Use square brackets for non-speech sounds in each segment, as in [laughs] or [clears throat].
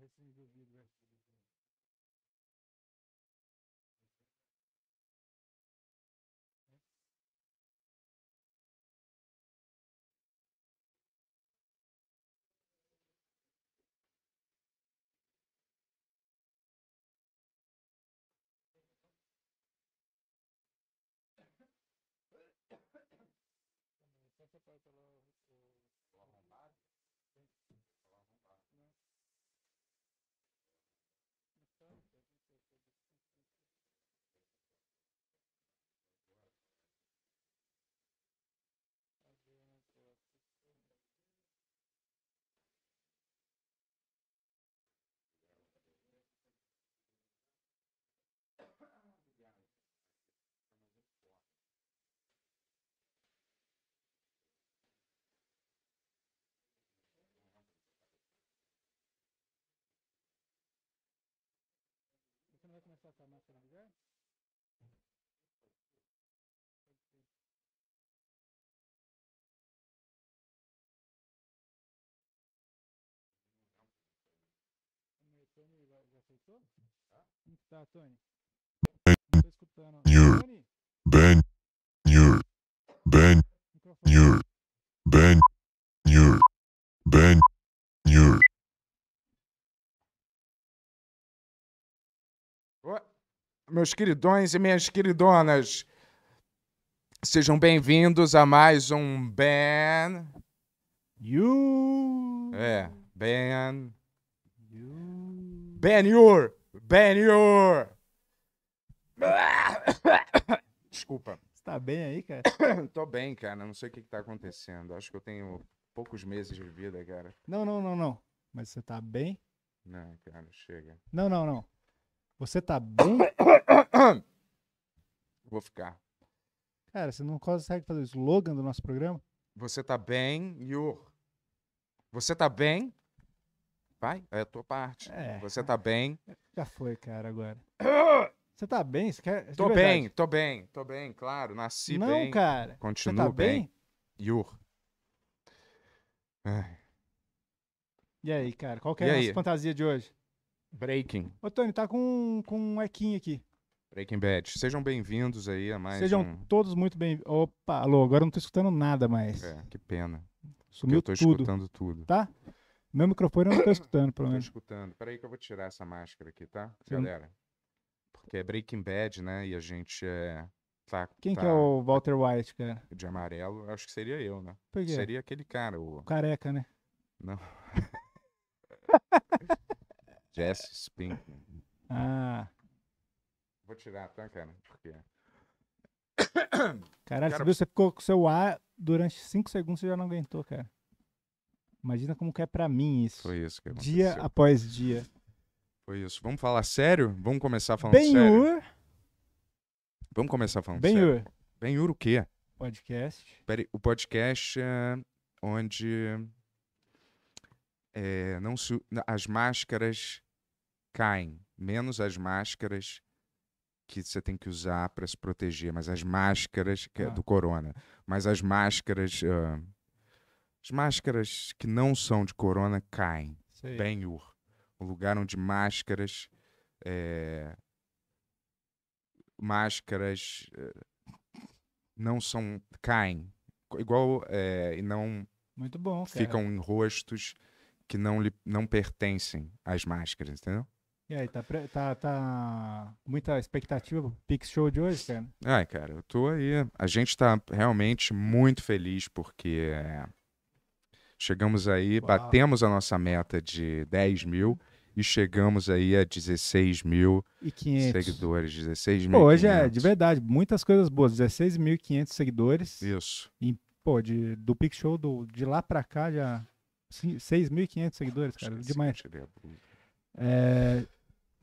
Hepsini gözüyle Gracias por todo. passar a tá, Tony aceitou? Tá? Como Ben, tá, Tô escutando. Ben, Ben. Ben, Ben. Your. Meus queridões e minhas queridonas, sejam bem-vindos a mais um Ben. You. É, Ben. You. Ben Your. Ben Your. Desculpa. Você tá bem aí, cara? [coughs] Tô bem, cara. Não sei o que, que tá acontecendo. Acho que eu tenho poucos meses de vida, cara. Não, não, não, não. Mas você tá bem? Não, cara, chega. Não, não, não. Você tá bem? [coughs] Vou ficar. Cara, você não consegue fazer o slogan do nosso programa? Você tá bem, Yur? Você tá bem? Vai, é a tua parte. É. Você tá bem? Já foi, cara, agora. [coughs] Você tá bem? Você quer... Tô bem, tô bem, tô bem, claro. Nasci não, bem. Não, cara. Continuo tá bem. bem. Yur. E aí, cara, qual que é e a aí? nossa fantasia de hoje? Breaking. Ô, Tony, tá com, com um equinho aqui. Breaking Bad. Sejam bem-vindos aí a mais. Sejam um... todos muito bem-vindos. Opa, alô, agora eu não tô escutando nada mais. É, que pena. Sumiu tudo. Eu tô tudo. escutando tudo. Tá? Meu microfone eu não tô escutando, pelo menos. Tô escutando. Peraí que eu vou tirar essa máscara aqui, tá? Sim. Galera. Porque é Breaking Bad, né? E a gente é. Tá, Quem tá... que é o Walter White, cara? De amarelo, acho que seria eu, né? Seria aquele cara, o careca, né? Não. [laughs] Jess Pinkman. Ah. Vou tirar, tá, [coughs] cara? Caralho, cara... você ficou com seu ar durante 5 segundos e já não aguentou, cara. Imagina como que é para mim isso. Foi isso que aconteceu. Dia após dia. Foi isso. Vamos falar sério? Vamos começar falando ben sério. ben Vamos começar falando ben sério. Ben-Hur. o quê? Podcast. Peraí, o podcast é onde é, não se, as máscaras caem, menos as máscaras que você tem que usar para se proteger, mas as máscaras que é ah. do corona, mas as máscaras uh, as máscaras que não são de corona caem. Ben ur. o lugar onde máscaras é, máscaras eh, não são caem igual é, e não muito bom cara. ficam em rostos que não lhe, não pertencem às máscaras, entendeu? E aí, tá, tá, tá muita expectativa pro Pix Show de hoje, cara? Ai, cara, eu tô aí. A gente tá realmente muito feliz porque é, chegamos aí, Uau. batemos a nossa meta de 10 mil e chegamos aí a 16 mil e seguidores. 16 mil. Hoje é, de verdade, muitas coisas boas. 16.500 seguidores. Isso. E, pô, de, do Pix Show do, de lá pra cá já 6.500 seguidores, cara. Demais. É,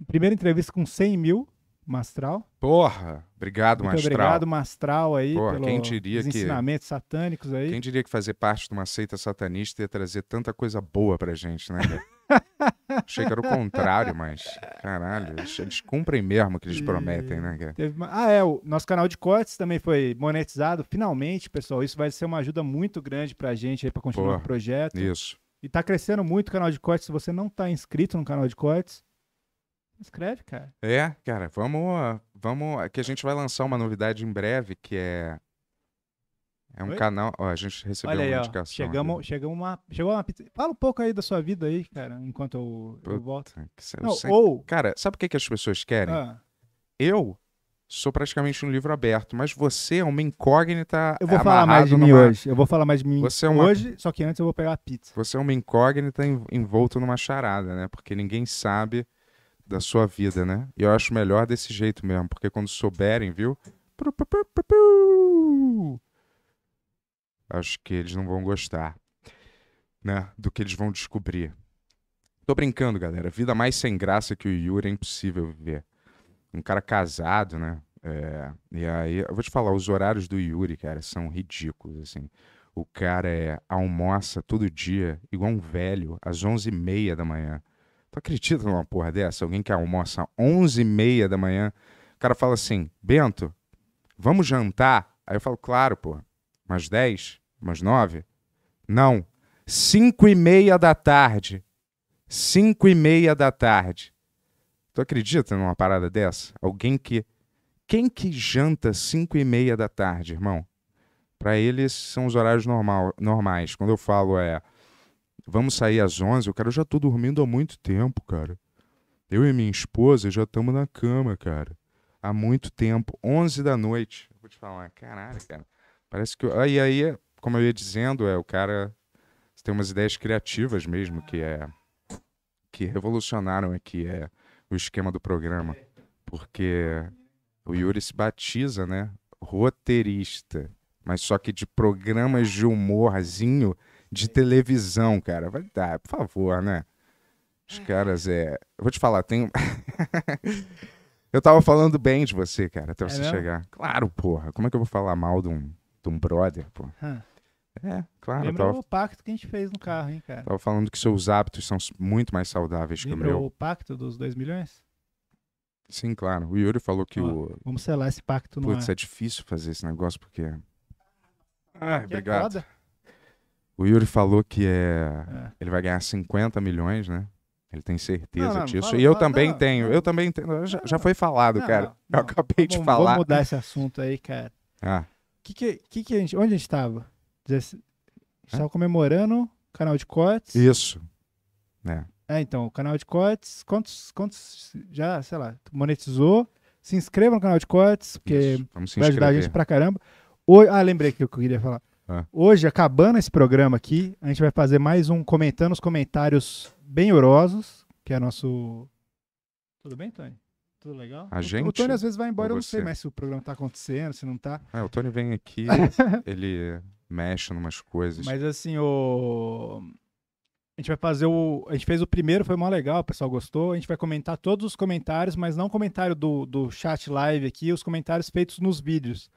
Primeira entrevista com 100 mil, Mastral. Porra! Obrigado, Muito Mastral. Obrigado, Mastral, aí, Porra, pelo, quem diria que, ensinamentos satânicos aí. Quem diria que fazer parte de uma seita satanista ia trazer tanta coisa boa pra gente, né? [laughs] Achei que era o contrário, mas caralho, eles, cumprem mesmo o que eles e... prometem, né? Teve... Ah, é, o nosso canal de cortes também foi monetizado, finalmente, pessoal. Isso vai ser uma ajuda muito grande pra gente aí pra continuar o projeto. Isso. E tá crescendo muito o canal de cortes. Se você não tá inscrito no canal de cortes, Escreve, cara. É, cara, vamos, vamos, que a gente vai lançar uma novidade em breve que é é um Oi? canal, ó, a gente recebeu Olha aí, uma indicação. Ó, chegamos, chegamos uma, chegou uma Fala um pouco aí da sua vida aí, cara, enquanto eu, Puta, eu volto. Que, Não, ou... Cara, sabe o que, que as pessoas querem? Ah. Eu sou praticamente um livro aberto, mas você é uma incógnita. Eu vou falar mais de mim hoje. Eu vou falar mais de mim é uma... hoje, só que antes eu vou pegar a pizza. Você é uma incógnita envolto numa charada, né? Porque ninguém sabe da sua vida, né? E eu acho melhor desse jeito mesmo, porque quando souberem, viu? Acho que eles não vão gostar, né? Do que eles vão descobrir. Tô brincando, galera. Vida mais sem graça que o Yuri é impossível viver. Um cara casado, né? É... e aí, eu vou te falar, os horários do Yuri, cara, são ridículos, assim. O cara é, almoça todo dia, igual um velho, às 11h30 da manhã. Tu acredita numa porra dessa? Alguém que almoça 11 e meia da manhã, o cara fala assim, Bento, vamos jantar? Aí eu falo, claro, porra. mais 10, mais 9? Não, 5 e meia da tarde. 5 e meia da tarde. Tu acredita numa parada dessa? Alguém que... Quem que janta 5 e meia da tarde, irmão? Para eles são os horários normal, normais. Quando eu falo é Vamos sair às 11. O cara, já tô dormindo há muito tempo, cara. Eu e minha esposa já estamos na cama, cara. Há muito tempo. 11 da noite. Vou te falar, caralho, cara. Parece que. Aí, aí, como eu ia dizendo, é o cara tem umas ideias criativas mesmo que é. que revolucionaram aqui é, o esquema do programa. Porque o Yuri se batiza, né? Roteirista. Mas só que de programas de humorzinho de televisão, cara. Vai dar, por favor, né? Os caras é. Eu vou te falar, tem. [laughs] eu tava falando bem de você, cara, até é você é chegar. Claro, porra. Como é que eu vou falar mal de um, de um brother, porra? Hum. É, claro. Lembra tava... o pacto que a gente fez no carro, hein, cara? Tava falando que seus hábitos são muito mais saudáveis Lembra que o meu. o pacto dos 2 milhões? Sim, claro. O Yuri falou que o. Vamos selar esse pacto no. Putz, é difícil fazer esse negócio porque. Ah, que é obrigado. É o Yuri falou que é, é, ele vai ganhar 50 milhões, né? Ele tem certeza não, não, disso. e eu também não, tenho. Eu também tenho. Já, já foi falado, cara. eu acabei de falar. Vamos mudar esse assunto aí, cara. Ah. Que que, que, que a gente, onde a gente estava? Estava comemorando o canal de cortes. Isso. É. é, então, o canal de cortes, quantos, quantos já, sei lá, monetizou? Se inscreva no canal de cortes, porque vai ajudar a gente pra caramba. ah, lembrei que eu queria falar. Ah. Hoje, acabando esse programa aqui, a gente vai fazer mais um comentando os comentários bem orosos, que é nosso. Tudo bem, Tony? Tudo legal? A o, gente. O Tony às vezes vai embora, eu não sei mais se o programa tá acontecendo, se não tá. É, o Tony vem aqui, [laughs] ele mexe em umas coisas. Mas assim, o. A gente vai fazer o. A gente fez o primeiro, foi mó legal, o pessoal gostou. A gente vai comentar todos os comentários, mas não o comentário do, do chat live aqui, os comentários feitos nos vídeos.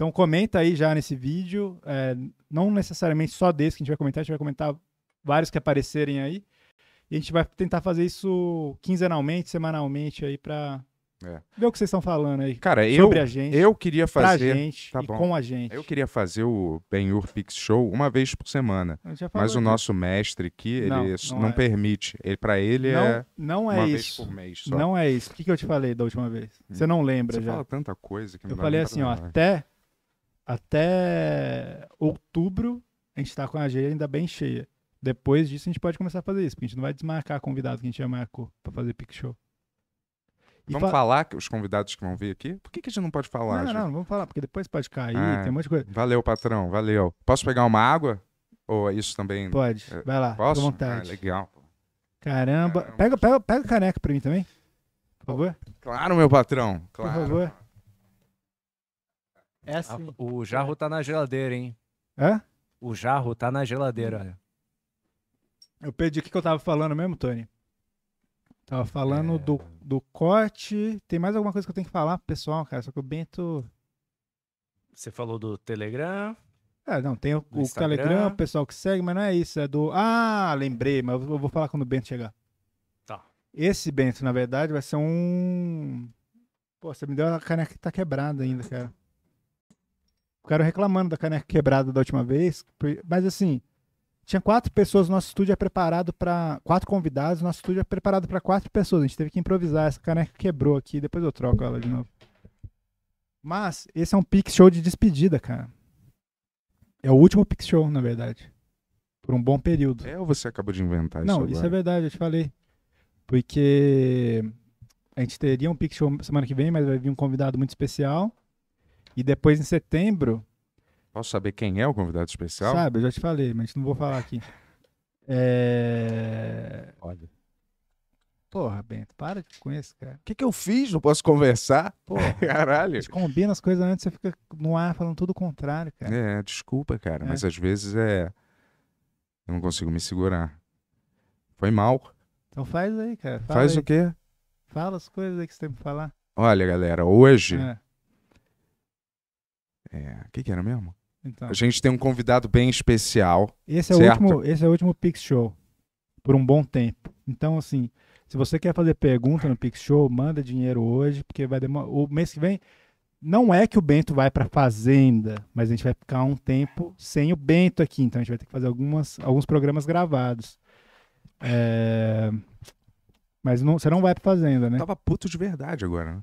Então comenta aí já nesse vídeo, é, não necessariamente só desse que a gente vai comentar, a gente vai comentar vários que aparecerem aí. E a gente vai tentar fazer isso quinzenalmente, semanalmente aí para é. ver o que vocês estão falando aí. Cara, sobre eu, a gente. Eu queria fazer. Gente tá e com a gente. Eu queria fazer o Benhur Pix Show uma vez por semana. Mas aqui. o nosso mestre aqui, não, ele não, não é. permite. Ele, para ele não, é. Não é uma isso. Vez por mês só. Não é isso. O que, que eu te falei da última vez? Você hum. não lembra Você já. Você fala tanta coisa que Eu falei assim, ó, até até outubro a gente está com a agenda bem cheia. Depois disso a gente pode começar a fazer isso, porque a gente não vai desmarcar convidado que a gente já marcou para fazer pick show. E vamos fa... falar os convidados que vão vir aqui? Por que, que a gente não pode falar? Não, não, não, vamos falar, porque depois pode cair, ah, tem um monte de coisa. Valeu, patrão, valeu. Posso pegar uma água? Ou é isso também? Pode, é, vai lá, Posso? à vontade. Ah, legal. Caramba. Caramba. Pega, pega, pega caneca para mim também, por favor. Claro, meu patrão, claro. Por favor. É sim. A, assim. o jarro tá na geladeira, hein? É? O jarro tá na geladeira. Hum. Eu perdi o que, que eu tava falando mesmo, Tony. Tava falando é... do, do corte. Tem mais alguma coisa que eu tenho que falar pro pessoal, cara? Só que o Bento. Você falou do Telegram. É, não, tem o, o Telegram, o pessoal que segue, mas não é isso. É do. Ah, lembrei, mas eu vou falar quando o Bento chegar. Tá. Esse Bento, na verdade, vai ser um. Pô, você me deu a caneca que tá quebrada ainda, cara cara reclamando da caneca quebrada da última vez. Mas assim, tinha quatro pessoas, nosso estúdio é preparado para quatro convidados, nosso estúdio é preparado para quatro pessoas. A gente teve que improvisar, essa caneca quebrou aqui, depois eu troco ela de novo. Mas esse é um Pix Show de despedida, cara. É o último Pix Show, na verdade. Por um bom período. É ou você acabou de inventar isso isso? Não, isso é verdade, eu te falei. Porque a gente teria um Pix Show semana que vem, mas vai vir um convidado muito especial. E depois em setembro. Posso saber quem é o convidado especial? Sabe, eu já te falei, mas não vou falar aqui. É... Olha. Porra, Bento, para de conhecer, cara. O que, que eu fiz? Não posso conversar? Porra, [laughs] caralho. A gente combina as coisas antes, você fica no ar falando tudo o contrário, cara. É, desculpa, cara, é. mas às vezes é. Eu não consigo me segurar. Foi mal. Então faz aí, cara. Fala faz aí. o quê? Fala as coisas aí que você tem pra falar. Olha, galera, hoje. É é, o que, que era mesmo? Então. A gente tem um convidado bem especial. Esse é, certo? O último, esse é o último Pix Show, por um bom tempo. Então, assim, se você quer fazer pergunta no Pix Show, manda dinheiro hoje, porque vai demorar. O mês que vem. Não é que o Bento vai para fazenda, mas a gente vai ficar um tempo sem o Bento aqui, então a gente vai ter que fazer algumas, alguns programas gravados. É... Mas não, você não vai pra fazenda, né? Eu tava puto de verdade agora, né?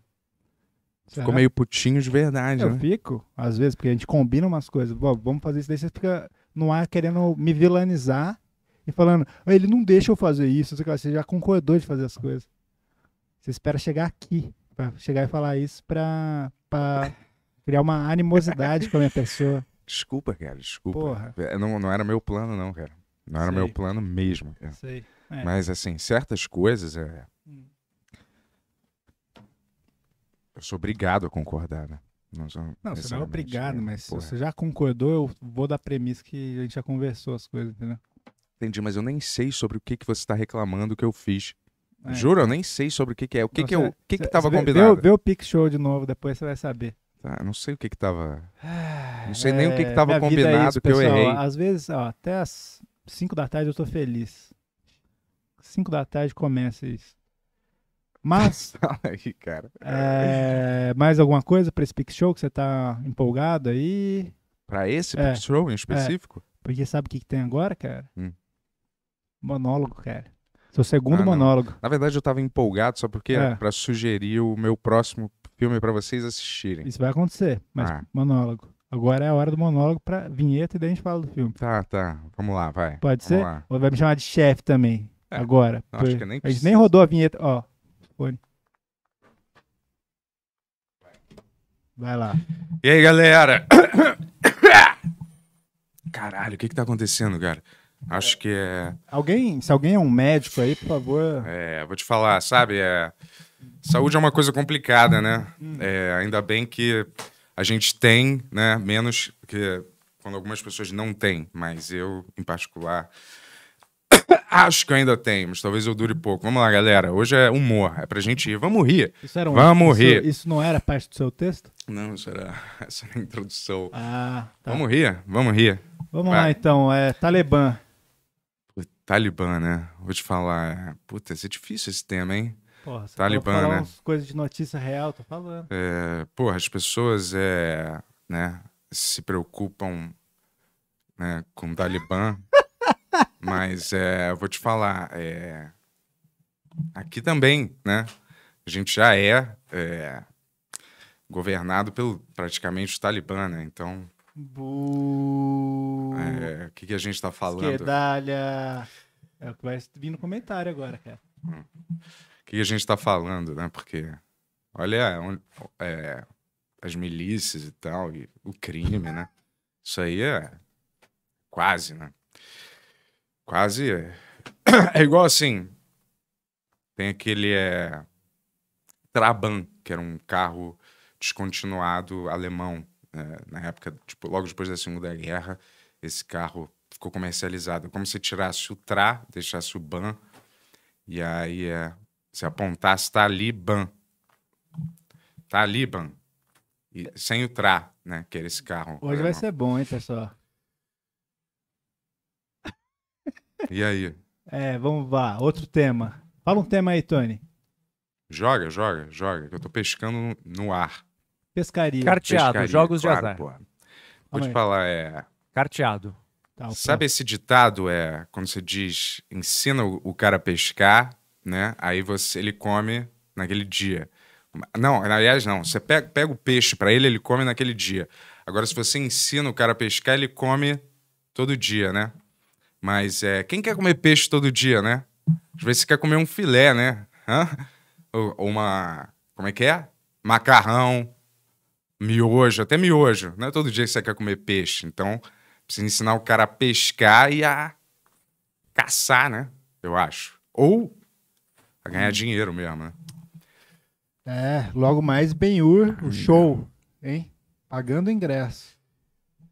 Será? Ficou meio putinho de verdade, Eu né? fico, às vezes, porque a gente combina umas coisas. vamos fazer isso daí, você fica no ar querendo me vilanizar e falando, ah, ele não deixa eu fazer isso, você já concordou de fazer as coisas. Você espera chegar aqui, pra chegar e falar isso pra, pra [laughs] criar uma animosidade com a minha pessoa. Desculpa, cara, desculpa. Porra. É, não, não era meu plano, não, cara. Não era Sei. meu plano mesmo. Cara. Sei. É. Mas, assim, certas coisas é, hum eu sou obrigado a concordar, né? Não, sou não você não é obrigado, mas porra. se você é. já concordou, eu vou da premissa que a gente já conversou as coisas, entendeu? Entendi, mas eu nem sei sobre o que, que você está reclamando que eu fiz. É. Juro, eu nem sei sobre o que, que é. O que, não, que, eu, o que, que tava combinado? Vê, vê o Pix Show de novo, depois você vai saber. Tá, não sei o que que tava. Ah, não sei é, nem o que que é, tava é combinado é isso, que pessoal, eu errei. Às vezes, ó, até as 5 da tarde eu tô feliz. 5 da tarde começa isso. Mas. [laughs] aí, cara. É, mais alguma coisa para esse Pix Show que você tá empolgado aí? Para esse é. Pix Show em é. específico? É. Porque sabe o que, que tem agora, cara? Hum. Monólogo, cara. Seu segundo ah, monólogo. Na verdade, eu tava empolgado só porque é. é para sugerir o meu próximo filme para vocês assistirem. Isso vai acontecer, mas ah. monólogo. Agora é a hora do monólogo pra vinheta e daí a gente fala do filme. Tá, tá. Vamos lá, vai. Pode Vamos ser? Lá. Ou vai me chamar de chefe também. É. Agora. Não, acho que nem a gente nem rodou a vinheta. Ó, microfone. Vai lá. E aí, galera? [coughs] Caralho, o que que tá acontecendo, cara? Acho que é. Alguém, se alguém é um médico aí, por favor. É, vou te falar, sabe? É... Saúde é uma coisa complicada, né? Hum. É, ainda bem que a gente tem, né? Menos que quando algumas pessoas não têm, mas eu, em particular, Acho que ainda tem, mas talvez eu dure pouco. Vamos lá, galera. Hoje é humor, é pra gente ir. Vamos rir. Isso era um... Vamos isso, rir. Isso não era parte do seu texto? Não, isso era, [laughs] isso era a introdução. Ah, tá. Vamos rir, vamos rir. Vamos Vai. lá, então. É Talibã. O Talibã, né? Vou te falar. É, puta, é difícil esse tema, hein? Porra, você Talibã, falar né? umas coisas de notícia real, tô falando. É, porra, as pessoas é, né, se preocupam né, com o Talibã. Mas é, eu vou te falar, é, aqui também, né? A gente já é, é governado pelo praticamente o Talibã, né? Então. Bu... É, o que, que a gente está falando? Esquedalha! É o que vai vir no comentário agora, cara. Hum. O que, que a gente está falando, né? Porque olha onde, é, as milícias e tal, e o crime, né? Isso aí é quase, né? Quase é. [coughs] é igual assim. Tem aquele é, Trabant, que era um carro descontinuado alemão. É, na época, tipo, logo depois da Segunda Guerra, esse carro ficou comercializado. Como se tirasse o Tra, deixasse o Ban, e aí é, se apontasse Taliban. Tá Taliban. Tá e, sem o Tra, né? Que era esse carro. Hoje alemão. vai ser bom, hein, pessoal? E aí? É, vamos lá. Outro tema. Fala um tema aí, Tony. Joga, joga, joga. Eu tô pescando no ar. Pescaria. Carteado, Pescaria, jogos claro, de azar. Porra. Vou te falar, é. Carteado. Tá, Sabe esse ditado é quando você diz ensina o, o cara a pescar, né? Aí você ele come naquele dia. Não, aliás, não. Você pega, pega o peixe para ele, ele come naquele dia. Agora, se você ensina o cara a pescar, ele come todo dia, né? Mas é, quem quer comer peixe todo dia, né? Às vezes você quer comer um filé, né? Hã? Ou uma. Como é que é? Macarrão, miojo, até miojo. Não é todo dia que você quer comer peixe. Então, precisa ensinar o cara a pescar e a caçar, né? Eu acho. Ou a ganhar dinheiro mesmo, né? É, logo mais Ben-Hur, o show, hein? Pagando ingresso.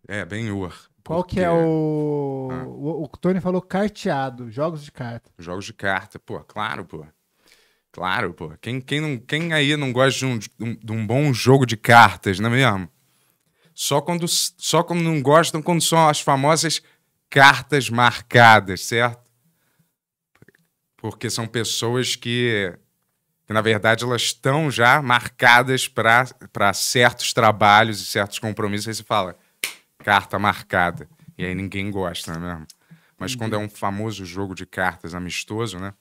É, Ben-Hur. Qual que é o... Ah. o... o. Tony falou carteado, jogos de carta. Jogos de carta, pô, claro, pô. Claro, pô. Quem, quem, não, quem aí não gosta de um, de um bom jogo de cartas, não é mesmo? Só quando, só quando não gostam, quando são as famosas cartas marcadas, certo? Porque são pessoas que, que na verdade, elas estão já marcadas para certos trabalhos e certos compromissos. Aí você fala, carta marcada. E aí ninguém gosta, é mesmo? Mas uhum. quando é uhum. um famoso jogo de cartas amistoso, né?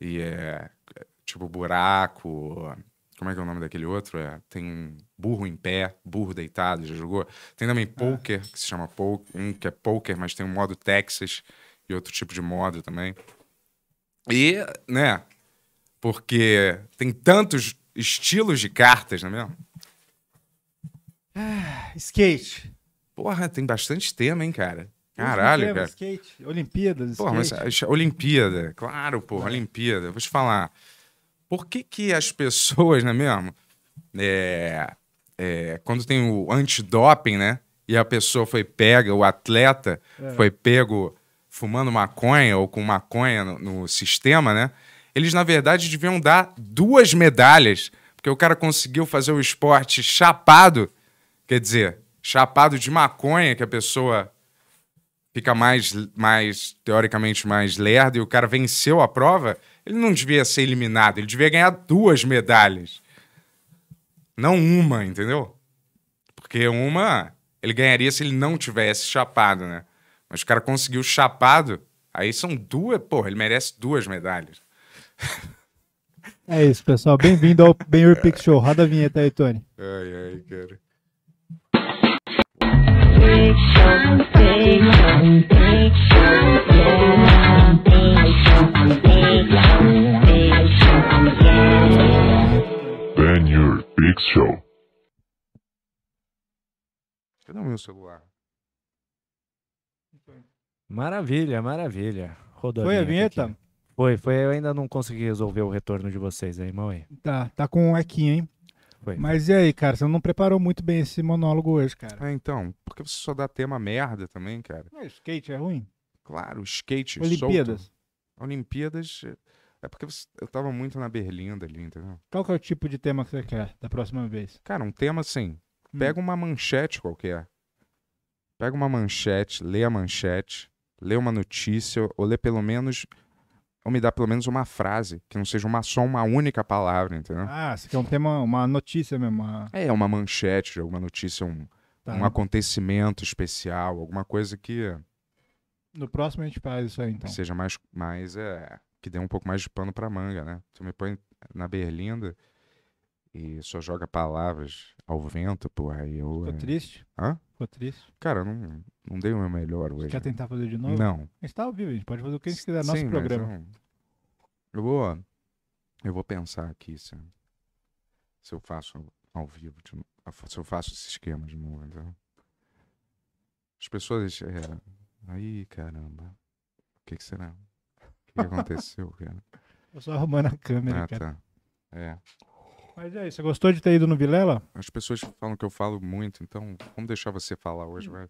E é, é tipo buraco. Como é que é o nome daquele outro? É, tem um burro em pé, burro deitado, já jogou? Tem também ah. poker, que se chama poker, um que é poker, mas tem um modo Texas e outro tipo de modo também. E, né? Porque tem tantos estilos de cartas, não é mesmo? Ah, skate. Porra, tem bastante tema, hein, cara? Caralho, tema, cara. Skate, Olimpíadas, porra, skate. Mas, Olimpíada, claro, porra, é. Olimpíada. Vou te falar. Por que que as pessoas, não é mesmo? É, é, quando tem o antidoping, né? E a pessoa foi pega, o atleta é. foi pego fumando maconha ou com maconha no, no sistema, né? Eles, na verdade, deviam dar duas medalhas, porque o cara conseguiu fazer o esporte chapado. Quer dizer, chapado de maconha, que a pessoa fica mais, mais teoricamente, mais lerda e o cara venceu a prova, ele não devia ser eliminado, ele devia ganhar duas medalhas. Não uma, entendeu? Porque uma ele ganharia se ele não tivesse chapado, né? Mas o cara conseguiu chapado, aí são duas, porra, ele merece duas medalhas. É isso, pessoal. Bem-vindo ao Ben Your Show. Roda a vinheta aí, Tony. Ai, ai, cara. Cadê o meu celular? Maravilha, maravilha. Rodou Foi a vinheta? Aqui. Foi, foi. Eu ainda não consegui resolver o retorno de vocês aí, Mauê. Tá, tá com um equinho, hein? Foi. Mas e aí, cara? Você não preparou muito bem esse monólogo hoje, cara. É, então. Porque você só dá tema merda também, cara. Mas skate é ruim? Claro, skate. Olimpíadas. Solto. Olimpíadas. É porque eu tava muito na berlinda ali, entendeu? Qual que é o tipo de tema que você quer da próxima vez? Cara, um tema assim. Hum. Pega uma manchete qualquer. Pega uma manchete, lê a manchete, lê uma notícia, ou lê pelo menos ou me dá pelo menos uma frase, que não seja uma, só uma única palavra, entendeu? Ah, você quer um tema, uma notícia mesmo. Uma... É, uma manchete alguma notícia, um, tá. um acontecimento especial, alguma coisa que. No próximo a gente faz isso aí, então. Seja mais. mais é, que dê um pouco mais de pano pra manga, né? Tu me põe na berlinda e só joga palavras ao vento, pô. Aí eu. Ficou é... triste? Hã? Ficou triste? Cara, não, não dei o meu melhor hoje. Você quer tentar fazer de novo? Não. A gente tá ao vivo, a gente pode fazer o que a gente quiser, nosso Sim, programa. Eu, eu vou. Eu vou pensar aqui se, se eu faço ao vivo, de, se eu faço esse esquema de novo, As pessoas. É, aí, caramba. O que, que será? O que aconteceu, cara? [laughs] Eu só arrumando a câmera, ah, cara. Tá. É. Mas é isso. Você gostou de ter ido no Vilela? As pessoas falam que eu falo muito, então vamos deixar você falar hoje, hum. vai.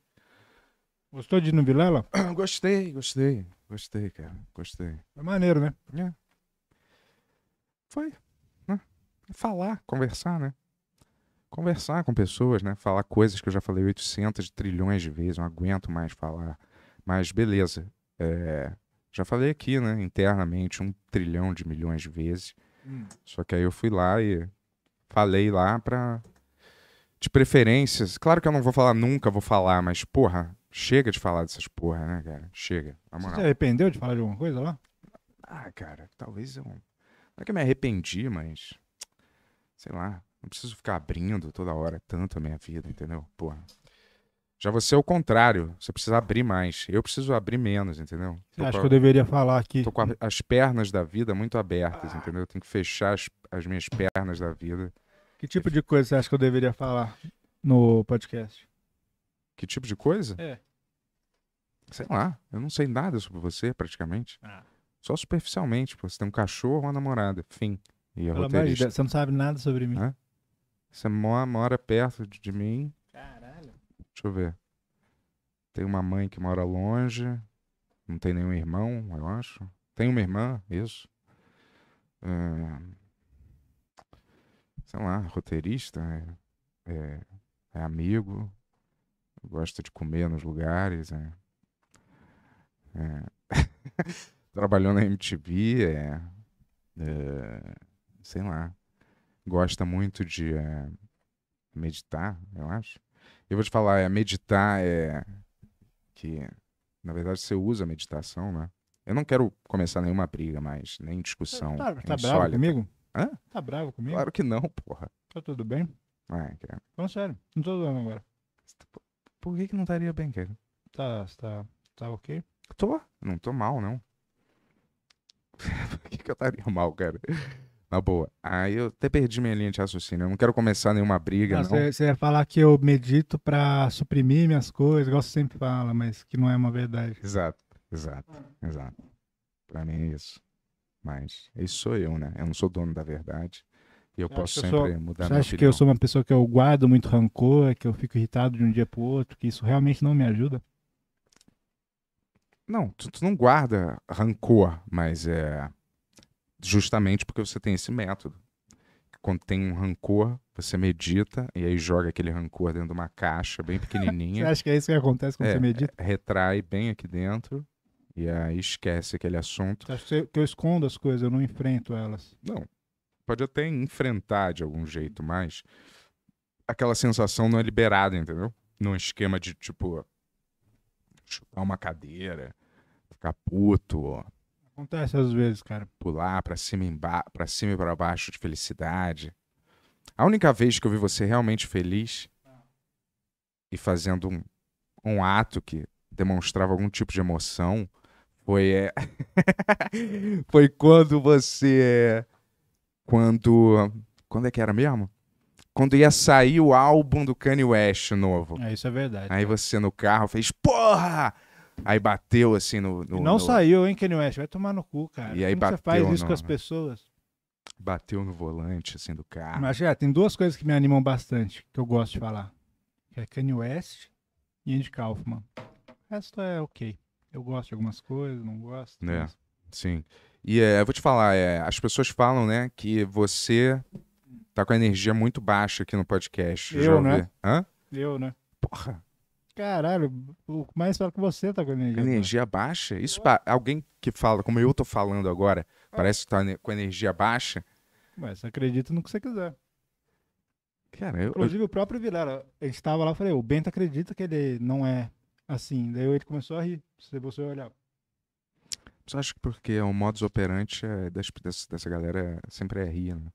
Gostou de ir no Vilela? Ah, gostei, gostei. Gostei, cara. Gostei. É maneiro, né? É. Foi. Né? Falar, conversar, né? Conversar com pessoas, né? Falar coisas que eu já falei 800 trilhões de vezes, não aguento mais falar. Mas beleza. É... Já falei aqui, né? Internamente, um trilhão de milhões de vezes. Hum. Só que aí eu fui lá e falei lá pra. De preferências. Claro que eu não vou falar nunca, vou falar, mas, porra, chega de falar dessas porra, né, cara? Chega. Na moral. Você se arrependeu de falar de alguma coisa lá? Ah, cara, talvez eu. Não é que eu me arrependi, mas. Sei lá. Não preciso ficar abrindo toda hora tanto a minha vida, entendeu? Porra. Já você é o contrário. Você precisa abrir mais. Eu preciso abrir menos, entendeu? Você acha que eu deveria falar aqui? Tô com a, as pernas da vida muito abertas, ah. entendeu? Eu tenho que fechar as, as minhas pernas da vida. Que tipo de coisa você acha que eu deveria falar no podcast? Que tipo de coisa? É. Sei lá. Eu não sei nada sobre você, praticamente. Ah. Só superficialmente. Pô. Você tem um cachorro ou uma namorada. Fim. E é Pelo roteirista. Deus, você não sabe nada sobre mim. Hã? Você mora perto de mim Deixa eu ver. Tem uma mãe que mora longe. Não tem nenhum irmão, eu acho. Tem uma irmã, isso. É, sei lá, roteirista. É, é, é, amigo. Gosta de comer nos lugares. É, é. [laughs] trabalhou na MTV. É, é, sei lá. Gosta muito de meditar, eu acho eu vou te falar, é meditar é que na verdade você usa a meditação, né? Eu não quero começar nenhuma briga mais, nem discussão. Tá, tá, tá bravo comigo? Hã? Tá bravo comigo? Claro que não, porra. Tá tudo bem? Ah, é, cara. Falando então, sério, não tô doendo agora. Por que, que não estaria bem, cara? Tá, tá, tá ok? Tô. Não tô mal, não. [laughs] Por que, que eu estaria mal, cara? Na boa. Aí eu até perdi minha linha de raciocínio. Eu não quero começar nenhuma briga, não. Você ia falar que eu medito para suprimir minhas coisas, igual você sempre fala, mas que não é uma verdade. Exato, exato, exato. Para mim é isso. Mas isso sou eu, né? Eu não sou dono da verdade. E eu, eu posso sempre eu sou... mudar Você acha que eu sou uma pessoa que eu guardo muito rancor, que eu fico irritado de um dia pro outro, que isso realmente não me ajuda? Não, tu, tu não guarda rancor, mas é Justamente porque você tem esse método. Quando tem um rancor, você medita e aí joga aquele rancor dentro de uma caixa bem pequenininha. [laughs] você acha que é isso que acontece quando é, você medita? É, retrai bem aqui dentro e aí esquece aquele assunto. Você acha que eu escondo as coisas, eu não enfrento elas? Não. Pode até enfrentar de algum jeito, mas aquela sensação não é liberada, entendeu? Num esquema de, tipo, chutar uma cadeira, ficar puto, Acontece às vezes, cara. Pular para cima e para cima e baixo de felicidade. A única vez que eu vi você realmente feliz e fazendo um, um ato que demonstrava algum tipo de emoção foi é... [laughs] foi quando você quando quando é que era mesmo? Quando ia sair o álbum do Kanye West novo. É, isso é verdade. Aí você no carro fez, porra! Aí bateu assim no. no não no... saiu, hein, Kenny West? Vai tomar no cu, cara. E aí Como bateu, você faz isso com as pessoas? Bateu no volante, assim, do carro. Mas já, tem duas coisas que me animam bastante, que eu gosto de falar. Que é Kanye West e Andy Kaufman. O resto é ok. Eu gosto de algumas coisas, não gosto. né mas... sim. E é, eu vou te falar, é, as pessoas falam, né, que você tá com a energia muito baixa aqui no podcast. Eu, né? Hã? Eu, né? Porra caralho, o mais fala que você tá com energia. Energia baixa? baixa? Isso pra alguém que fala, como eu tô falando agora, ah. parece que tá com energia baixa. Mas acredita no que você quiser. Cara, eu, Inclusive, eu... o próprio Vilela, ele estava lá, eu falei, o Bento acredita que ele não é assim. Daí ele começou a rir, se você olhar. Você acho que porque é um modus operandi é dessa galera sempre é rir, né?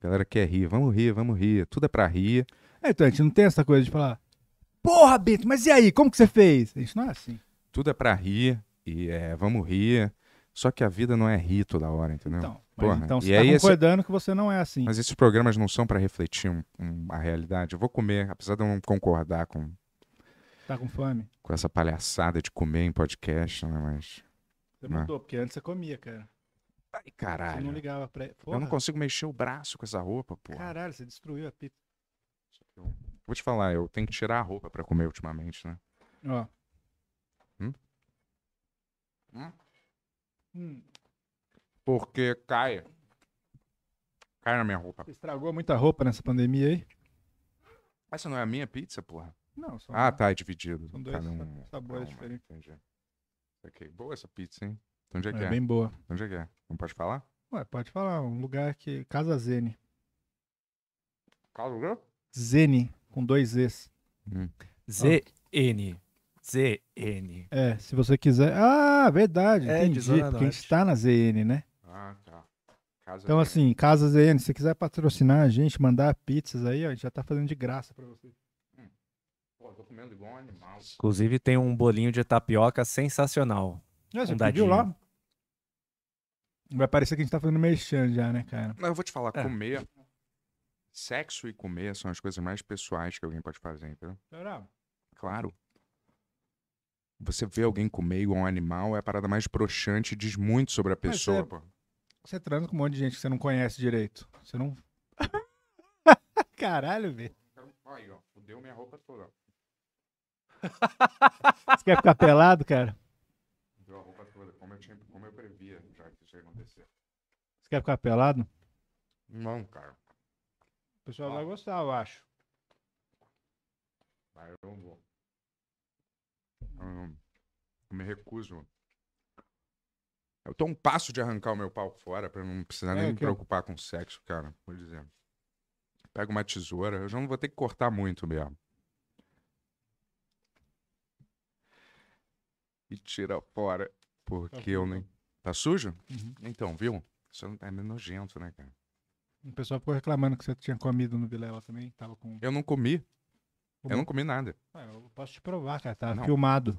A galera quer rir, vamos rir, vamos rir, tudo é pra rir. É, então, a gente não tem essa coisa de falar, porra, Bento, mas e aí, como que você fez? Isso não é assim. Tudo é pra rir, e é, vamos rir. Só que a vida não é rir toda hora, entendeu? Então, Porra, então você está concordando esse... que você não é assim. Mas esses programas não são para refletir um, um, a realidade. Eu vou comer, apesar de eu não concordar com. Tá com fome? Com essa palhaçada de comer em podcast, né? Mas. Você né? mudou, porque antes você comia, cara. Ai, caralho. Você não ligava pra. Porra. Eu não consigo mexer o braço com essa roupa, pô. Caralho, você destruiu a pipa. Vou te falar, eu tenho que tirar a roupa para comer ultimamente, né? Ó. Hum? Hum? Hum. Porque cai. Cai na minha roupa. Você estragou muita roupa nessa pandemia aí? Essa não é a minha pizza, porra? Não, só. Ah, tá, é dividido. São dois um... sabores diferentes. Ok, é boa essa pizza, hein? Então onde é que é? É bem boa. Então onde é que é? Não pode falar? Ué, pode falar. Um lugar que. Casa Zene. Casa o quê? Zene com dois Zs. Hum. ZN. ZN. É, se você quiser. Ah, verdade, é, entendi. quem a gente está na ZN, né? Ah, tá. Casa então, assim, Casa ZN, se quiser patrocinar a gente, mandar pizzas aí, ó, a gente já tá fazendo de graça para você. Hum. tô comendo igual um animal. Inclusive, tem um bolinho de tapioca sensacional. É, você um pediu lá? Vai parecer que a gente tá fazendo mexendo já, né, cara? Não, eu vou te falar, é. comer Sexo e comer são as coisas mais pessoais que alguém pode fazer, entendeu? Será? Claro. Você vê alguém comer igual um animal é a parada mais broxante e diz muito sobre a pessoa, você, é pô. Você transa com um monte de gente que você não conhece direito. Você não. [laughs] Caralho, velho. Aí, ó. Fudeu minha roupa toda. Você quer ficar pelado, cara? Deu a roupa toda, como eu, tinha, como eu previa, já que isso ia acontecer. Você quer ficar pelado? Não, cara pessoal vai gostar, eu acho. Mas eu não vou. Hum, eu me recuso. Eu tô um passo de arrancar o meu pau fora pra não precisar é, nem me é. preocupar com sexo, cara. Vou dizer. Pega uma tesoura. Eu já não vou ter que cortar muito mesmo. E tira fora. Porque tá eu nem. Tá sujo? Uhum. Então, viu? Isso é nojento, né, cara? O pessoal ficou reclamando que você tinha comido no Vilela também. Tava com... Eu não comi. Eu não comi nada. Ué, ah, eu posso te provar, cara. Tá não. filmado.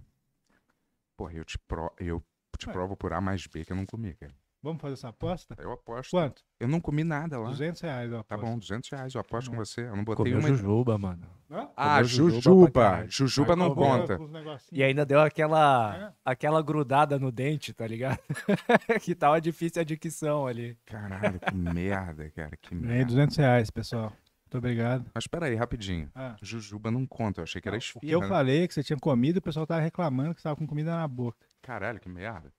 Porra, eu te, pro... eu te provo por A mais B que eu não comi, cara. Vamos fazer essa aposta? Eu aposto. Quanto? Eu não comi nada lá. 200 reais eu tá aposto. Tá bom, 200 reais eu aposto com é. você. Eu não botei Comeu uma... jujuba, mano. Hã? Ah, jujuba. Jujuba, jujuba não conta. E ainda deu aquela, é. aquela grudada no dente, tá ligado? [laughs] que tava difícil a dicção ali. Caralho, que [laughs] merda, cara. Que merda. Nem 200 reais, pessoal. Muito obrigado. Mas peraí, rapidinho. Ah. Jujuba não conta, eu achei que era esfuma. E eu né? falei que você tinha comido e o pessoal tava reclamando que você tava com comida na boca. Caralho, que merda.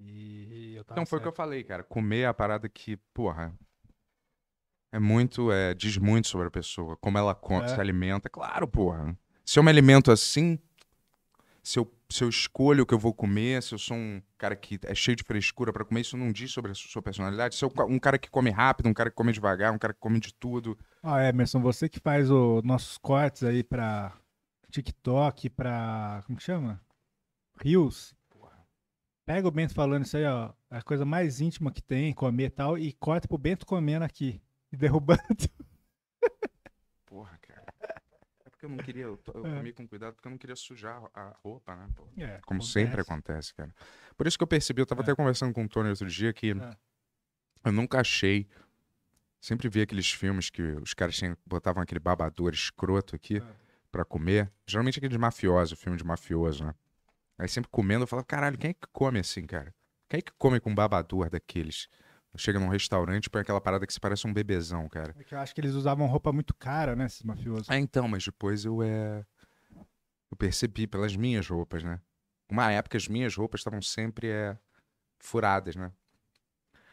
E, eu tava foi o que eu falei, cara. Comer é a parada que, porra, é muito, é, diz muito sobre a pessoa, como ela é. se alimenta. Claro, porra. Se eu me alimento assim, se eu, se eu escolho o que eu vou comer, se eu sou um cara que é cheio de frescura para comer, isso não diz sobre a sua personalidade. Se eu um cara que come rápido, um cara que come devagar, um cara que come de tudo. Ah, Emerson, você que faz os nossos cortes aí pra TikTok, pra. Como que chama? Rios pega o Bento falando isso aí, ó, é a coisa mais íntima que tem, comer e tal, e corta pro Bento comendo aqui e derrubando. Porra, cara. É porque eu não queria, eu, eu é. comi com cuidado porque eu não queria sujar a roupa, né? Pô. É, Como acontece. sempre acontece, cara. Por isso que eu percebi, eu tava é. até conversando com o Tony outro dia que é. eu nunca achei. Sempre vi aqueles filmes que os caras tinham, botavam aquele babador escroto aqui é. para comer. Geralmente aquele de mafioso, filme de mafioso, né? Aí sempre comendo, eu falava, caralho, quem é que come assim, cara? Quem é que come com um babador daqueles? Chega num restaurante, põe aquela parada que se parece um bebezão, cara. É que eu acho que eles usavam roupa muito cara, né, esses mafiosos? Ah, então, mas depois eu é... Eu percebi pelas minhas roupas, né? Uma época as minhas roupas estavam sempre é... furadas, né?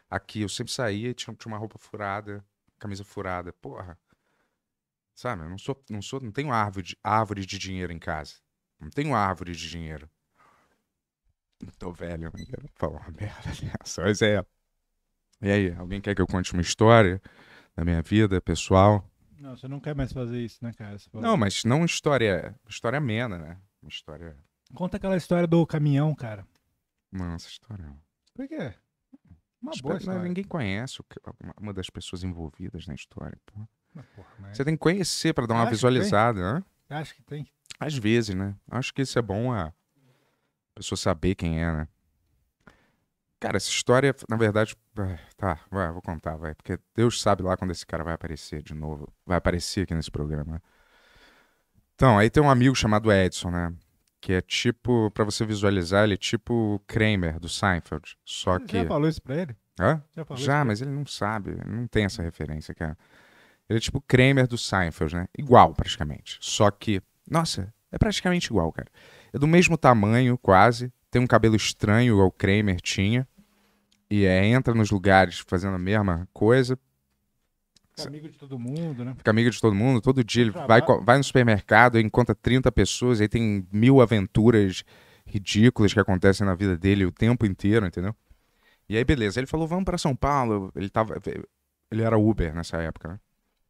Aqui eu sempre saía e tinha, tinha uma roupa furada, camisa furada. Porra, Sabe? Eu não sou, não sou, não tenho árvore de, árvore de dinheiro em casa. Não tenho árvore de dinheiro. Tô velho, amiga. Falar uma merda dessa. Mas é. E aí, alguém quer que eu conte uma história da minha vida pessoal? Não, você não quer mais fazer isso, né, cara? Não, mas não história. história amena, né? Uma história. Conta aquela história do caminhão, cara. Nossa, essa história Por quê? Uma boa história. ninguém conhece uma das pessoas envolvidas na história. Porra. Porra, né? mas... Você tem que conhecer para dar uma Acho visualizada, né? Acho que tem. Às vezes, né? Acho que isso é bom a pessoa saber quem é, né? Cara, essa história, na verdade. Tá, vai, vou contar, vai. Porque Deus sabe lá quando esse cara vai aparecer de novo. Vai aparecer aqui nesse programa. Então, aí tem um amigo chamado Edson, né? Que é tipo, para você visualizar, ele é tipo Kramer do Seinfeld. Só que. Já falou isso pra ele? Hã? Já, falou Já mas ele? ele não sabe, não tem essa referência, cara. Ele é tipo Kramer do Seinfeld, né? Igual, praticamente. Só que. Nossa, é praticamente igual, cara. É do mesmo tamanho, quase. Tem um cabelo estranho, o Kramer tinha. E é, entra nos lugares fazendo a mesma coisa. Fica amigo de todo mundo, né? Fica amigo de todo mundo. Todo dia ele vai, vai no supermercado, encontra 30 pessoas, aí tem mil aventuras ridículas que acontecem na vida dele o tempo inteiro, entendeu? E aí, beleza. Ele falou, vamos para São Paulo. Ele tava. Ele era Uber nessa época, né?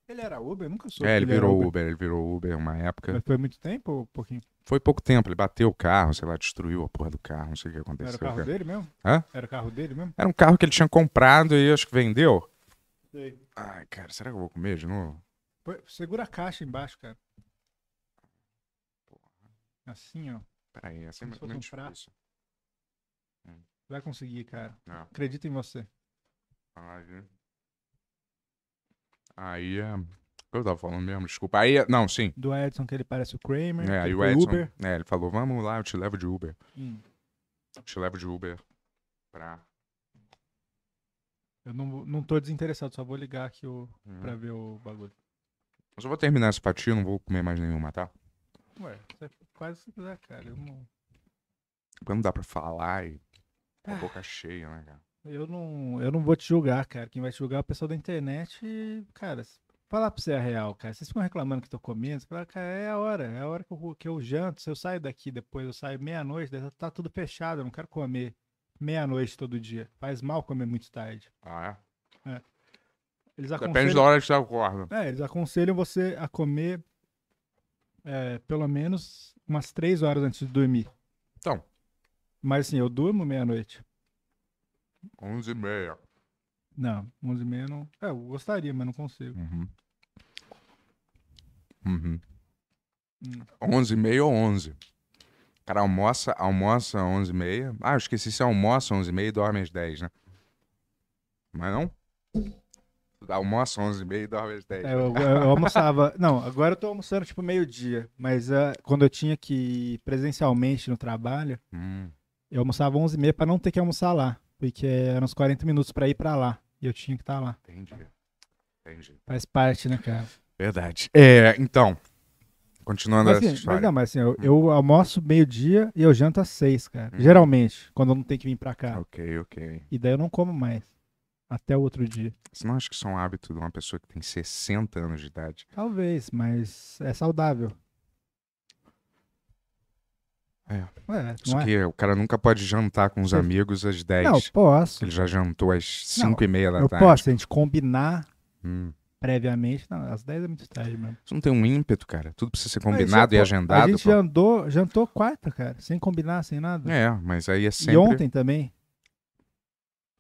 Ele era Uber? Nunca soube. É, ele, ele virou Uber. Uber. ele virou Uber uma época. Mas foi muito tempo ou pouquinho? Foi pouco tempo, ele bateu o carro, sei lá, destruiu a porra do carro, não sei o que aconteceu. Era o carro cara. dele mesmo? Hã? Era o carro dele mesmo? Era um carro que ele tinha comprado e acho que vendeu. Sei. Ai, cara, será que eu vou comer de novo? Foi... Segura a caixa embaixo, cara. Assim, ó. Peraí, assim é muito um difícil. Vai conseguir, cara. Não. em você. Ah, viu? Aí é. Eu tava falando mesmo, desculpa. Aí, é, não, sim. Do Edson, que ele parece o Kramer. É, aí o Edson, Uber. né, ele falou, vamos lá, eu te levo de Uber. Hum, Eu te levo de Uber pra... eu não, não tô desinteressado, só vou ligar aqui o, hum. pra ver o bagulho. Eu só vou terminar essa fatia, não vou comer mais nenhuma, tá? Ué, você quase se quiser, cara. Eu não... Porque não dá pra falar e... Com a ah. boca cheia, né, cara? Eu não, eu não vou te julgar, cara. Quem vai te julgar é o pessoal da internet. E, cara, falar pra você a real, cara. Vocês ficam reclamando que tô comendo. Você fala, cara, é a hora. É a hora que eu, que eu janto. Se eu saio daqui depois, eu saio meia-noite, tá, tá tudo fechado. Eu não quero comer meia-noite todo dia. Faz mal comer muito tarde. Ah, é? É. Eles aconselham... Depende da hora que você acorda. É, eles aconselham você a comer é, pelo menos umas três horas antes de dormir. Então. Mas assim, eu durmo meia-noite. 11 e meia. Não, 11 e meia não. É, eu gostaria, mas não consigo. Uhum. Uhum. Hum. 11 e meia ou 11. O cara almoça, almoça 11 e meia. Ah, eu esqueci se almoça 11 e meia e dorme às 10, né? Mas é não? Almoça 11 e meia e dorme às 10. É, eu, eu, almoçava. [laughs] não, agora eu tô almoçando tipo meio-dia. Mas uh, quando eu tinha que ir presencialmente no trabalho, hum. eu almoçava 11 e meia pra não ter que almoçar lá. Porque eram uns 40 minutos para ir para lá. E eu tinha que estar tá lá. Entendi. Entendi. Faz parte, né, cara? Verdade. É, então. Continuando mas, assim, essa história. Mas não, mas assim, eu, hum. eu almoço meio-dia e eu janto às seis, cara. Hum. Geralmente, quando eu não tenho que vir pra cá. Ok, ok. E daí eu não como mais. Até o outro dia. Você não acha que isso é um hábito de uma pessoa que tem 60 anos de idade? Talvez, mas é saudável. É. é, é? que é. o cara nunca pode jantar com os amigos às 10. Não, posso. Ele já jantou às 5 e meia da eu tarde. Eu posso, a gente combinar hum. previamente. Não, às 10 é muito tarde mesmo. Você não tem um ímpeto, cara. Tudo precisa ser combinado e agendado. A gente pô. jantou, jantou quarta, cara. Sem combinar, sem nada. É, mas aí é sempre... E ontem também.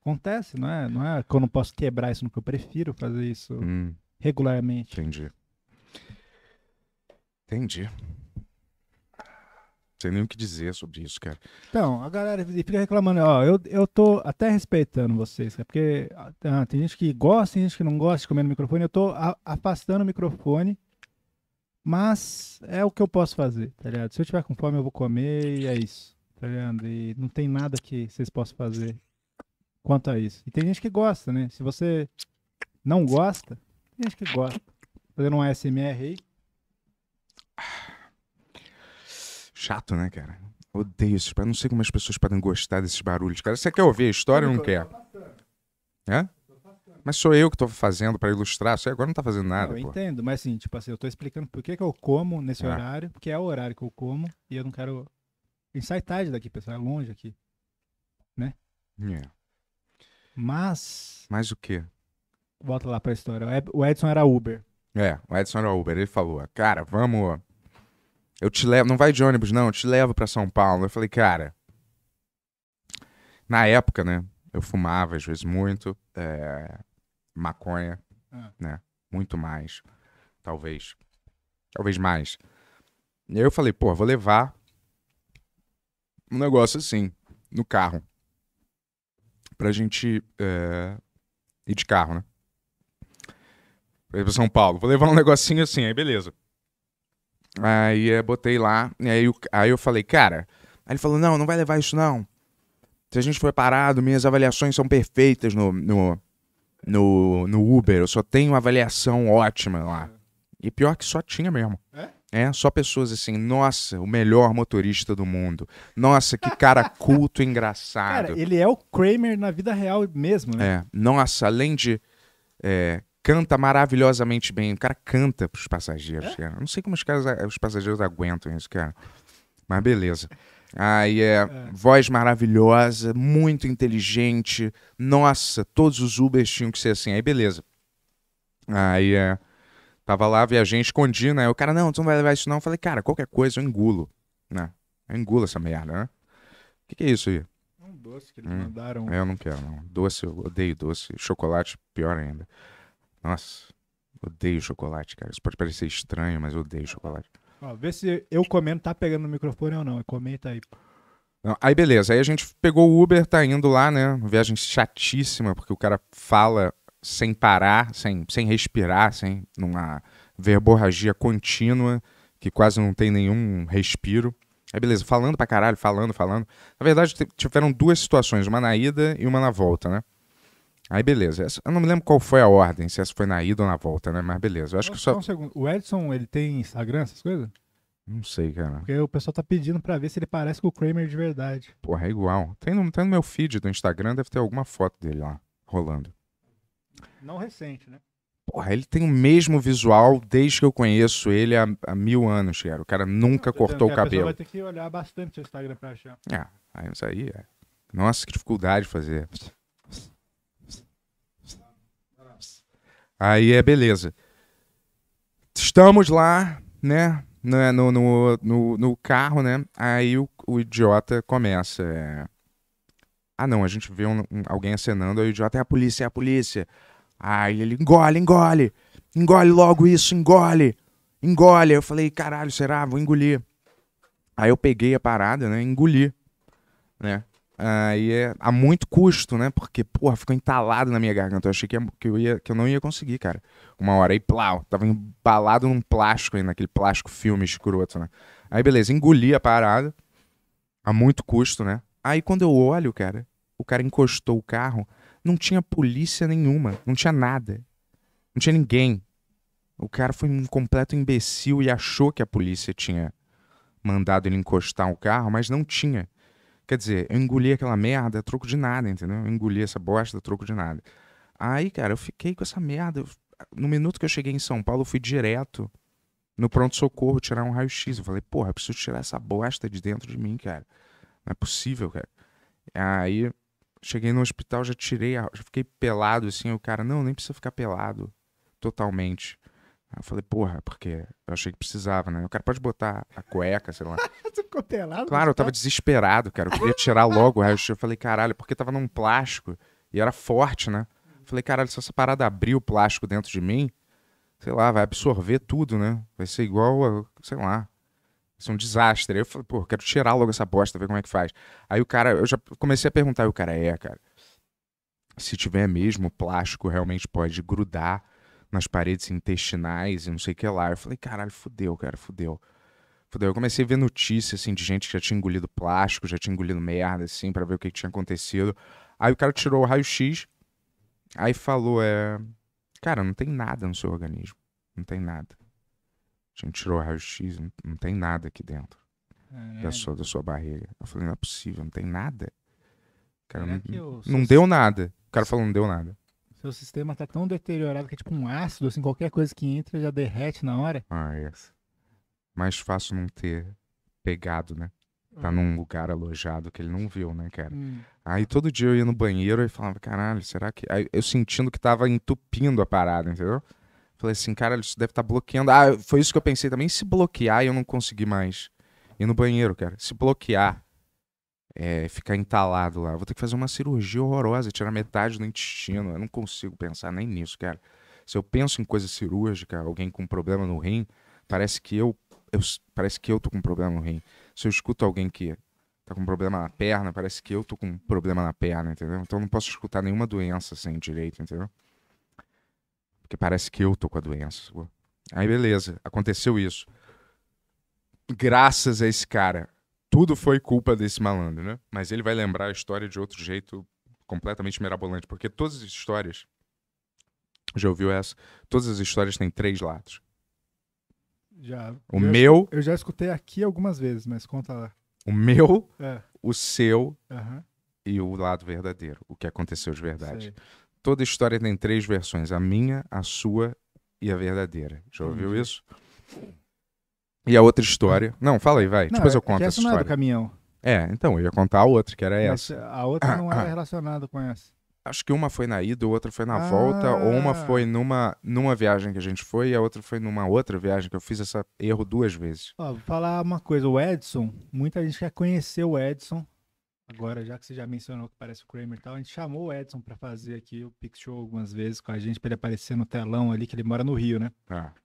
Acontece, não é? Não é que eu não posso quebrar isso não que eu prefiro fazer isso hum. regularmente. Entendi. Entendi sei nem o que dizer sobre isso, cara. Então, a galera fica reclamando, ó, eu, eu tô até respeitando vocês, cara, porque ah, tem gente que gosta, tem gente que não gosta de comer no microfone, eu tô a, afastando o microfone, mas é o que eu posso fazer, tá ligado? Se eu tiver com fome, eu vou comer e é isso, tá ligado? E não tem nada que vocês possam fazer quanto a isso. E tem gente que gosta, né? Se você não gosta, tem gente que gosta. Fazendo um ASMR aí, Chato, né, cara? Odeio esses barulhos. Não sei como as pessoas podem gostar desses barulhos, cara. Você quer ouvir a história ou não quer? É? Mas sou eu que estou fazendo para ilustrar. Você agora não está fazendo nada. Eu pô. entendo, mas assim, tipo assim, eu estou explicando por que, que eu como nesse é. horário, porque é o horário que eu como e eu não quero. A gente sai tarde daqui, pessoal, é longe aqui. Né? É. Mas. Mas o quê? Volta lá para a história. O Edson era Uber. É, o Edson era Uber. Ele falou: Cara, vamos eu te levo, não vai de ônibus não, eu te levo para São Paulo. Eu falei, cara, na época, né, eu fumava às vezes muito, é, maconha, ah. né, muito mais, talvez, talvez mais. E aí eu falei, pô, vou levar um negócio assim, no carro, pra gente é, ir de carro, né, pra ir pra São Paulo. Vou levar um negocinho assim, aí beleza. Aí eu eh, botei lá, e aí eu, aí eu falei, cara. Aí ele falou: não, não vai levar isso não. Se a gente foi parado, minhas avaliações são perfeitas no, no, no, no Uber. Eu só tenho avaliação ótima lá. E pior que só tinha mesmo. É? É, só pessoas assim, nossa, o melhor motorista do mundo. Nossa, que cara [laughs] culto e engraçado. Cara, ele é o Kramer na vida real mesmo, né? É, nossa, além de é, canta maravilhosamente bem. O cara canta pros passageiros, é? cara. Não sei como os, caras, os passageiros aguentam isso, cara. Mas beleza. Aí é, é, voz maravilhosa, muito inteligente. Nossa, todos os Ubers tinham que ser assim. Aí beleza. Aí é, tava lá, viajei, escondido né? O cara, não, tu não vai levar isso não. Eu falei, cara, qualquer coisa eu engulo, né? Eu engulo essa merda, né? O que, que é isso aí? É um doce que eles hum, mandaram. Eu não quero, não. Doce, eu odeio doce. Chocolate, pior ainda. Nossa, odeio chocolate, cara. Isso pode parecer estranho, mas eu odeio chocolate. Ó, vê se eu comendo tá pegando o microfone ou não. Comenta aí. Não, aí beleza, aí a gente pegou o Uber, tá indo lá, né? Uma viagem chatíssima, porque o cara fala sem parar, sem, sem respirar, sem numa verborragia contínua, que quase não tem nenhum respiro. Aí beleza, falando pra caralho, falando, falando. Na verdade, tiveram duas situações, uma na ida e uma na volta, né? Aí beleza, eu não me lembro qual foi a ordem, se essa foi na ida ou na volta, né? Mas beleza, eu acho só, que só... só... um segundo, o Edson, ele tem Instagram, essas coisas? Não sei, cara. Porque o pessoal tá pedindo pra ver se ele parece com o Kramer de verdade. Porra, é igual. Tem no, tem no meu feed do Instagram, deve ter alguma foto dele lá, rolando. Não recente, né? Porra, ele tem o mesmo visual desde que eu conheço ele há, há mil anos, cara. O cara nunca não, cortou o cabelo. A vai ter que olhar bastante o Instagram pra achar. É, mas aí é. Nossa, que dificuldade fazer. Aí é beleza. Estamos lá, né, né? No, no, no, no carro, né? Aí o, o idiota começa. É... Ah, não, a gente vê um, um, alguém acenando, aí o idiota é a polícia, é a polícia. Aí ele engole, engole, engole logo isso, engole, engole. Eu falei, caralho, será? Vou engolir. Aí eu peguei a parada, né? Engoli, né? Aí é a muito custo, né? Porque, porra, ficou entalado na minha garganta. Eu achei que, ia, que, eu, ia, que eu não ia conseguir, cara. Uma hora. Aí, plau, tava embalado num plástico aí, naquele plástico filme escroto, né? Aí, beleza, engoli a parada. A muito custo, né? Aí, quando eu olho, cara, o cara encostou o carro, não tinha polícia nenhuma, não tinha nada. Não tinha ninguém. O cara foi um completo imbecil e achou que a polícia tinha mandado ele encostar o carro, mas não tinha. Quer dizer, eu engoli aquela merda, troco de nada, entendeu? Eu engoli essa bosta, troco de nada. Aí, cara, eu fiquei com essa merda. No minuto que eu cheguei em São Paulo, eu fui direto no pronto-socorro tirar um raio-x. Eu falei, porra, eu preciso tirar essa bosta de dentro de mim, cara. Não é possível, cara. Aí, cheguei no hospital, já tirei, a... já fiquei pelado, assim. O cara, não, nem precisa ficar pelado totalmente. Aí eu falei, porra, porque eu achei que precisava, né? O cara pode botar a cueca, sei lá. Você ficou pelado? Claro, eu tava tá? desesperado, cara. Eu queria tirar logo. Aí eu falei, caralho, porque tava num plástico e era forte, né? Eu falei, caralho, se essa parada abrir o plástico dentro de mim, sei lá, vai absorver tudo, né? Vai ser igual, a, sei lá. Isso é um desastre. Aí eu falei, pô, quero tirar logo essa bosta, ver como é que faz. Aí o cara, eu já comecei a perguntar, e o cara, é, cara. Se tiver mesmo, plástico realmente pode grudar nas paredes intestinais e não sei o que lá. Eu falei, caralho, fudeu, cara, fudeu. Fudeu. Eu comecei a ver notícias, assim, de gente que já tinha engolido plástico, já tinha engolido merda, assim, para ver o que, que tinha acontecido. Aí o cara tirou o raio-x, aí falou, é... Cara, não tem nada no seu organismo. Não tem nada. A gente tirou o raio-x, não, não tem nada aqui dentro. é Da sua, da sua barriga. Eu falei, não é possível, não tem nada. Cara, não, não deu nada. O cara falou, não deu nada. Seu sistema tá tão deteriorado que é tipo um ácido, assim, qualquer coisa que entra já derrete na hora. Ah, é, Mais fácil não ter pegado, né? Tá hum. num lugar alojado que ele não viu, né, cara? Hum. Aí todo dia eu ia no banheiro e falava, caralho, será que. Aí eu sentindo que tava entupindo a parada, entendeu? Falei assim, cara, isso deve estar tá bloqueando. Ah, foi isso que eu pensei também. se bloquear e eu não consegui mais ir no banheiro, cara? Se bloquear é, ficar entalado lá. Vou ter que fazer uma cirurgia horrorosa, tirar metade do intestino. Eu não consigo pensar nem nisso, cara. Se eu penso em coisa cirúrgica, alguém com problema no rim, parece que eu, eu parece que eu tô com problema no rim. Se eu escuto alguém que tá com problema na perna, parece que eu tô com problema na perna, entendeu? Então não posso escutar nenhuma doença sem direito, entendeu? Porque parece que eu tô com a doença. Aí beleza, aconteceu isso. Graças a esse cara, tudo foi culpa desse malandro, né? Mas ele vai lembrar a história de outro jeito completamente mirabolante, porque todas as histórias, já ouviu essa? Todas as histórias têm três lados. Já. O eu meu. eu já escutei aqui algumas vezes, mas conta lá. O meu, é. o seu uhum. e o lado verdadeiro, o que aconteceu de verdade. Sei. Toda história tem três versões: a minha, a sua e a verdadeira. Já ouviu Entendi. isso? E a outra história. Não, fala aí, vai. Não, Depois é eu conto essa, essa história. Não é do caminhão. É, então, eu ia contar a outra, que era Mas essa. A outra não era ah, ah. relacionada com essa. Acho que uma foi na ida, outra foi na ah. volta, ou uma ah. foi numa, numa viagem que a gente foi e a outra foi numa outra viagem que eu fiz esse erro duas vezes. Ó, vou falar uma coisa, o Edson, muita gente quer conhecer o Edson. Agora, já que você já mencionou que parece o Kramer e tal, a gente chamou o Edson para fazer aqui o Pix Show algumas vezes com a gente, para ele aparecer no telão ali, que ele mora no Rio, né? Tá. Ah.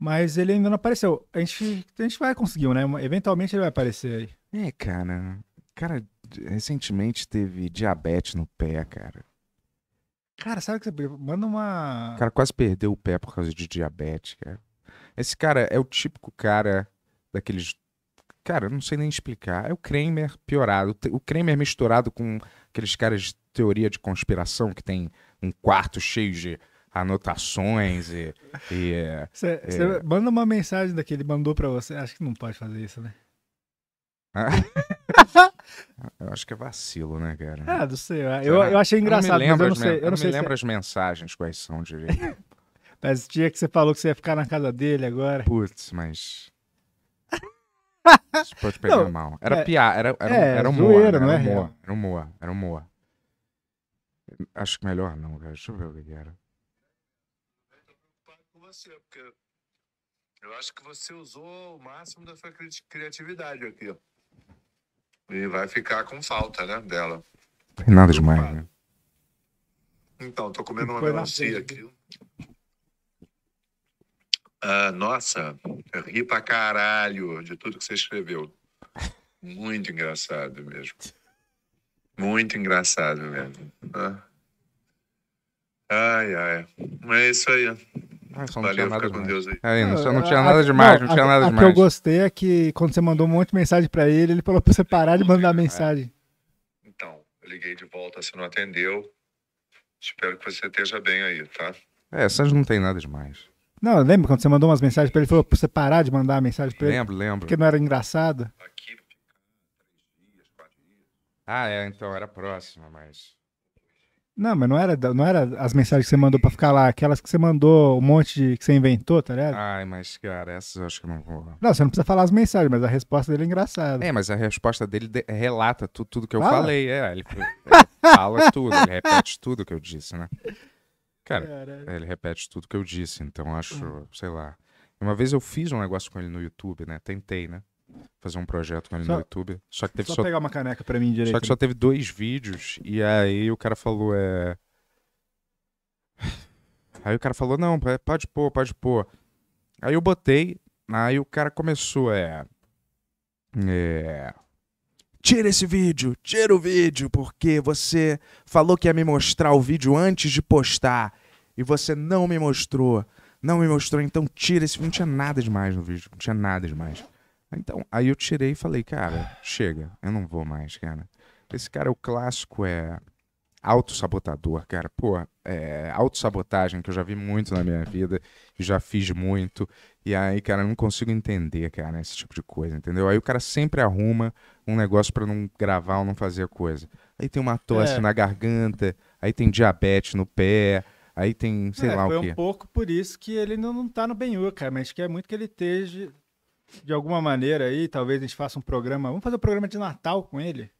Mas ele ainda não apareceu. A gente, a gente vai conseguir, né? Eventualmente ele vai aparecer aí. É, cara. Cara, recentemente teve diabetes no pé, cara. Cara, sabe que você manda uma. O cara quase perdeu o pé por causa de diabetes, cara. Esse cara é o típico cara daqueles. Cara, eu não sei nem explicar. É o Kramer piorado. O Kramer misturado com aqueles caras de teoria de conspiração que tem um quarto cheio de anotações e. e cê, é... cê é. manda uma mensagem daquele, mandou para você. Acho que não pode fazer isso, né? [laughs] eu acho que é vacilo, né, cara? Ah, não sei. Eu, eu achei engraçado, eu não Eu não, me lembro é as mensagens quais são direito. [laughs] [laughs] mas dia que você falou que você ia ficar na casa dele agora. Putz, mas. Isso pode pegar não, mal. Era é, era, era, é, era humor. Zoeira, né? era, humor, é era era humor, era humor. Acho que melhor não, cara. Deixa eu ver o que era você, porque eu acho que você usou o máximo da sua criatividade aqui. E vai ficar com falta, né, dela. nada demais, né? Então, tô comendo uma melancia aqui. Ah, nossa, eu ri pra caralho de tudo que você escreveu. Muito engraçado mesmo. Muito engraçado mesmo. Ah. Ai, ai. É isso aí. Ah, só não é, ah, tinha nada demais. não, só não tinha nada demais, não, não tinha nada demais. O que eu gostei é que quando você mandou um monte de mensagem pra ele, ele falou pra você parar de mandar é. mensagem. É. Então, eu liguei de volta, você não atendeu. Espero que você esteja bem aí, tá? É, essas não tem nada demais. Não, lembra quando você mandou umas mensagens pra ele, falou pra você parar de mandar mensagem pra ele? Lembro, lembro. Porque não era engraçado? Aqui, três dias, quatro dias. Ah, é, então era próxima, mas. Não, mas não era, não era as mensagens que você mandou pra ficar lá, aquelas que você mandou, um monte de, que você inventou, tá ligado? Ai, mas, cara, essas eu acho que eu não vou. Não, você não precisa falar as mensagens, mas a resposta dele é engraçada. É, mas a resposta dele de- relata tudo, tudo que eu Fala. falei. É, ele, [laughs] ele fala tudo, ele repete tudo que eu disse, né? Cara, Caralho. ele repete tudo que eu disse, então acho, hum. sei lá. Uma vez eu fiz um negócio com ele no YouTube, né? Tentei, né? fazer um projeto com ele só, no YouTube. Só que teve só, só pegar uma caneca para mim direito. Só que só né? teve dois vídeos e aí o cara falou é Aí o cara falou não, é, pode pôr, pode pôr. Aí eu botei, aí o cara começou é é Tira esse vídeo, tira o vídeo, porque você falou que ia me mostrar o vídeo antes de postar e você não me mostrou. Não me mostrou, então tira esse vídeo. Não tinha nada demais no vídeo, não tinha nada demais. Então, aí eu tirei e falei, cara, chega, eu não vou mais, cara. Esse cara, o clássico é autossabotador, cara. Pô, é autossabotagem que eu já vi muito na minha vida e já fiz muito. E aí, cara, eu não consigo entender, cara, esse tipo de coisa, entendeu? Aí o cara sempre arruma um negócio para não gravar ou não fazer a coisa. Aí tem uma tosse é. na garganta, aí tem diabetes no pé, aí tem, sei é, lá o quê. Foi um pouco por isso que ele não, não tá no Benhur, cara, mas quer é muito que ele esteja, de alguma maneira aí, talvez a gente faça um programa. Vamos fazer um programa de Natal com ele?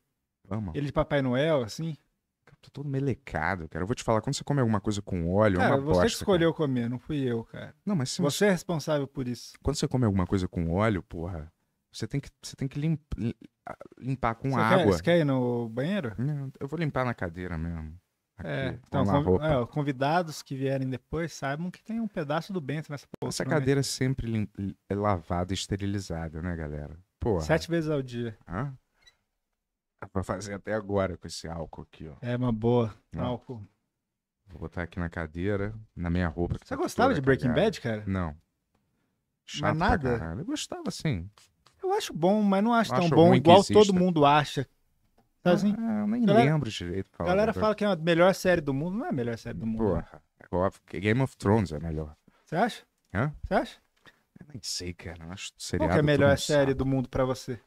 Vamos. Ele de Papai Noel, assim? Cara, tô todo melecado, cara. Eu vou te falar, quando você come alguma coisa com óleo, é cara, é uma bosta. você escolheu cara. comer, não fui eu, cara. Não, mas se você é responsável por isso. Quando você come alguma coisa com óleo, porra, você tem que, você tem que limpa, limpar com você água. Quer, você quer ir no banheiro? Não, eu vou limpar na cadeira mesmo. É, então, conv... é, convidados que vierem depois saibam que tem um pedaço do Bento nessa porra. Essa cadeira é sempre é lavada e esterilizada, né, galera? Porra. Sete vezes ao dia. Hã? Dá pra fazer até agora com esse álcool aqui, ó. É uma boa, Não. álcool. Vou botar aqui na cadeira, na minha roupa. Você tá gostava de Breaking cagada. Bad, cara? Não. Chato mas nada? Eu gostava, sim. Eu acho bom, mas não acho, tão acho bom igual todo mundo acha assim? Ah, eu nem galera, lembro direito. A galera fala que é a melhor série do mundo. Não é a melhor série do mundo. Porra, né? É Game of Thrones é a melhor. Você acha? Hã? Você acha? Eu nem sei, cara. Eu acho seria Qual que é a melhor série sabe? do mundo pra você?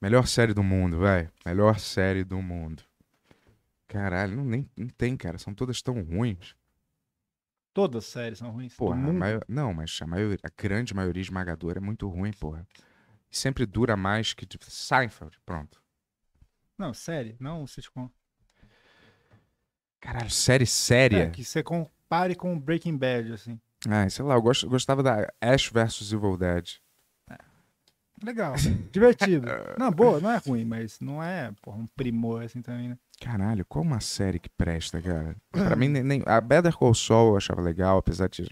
Melhor série do mundo, vai. Melhor série do mundo. Caralho, não, nem, não tem, cara. São todas tão ruins. Todas as séries são ruins. Porra, maior... não, mas a, maior... a grande maioria esmagadora é muito ruim, porra. Sempre dura mais que tipo, Seinfeld, pronto. Não, série, não sitcom. Caralho, série séria. É, que você compare com Breaking Bad, assim. Ah, sei lá, eu gost, gostava da Ash vs Evil Dead. É. Legal, [laughs] divertido. [laughs] não, boa, não é ruim, mas não é porra, um primor assim também, né? Caralho, qual uma série que presta, cara? [clears throat] pra mim, nem, nem, a Better Call Saul eu achava legal, apesar de.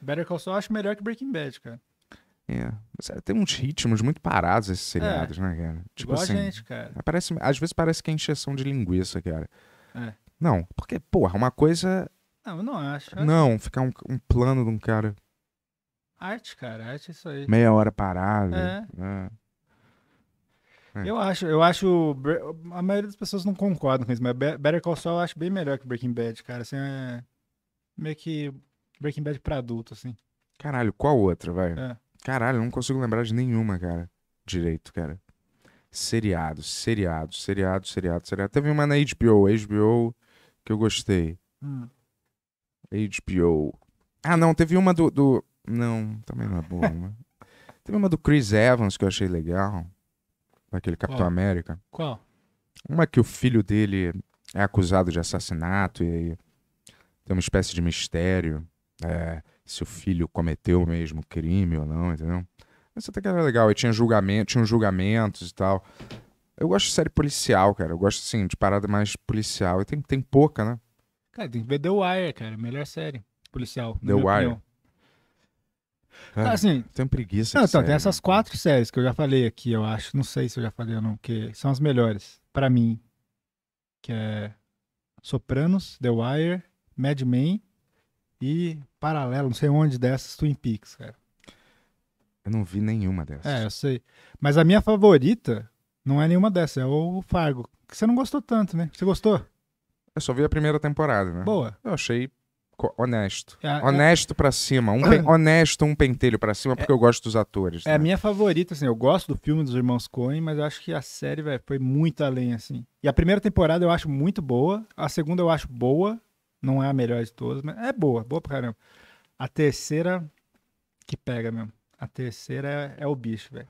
Better Call Saul eu acho melhor que Breaking Bad, cara. É. Mas tem uns ritmos muito parados esses é, seriados, é. né, cara? Tipo Igual assim. Gente, cara. Parece, às vezes parece que é injeção de linguiça, cara. É. Não, porque, porra, uma coisa. Não, eu não acho. Eu não, acho... ficar um, um, plano de um cara. Arte, cara, arte é isso aí. Meia hora parada é. é. é. Eu acho, eu acho. A maioria das pessoas não concordam com isso, mas Better Call Saul eu acho bem melhor que Breaking Bad, cara. Assim, é meio que Breaking Bad pra adulto, assim. Caralho, qual outra, vai? É. Caralho, não consigo lembrar de nenhuma, cara. Direito, cara. Seriado, seriado, seriado, seriado, seriado. Teve uma na HBO, HBO que eu gostei. Hum. HBO. Ah, não, teve uma do. do... Não, também não é boa. [laughs] né? Teve uma do Chris Evans que eu achei legal. Daquele Capitão Qual? América. Qual? Uma que o filho dele é acusado de assassinato e tem uma espécie de mistério. É se o filho cometeu mesmo crime ou não, entendeu? Mas até que era legal. E tinha julgamento, tinha julgamentos e tal. Eu gosto de série policial, cara. Eu gosto, assim, de parada mais policial. E tem, tem pouca, né? Cara, tem que ver The Wire, cara. Melhor série policial. The Wire. Cara, ah, assim, tem preguiça. Não, então, série, tem essas né, quatro séries que eu já falei aqui, eu acho. Não sei se eu já falei ou não, que são as melhores para mim. Que é Sopranos, The Wire, Mad Men e paralelo, não sei onde dessas Twin Peaks, cara. Eu não vi nenhuma dessas. É, eu sei. Mas a minha favorita não é nenhuma dessas, é o Fargo. Que você não gostou tanto, né? Você gostou? Eu só vi a primeira temporada, né? Boa. Eu achei honesto. É, é. honesto é... para cima. Um [clears throat] Honesto, um pentelho para cima, porque é... eu gosto dos atores. É né? a minha favorita, assim. Eu gosto do filme dos Irmãos Coen, mas eu acho que a série, velho, foi muito além, assim. E a primeira temporada eu acho muito boa, a segunda eu acho boa, não é a melhor de todas, mas é boa, boa pra caramba. A terceira que pega mesmo. A terceira é, é o bicho, velho.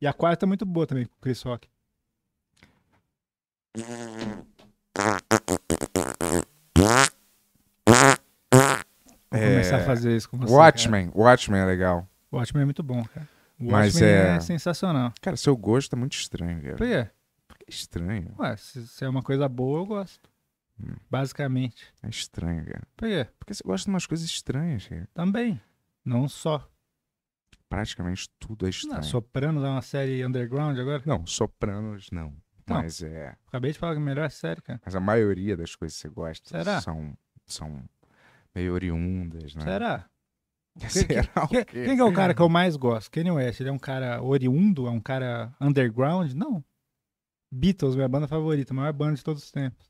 E a quarta é muito boa também, com o Chris Rock. Vou é, começar a fazer isso com você. Watchmen, cara. Watchmen é legal. Watchmen é muito bom, cara. Watchmen é... é sensacional. Cara, seu gosto é muito estranho, velho Por quê? Porque é estranho. Ué, se, se é uma coisa boa, eu gosto. Basicamente. É estranho, cara. Por quê? Porque você gosta de umas coisas estranhas, cara. Também. Não só. Praticamente tudo é estranho. Não, Sopranos é uma série underground agora? Não, Sopranos não. não. Mas é. Acabei de falar que é a melhor série, cara. Mas a maioria das coisas que você gosta Será? são. são meio oriundas, né? Será? [laughs] Quem, quem, quem, é o cara que eu mais gosto? Kanye West, ele é um cara oriundo? É um cara underground? Não. Beatles, minha banda favorita, maior banda de todos os tempos.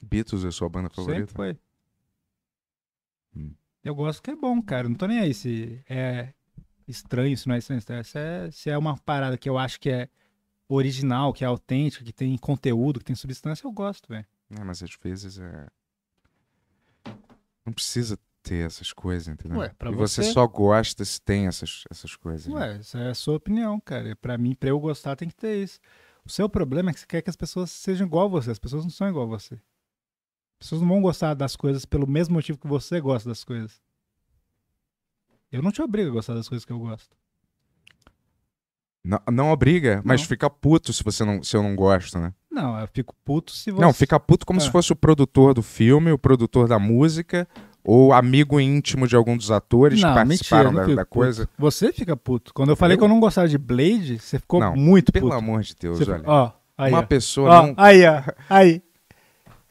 Beatles é sua banda favorita? Sempre foi. Hum. Eu gosto que é bom, cara. Não tô nem aí se é estranho, se não é estranho. É, se é, se é uma parada que eu acho que é original, que é autêntica, que tem conteúdo, que tem substância, eu gosto, velho. É, mas às vezes é. Não precisa ter essas coisas, entendeu? Ué, e você... você... só gosta se tem essas, essas coisas. Né? Ué, né? essa é a sua opinião, cara. É, pra mim, pra eu gostar, tem que ter isso. O seu problema é que você quer que as pessoas sejam igual a você. As pessoas não são igual a você pessoas não vão gostar das coisas pelo mesmo motivo que você gosta das coisas. Eu não te obrigo a gostar das coisas que eu gosto. Não, não obriga, mas não. fica puto se você não, se eu não gosto, né? Não, eu fico puto se você. Não, fica puto como ah. se fosse o produtor do filme, o produtor da música, ou amigo íntimo de algum dos atores não, que participaram mentira, da, da, coisa. Puto. Você fica puto. Quando eu falei eu... que eu não gostava de Blade, você ficou não, muito puto. Pelo amor de Deus, você... olha. Ó, aí, uma ó. pessoa ó, não. Aí, ó. Aí.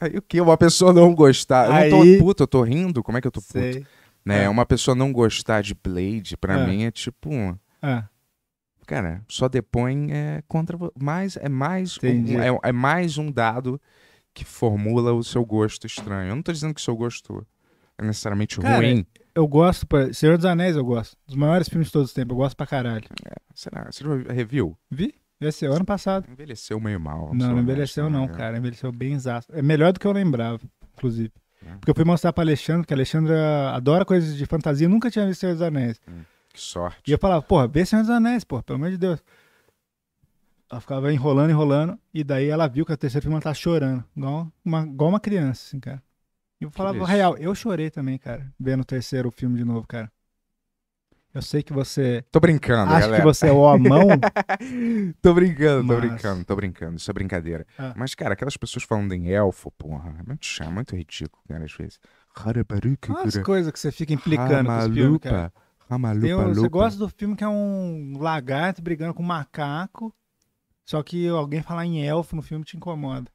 Aí o que? Uma pessoa não gostar. Eu Aí... não tô puto, eu tô rindo. Como é que eu tô puto? Sei. Né? É. Uma pessoa não gostar de Blade, pra é. mim, é tipo. É. Cara, só depõe é, contra. Mais, é, mais um, é, é, mais um dado que formula o seu gosto estranho. Eu não tô dizendo que o seu gosto é necessariamente cara, ruim. Eu gosto. Pra... Senhor dos Anéis, eu gosto. Dos maiores filmes de todos os tempos, eu gosto pra caralho. É, será? Você já viu a review? Vi? Envelheceu ano passado. Envelheceu meio mal. Não, não envelheceu né? não, cara. É. cara. Envelheceu bem exato. É melhor do que eu lembrava, inclusive. É. Porque eu fui mostrar pra Alexandre, que a Alexandra adora coisas de fantasia, nunca tinha visto Senhor dos Anéis. Hum, que sorte. E eu falava, porra, vê Senhor dos Anéis, porra, pelo amor de Deus. Ela ficava enrolando, enrolando, e daí ela viu que a terceira filma tá chorando, igual uma, igual uma criança, assim, cara. E eu falava, real, eu chorei também, cara, vendo o terceiro filme de novo, cara. Eu sei que você. Tô brincando, acha galera. que você é o amão. [laughs] tô brincando, Mas... tô brincando, tô brincando. Isso é brincadeira. Ah. Mas, cara, aquelas pessoas falando em elfo, porra, é muito chato, é muito ridículo, cara, às vezes. As coisas que você fica implicando com filmes, cara. Tem um, você gosta do filme que é um lagarto brigando com um macaco, só que alguém falar em elfo no filme te incomoda.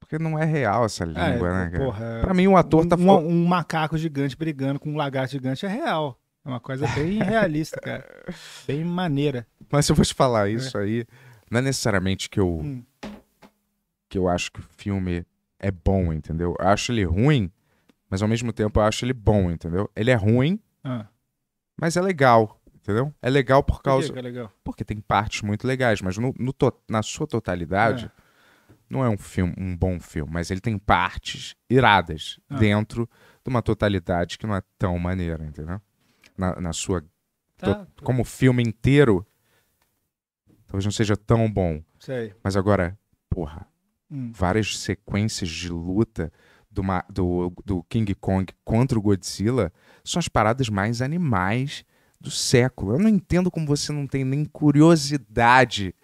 Porque não é real essa língua, é, né, cara? Porra, pra mim, o ator um, tá... Um, um macaco gigante brigando com um lagarto gigante é real. É uma coisa bem realista, cara. Bem maneira. Mas eu vou te falar isso é. aí. Não é necessariamente que eu. Hum. Que eu acho que o filme é bom, entendeu? Eu acho ele ruim, mas ao mesmo tempo eu acho ele bom, entendeu? Ele é ruim, ah. mas é legal, entendeu? É legal por causa. Por que é legal? Porque tem partes muito legais, mas no, no to... na sua totalidade. É. Não é um filme, um bom filme, mas ele tem partes iradas ah. dentro de uma totalidade que não é tão maneira, entendeu? na, na sua. Tá. To, como filme inteiro, talvez não seja tão bom. Sei. Mas agora, porra, hum. várias sequências de luta do, do, do King Kong contra o Godzilla são as paradas mais animais do século. Eu não entendo como você não tem nem curiosidade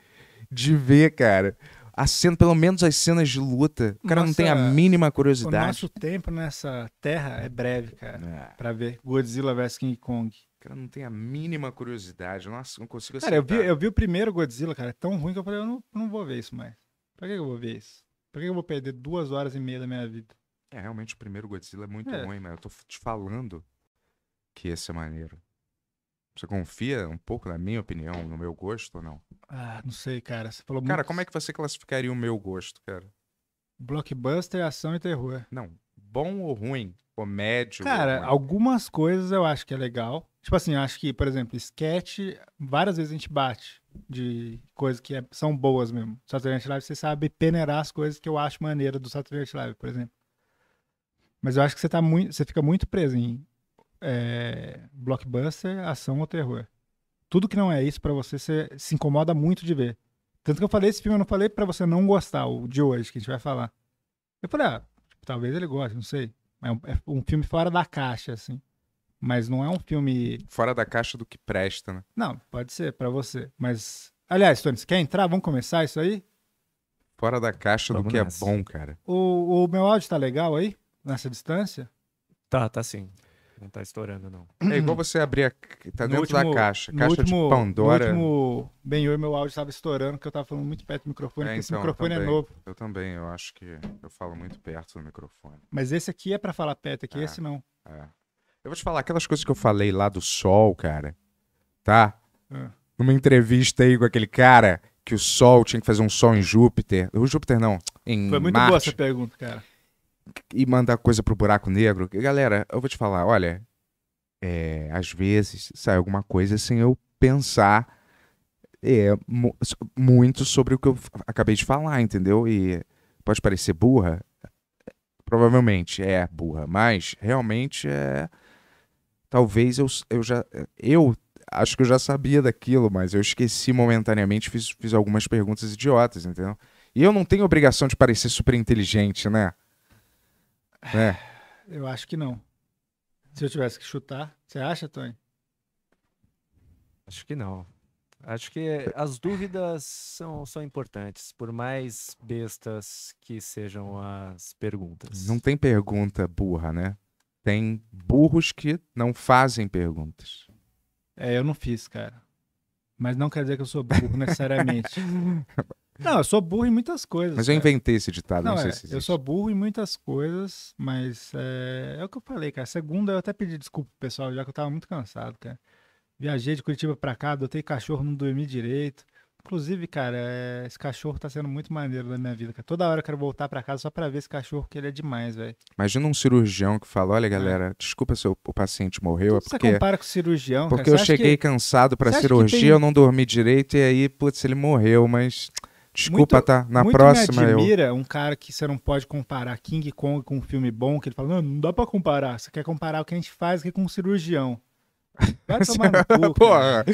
de ver, cara a cena, pelo menos as cenas de luta. O cara Nossa, não tem a mínima curiosidade. O nosso tempo nessa terra é breve, cara. É. Pra ver Godzilla vs King Kong. O cara não tem a mínima curiosidade. Nossa, não consigo Cara, eu vi, eu vi o primeiro Godzilla, cara. É tão ruim que eu falei, eu não, não vou ver isso mais. Pra que eu vou ver isso? Pra que eu vou perder duas horas e meia da minha vida? É, realmente o primeiro Godzilla é muito é. ruim, mas eu tô te falando que esse é maneiro. Você confia um pouco na minha opinião, no meu gosto ou não? Ah, não sei, cara. Você falou Cara, muito... como é que você classificaria o meu gosto, cara? Blockbuster, ação e terror. Não, bom ou ruim? Ou médio? Cara, ou algumas coisas eu acho que é legal. Tipo assim, eu acho que, por exemplo, sketch, várias vezes a gente bate de coisas que é, são boas mesmo. Saturday Night Live, você sabe peneirar as coisas que eu acho maneira do Saturday Night Live, por exemplo. Mas eu acho que você, tá muito, você fica muito preso em é, blockbuster, ação ou terror. Tudo que não é isso para você, você se incomoda muito de ver. Tanto que eu falei esse filme, eu não falei para você não gostar, o de hoje, que a gente vai falar. Eu falei, ah, tipo, talvez ele goste, não sei. É um, é um filme fora da caixa, assim. Mas não é um filme. Fora da caixa do que presta, né? Não, pode ser, para você. Mas. Aliás, Tony, você quer entrar? Vamos começar isso aí? Fora da caixa Vamos do que é nessa. é bom, cara. O, o meu áudio tá legal aí? Nessa distância? Tá, tá sim. Não tá estourando, não. É igual você abrir a... Tá no dentro último, da caixa. Caixa último, de Pandora. No último bem meu áudio estava estourando, porque eu estava falando muito perto do microfone, é, então, esse microfone é também, é novo. Eu também, eu acho que eu falo muito perto do microfone. Mas esse aqui é para falar perto aqui, é, esse não. É. Eu vou te falar, aquelas coisas que eu falei lá do sol, cara, tá? É. Numa entrevista aí com aquele cara que o sol tinha que fazer um sol em Júpiter. O Júpiter não, em Foi muito Marte. boa essa pergunta, cara e mandar coisa pro buraco negro. Galera, eu vou te falar, olha, é, às vezes sai alguma coisa sem eu pensar é, muito sobre o que eu acabei de falar, entendeu? E pode parecer burra, provavelmente é burra, mas realmente é. Talvez eu, eu já. Eu acho que eu já sabia daquilo, mas eu esqueci momentaneamente, fiz, fiz algumas perguntas idiotas, entendeu? E eu não tenho obrigação de parecer super inteligente, né? É. Eu acho que não. Se eu tivesse que chutar, você acha, Tony? Acho que não. Acho que as dúvidas são, são importantes, por mais bestas que sejam as perguntas. Não tem pergunta burra, né? Tem burros que não fazem perguntas. É, eu não fiz, cara. Mas não quer dizer que eu sou burro necessariamente. [laughs] Não, eu sou burro em muitas coisas. Mas eu inventei esse ditado, não, não sei é, se existe. Eu sou burro em muitas coisas, mas é, é, o que eu falei, cara. Segunda eu até pedi desculpa pro pessoal, já que eu tava muito cansado, cara. Viajei de Curitiba pra cá, adotei cachorro, não dormi direito. Inclusive, cara, é, esse cachorro tá sendo muito maneiro na minha vida, cara. Toda hora eu quero voltar pra casa só pra ver esse cachorro, que ele é demais, velho. Imagina um cirurgião que fala, olha, é. galera, desculpa se o, o paciente morreu, é porque... Você compara com o cirurgião, Porque cara. eu cheguei que... cansado pra cirurgia, tem... eu não dormi direito, e aí, putz, ele morreu, mas... Desculpa, muito, tá? Na muito próxima. Me admira eu... um cara que você não pode comparar King Kong com um filme bom, que ele fala: não, não dá pra comparar. Você quer comparar o que a gente faz aqui com um cirurgião. Vai [laughs] tomar no cu, Porra.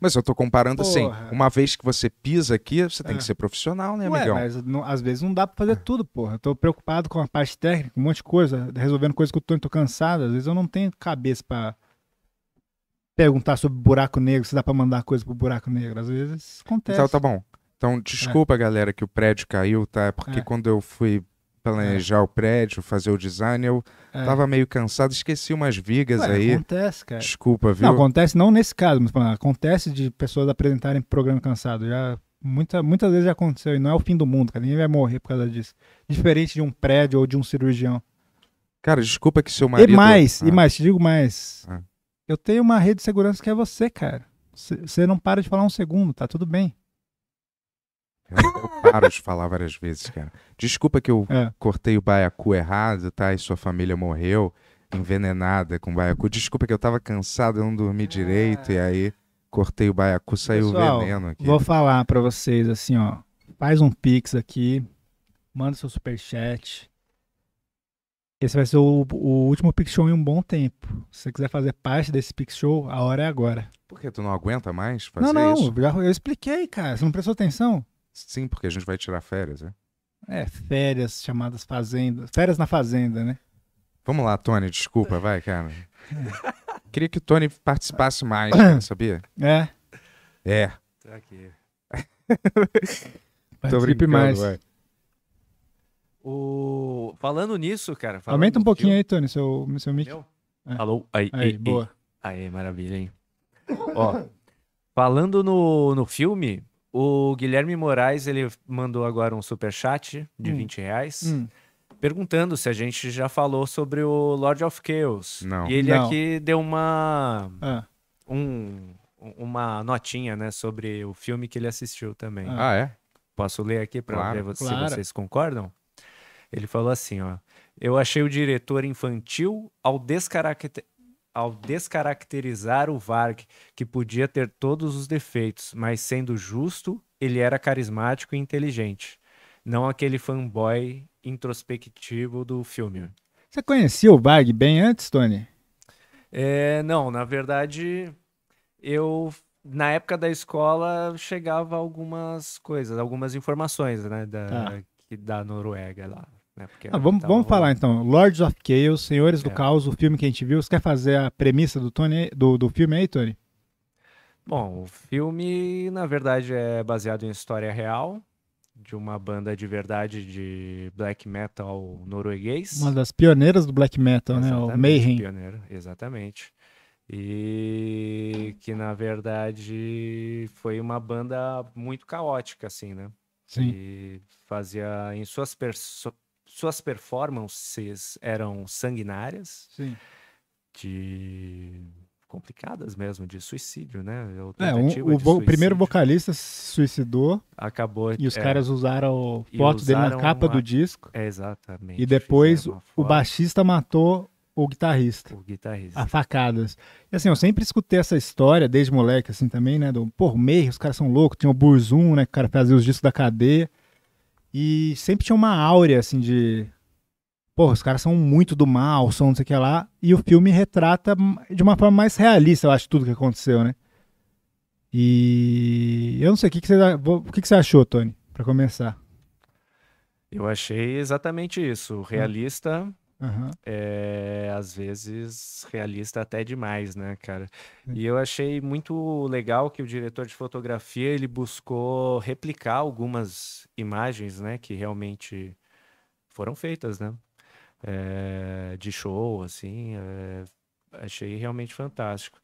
Mas eu tô comparando assim, Porra. assim, uma vez que você pisa aqui, você tem ah. que ser profissional, né, Ué, amigão? Mas não, às vezes não dá pra fazer tudo, porra. Eu tô preocupado com a parte técnica, um monte de coisa, resolvendo coisas que eu tô, tô cansado. Às vezes eu não tenho cabeça pra perguntar sobre buraco negro, se dá pra mandar coisa pro buraco negro. Às vezes acontece. Então tá bom. Então, é. desculpa, é. galera, que o prédio caiu, tá? Porque é. quando eu fui planejar é. o prédio, fazer o design, eu é. tava meio cansado, esqueci umas vigas Ué, aí. Acontece, cara. Desculpa, viu? Não, acontece não nesse caso, mas acontece de pessoas apresentarem programa cansado. Já muita, muitas vezes já aconteceu e não é o fim do mundo, cara. Ninguém vai morrer por causa disso. Diferente de um prédio ou de um cirurgião. Cara, desculpa que seu marido. E mais, ah. e mais, te digo mais. Ah. Eu tenho uma rede de segurança que é você, cara. Você não para de falar um segundo, tá tudo bem. Eu, eu paro de falar várias vezes, cara. Desculpa que eu é. cortei o baiacu errado, tá? E sua família morreu envenenada com baiacu. Desculpa que eu tava cansado, eu não dormi direito e aí cortei o baiacu, saiu Pessoal, veneno aqui. Vou falar para vocês assim, ó. Faz um pix aqui, manda seu super chat. Esse vai ser o, o último Pix Show em um bom tempo. Se você quiser fazer parte desse Pix Show, a hora é agora. Por que tu não aguenta mais fazer não, não, isso? Não, não, eu expliquei, cara. Você não prestou atenção? Sim, porque a gente vai tirar férias, né? É, férias chamadas fazenda Férias na fazenda, né? Vamos lá, Tony, desculpa, vai, cara. É. [laughs] Queria que o Tony participasse mais, [coughs] cara, sabia? É. É. Tá aqui. [laughs] Tô brincando, mais. Vai. O... Falando nisso, cara. Falando Aumenta um pouquinho aí, Tony, seu, seu mic. É. Alô? Aí, aí, boa. Aí, maravilha, hein? Ó, falando no, no filme, o Guilherme Moraes, ele mandou agora um super chat de hum. 20 reais. Hum. Perguntando se a gente já falou sobre o Lord of Chaos. Não. E ele Não. aqui deu uma... Ah. Um, uma notinha, né? Sobre o filme que ele assistiu também. É. Ah, é? Posso ler aqui para claro, ver se claro. vocês concordam? Ele falou assim, ó. Eu achei o diretor infantil ao descaracter ao descaracterizar o Varg, que podia ter todos os defeitos, mas sendo justo, ele era carismático e inteligente. Não aquele fanboy introspectivo do filme. Você conhecia o Varg bem antes, Tony? É, não, na verdade, eu na época da escola chegava algumas coisas, algumas informações, né, da, ah. da Noruega lá. Né? Ah, vamos, vamos falar então. Lords of Chaos, Senhores é. do Caos, o filme que a gente viu. Você quer fazer a premissa do, Tony, do, do filme aí, Tony? Bom, o filme, na verdade, é baseado em história real de uma banda de verdade de black metal norueguês. Uma das pioneiras do black metal, exatamente, né? O Mayhem. Pioneira, exatamente. E que, na verdade, foi uma banda muito caótica, assim, né? Sim. E fazia, em suas suas performances eram sanguinárias. Sim. De complicadas mesmo, de suicídio, né? É, é um, o, primeiro vocalista se suicidou. Acabou. E os é, caras usaram fotos dele na capa uma... do disco. É, exatamente. E depois o baixista matou o guitarrista. O guitarrista. A facadas. E assim, eu sempre escutei essa história, desde moleque, assim, também, né? Do, por meio, os caras são loucos. Tinha o Burzum, né? Que o cara fazia os discos da cadeia. E sempre tinha uma áurea, assim, de. Pô, os caras são muito do mal, são não sei o que lá. E o filme retrata de uma forma mais realista, eu acho, tudo que aconteceu, né? E eu não sei, o que, que, você, o que, que você achou, Tony, para começar? Eu achei exatamente isso. Hum. Realista, hum. Uhum. É, às vezes realista até demais, né, cara? E eu achei muito legal que o diretor de fotografia ele buscou replicar algumas imagens, né, que realmente foram feitas, né, é, de show, assim, é, achei realmente fantástico.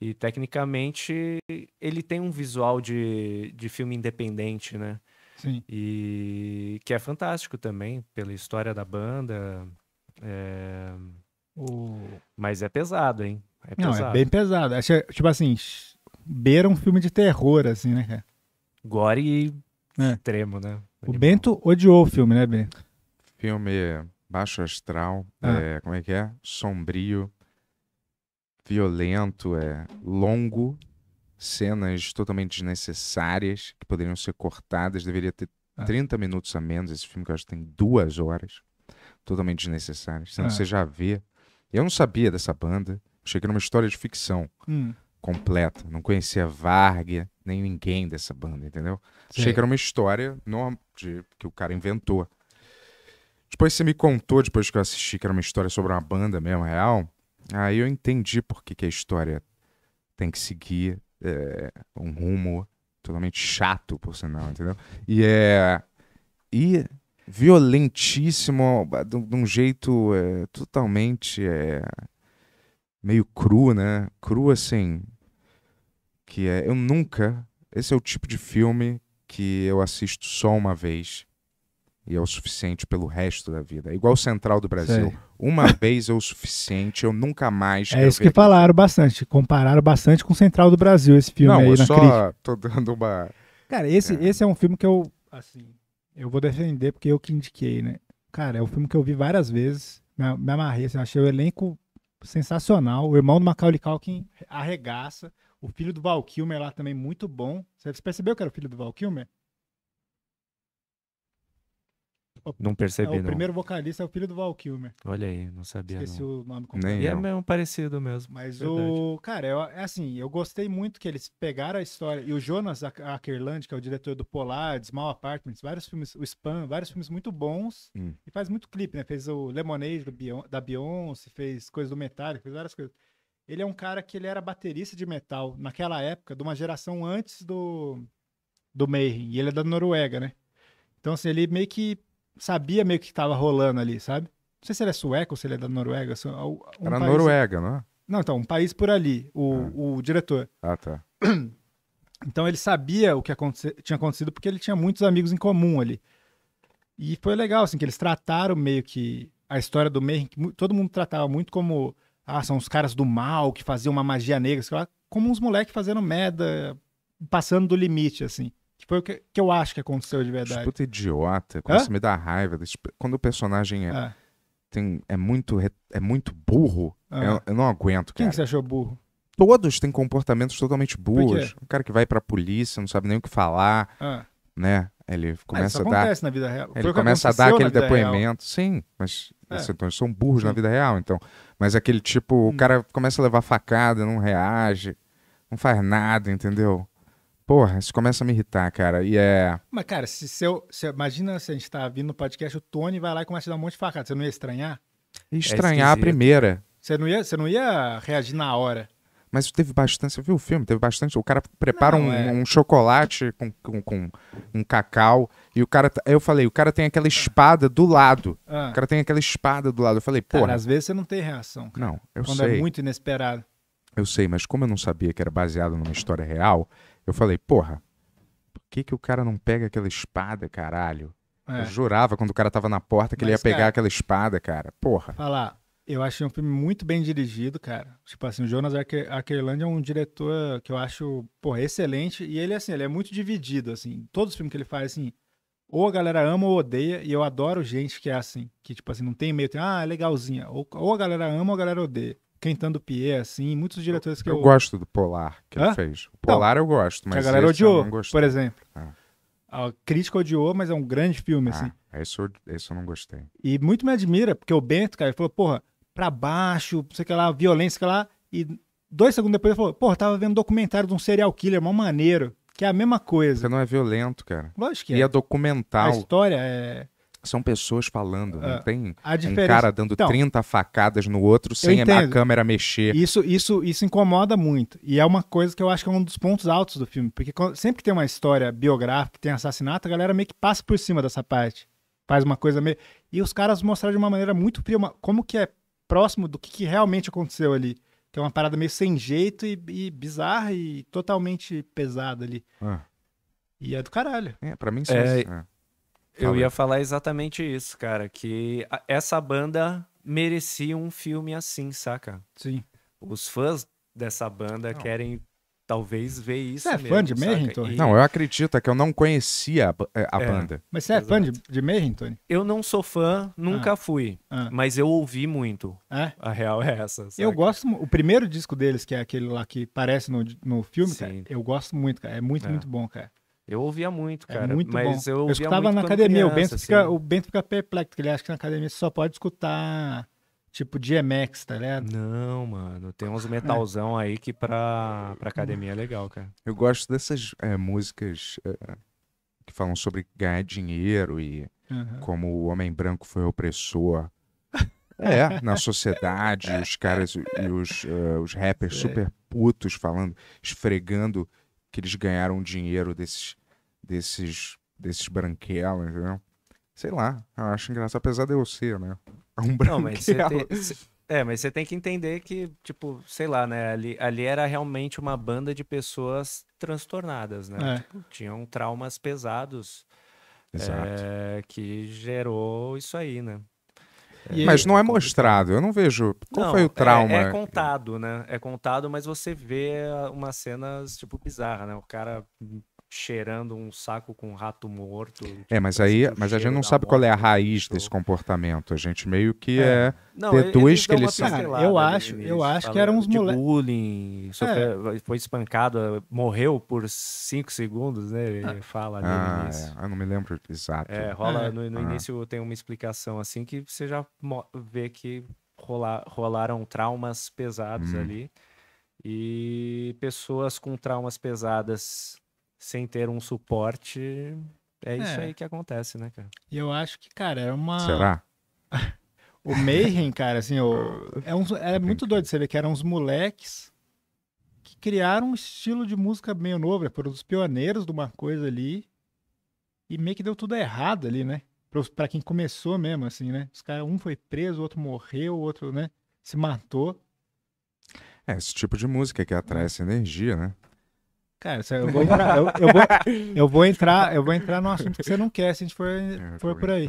E tecnicamente ele tem um visual de, de filme independente, né? Sim. E que é fantástico também pela história da banda é... O... Mas é pesado, hein? É pesado. Não, é bem pesado. É, tipo assim, beira um filme de terror, assim, né, Gore é. extremo, né? O Bento odiou o filme, né, Bento? Filme baixo astral, ah. é. como é que é? Sombrio, violento, é longo, cenas totalmente desnecessárias que poderiam ser cortadas, deveria ter 30 ah. minutos a menos. Esse filme que eu acho que tem duas horas totalmente desnecessárias. Sendo é. você já vê. Eu não sabia dessa banda. Cheguei numa história de ficção hum. completa. Não conhecia Varga, nem ninguém dessa banda, entendeu? Sei. numa história de, que o cara inventou. Depois você me contou, depois que eu assisti, que era uma história sobre uma banda mesmo, real. Aí eu entendi por que, que a história tem que seguir é, um rumo totalmente chato, por sinal, entendeu? E é. E violentíssimo, de um jeito é, totalmente é, meio cru, né? Cru assim, que é eu nunca. Esse é o tipo de filme que eu assisto só uma vez e é o suficiente pelo resto da vida. É igual Central do Brasil. Sei. Uma [laughs] vez é o suficiente, eu nunca mais. É isso que falaram bastante, compararam bastante com Central do Brasil esse filme Não, aí eu na só crítica. tô dando uma Cara, esse, é. esse é um filme que eu assim, eu vou defender porque eu que indiquei, né? Cara, é um filme que eu vi várias vezes, me, me amarrei, assim, achei o elenco sensacional. O irmão do Macaulay Culkin arregaça. O filho do Val Kilmer lá também muito bom. Você percebeu que era o filho do Val Kilmer? Não percebi, é, o não. primeiro vocalista é o filho do Val Kilmer. Olha aí, não sabia. Esqueci não. o nome completo. Nem e é mesmo parecido mesmo. Mas verdade. o. Cara, eu, é assim, eu gostei muito que eles pegaram a história. E o Jonas Ackerland, que é o diretor do Polar, Small Apartments, vários filmes, o Spam, vários filmes muito bons. Hum. E faz muito clipe, né? Fez o Lemonade Beyon da Beyoncé, fez coisas do Metallica, fez várias coisas. Ele é um cara que ele era baterista de metal naquela época, de uma geração antes do, do Mayhem. E ele é da Noruega, né? Então, assim, ele meio que sabia meio que estava rolando ali, sabe? Não sei se ele é sueco ou se ele é da Noruega. É um Era país... Noruega, não é? Não, então, um país por ali, o, ah. o diretor. Ah, tá. [clears throat] Então ele sabia o que aconte... tinha acontecido porque ele tinha muitos amigos em comum ali. E foi legal, assim, que eles trataram meio que a história do Mayhem, que todo mundo tratava muito como, ah, são os caras do mal que faziam uma magia negra, sei lá, como uns moleques fazendo merda, passando do limite, assim. Que foi o que, que eu acho que aconteceu de verdade. Disputa idiota. a me dar raiva. Quando o personagem é, ah. Tem, é, muito, é muito burro, ah. eu, eu, não aguento. Quem cara. que você achou burro? Todos têm comportamentos totalmente burros. Um cara que vai pra polícia, não sabe nem o que falar, ah. né? Ele começa a dar. na vida real. Ele começa a dar aquele depoimento. Real. Sim, mas é. assim, então, eles são burros Sim. na vida real, então. Mas aquele tipo, hum. o cara começa a levar facada, não reage, não faz nada, entendeu? Porra, isso começa a me irritar, cara. E é. Mas, cara, se, se eu. Se, imagina se a gente tá vindo no podcast, o Tony vai lá e começa a dar um monte de facada. Você não ia estranhar? É estranhar é a primeira. Você não, ia, você não ia reagir na hora. Mas teve bastante. Você viu o filme? Teve bastante. O cara prepara não, um, é... um, chocolate com, com, com, um cacau. E o cara. Eu falei, o cara tem aquela espada do lado. Ah. O cara tem aquela espada do lado. Eu falei, porra. Cara, às vezes você não tem reação. Cara, não, eu quando é sei. Quando é muito inesperado. Eu sei, mas como eu não sabia que era baseado numa história real, eu falei, porra, por que, que o cara não pega aquela espada, caralho? É. Eu jurava quando o cara tava na porta que Mas, ele ia pegar aquela espada, cara. Porra. Falar, eu achei um filme muito bem dirigido, cara. Tipo assim, o Jonas Ackerland é um diretor que eu acho, porra, excelente. E ele, assim, ele é muito dividido, assim. Todos os filmes que ele faz, assim, ou a galera ama ou odeia. E eu adoro gente que é assim, que, tipo assim, não tem meio, tem, ah, é legalzinha. Ou, ou a galera ama ou a galera odeia. Quentin Dupier, assim, muitos diretores eu, que eu... Eu gosto do Polar que Hã? ele fez. O então, Polar não, eu gosto, mas a galera odiou, por exemplo. Ah. A crítica odiou, mas é um grande filme, ah, assim. Esse eu, esse eu não gostei. E muito me admira, porque o Bento, cara, ele falou, porra, pra baixo, sei que lá, violência, sei lá, e dois segundos depois ele falou, porra, tava vendo um documentário de um serial killer, mó maneiro, que é a mesma coisa. Você não é violento, cara. Lógico que é. E é documental. A história é são pessoas falando, não é. tem diferença... um cara dando então, 30 facadas no outro sem a câmera mexer. Isso, isso, isso incomoda muito. E é uma coisa que eu acho que é um dos pontos altos do filme. Porque quando, sempre que tem uma história biográfica, tem assassinato, a galera meio que passa por cima dessa parte. Faz uma coisa meio. E os caras mostraram de uma maneira muito prima, como que é próximo do que, que realmente aconteceu ali. Que é uma parada meio sem jeito e, e bizarra e totalmente pesada ali. Ah. E é do caralho. É, pra mim sim. É, é. Eu ia falar exatamente isso, cara. Que essa banda merecia um filme assim, saca? Sim. Os fãs dessa banda Não. querem talvez ver isso. Você é mesmo, fã de Merrington? E... Não, eu acredito, é que eu não conhecia a, é, a é. banda. Mas você é Exato. fã de, de Merrington? Eu não sou fã, nunca ah. fui, ah. mas eu ouvi muito. É? A real é essa. Saca? Eu gosto, o primeiro disco deles, que é aquele lá que parece no, no filme, cara, eu gosto muito, cara. É muito, é. muito bom, cara. Eu ouvia muito, é cara. É muito mas bom. eu ouvia eu escutava muito na academia. Criança, o, Bento assim. fica, o Bento fica perplexo, ele acha que na academia você só pode escutar tipo DMX, tá ligado? Não, mano. Tem uns é. metalzão é. aí que pra, pra academia é legal, cara. Eu gosto dessas é, músicas é, que falam sobre ganhar dinheiro e uhum. como o homem branco foi opressor. [laughs] É, na sociedade, os caras e os, uh, os rappers super putos falando, esfregando que eles ganharam dinheiro desses desses, desses branquelas, entendeu? Sei lá, eu acho engraçado, apesar de eu ser, né? Um branquelo. Não, mas é, mas você tem que entender que, tipo, sei lá, né? Ali, ali era realmente uma banda de pessoas transtornadas, né? É. Tipo, tinham traumas pesados. Exato. É, que gerou isso aí, né? mas não é mostrado, eu não vejo. Qual não, foi o é, trauma? É, é, contado, né? É contado, mas você vê umas cenas, tipo, bizarras, né? O cara cheirando um saco com um rato morto. Tipo, é, mas tipo, assim, aí, mas a gente não sabe qual é a raiz desse comportamento. A gente meio que é, é não, deduz que eles são. É, eu acho, eu acho que eram uns moleques. bullying, é. foi espancado, morreu por cinco segundos, né? Ele ah. fala ali ah, no início. É. Eu não me lembro exato. É, rola é. no, no ah. início tem uma explicação assim que você já vê que rola, rolaram traumas pesados hum. ali. E pessoas com traumas pesadas sem ter um suporte, é, é, isso aí que acontece, né, cara? E eu acho que, cara, é uma. Será? [laughs] o Mayhem, cara, assim, o... é, um... é muito doido você ver que eram uns moleques que criaram um estilo de música meio novo, né? foram dos pioneiros de uma coisa ali. E meio que deu tudo errado ali, né? Para quem começou mesmo, assim, né? Os caras, um foi preso, o outro morreu, o outro, né? Se matou. É, esse tipo de música que atrai essa energia, né? Cara, eu vou, entrar, eu, eu, vou, eu vou entrar, eu vou entrar no assunto que você não quer se a gente for, é, for por aí.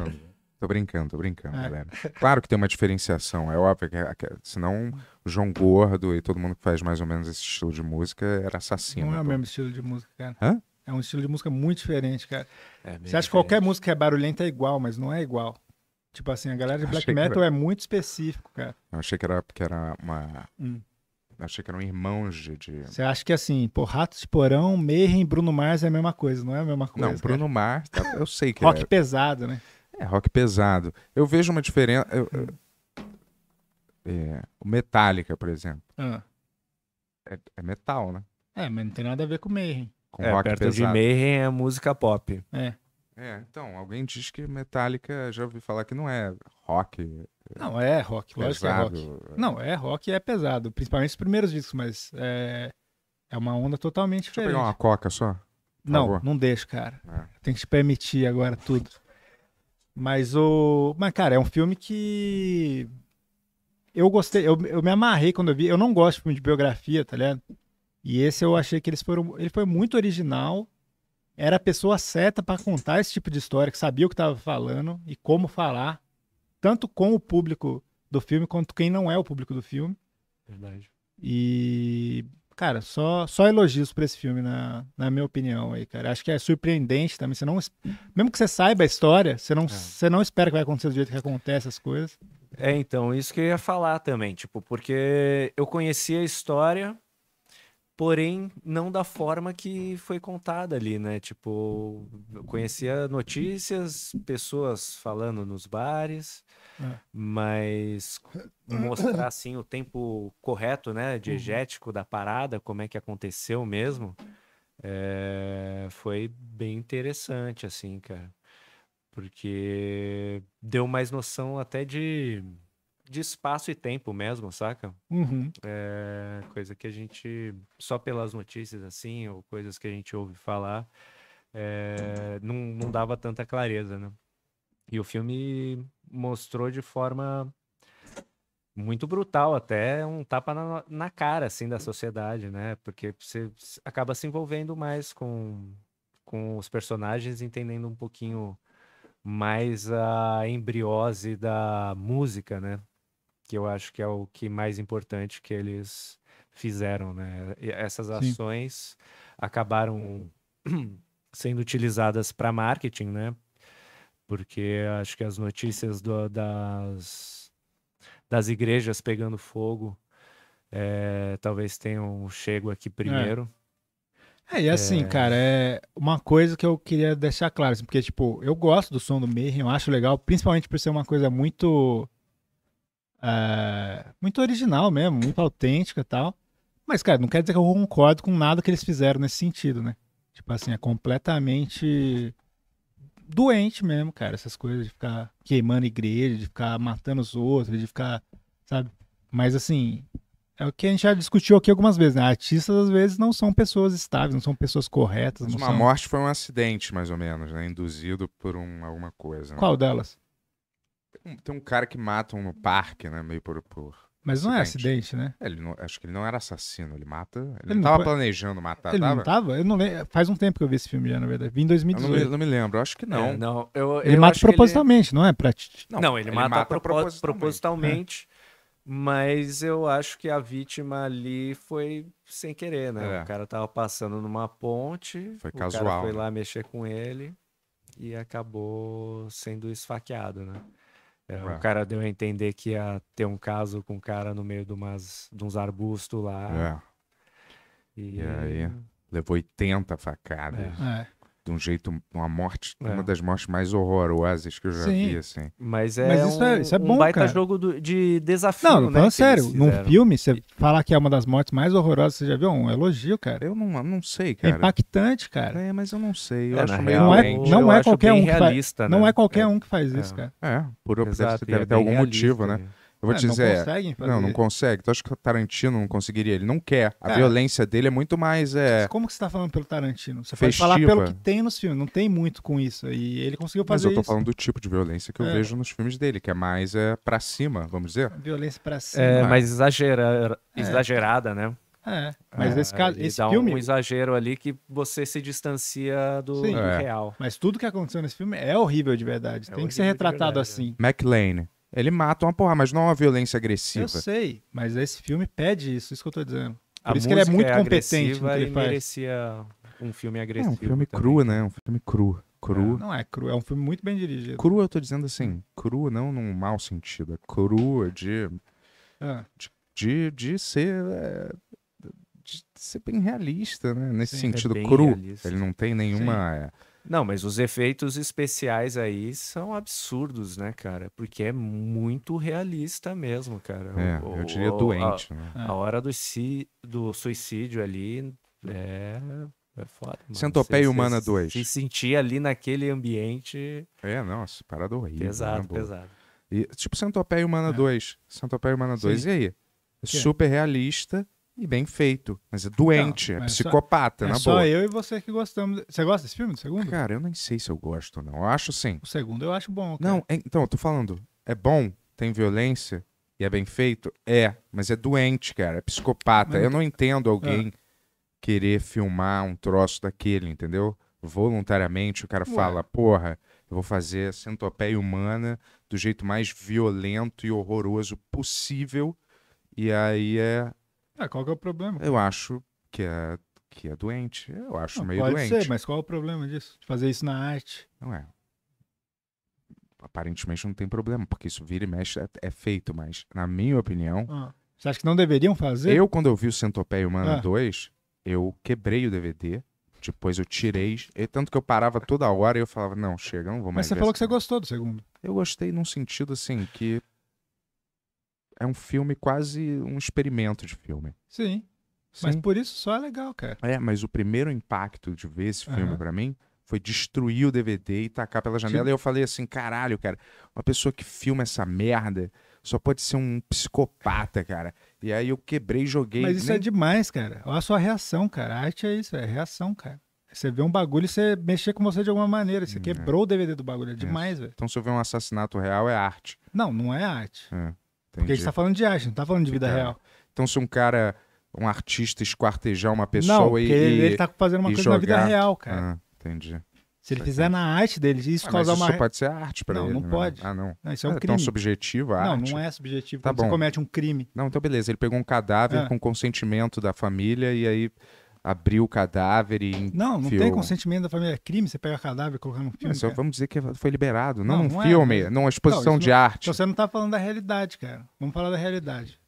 Tô brincando, tô brincando, é. galera. Claro que tem uma diferenciação, é óbvio que, que senão o João Gordo e todo mundo que faz mais ou menos esse estilo de música era assassino. Não é né, o mesmo estilo de música, cara. Hã? É um estilo de música muito diferente, cara. É você acha diferente. que qualquer música que é barulhenta é igual, mas não é igual. Tipo assim, a galera de black metal era... é muito específico, cara. Eu achei que era, que era uma, hum. Achei que eram irmãos de. Você de... acha que assim, pô, Ratos de Porão, Mayhem, Bruno Mars é a mesma coisa, não é a mesma coisa? Não, né? Bruno Mars, tá, eu sei que [laughs] Rock é... pesado, né? É, rock pesado. Eu vejo uma diferença. Eu, eu... É, o Metallica, por exemplo. Ah. É, é, metal, né? É, mas não tem nada a ver com Mayhem. Com é, rock perto pesado. de Mayhem é música pop. É. É, então, alguém diz que Metallica, já ouvi falar que não é rock. É não, é rock, lógico que é rock. Não, é rock e é pesado, principalmente os primeiros discos, mas é, é uma onda totalmente Deixa diferente. Deixa pegar uma coca só? Não, favor. não deixo, cara. É. Tem que te permitir agora tudo. Mas o. Mas, cara, é um filme que. Eu gostei, eu, eu me amarrei quando eu vi. Eu não gosto de filme de biografia, tá ligado? E esse eu achei que eles foram. Ele foi muito original era a pessoa certa para contar esse tipo de história, que sabia o que estava falando e como falar, tanto com o público do filme quanto quem não é o público do filme. Verdade. E, cara, só, só elogios para esse filme, na, na minha opinião aí, cara. Acho que é surpreendente também. Você não, mesmo que você saiba a história, você não, é. você não espera que vai acontecer do jeito que acontece as coisas. É, então, isso que eu ia falar também, tipo, porque eu conhecia a história, porém não da forma que foi contada ali, né? Tipo, eu conhecia notícias, pessoas falando nos bares, é. mas mostrar assim o tempo correto, né, uhum. diegético da parada, como é que aconteceu mesmo, é... foi bem interessante, assim, cara, porque deu mais noção até de de espaço e tempo mesmo, saca? Uhum. É coisa que a gente, só pelas notícias assim, ou coisas que a gente ouve falar, é, não, não dava tanta clareza, né? E o filme mostrou de forma muito brutal, até um tapa na, na cara, assim, da sociedade, né? Porque você acaba se envolvendo mais com, com os personagens, entendendo um pouquinho mais a embriose da música, né? que eu acho que é o que mais importante que eles fizeram, né? E essas ações Sim. acabaram [clears throat] sendo utilizadas para marketing, né? Porque acho que as notícias do, das, das igrejas pegando fogo é, talvez tenham chego aqui é. primeiro. É. é e assim, é... cara, é uma coisa que eu queria deixar claro, assim, porque, tipo, eu gosto do som do Mayhem, eu acho legal, principalmente por ser uma coisa muito ah, muito original mesmo, muito autêntica e tal. Mas, cara, não quer dizer que eu concordo com nada que eles fizeram nesse sentido, né? Tipo assim, é completamente doente mesmo, cara, essas coisas de ficar queimando igreja, de ficar matando os outros, de ficar, sabe? Mas assim, é o que a gente já discutiu aqui algumas vezes, né? Artistas às vezes não são pessoas estáveis, não são pessoas corretas. uma são... morte foi um acidente, mais ou menos, né? Induzido por um, alguma coisa. Né? Qual delas? Tem um cara que mata um no parque, né? Meio por. por Mas não acidente. é acidente, né? É, ele não, acho que ele não era assassino, ele mata. Ele, ele não planejando matar, ele tava? não tava? Eu não Faz um tempo que eu vi esse filme já, na verdade. Vi em 2018. Eu não, não me lembro, acho que não. É, não eu, ele eu mata propositalmente, ele... não é? Pra... Não, não ele, ele mata, mata propos... propositalmente. É. Mas eu acho que a vítima ali foi sem querer, né? É. O cara tava passando numa ponte. Foi casual. O cara foi né? lá mexer com ele e acabou sendo esfaqueado, né? É, o cara deu a entender que ia ter um caso com um cara no meio de, umas, de uns arbustos lá. É. E, e aí, levou 80 facadas. É de um jeito, uma morte, é. uma das mortes mais horrorosas que eu já Sim. vi, assim. Mas é, Mas isso é- um, é, isso é bom, um baita cara. jogo do, de desafio, Não, não né, falando sério, num filme, você falar que é uma das mortes mais horrorosas, que você já viu? Um elogio, cara. Eu não, não sei, cara. É impactante, cara. É, mas eu não sei. Eu é, acho meio... Não é, não é, né? é qualquer um que faz, né? Não é qualquer um que faz isso, é. cara. É, por, Exato, deve, deve ter algum motivo, né? Eu vou é, te dizer. É, não conseguem fazer. Não, não consegue. Tu acha que o Tarantino não conseguiria? Ele não quer. A é. violência dele é muito mais. É... Como que você tá falando pelo Tarantino? Você Festiva. pode falar pelo que tem nos filmes. Não tem muito com isso. E ele conseguiu fazer isso. Mas eu tô isso. falando do tipo de violência que eu é. vejo nos filmes dele, que é mais é, pra cima, vamos dizer. Violência pra é, cima. É, mais exagera... É. exagerada, né? É, mas é, caso, esse dá filme... um exagero ali que você se distancia do, Sim, é. real. Mas tudo que aconteceu nesse filme é horrível de verdade. É Tem que ser retratado verdade, assim. McLean. Ele mata uma porra, mas não é uma violência agressiva. Eu sei, mas esse filme pede isso, isso que eu tô dizendo. Por a isso que ele é muito é competente que ele faz. merecia um filme agressivo. É um filme também. cru, né? né? Um filme cru. Cru. É, não é cru, é um filme muito bem dirigido. Cru, eu tô dizendo assim, cru não num mau sentido. É cru de. Ah. De, de, de, ser. É, de ser bem realista, né? Nesse Sim, é sentido é cru. Realista. Ele não tem nenhuma. Sim é, não, mas os efeitos especiais aí são absurdos, né, cara? Porque é muito realista mesmo, cara. É, o, eu diria o, doente. A, né? É. a hora do, si, do suicídio ali é é foda, Centopeia Humana 2. Se sentir ali naquele ambiente. É, nossa, parada horrível. Né? Pesado, né, pesado. E, tipo Centopeia Humana é. 2. Centopeia Humana 2, e aí? É? super realista e bem feito. Mas é doente, não, é mas é psicopata, é só, na é boa. Só eu e você que gostamos. Você gosta desse filme, do segundo? Cara, eu nem sei se eu gosto ou não. Eu acho sim. O segundo eu acho bom. Cara. Não, é, então, eu tô falando. É bom, tem violência e é bem feito? É, mas é doente, cara. É psicopata. Mas... Eu não entendo alguém é. querer filmar um troço daquele, entendeu? Voluntariamente, o cara Ué. fala, porra. Eu vou fazer centopeia humana do jeito mais violento e horroroso possível. E aí é é, qual que é o problema? Eu acho que é, que é doente. Eu acho não, meio pode doente. Pode ser, mas qual é o problema disso? De fazer isso na arte? Não é. Aparentemente não tem problema, porque isso vira e mexe é, é feito, mas na minha opinião... Ah, você acha que não deveriam fazer? Eu, quando eu vi o Centopeia Humana ah. 2, eu quebrei o DVD, depois eu tirei, e tanto que eu parava toda hora e eu falava, não, chega, não vou mais Mas você falou que você gostou do segundo. Eu gostei num sentido, assim, que é um filme quase um experimento de filme. Sim. Sim. Mas por isso só é legal, cara. É, mas o primeiro impacto de ver esse filme uhum. para mim foi destruir o DVD e tacar pela janela. Sim. E eu falei assim: caralho, cara, uma pessoa que filma essa merda só pode ser um psicopata, cara. E aí eu quebrei e joguei. Mas isso nem... é demais, cara. Olha a sua reação, cara. A arte é isso, é reação, cara. Você vê um bagulho e você mexer com você de alguma maneira. Você hum, é. quebrou é. o DVD do bagulho. É demais, é. velho. Então, se eu ver um assassinato real, é arte. Não, não é arte. É. Porque a gente tá falando de arte, não tá falando de vida então, real. Então, se um cara, um artista esquartejar uma pessoa não, e. Ele, ele tá fazendo uma coisa jogar... na vida real, cara. Ah, entendi. Se ele tá fizer na arte dele, isso ah, uma. Isso pode ser arte para ele. Não, não né? pode. Ah, não. não isso é um ah, crime. É tão subjetivo a arte. Não, não é subjetivo. Tá bom. Você comete um crime. Não, então beleza. Ele pegou um cadáver ah. com consentimento da família e aí abriu o cadáver e. Não, não tem consentimento da família. É crime você pegar cadáver e colocar no filme. só vamos dizer que foi liberado. Não, não, não um é. filme, é. numa exposição não, de não... É. arte. Então você não tá falando da realidade, cara. Vamos falar da realidade.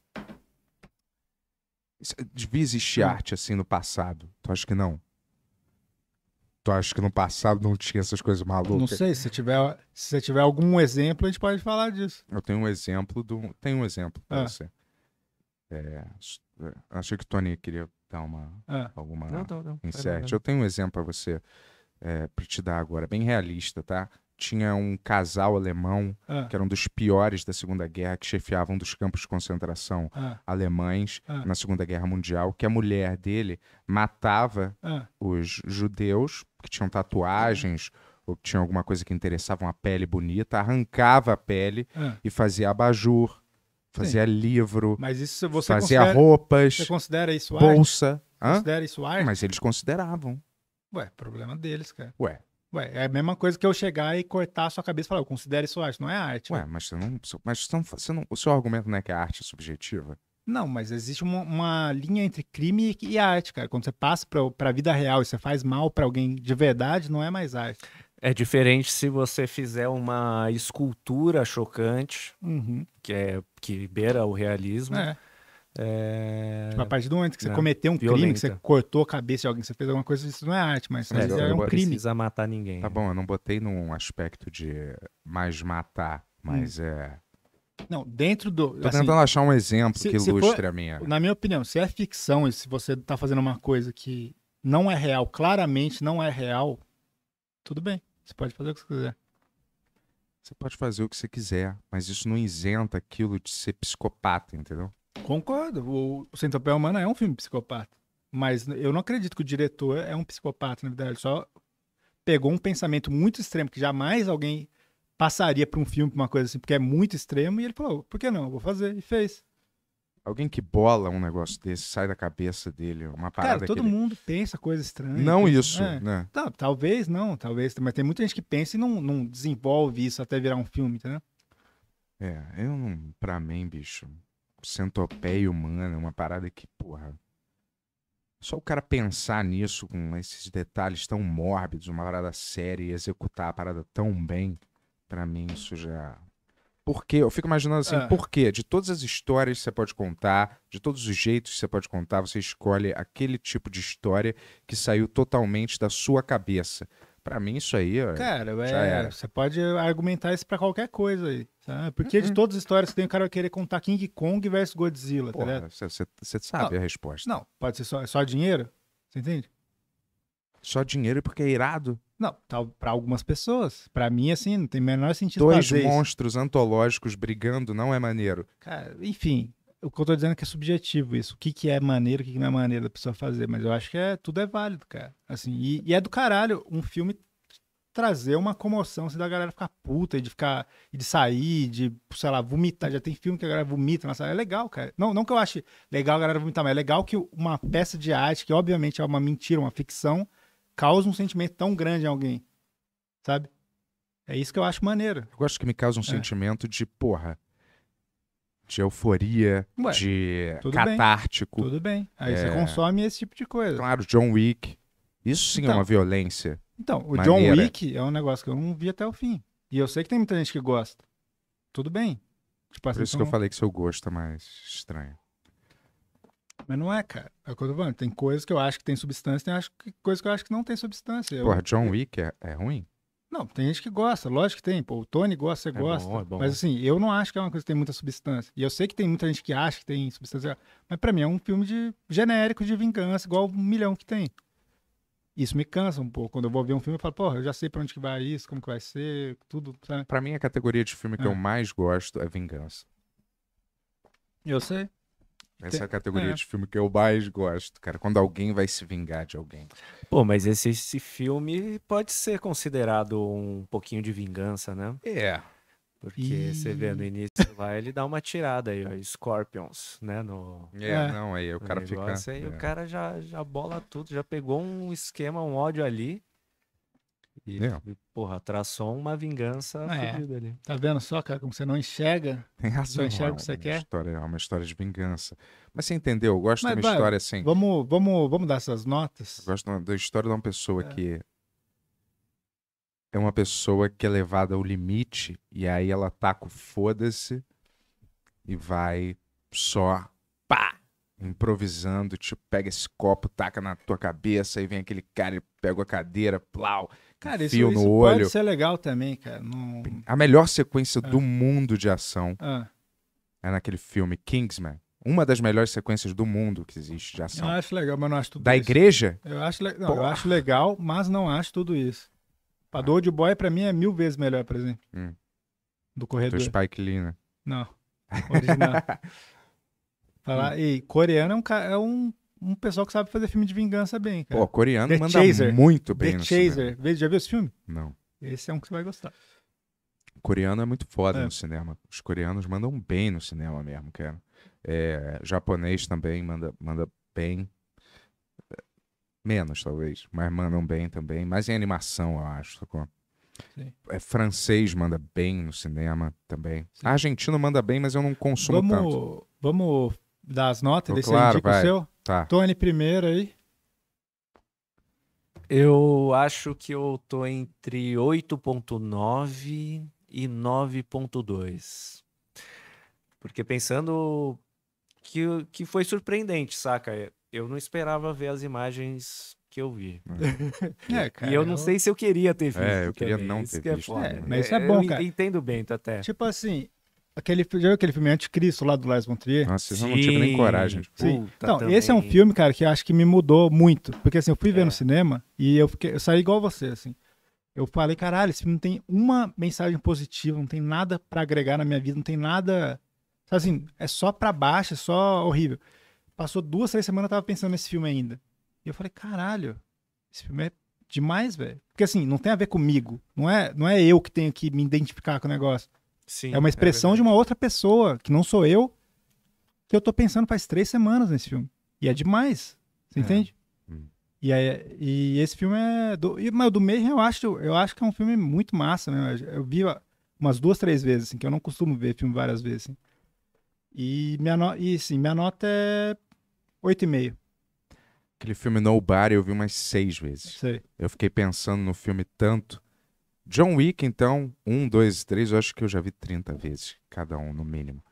Devia existir hum. arte assim no passado. Tu acha que não? Tu acha que no passado não tinha essas coisas malucas? Não sei, se tiver, se tiver algum exemplo, a gente pode falar disso. Eu tenho um exemplo do. Tem um exemplo pra ah. você. É, é achei que o Tony queria dar uma, é. alguma não, não, tá, não. Tá. É insert. Eu tenho um exemplo para você, é, para te dar agora, bem realista, tá? Tinha um casal alemão, é. que era um dos piores da Segunda Guerra, que chefiava um dos campos de concentração é. alemães é. na Segunda Guerra Mundial, que a mulher dele matava os judeus que tinham tatuagens ou que tinham alguma coisa que interessava, uma pele bonita, arrancava a pele e fazia abajur Fazia Sim. livro. Mas isso você fazia roupas. Você considera isso bolsa? Considera isso arte? Mas eles consideravam. Ué, problema deles, cara. Ué. Ué, é a mesma coisa que eu chegar e cortar a sua cabeça e falar, eu considero isso arte, não é arte. Ué, mas você não. Mas você não, você não, o seu argumento não é que a arte é subjetiva? Não, mas existe uma, uma linha entre crime e, e arte, cara. Quando você passa para a vida real e você faz mal para alguém de verdade, não é mais arte. É diferente se você fizer uma escultura chocante, uhum. que é que beira o realismo. É. É... a partir do momento que você não, né, cometeu um violenta. crime, que você cortou a cabeça de alguém, você fez alguma coisa, isso não é arte, mas é, é um crime. Não precisa matar ninguém. Tá né? bom, eu não botei num aspecto de mais matar, mas hum. é. Não, dentro do. Tô assim, tentando achar um exemplo se, que ilustre for, a minha. Na minha opinião, se é ficção e se você tá fazendo uma coisa que não é real, claramente não é real, tudo bem. Você pode fazer o que você quiser. Você pode fazer o que você quiser, mas isso não isenta aquilo de ser psicopata, entendeu? Concordo. O, o Centopé Humana é um filme psicopata. Mas eu não acredito que o diretor é um psicopata, na verdade. Só pegou um pensamento muito extremo que jamais alguém passaria para um filme, para uma coisa assim, porque é muito extremo, e ele falou: por que não? Eu vou fazer. E fez. Alguém que bola um negócio desse, sai da cabeça dele, uma parada. Cara, todo mundo pensa coisa estranha. Não isso, é. né? Tá, talvez não, talvez. Mas tem muita gente que pensa e não, não desenvolve isso até virar um filme, entendeu? É, eu não. Pra mim, bicho, centopeia humana, uma parada que, porra. Só o cara pensar nisso, com esses detalhes tão mórbidos, uma parada séria e executar a parada tão bem, para mim isso já por quê? Eu fico imaginando assim, é. por quê? De todas as histórias que você pode contar, de todos os jeitos que você pode contar, você escolhe aquele tipo de história que saiu totalmente da sua cabeça. Para mim, isso aí. Cara, é, você pode argumentar isso para qualquer coisa aí. Sabe? Porque de uhum. todas as histórias que tem, o cara vai querer contar King Kong versus Godzilla, tá Porra, tá Você sabe não, a resposta. Não, pode ser só, só dinheiro? Você entende? Só dinheiro porque é irado. Não, tal para algumas pessoas. Para mim, assim, não tem o menor sentido. Dois monstros isso. antológicos brigando não é maneiro. Cara, enfim, o que eu tô dizendo é que é subjetivo isso. O que, que é maneiro, o que, que não é maneiro da pessoa fazer. Mas eu acho que é, tudo é válido, cara. Assim, e, e é do caralho um filme trazer uma comoção assim, da galera ficar puta e de ficar e de sair, de, sei lá, vomitar. Já tem filme que a galera vomita na sala. É legal, cara. Não, não que eu ache legal a galera vomitar, mas é legal que uma peça de arte, que obviamente é uma mentira, uma ficção, causa um sentimento tão grande em alguém, sabe? É isso que eu acho maneiro. Eu gosto que me causa um é. sentimento de, porra, de euforia, Ué, de tudo catártico. Bem, tudo bem. Aí é... você consome esse tipo de coisa. Claro, John Wick. Isso sim é então, é uma violência. Então, o maneira. John Wick é um negócio que eu não vi até o fim. E eu sei que tem muita gente que gosta. Tudo bem. Tipo, Por assim, isso então que eu falei que seu gosto é mais estranho. Mas não é, cara. É o que eu tô falando. Tem coisas que eu acho que tem substância, tem acho que, coisas que eu acho que não tem substância. Porra, eu... John Wick é, é ruim? Não, tem gente que gosta, lógico que tem. Pô, o Tony gosta, você é gosta. Bom, é bom. Mas assim, eu não acho que é uma coisa que tem muita substância. E eu sei que tem muita gente que acha que tem substância. Mas para mim é um filme de genérico de vingança, igual um milhão que tem. Isso me cansa um pouco. Quando eu vou ver um filme, eu falo, porra, eu já sei pra onde que vai isso, como que vai ser, tudo. Sabe? Pra mim, a categoria de filme que é. eu mais gosto é vingança. Eu sei. Essa é a categoria é. de filme que eu mais gosto, cara. Quando alguém vai se vingar de alguém. Pô, mas esse, esse filme pode ser considerado um pouquinho de vingança, né? É. Porque Ih. você vê no início lá, ele dá uma tirada aí, ó, Scorpions, né? No, é, é não, aí o cara fica. Aí é. o cara já, já bola tudo, já pegou um esquema, um ódio ali. E, é. porra, traçou uma vingança ah, é. ali. Tá vendo só, cara, como você não enxerga? Tem razão. Não enxerga o que você quer. História, é uma história de vingança. Mas você entendeu? Eu gosto Mas, de uma vai, história assim. Vamos, vamos, vamos dar essas notas? Eu gosto da história de uma pessoa é. que é uma pessoa que é levada ao limite e aí ela taca o foda-se e vai só pá improvisando, tipo, pega esse copo, taca na tua cabeça, aí vem aquele cara, e pega a cadeira, plau, cara, isso, fio no isso olho. Pode ser legal também, cara. Não... A melhor sequência ah. do mundo de ação ah. é naquele filme Kingsman. Uma das melhores sequências do mundo que existe de ação. Eu acho legal, mas não acho tudo da isso. Da igreja? Eu acho, le... não, eu acho legal, mas não acho tudo isso. A ah. do de Boy, pra mim, é mil vezes melhor, por exemplo. Hum. Do Corredor. Do Spike Lee, né? Não. Original. [laughs] Falar, hum. coreano é um, é um, um pessoal que sabe fazer filme de vingança bem, cara. Pô, coreano The manda Chaser. muito bem The no Chaser. Cinema. Já viu esse filme? Não. Esse é um que você vai gostar. Coreano é muito foda é. no cinema. Os coreanos mandam bem no cinema mesmo, cara. É, japonês também manda, manda bem. É, menos, talvez, mas mandam bem também. Mas em animação, eu acho, sacou? Sim. É, francês manda bem no cinema também. Argentino manda bem, mas eu não consumo vamos, tanto. Vamos dar as notas, desse daí claro, indica o seu? Tá. Tony primeiro aí. Eu acho que eu tô entre 8.9 e 9.2. Porque pensando que, que foi surpreendente, saca? Eu não esperava ver as imagens que eu vi. [laughs] É, cara, e eu não eu... sei se eu queria ter visto. É, eu queria também. não ter isso é visto. É, mas isso é bom, eu cara. entendo bem, até. Tipo assim, Aquele, já viu aquele filme Anticristo lá do Lars von Trier? Nossa, vocês não tiveram nem coragem. Tipo. Sim. Então também. Tá esse é um filme, cara, que acho que me mudou muito. Porque assim, eu fui é. ver no cinema e eu, fiquei, eu saí igual você, assim. Eu falei, caralho, esse filme não tem uma mensagem positiva, não tem nada para agregar na minha vida, não tem nada. Assim, é só pra baixo, é só horrível. Passou duas, três semanas, eu tava pensando nesse filme ainda. E eu falei, caralho, esse filme é demais, velho. Porque assim, não tem a ver comigo. Não é, não é eu que tenho que me identificar com o negócio. Sim, é uma é expressão é de uma outra pessoa, que não sou eu, que eu tô pensando faz três semanas nesse filme. E é demais. Você é. entende? Hum. E, aí, e esse filme é. Do, e, mas do Mayhem eu acho, eu acho que é um filme muito massa mesmo. Né? Eu vi umas duas, três vezes, assim, que eu não costumo ver filme várias vezes. Assim. E, minha no, e assim, minha nota é 8,5. Aquele filme Nobody eu vi umas seis vezes. Sei. Eu fiquei pensando no filme tanto John Wick, então, um, dois, três, eu acho que eu já vi 30 vezes, cada um no mínimo.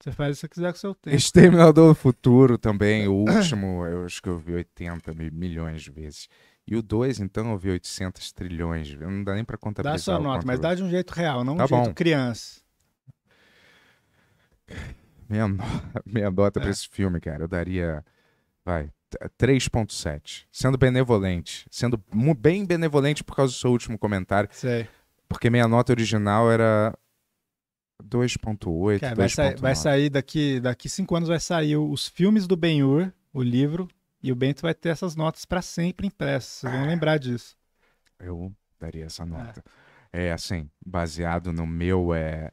Você faz o que você quiser com seu tempo. Exterminador do Futuro também, o último, eu acho que eu vi 80 milhões de vezes. E o 2, então, eu vi 800 trilhões. Não dá nem para contabilizar. Dá sua nota, mas dá de um jeito real, não tá um bom. jeito criança. Minha, no... [laughs] Minha nota é. para esse filme, cara, eu daria. Vai, 3.7. Sendo benevolente. Sendo bem benevolente por causa do seu último comentário. Sei. Porque minha nota original era 2.8, vai, vai sair daqui daqui cinco anos vai sair os filmes do Ben-Hur, o livro, e o Bento vai ter essas notas para sempre impressas. Vocês vão lembrar disso. Eu daria essa é. nota. É assim, baseado no meu é,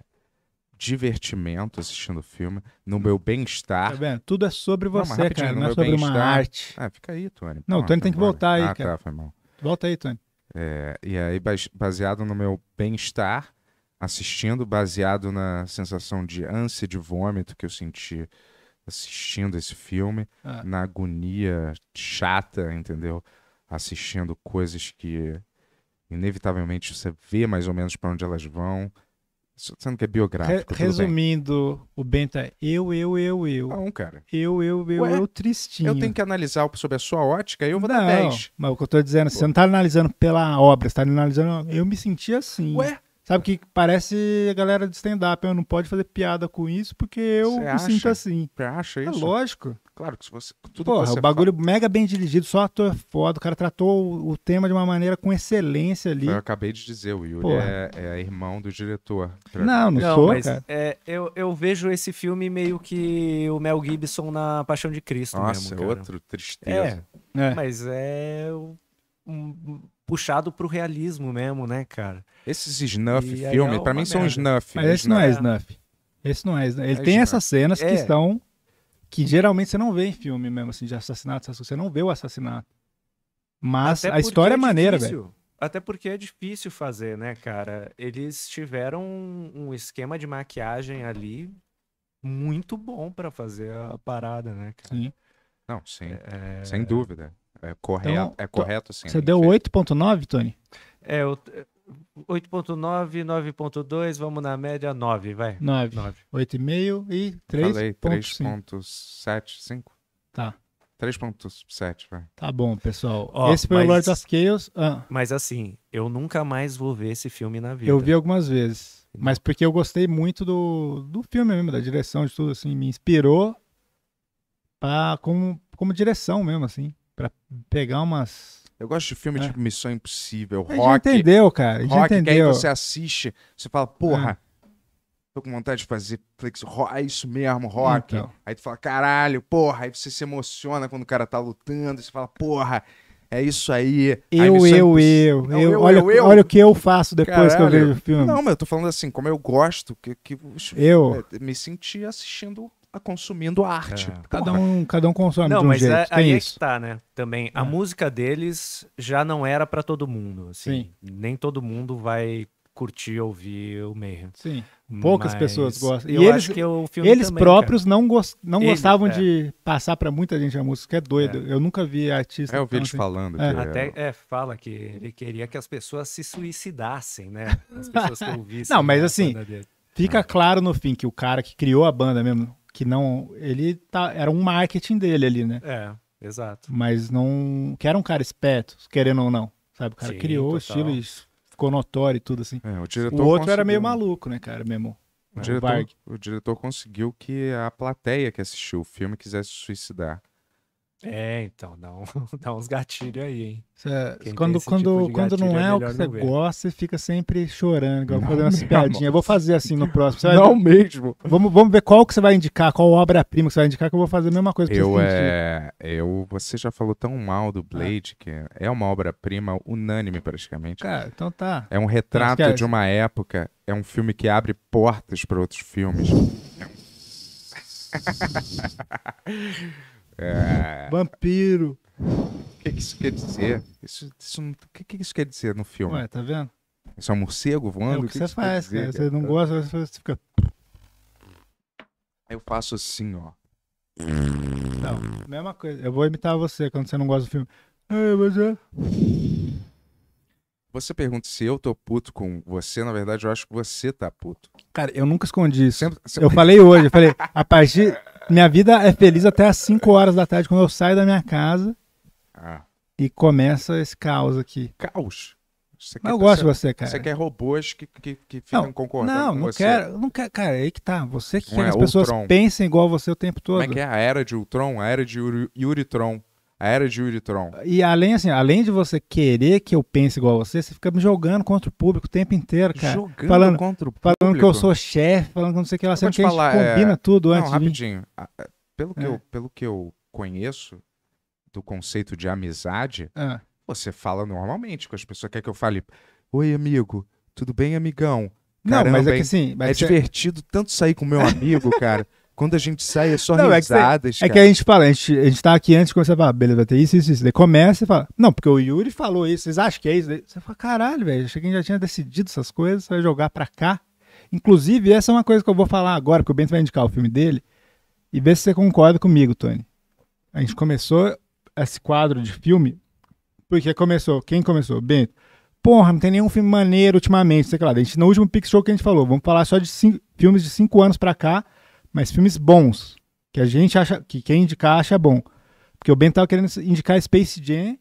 divertimento assistindo o filme, no hum. meu bem-estar. Tá vendo? Tudo é sobre você, não, cara, não é sobre uma arte. Ah, fica aí, Tony. Não, Pô, Tony tem que voltar aí, ah, cara. Tá, foi mal. Volta aí, Tony. É, e aí, baseado no meu bem-estar, assistindo, baseado na sensação de ânsia de vômito que eu senti assistindo esse filme, ah. na agonia chata, entendeu? Assistindo coisas que inevitavelmente você vê mais ou menos para onde elas vão Sendo que é biográfico. Re resumindo, o Bento é eu, eu, eu, eu. Não, ah, cara. Eu, eu, eu, Ué, eu, tristinho. Eu tenho que analisar sobre a sua ótica eu vou não, dar 10. Mas o que eu tô dizendo, é, Pô. você não tá analisando pela obra, você tá analisando. Eu me senti assim. Ué? Sabe que parece a galera de stand-up, eu não pode fazer piada com isso porque eu Cê me acha? sinto assim. Você acha é isso? É lógico. Claro que se você. Tudo Porra, você o bagulho fala... mega bem dirigido, só ator é foda. O cara tratou o, tema de uma maneira com excelência ali. Eu acabei de dizer, o Yuri é, é, irmão do diretor. Não, não, não sou, mas, cara. É, eu, eu vejo esse filme meio que o Mel Gibson na Paixão de Cristo. Nossa, mesmo, é outro tristeza. É, é. Mas é um, puxado pro realismo mesmo, né, cara? Esses snuff e é para mim merda. são snuff. Mas esse snuff. não é snuff. Esse não é snuff. Ele é tem snuff. essas cenas é. que estão. que geralmente você não vê em filme mesmo, assim, de assassinato, Você não vê o assassinato. Mas Até a história é, é maneira, velho. Até porque é difícil fazer, né, cara? Eles tiveram um esquema de maquiagem ali muito bom para fazer a parada, né, cara? Sim. Não, sim. É, é. Sem dúvida. É correto, então, é então, correto sim. Você né? deu 8.9, Tony? É, 8.9, 9.2, vamos na média 9, vai. 9. 9. 8,5 e 3. Falei 3.75. Tá. 3.7, vai. Tá bom, pessoal. Oh, esse foi mas, o Lord of Chaos. Ah. Mas assim, eu nunca mais vou ver esse filme na vida. Eu vi algumas vezes. Mas porque eu gostei muito do, do filme mesmo, da direção de tudo, assim, me inspirou pra, como, como direção mesmo, assim para pegar umas. Eu gosto de filme é. tipo Missão Impossível, a rock. entendeu, cara. rock, entendeu. que aí você assiste, você fala, porra, é. tô com vontade de fazer flex, é isso mesmo, rock. Então. Aí tu fala, caralho, porra. Aí você se emociona quando o cara tá lutando, você fala, porra. É isso aí. Eu, aí eu, eu, não, eu, eu, olha, eu, Olha o que eu faço depois Caralho. que eu vejo o filme. Não, mas eu tô falando assim, como eu gosto, que, que eu é, me senti assistindo Tá a consumindo arte. É. Cada, um, cada um consome não, de um jeito, jeito. É, mas aí é que tá, né? Também, é. a música deles já não era para todo mundo, assim. Sim. Nem todo mundo vai curtir ouvir o meio. Sim. Poucas mas pessoas gostam. E eu eles, acho que o filme eles também, próprios cara. não, gost, não gostavam é. de passar para muita gente a música, que é doido. É. Eu nunca vi artista. É, eu vi eles assim. falando. É. Até é, fala que ele queria que as pessoas se suicidassem, né? As pessoas que [laughs] ouvissem. não, mas né, assim, fica ah. claro no fim que o cara que criou a banda mesmo, que não. Ele tá, era um marketing dele ali, né? É, exato. Mas não. Que era um cara esperto, querendo ou não. Sabe? O cara Sim, criou total. o estilo e ficou notório e tudo assim. É, o, diretor o outro conseguiu. era meio maluco, né, cara, mesmo. O, é, diretor, o diretor conseguiu que a plateia que assistiu o filme quisesse suicidar. É, então, dá, um, [laughs] dá uns gatilhos aí, hein? quando quando, tipo quando não é, é o que você gosta, você fica sempre chorando, fazendo umas piadinha? Eu vou fazer assim no próximo. Vai... não mesmo. Vamos, vamos ver qual que você vai indicar, qual obra-prima que você vai indicar, que eu vou fazer a mesma coisa que eu, você é... eu Você já falou tão mal do Blade, ah. que é uma obra-prima unânime praticamente. Cara, então tá. É um retrato de uma época, é um filme que abre portas para outros filmes. É [laughs] um... É. Vampiro. O que, que, isso quer dizer? Isso, isso, o que, que isso quer dizer no filme? Ué, tá vendo? Isso é um morcego voando? É o que, que você faz, cara. Você não gosta, você fica. Aí eu faço assim, ó. Não, mesma coisa. Eu vou imitar você quando você não gosta do filme. É, mas é. Você pergunta se eu tô puto com você, na verdade eu acho que você tá puto. Cara, eu nunca escondi isso. Sempre, sempre... Eu falei hoje, eu falei, a partir minha vida é feliz até às 5 horas da tarde, quando eu saio da minha casa ah. e começa esse caos aqui. Caos? Você eu gosto de você, cara. Você quer robôs que, que, que ficam não, concordando não, com não você. Quero, não quero, cara, é aí que tá. Você que não quer é que as Ultron. pessoas pensem igual você o tempo todo. Como é que é a era de Ultron? A era de Yuritron a era de Yuri Tron. E além, assim, além de você querer que eu pense igual a você, você fica me jogando contra o público o tempo inteiro, cara. Jogando falando, contra o público? Falando que eu sou chefe, falando que não sei o que lá. Sendo que falar, a gente combina é... tudo antes Não, rapidinho. De... Pelo, que é. eu, pelo que eu conheço do conceito de amizade, é. você fala normalmente com as pessoas. Quer que eu fale, oi amigo, tudo bem amigão? Caramba, não, mas é que assim... É divertido tanto sair com meu amigo, cara. [laughs] Quando a gente sai, é só não, é risadas. É que, é que, a gente fala, a gente, a gente tá aqui antes de você a falar, beleza, vai ter isso, isso, isso. Daí começa e fala, não, porque o Yuri falou isso, vocês acham que é isso? Daí você fala, caralho, velho, achei que a gente já tinha decidido essas coisas, vai jogar pra cá. Inclusive, essa é uma coisa que eu vou falar agora, porque o Bento vai indicar o filme dele, e ver se você concorda comigo, Tony. A gente começou esse quadro de filme, porque começou, quem começou? Bento. Porra, não tem nenhum filme maneiro ultimamente, sei lá. A gente, no último Pix Show que a gente falou, vamos falar só de cinco, filmes de cinco anos pra cá, mas filmes bons, que a gente acha, que quem indicar acha bom. Porque o Ben tava querendo indicar Space Jam,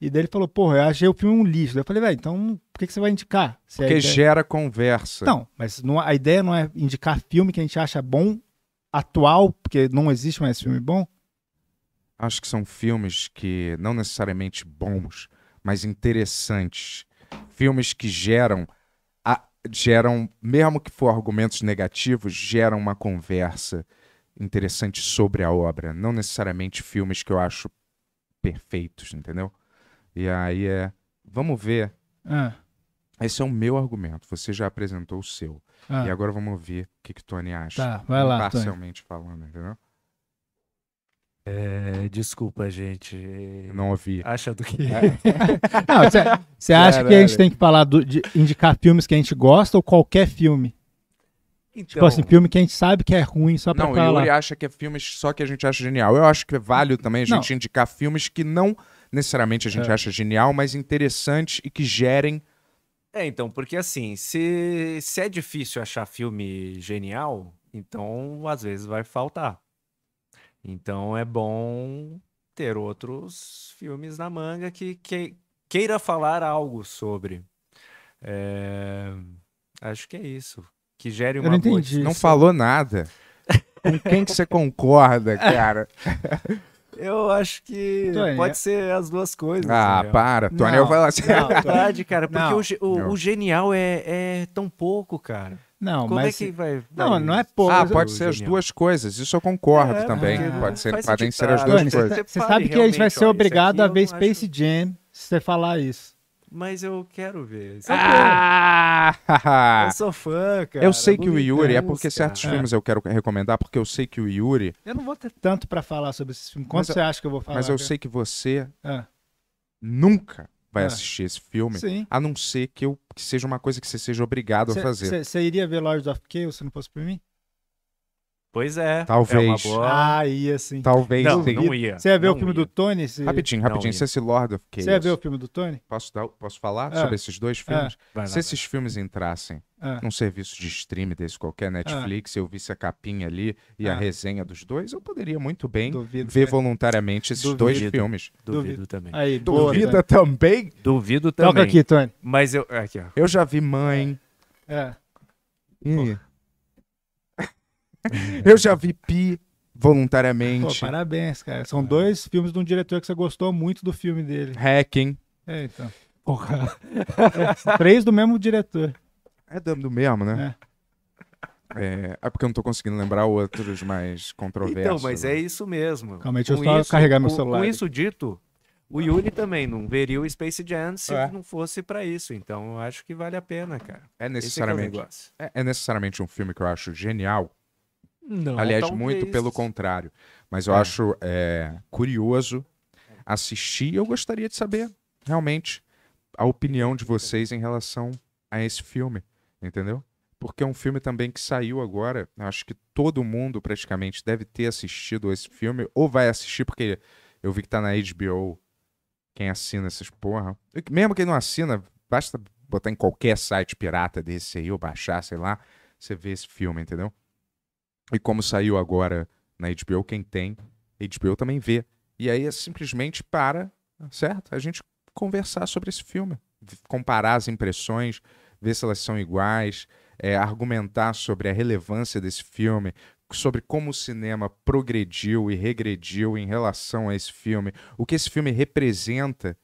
e daí ele falou, porra, eu achei o filme um lixo. Daí eu falei, velho, então por que, que você vai indicar? Se Porque ideia... gera conversa. Não, mas não, a ideia não é indicar filme que a gente acha bom, atual, porque não existe mais filme bom? Acho que são filmes que, não necessariamente bons, mas interessantes. Filmes que geram geram, mesmo que for argumentos negativos, geram uma conversa interessante sobre a obra, não necessariamente filmes que eu acho perfeitos, entendeu? E aí é, vamos ver. Ah. Esse é o meu argumento. Você já apresentou o seu. Ah. E agora vamos ver o que, que Tony acha. Tá, vai lá. Parcialmente Tony. falando, entendeu? É, desculpa, gente. Não ouvi. do que. Você é. [laughs] acha que a gente tem que falar do, de indicar filmes que a gente gosta ou qualquer filme? Então, tipo assim, filme que a gente sabe que é ruim só pra não, falar. Não, o Yuri acha que é filmes só que a gente acha genial. Eu acho que é válido também a gente não. indicar filmes que não necessariamente a gente é. acha genial, mas interessantes e que gerem. É, então, porque assim, se, se é difícil achar filme genial, então às vezes vai faltar. Então é bom ter outros filmes na manga que, que queira falar algo sobre. É... Acho que é isso. Que gere uma. Eu não entendi. Não falou nada. [laughs] Com quem que você concorda, [laughs] cara? Eu acho que Tony, pode é ser as duas coisas. Ah, entendeu? para. Tonel vai lá. Não, [laughs] verdade, cara. Porque o, o, o, genial é, é tão pouco, cara. Não, Como é mas... é que vai... Não, não é pouco. Ah, pode ser as duas coisas. Isso eu concordo é, também. É, pode ser, podem ser as duas Tony, coisas. Você, você sabe que a gente vai ser obrigado a ver Space acho... Jam se você falar isso. Mas eu quero ver. É ah! Eu sou fã, cara. Eu sei que o Yuri, é porque certos cara. filmes eu quero recomendar, porque eu sei que o Yuri. Eu não vou ter tanto para falar sobre esse filme. Quanto mas você acha que eu vou falar? Mas eu cara? sei que você ah. nunca vai ah. assistir esse filme, Sim. a não ser que, eu, que seja uma coisa que você seja obrigado cê, a fazer. Você iria ver Lords of Chaos se não fosse por mim? Pois é. é Talvez. É boa... Ah, ia sim. Talvez. Não, sim. não ia. Você ia ver não o filme ia. do Tony? Se... Rapidinho, rapidinho. esse Lord Você ia ver o filme do Tony? Posso, dar, posso falar é. sobre esses dois é. filmes? Se esses filmes entrassem num serviço de stream desse qualquer, Netflix, eu visse a capinha ali e a resenha dos dois, eu poderia muito bem Duvido, ver voluntariamente esses Duvido. dois filmes. Duvido, Duvido também. Aí, boa, Duvida também? Duvido também. Toca aqui, Tony. Mas eu... Aqui, ó. Eu já vi Mãe. É. E eu já vi Pi voluntariamente. Pô, parabéns, cara. São é. dois filmes de um diretor que você gostou muito do filme dele. Hacking. É, então. Porra. É, três do mesmo diretor. É do, do mesmo, né? É. É, é porque eu não tô conseguindo lembrar outros mais controversos. Então, mas né? é isso mesmo. Calma aí, deixa com eu só isso, carregar meu celular. Com isso dito, o Yuri também não veria o Space Jam se é. não fosse para isso. Então, eu acho que vale a pena, cara. É, é necessariamente, é, é, necessariamente um filme que eu acho genial não, Aliás, talvez. muito pelo contrário. Mas eu é. acho é, curioso assistir. Eu gostaria de saber realmente a opinião de vocês em relação a esse filme, entendeu? Porque é um filme também que saiu agora. Acho que todo mundo praticamente deve ter assistido esse filme ou vai assistir porque eu vi que tá na HBO. Quem assina essas porra. Mesmo quem não assina, basta botar em qualquer site pirata desse aí ou baixar, sei lá, você vê esse filme, entendeu? E como saiu agora na HBO, quem tem HBO também vê. E aí é simplesmente para, certo? A gente conversar sobre esse filme, comparar as impressões, ver se elas são iguais, é, argumentar sobre a relevância desse filme, sobre como o cinema progrediu e regrediu em relação a esse filme, o que esse filme representa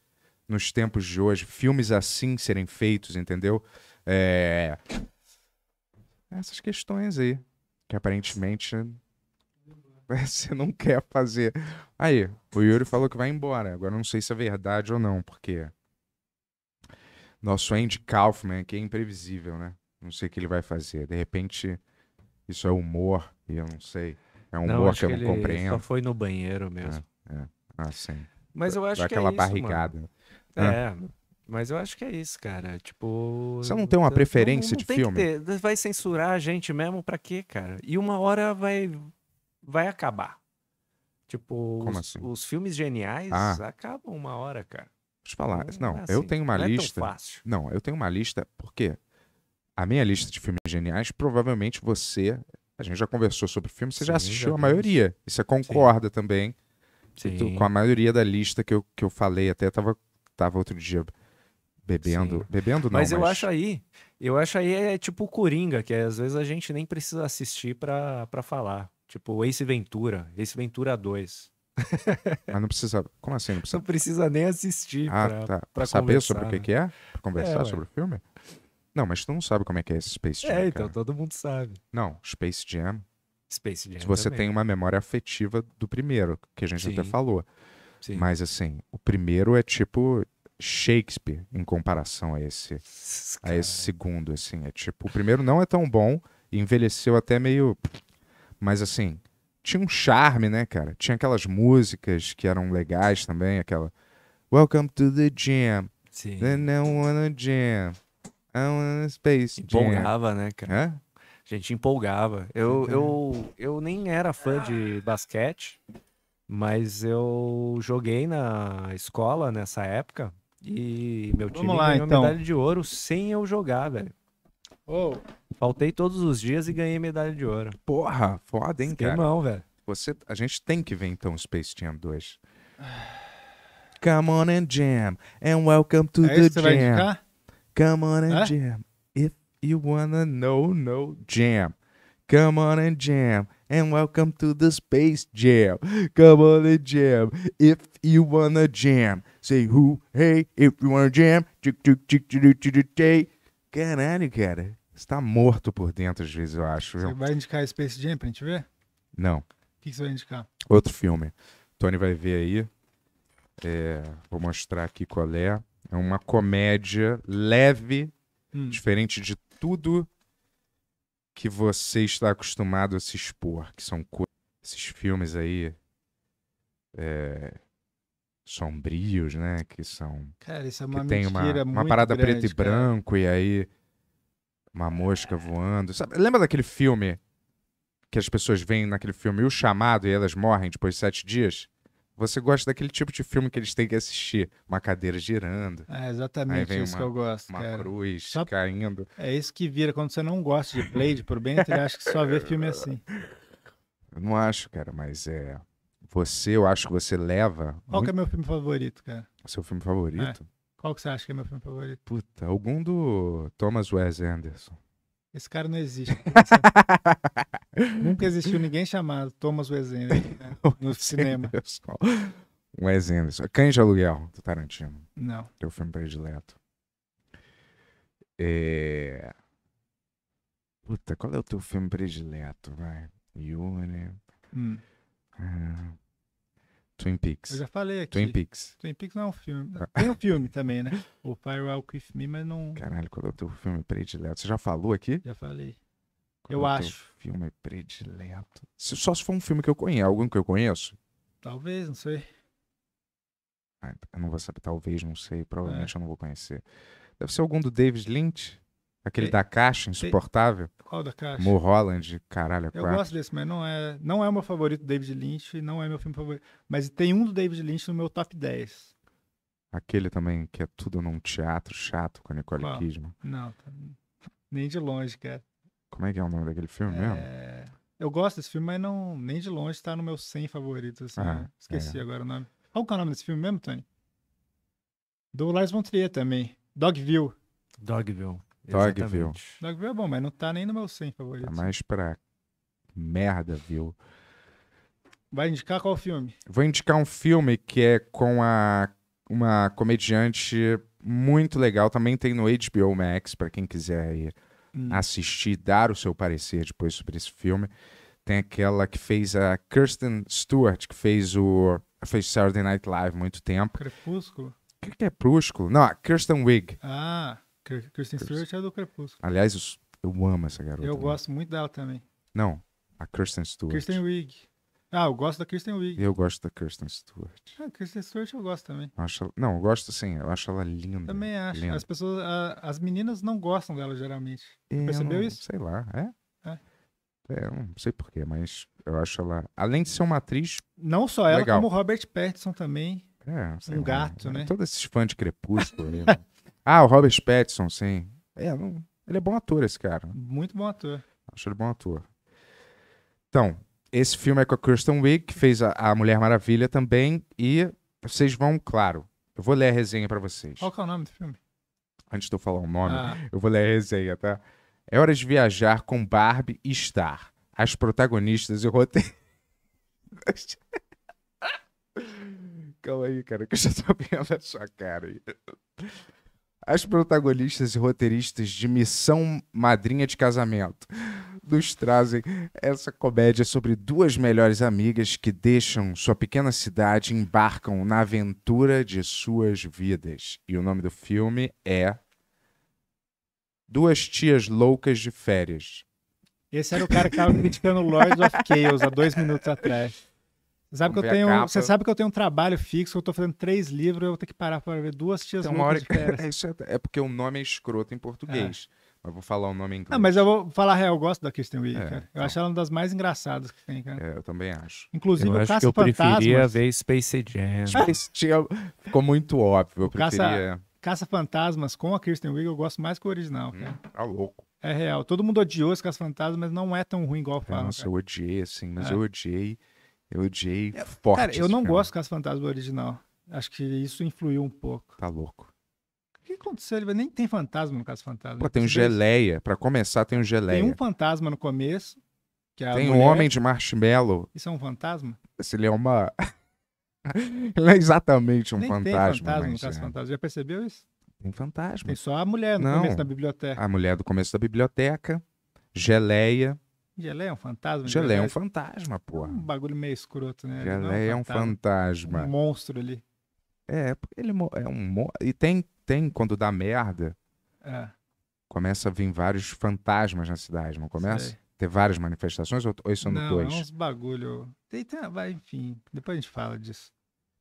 nos tempos de hoje, filmes assim serem feitos, entendeu? É... Essas questões aí que aparentemente [laughs] você não quer fazer. Aí, o Yuri falou que vai embora. Agora não sei se é verdade ou não, porque nosso Andy Kaufman aqui é imprevisível, né? Não sei o que ele vai fazer. De repente, isso é humor, e eu não sei. É um humor que eu não que compreendo. Só foi no banheiro mesmo. É, é. Ah, sim. Mas eu acho Dá que aquela é isso, barrigada. Mano. É, ah. Mas eu acho que é isso, cara. Tipo. Você não tem uma preferência não, não de tem filme? Que ter. Vai censurar a gente mesmo pra quê, cara? E uma hora vai, vai acabar. Tipo, Como os, assim? os filmes geniais ah. acabam uma hora, cara. Deixa eu falar. Não, não é assim. eu tenho uma é lista. É não, eu tenho uma lista, porque a minha lista de filmes geniais, provavelmente você. A gente já conversou sobre filmes, filme, você Sim, já assistiu a maioria. E você concorda Sim. também. Sim. Com a maioria da lista que eu, que eu falei. Até tava, tava outro dia Bebendo, Sim. bebendo não. Mas eu acho aí, eu acho aí é tipo o Coringa, que às vezes a gente nem precisa assistir para falar. Tipo Ace Ventura, Ace Ventura 2. [laughs] Mas não precisa. Como assim? Não precisa, não precisa nem assistir ah, pra, tá. pra saber conversar, sobre o que, né? é? Pra conversar é, sobre o filme? Não, mas tu não sabe como é que é esse Space Jam. É, então cara. então todo mundo sabe. Não, Space Jam. Space Jam. Se você também. tem uma memória afetiva do primeiro, que a gente Sim. até falou. Sim. Mas assim, o primeiro é tipo Shakespeare em comparação a esse, a esse segundo, assim. É tipo, o primeiro não é tão bom, envelheceu até meio. Mas assim, tinha um charme, né, cara? Tinha aquelas músicas que eram legais também, aquela. Welcome to the gym. Sim. Then I wanna jam. I wanna space jam. Empolgava, né, cara? Hã? A gente empolgava. Eu, eu, eu nem era fã de basquete, mas eu joguei na escola nessa época. E meu time lá, ganhou então. medalha de ouro sem eu jogar, velho. Oh. Faltei todos os dias e ganhei medalha de ouro. Porra, foda, hein, cara. cara? Irmão, velho. Você, a gente tem que ver então Space Jam 2. Come on and jam, and welcome to é the jam. Come on and é? jam, if you wanna know, no jam. Come on and jam, and welcome to the space jam. Come on and jam if you wanna jam. Say who, hey, if you wanna jam. Caralho, cara. Você tá morto por dentro às vezes, eu acho. Viu? Você vai indicar Space Jam pra gente ver? Não. O que, que você vai indicar? Outro filme. Tony vai ver aí. É, vou mostrar aqui qual é. É uma comédia leve, hum. diferente de tudo que você está acostumado a se expor, que são esses filmes aí é, sombrios, né? Que são. Cara, isso é uma que tem uma, uma parada grande, preto e cara. branco e aí uma mosca voando. Sabe? Lembra daquele filme que as pessoas veem naquele filme o chamado e elas morrem depois de sete dias? Você gosta daquele tipo de filme que eles têm que assistir. Uma cadeira girando. É exatamente isso uma, que eu gosto. Uma cara. cruz só... caindo. É isso que vira. Quando você não gosta de Blade por bem, você acha que só vê filme assim. Eu não acho, cara, mas é. Você, eu acho que você leva. Qual muito... que é meu filme favorito, cara? Seu filme favorito? É. Qual que você acha que é meu filme favorito? Puta, algum do Thomas Wes Anderson. Esse cara não existe. [laughs] Nunca existiu ninguém chamado Thomas Wesley né? [laughs] no cinema. Wes Anderson. Cães de Aluguel, do Tarantino. Não. Teu filme predileto. É... Puta, qual é o teu filme predileto, vai? Yuri... Hum. Ah, Twin Peaks. Eu já falei aqui. Twin Peaks. Twin Peaks não é um filme. Ah. Tem um filme também, né? [laughs] O Firewalk With Me, mas não... Caralho, qual é o teu filme predileto? Você já falou aqui? Já falei. Qual eu é acho. filme predileto. Se, só se for um filme que eu conheço, algum que eu conheço. Talvez, não sei. Ah, eu não vou saber, talvez, não sei. Provavelmente é. eu não vou conhecer. Deve ser algum do David Lynch? Aquele é, da caixa, insuportável. Tem, qual da caixa? Mulholland, caralho. É eu quatro. gosto desse, mas não é, não é o meu favorito David Lynch, não é meu filme favorito. Mas tem um do David Lynch no meu top 10. Aquele também que é tudo num teatro chato com a Nicole qual? Kidman. Não, tá, nem de longe, cara. Como é que é o nome daquele filme é... mesmo? Eu gosto desse filme, mas não, nem de longe está no meu 100 favoritos. Assim, ah, né? É. Esqueci é. agora o nome. Qual é o nome desse filme mesmo, Tony? Do Lars von Trier também. Dogville. Dogville. Dogville. Dogville é bom, mas não tá nem no meu 100 favorito. Tá mais pra merda, viu? Vai indicar qual filme? Vou indicar um filme que é com a, uma comediante muito legal. Também tem no HBO Max, para quem quiser ir hum. assistir, dar o seu parecer depois sobre esse filme. Tem aquela que fez a Kirsten Stewart, que fez o fez Saturday Night Live há muito tempo. Crepúsculo? O que, que é Crepúsculo? Não, a Kirsten Wig. Ah. Kristen Stewart é do Crepúsculo. Aliás, eu, eu amo essa garota. Eu né? gosto muito dela também. Não, a Kristen Stewart. Kristen Wiig. Ah, eu gosto da Kristen Wiig. Eu gosto da Kristen Stewart. Ah, Kristen Stewart eu gosto também. Acho, não, eu gosto sim, eu acho ela linda. Também acho. Linda. As pessoas, a, as meninas não gostam dela geralmente. Percebeu não, isso? Sei lá, é? É. é não sei porquê, mas eu acho ela. Além de ser uma atriz. Não só ela, legal. como Robert Pattinson também. É, um lá, gato, é né? Todos esses fãs de Crepúsculo aí. Né? [laughs] Ah, o Robert Pattinson, sim. É, não... ele é bom ator, esse cara. Muito bom ator. Acho ele bom ator. Então, esse filme é com a Kirsten Wiig, que fez a, a Mulher Maravilha também, e vocês vão, claro, eu vou ler a resenha para vocês. Qual é o nome do filme? Antes de eu falar o nome, ah. eu vou ler a resenha, tá? É hora de viajar com Barbie e Star, as protagonistas e roteiro. [laughs] Calma aí, cara, que eu já tô vendo a sua cara aí as protagonistas e roteiristas de Missão Madrinha de Casamento nos trazem essa comédia sobre duas melhores amigas que deixam sua pequena cidade e embarcam na aventura de suas vidas. E o nome do filme é Duas Tias Loucas de Férias. Esse era o cara que estava criticando Lords of Chaos há dois minutos atrás. Sabe que eu tenho, você sabe que eu tenho um trabalho fixo, eu tô fazendo três livros, eu vou ter que parar para ver duas tias então, uma [laughs] é, é, porque o nome é escroto em português. É. Mas vou falar o nome em inglês. Não, mas eu vou falar real, eu gosto da Kristen Wiig, é, Eu então. acho ela uma das mais engraçadas que tem, cara. É, eu também acho. Inclusive, eu o acho que eu preferia ver Space Jam. Space Jam ficou muito óbvio, eu preferia... Caça Fantasmas com a Kristen Wiig eu gosto mais que o original, hum, cara. Hum, tá louco. É real. Todo mundo odiou esse Caça Fantasmas, mas não é tão ruim igual é, falam. Nossa, cara. eu odiei, assim, mas é. eu odiei eu odiei é, forte. Cara, eu não gosto do Caça Fantasma original. Acho que isso influiu um pouco. Tá louco. O que aconteceu? Ele nem tem fantasma no Caso Fantasma. Pô, tem um geleia. Para começar, tem um geleia. Tem um fantasma no começo. Que é tem mulher. um homem de marshmallow. Isso é um fantasma? Se ele é uma. [laughs] ele é exatamente um nem fantasma. Tem fantasma no Caso é. Fantasma. Já percebeu isso? Tem fantasma. Tem só a mulher no não, começo da biblioteca. A mulher do começo da biblioteca. Geleia. Geleia é um fantasma? Geleia é um fantasma, é porra. um bagulho meio escroto, né? Geleia é um é fantasma. Um monstro ali. É, porque ele é um monstro. E tem, tem, quando dá merda, é. começa a vir vários fantasmas na cidade, não começa? Sei. Ter várias manifestações ou, ou isso é Não, é uns bagulho. Tem, tem, ah, vai, enfim, depois a gente fala disso.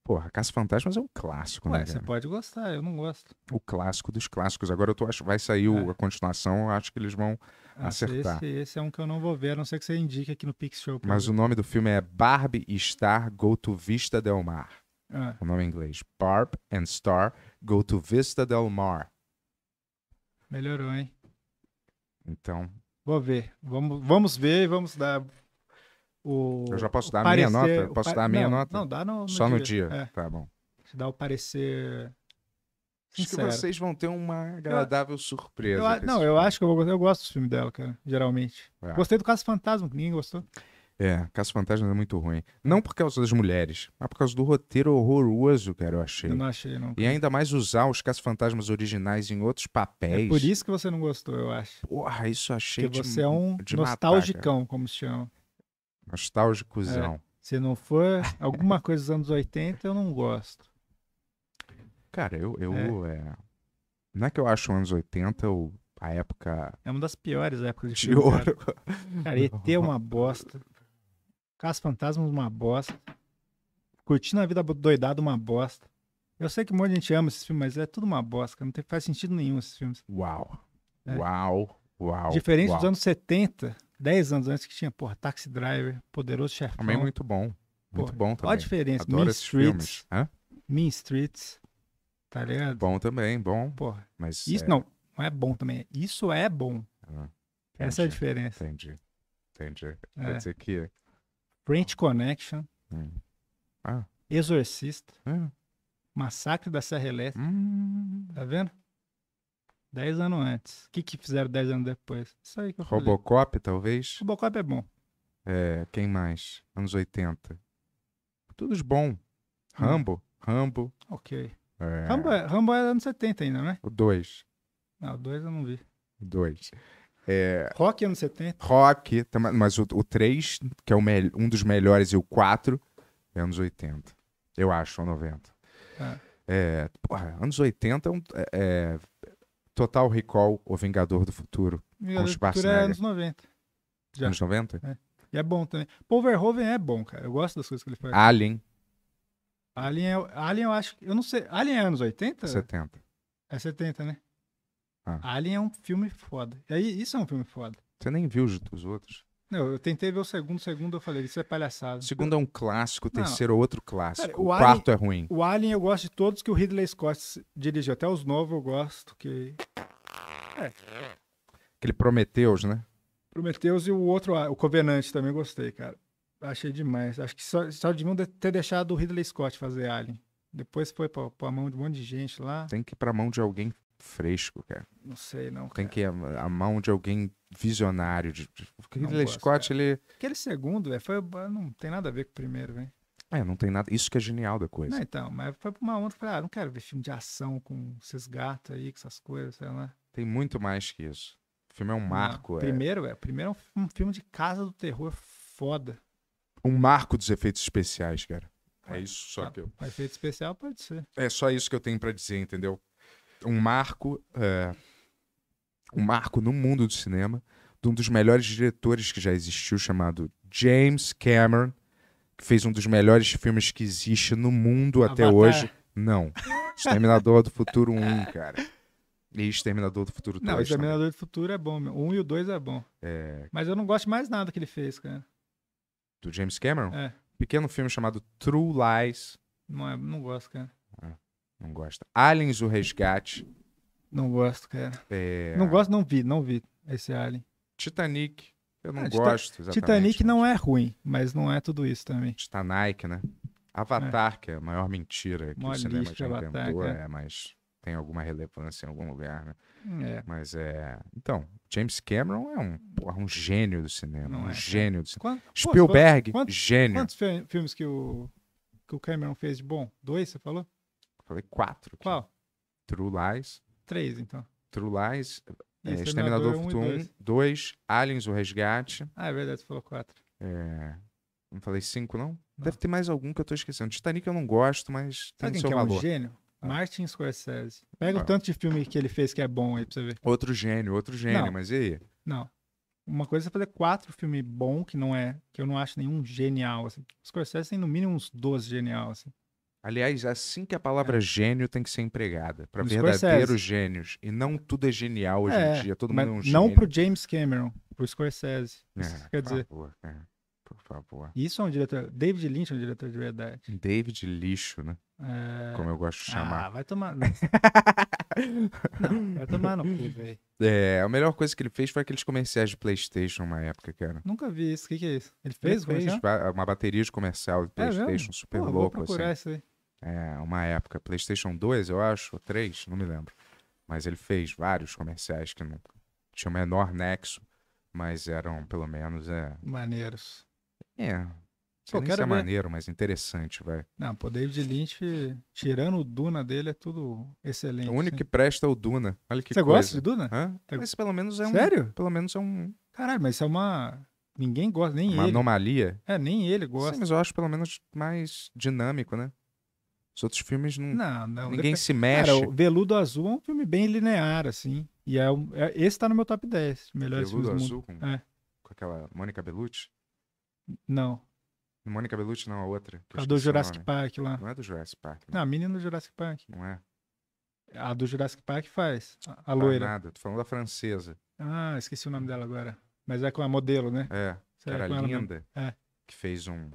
Porra, Caça Fantasmas é um clássico, né, Ué, né? Você pode gostar, eu não gosto. O clássico dos clássicos. Agora eu tô, acho vai sair é. a continuação, eu acho que eles vão ah, acertar. Esse, esse, é um que eu não vou ver, a não ser que você indique aqui no Pix Show. Mas ver. o nome do filme é Barbie Star Go to Vista Del Mar. Ah. O nome em inglês. Barb and Star Go to Vista Del Mar. Melhorou, hein? Então. Vou ver. Vamos, vamos ver e vamos dar o. Eu já posso dar a minha nota? Posso par... dar a minha não, nota? Não, dá no, no Só dia. no dia. É. Tá bom. dá o parecer Acho que vocês vão ter uma agradável eu, surpresa. Eu, não, eu acho que eu, eu gosto do filme dela, cara, geralmente. É. Gostei do Caso Fantasma, que ninguém gostou. É, Caso Fantasma é muito ruim. Não por causa das mulheres, mas por causa do roteiro horroroso, cara, eu achei. Eu não achei, não. E ainda mais usar os Caso Fantasmas originais em outros papéis. É por isso que você não gostou, eu acho. Porra, isso achei Porque de, você é um nostalgicão, matar, como se chama. Nostálgicozão. É, se não for alguma coisa dos anos 80, eu não gosto. Cara, eu. eu é. É... Não é que eu acho anos 80 ou a época. É uma das piores épocas de, de filme, ouro. Cara, ET é [laughs] uma bosta. Caça Fantasmas, uma bosta. Curtindo a vida doidada, uma bosta. Eu sei que um monte de gente ama esses filmes, mas é tudo uma bosta. Cara. Não tem, faz sentido nenhum esses filmes. Uau. É. Uau. Uau. Diferente Uau. dos anos 70, 10 anos antes que tinha, porra, Taxi Driver, Poderoso é Chefão. Também muito bom. Muito porra, bom também. Olha a diferença. Adoro mean Streets. Filmes. Hã? Mean Streets. Tá ligado? Bom também, bom. Porra. Mas isso é... não, não é bom também. Isso é bom. Ah, Essa é a diferença. Entendi. Entendi. É. Quer dizer que. French Connection. Hum. Ah. Exorcista. Hum. Massacre da Serra Elétrica. Hum. Tá vendo? Dez anos antes. O que, que fizeram dez anos depois? Isso aí que eu Robocop, falei. talvez? Robocop é bom. É, quem mais? Anos 80. Tudo bom. Rambo. Hum. Rambo. Ok. É. Rambo, é- Rambo era é anos 70 ainda, né? O 2. Não, ah, o 2 eu não vi. O 2. É... Rock anos 70. Rock, mas o, 3, que é um dos melhores, e o 4 é anos 80. Eu acho, ou 90. Ah. É, porra, anos 80 é, um, é, Total Recall, O Vingador do Futuro. Vingador com Schwarzenegger. é anos 90. Já. Anos 90? É. E é bom também. Paul Verhoeven é bom, cara. Eu gosto das coisas que ele faz. Alien. Alien, é, Alien eu acho. Eu não sei. Alien é anos 80? 70. É 70, né? Ah. Alien é um filme foda. E aí, isso é um filme foda. Você nem viu os, os outros? Não, eu tentei ver o segundo, o segundo eu falei, isso é palhaçada. O segundo é um clássico, o terceiro é outro clássico. Cara, o, o Alien, quarto é ruim. O Alien eu gosto de todos que o Ridley Scott dirigiu. Até os novos eu gosto, que. É. Aquele Prometheus, né? Prometheus e o outro, o Covenant também gostei, cara. Achei demais. Acho que só, só deviam ter deixado o Ridley Scott fazer Alien. Depois foi pra, pra mão de um monte de gente lá. Tem que ir pra mão de alguém fresco, cara. Não sei, não. Cara. Tem que ir a, a mão de alguém visionário. De, de, porque Ridley gosto, Scott, cara. É. ele. Aquele segundo, velho, é, foi. Não tem nada a ver com o primeiro, velho. É, não tem nada. Isso que é genial da coisa. Não, então, mas foi pra uma onda. Falei, ah, não quero ver filme de ação com esses gatos aí, com essas coisas, sei lá. Tem muito mais que isso. O filme é um marco. Não, é. primeiro, é... Véio, primeiro é um, um filme de casa do terror foda um marco dos efeitos especiais, cara. É isso só tá. que eu. efeito especial pode ser. É só isso que eu tenho para dizer, entendeu? Um marco, é... um marco no mundo do cinema de um dos melhores diretores que já existiu, chamado James Cameron, que fez um dos melhores filmes que existe no mundo até hoje. Não. Exterminador do Futuro 1, cara. E Exterminador do Futuro 2. Não, Exterminador também. do Futuro é bom. Meu. O 1 e o 2 é bom. É... Mas eu não gosto mais nada que ele fez, cara do James Cameron. É. Um pequeno filme chamado True Lies. Não, é, não gosto, cara. É, não gosta. Aliens, o Resgate. Não gosto, cara. É... Não gosto, não vi, não vi esse Alien. Titanic. Eu não é, gosto, Titanic não é ruim, mas não é tudo isso também. Titanic, né? Avatar, é. que é a maior mentira que Mó o cinema já inventou, é. é, mas tem alguma relevância em algum lugar, né? É. Mas é. Então, James Cameron é um, porra, um gênio do cinema. Não um é. é. gênio do cinema. Quanto, Spielberg, gênio. Quantos filmes que o, que o Cameron fez de bom? Dois, você falou? Eu falei quatro. Aqui. Qual? True Lies. Três, então. True Lies. É, Exterminador Futuro 1, dois, Aliens, o Resgate. Ah, é verdade, você falou quatro. É... Não falei cinco não? não? Deve ter mais algum que eu tô esquecendo. Titanic eu não gosto, mas Sabe tem seu valor. um gênio? É. Martin Scorsese. Pega ah. o tanto de filme que ele fez que é bom aí pra você ver. Outro gênio, outro gênio, não. mas e aí? Não. Uma coisa é fazer quatro filmes bom que não é, que eu não acho nenhum genial. Assim. Scorsese tem no mínimo uns 12 genial, assim. Aliás, assim que a palavra é. gênio tem que ser empregada, para verdadeiros gênios. E não tudo é genial hoje é, em dia, todo mundo é um gênio. Não pro James Cameron, pro Scorsese. É, quer dizer. Favor, é favor. Isso é um diretor. David Lynch é um diretor de verdade. David Lixo, né? É... Como eu gosto de chamar. Ah, vai tomar. [laughs] não, vai tomar no cu, velho. É, a melhor coisa que ele fez foi aqueles comerciais de PlayStation na época, cara. Nunca vi isso. O que, que é isso? Ele fez? Ele fez uma bateria de comercial de é PlayStation é super Pô, louco, vou procurar assim. Isso aí. É, uma época. PlayStation 2, eu acho, ou 3, não me lembro. Mas ele fez vários comerciais que não tinha o menor nexo, mas eram, pelo menos, é... maneiros. É. Pô, quero é ver. maneiro, mas interessante, vai. Não, pô, David Lynch, tirando o Duna dele, é tudo excelente. O único que presta é o Duna. Olha que Você coisa. gosta de Duna? Hã? Mas pelo menos é um. Sério? Pelo menos é um. Caralho, mas isso é uma. Ninguém gosta, nem uma ele. Uma anomalia? É, nem ele gosta. Sim, mas eu acho pelo menos mais dinâmico, né? Os outros filmes não. Não, não. Ninguém se mexe. Cara, o Veludo Azul é um filme bem linear, assim. E é, um... É, esse tá no meu top 10. Melhores Veludo filmes Azul do mundo. Com... É. com aquela Mônica Bellucci? Não. Mônica Bellucci não, a outra. A do Jurassic Park lá. Não é do Jurassic Park. Não, não a menina do Jurassic Park. Não é. A do Jurassic Park faz. A, a loira. Ah, nada, tô falando da francesa. Ah, esqueci o nome dela agora. Mas é com a modelo, né? É. Será é que era linda. É. Que fez um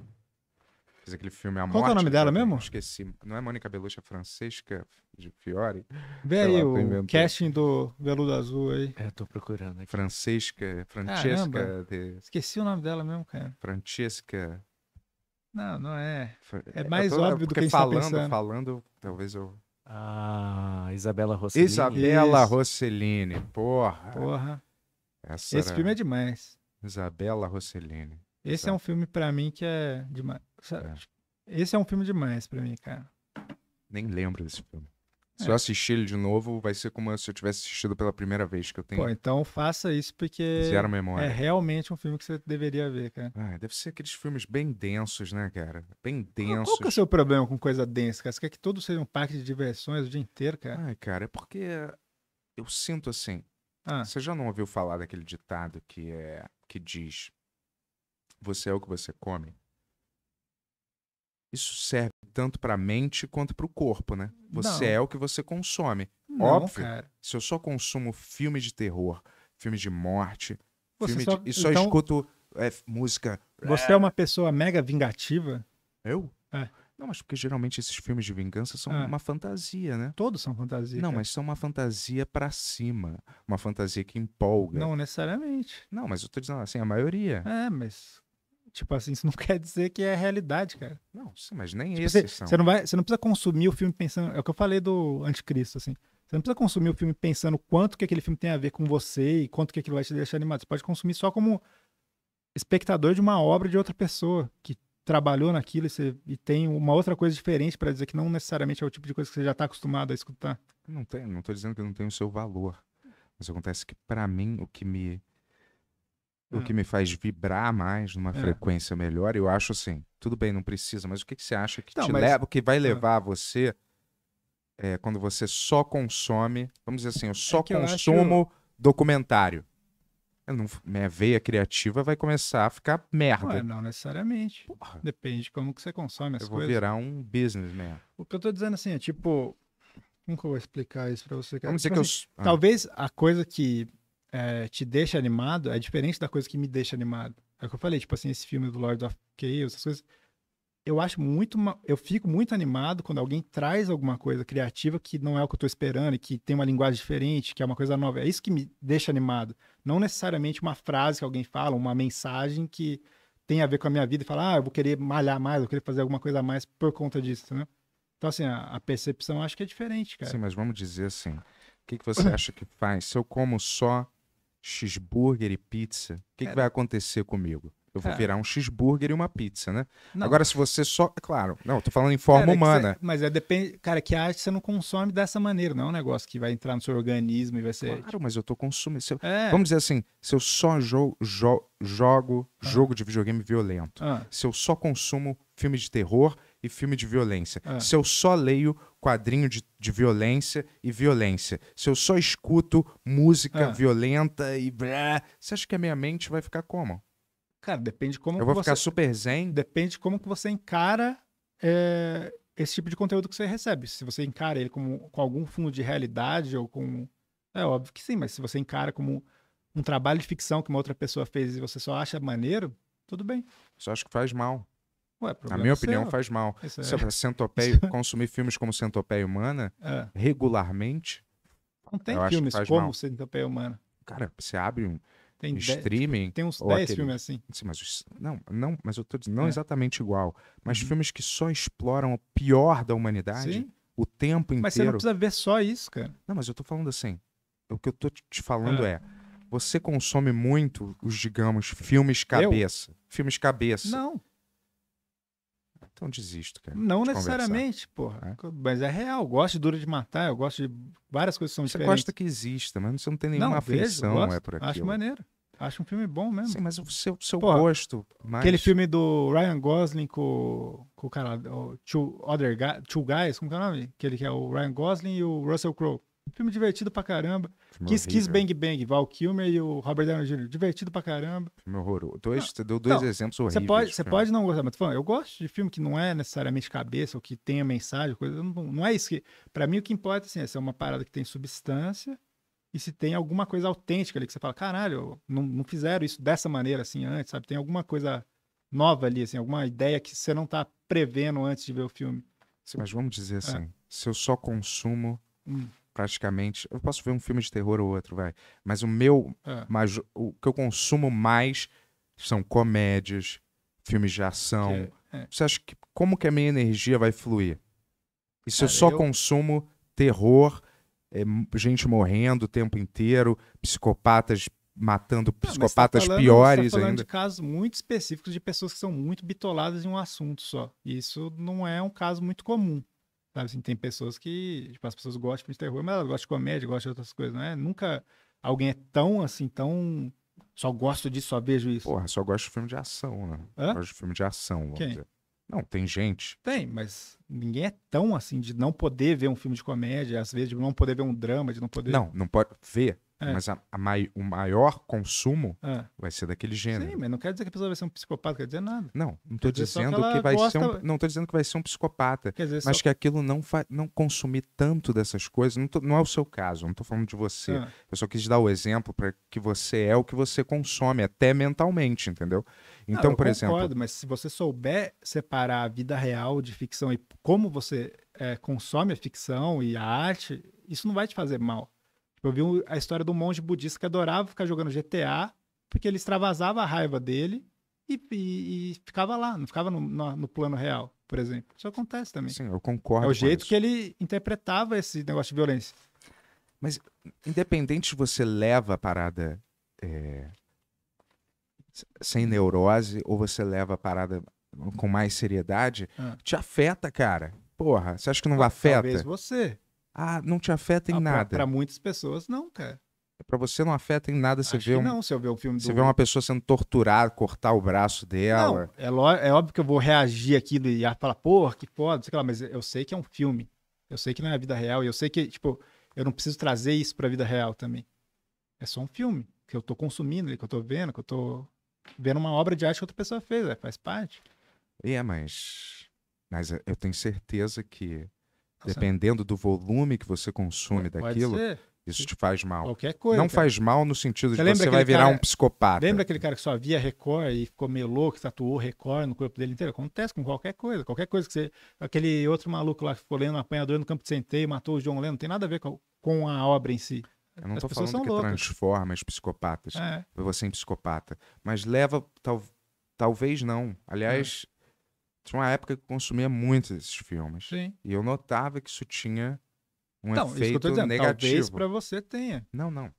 fez aquele filme A Morte. Qual é o nome dela mesmo? Esqueci. Não é Mônica Belucci, é Francesca é de Fiore? Vê aí o casting do Veludo Azul aí. É, tô procurando aqui. Francesca, Francesca de... Esqueci o nome dela mesmo, cara. Francesca... Não, não é. É, é mais tô... óbvio do que a tá falando, pensando. Falando, talvez eu... Ah, Isabela Rossellini. Isabela Isso. Rossellini, porra. Porra. Essa Esse era... filme é demais. Isabela Rossellini. Esse é um filme para mim que é demais. É. Esse é um filme demais pra mim, cara. Nem lembro desse filme. É. Se eu assistir ele de novo, vai ser como se eu tivesse assistido pela primeira vez que eu tenho. Pô, então faça isso porque zero memória. é realmente um filme que você deveria ver, cara. Ah, deve ser aqueles filmes bem densos, né, cara? Bem densos. Qual que é o seu problema com coisa densa, cara? Você quer que todo seja um parque de diversões o dia inteiro, cara? Ai, cara, é porque eu sinto assim. Ah. Você já não ouviu falar daquele ditado que é que diz: você é o que você come? isso serve tanto para a mente quanto para o corpo, né? Você não. é o que você consome. Não, Óbvio. Cara. Se eu só consumo filme de terror, filme de morte, filme só... De... e só então, escuto é, música. Você é... é uma pessoa mega vingativa? Eu? É. Não, mas porque geralmente esses filmes de vingança são é. uma fantasia, né? Todos são fantasia. Não, cara. mas são uma fantasia para cima. Uma fantasia que empolga. Não necessariamente. Não, mas eu tô dizendo assim, a maioria. É, mas Tipo assim, isso não [laughs] quer dizer que é realidade, cara. Não, mas nem tipo, esses você, são. Você não, vai, você não precisa consumir o filme pensando. É o que eu falei do Anticristo, assim. Você não precisa consumir o filme pensando quanto que aquele filme tem a ver com você e quanto que aquilo vai te deixar animado. Você pode consumir só como espectador de uma obra de outra pessoa que trabalhou naquilo e, você, e tem uma outra coisa diferente para dizer que não necessariamente é o tipo de coisa que você já está acostumado a escutar. Não tem, não estou dizendo que não tem o seu valor, mas acontece que para mim o que me é. o que hum. me faz vibrar mais numa é. frequência melhor. Eu acho assim, tudo bem, não precisa, mas o que, que você acha que não, te mas... leva, que vai levar é. você eh, quando você só consome, vamos dizer assim, eu só consumo é eu acho... documentário. Não, minha veia criativa vai começar a ficar merda. Ué, não necessariamente. Porra. Depende de como que você consome as coisas. Eu vou coisas. virar um businessman. O que eu tô dizendo assim é tipo, como que eu vou explicar isso para você? Vamos dizer tipo, que assim, eu... Ah. Talvez a coisa que é, te deixa animado é diferente da coisa que me deixa animado. É o que eu falei, tipo assim, esse filme do Lord of Chaos, essas coisas. Eu acho muito. Eu fico muito animado quando alguém traz alguma coisa criativa que não é o que eu tô esperando e que tem uma linguagem diferente, que é uma coisa nova. É isso que me deixa animado. Não necessariamente uma frase que alguém fala, uma mensagem que tem a ver com a minha vida e fala, ah, eu vou querer malhar mais, eu vou querer fazer alguma coisa a mais por conta disso, né? Então, assim, a, a percepção acho que é diferente, cara. Sim, mas vamos dizer assim, o que, que você [coughs] acha que faz? Se eu como só cheeseburger e pizza, o que, que, vai acontecer comigo? Eu vou é. virar um cheeseburger e uma pizza, né? Não. Agora, se você só. É claro, não, tô falando em forma cara, é humana. você... mas é depende. Cara, que arte você não consome dessa maneira, não é um negócio que vai entrar no seu organismo e vai ser. Claro, mas eu tô consumindo. Eu... É. Vamos dizer assim, se eu só jo... Jo... jogo ah. jogo de videogame violento, ah. se eu só consumo filme de terror, e filme de violência. É. Se eu só leio quadrinho de, de, violência e violência, se eu só escuto música é. violenta e blá, você acha que a minha mente vai ficar como? Cara, depende como Eu vou ficar super zen? Depende como que você encara é, esse tipo de conteúdo que você recebe. Se você encara ele como, com algum fundo de realidade ou com... É óbvio que sim, mas se você encara como um trabalho de ficção que uma outra pessoa fez e você só acha maneiro, tudo bem. Só acho que faz mal. Ué, Na minha opinião, seu. faz mal. É. Se é. centopeia, [laughs] consumir filmes como Centopeia Humana é. regularmente. Não tem filmes como mal. Centopeia Humana. Cara, você abre um tem streaming. Dez, tem uns 10 aquele... filmes assim. Sim, mas os... não, não, mas eu tô dizendo, não é. exatamente igual. Mas hum. filmes que só exploram o pior da humanidade Sim. o tempo inteiro. Mas você não precisa ver só isso, cara. Não, mas eu tô falando assim. O que eu tô te falando é, é você consome muito os, digamos, filmes cabeça. Eu? Filmes cabeça. Não. Então desisto, cara. Não necessariamente, conversar. porra. É? Mas é real. Eu gosto de Dura de Matar, eu gosto de várias coisas que são você diferentes. Você gosta que exista, mas você não tem nenhuma não, afeição vejo, é por aquilo. Acho maneiro. Acho um filme bom mesmo. Sim, mas o seu, seu gosto. Mais... Aquele filme do Ryan Gosling com, com o cara. O Two, Other Guy, Two Guys, como que é o nome? Aquele que é o Ryan Gosling e o Russell Crowe. Filme divertido pra caramba. Filme Kiss horrível. Kiss Bang Bang, Val Kilmer e o Robert Downey Jr. Divertido pra caramba. Filme horroroso. Dois, não, você deu dois não, exemplos horríveis. Você pode, você pode não gostar, mas falando, eu gosto de filme que não é necessariamente cabeça ou que tenha mensagem, coisa, não, não é isso que... Pra mim o que importa assim, é se é uma parada que tem substância e se tem alguma coisa autêntica ali que você fala, caralho, não, não fizeram isso dessa maneira assim antes, sabe? Tem alguma coisa nova ali, assim, alguma ideia que você não tá prevendo antes de ver o filme. mas vamos dizer é. assim, é. se eu só consumo... Hum praticamente. Eu posso ver um filme de terror ou outro, vai. Mas o meu. É. Mas o que eu consumo mais são comédias, filmes de ação. É, é. Você acha que. Como que a minha energia vai fluir? E se Cara, eu só eu... consumo terror, é, gente morrendo o tempo inteiro, psicopatas matando tá psicopatas tá falando, piores tá falando ainda. de casos muito específicos de pessoas que são muito bitoladas em um assunto só. Isso não é um caso muito comum. Sabe, assim, tem pessoas que, tipo, as pessoas gostam de terror, mas elas gostam de comédia, gostam de outras coisas, não é? Nunca alguém é tão, assim, tão... Só gosto disso, só vejo isso. Porra, só gosto de filme de ação, né? Hã? Gosto de filme de ação, vamos Quem? dizer. Não, tem gente. Tem, mas ninguém é tão assim de não poder ver um filme de comédia, às vezes de não poder ver um drama, de não poder. Não, não pode ver. É. Mas a, a mai, o maior consumo é. vai ser daquele gênero. Sim, mas não quer dizer que a pessoa vai ser um psicopata, quer dizer nada. Não, não estou dizendo que, que vai gosta... ser um, não tô dizendo que vai ser um psicopata, dizer, mas só... que aquilo não fa... não consumir tanto dessas coisas, não, tô, não é o seu caso, não estou falando de você. É. Eu só quis dar o exemplo para que você é o que você consome até mentalmente, entendeu? Então, não, por concordo, exemplo, concordo, mas se você souber separar a vida real de ficção e como você é, consome a ficção e a arte, isso não vai te fazer mal. Tipo, eu vi a história de um monge budista que adorava ficar jogando GTA, porque ele extravasava a raiva dele e, e, e ficava lá, não ficava no, no, no, plano real, por exemplo. Isso acontece também. Sim, eu concordo. É o jeito que ele interpretava esse negócio de violência. Mas, independente se você leva a parada é, sem neurose ou você leva a parada com mais seriedade, ah. te afeta, cara. Porra, você acha que não Talvez afeta? Talvez você. Ah, não te afeta em ah, nada. Para muitas pessoas, não, cara. Para você não afeta em nada você ver um, não, se eu ver o um filme Você do... vê uma pessoa sendo torturada, cortar o braço dela. Não, é, lo... é óbvio que eu vou reagir aquilo e falar, porra, que foda, sei lá, mas eu sei que é um filme. Eu sei que não é a vida real. E eu sei que, tipo, eu não preciso trazer isso para a vida real também. É só um filme que eu tô consumindo, que eu tô vendo, que eu tô vendo uma obra de arte que outra pessoa fez, é, faz parte. É, mas. Mas eu tenho certeza que Tá Dependendo do volume que você consome Pode daquilo, ser. isso te faz mal. Qualquer coisa. Não cara. faz mal no sentido você de você vai virar cara, um psicopata. Lembra aquele cara que só via Record e ficou melô, que tatuou Record no corpo dele inteiro? Acontece com qualquer coisa. Qualquer coisa que você. Aquele outro maluco lá que ficou lendo um apanhador no campo de centeio, matou o John Lennon, não tem nada a ver com, a obra em si. Eu não estou falando que loucas. transforma os psicopatas. É. Você em psicopata. Mas leva, tal, talvez não. Aliás, tinha uma época que consumia muito esses filmes. Sim. E eu notava que isso tinha um então, efeito isso que eu tô dizendo, negativo. Talvez pra você tenha. Não, não.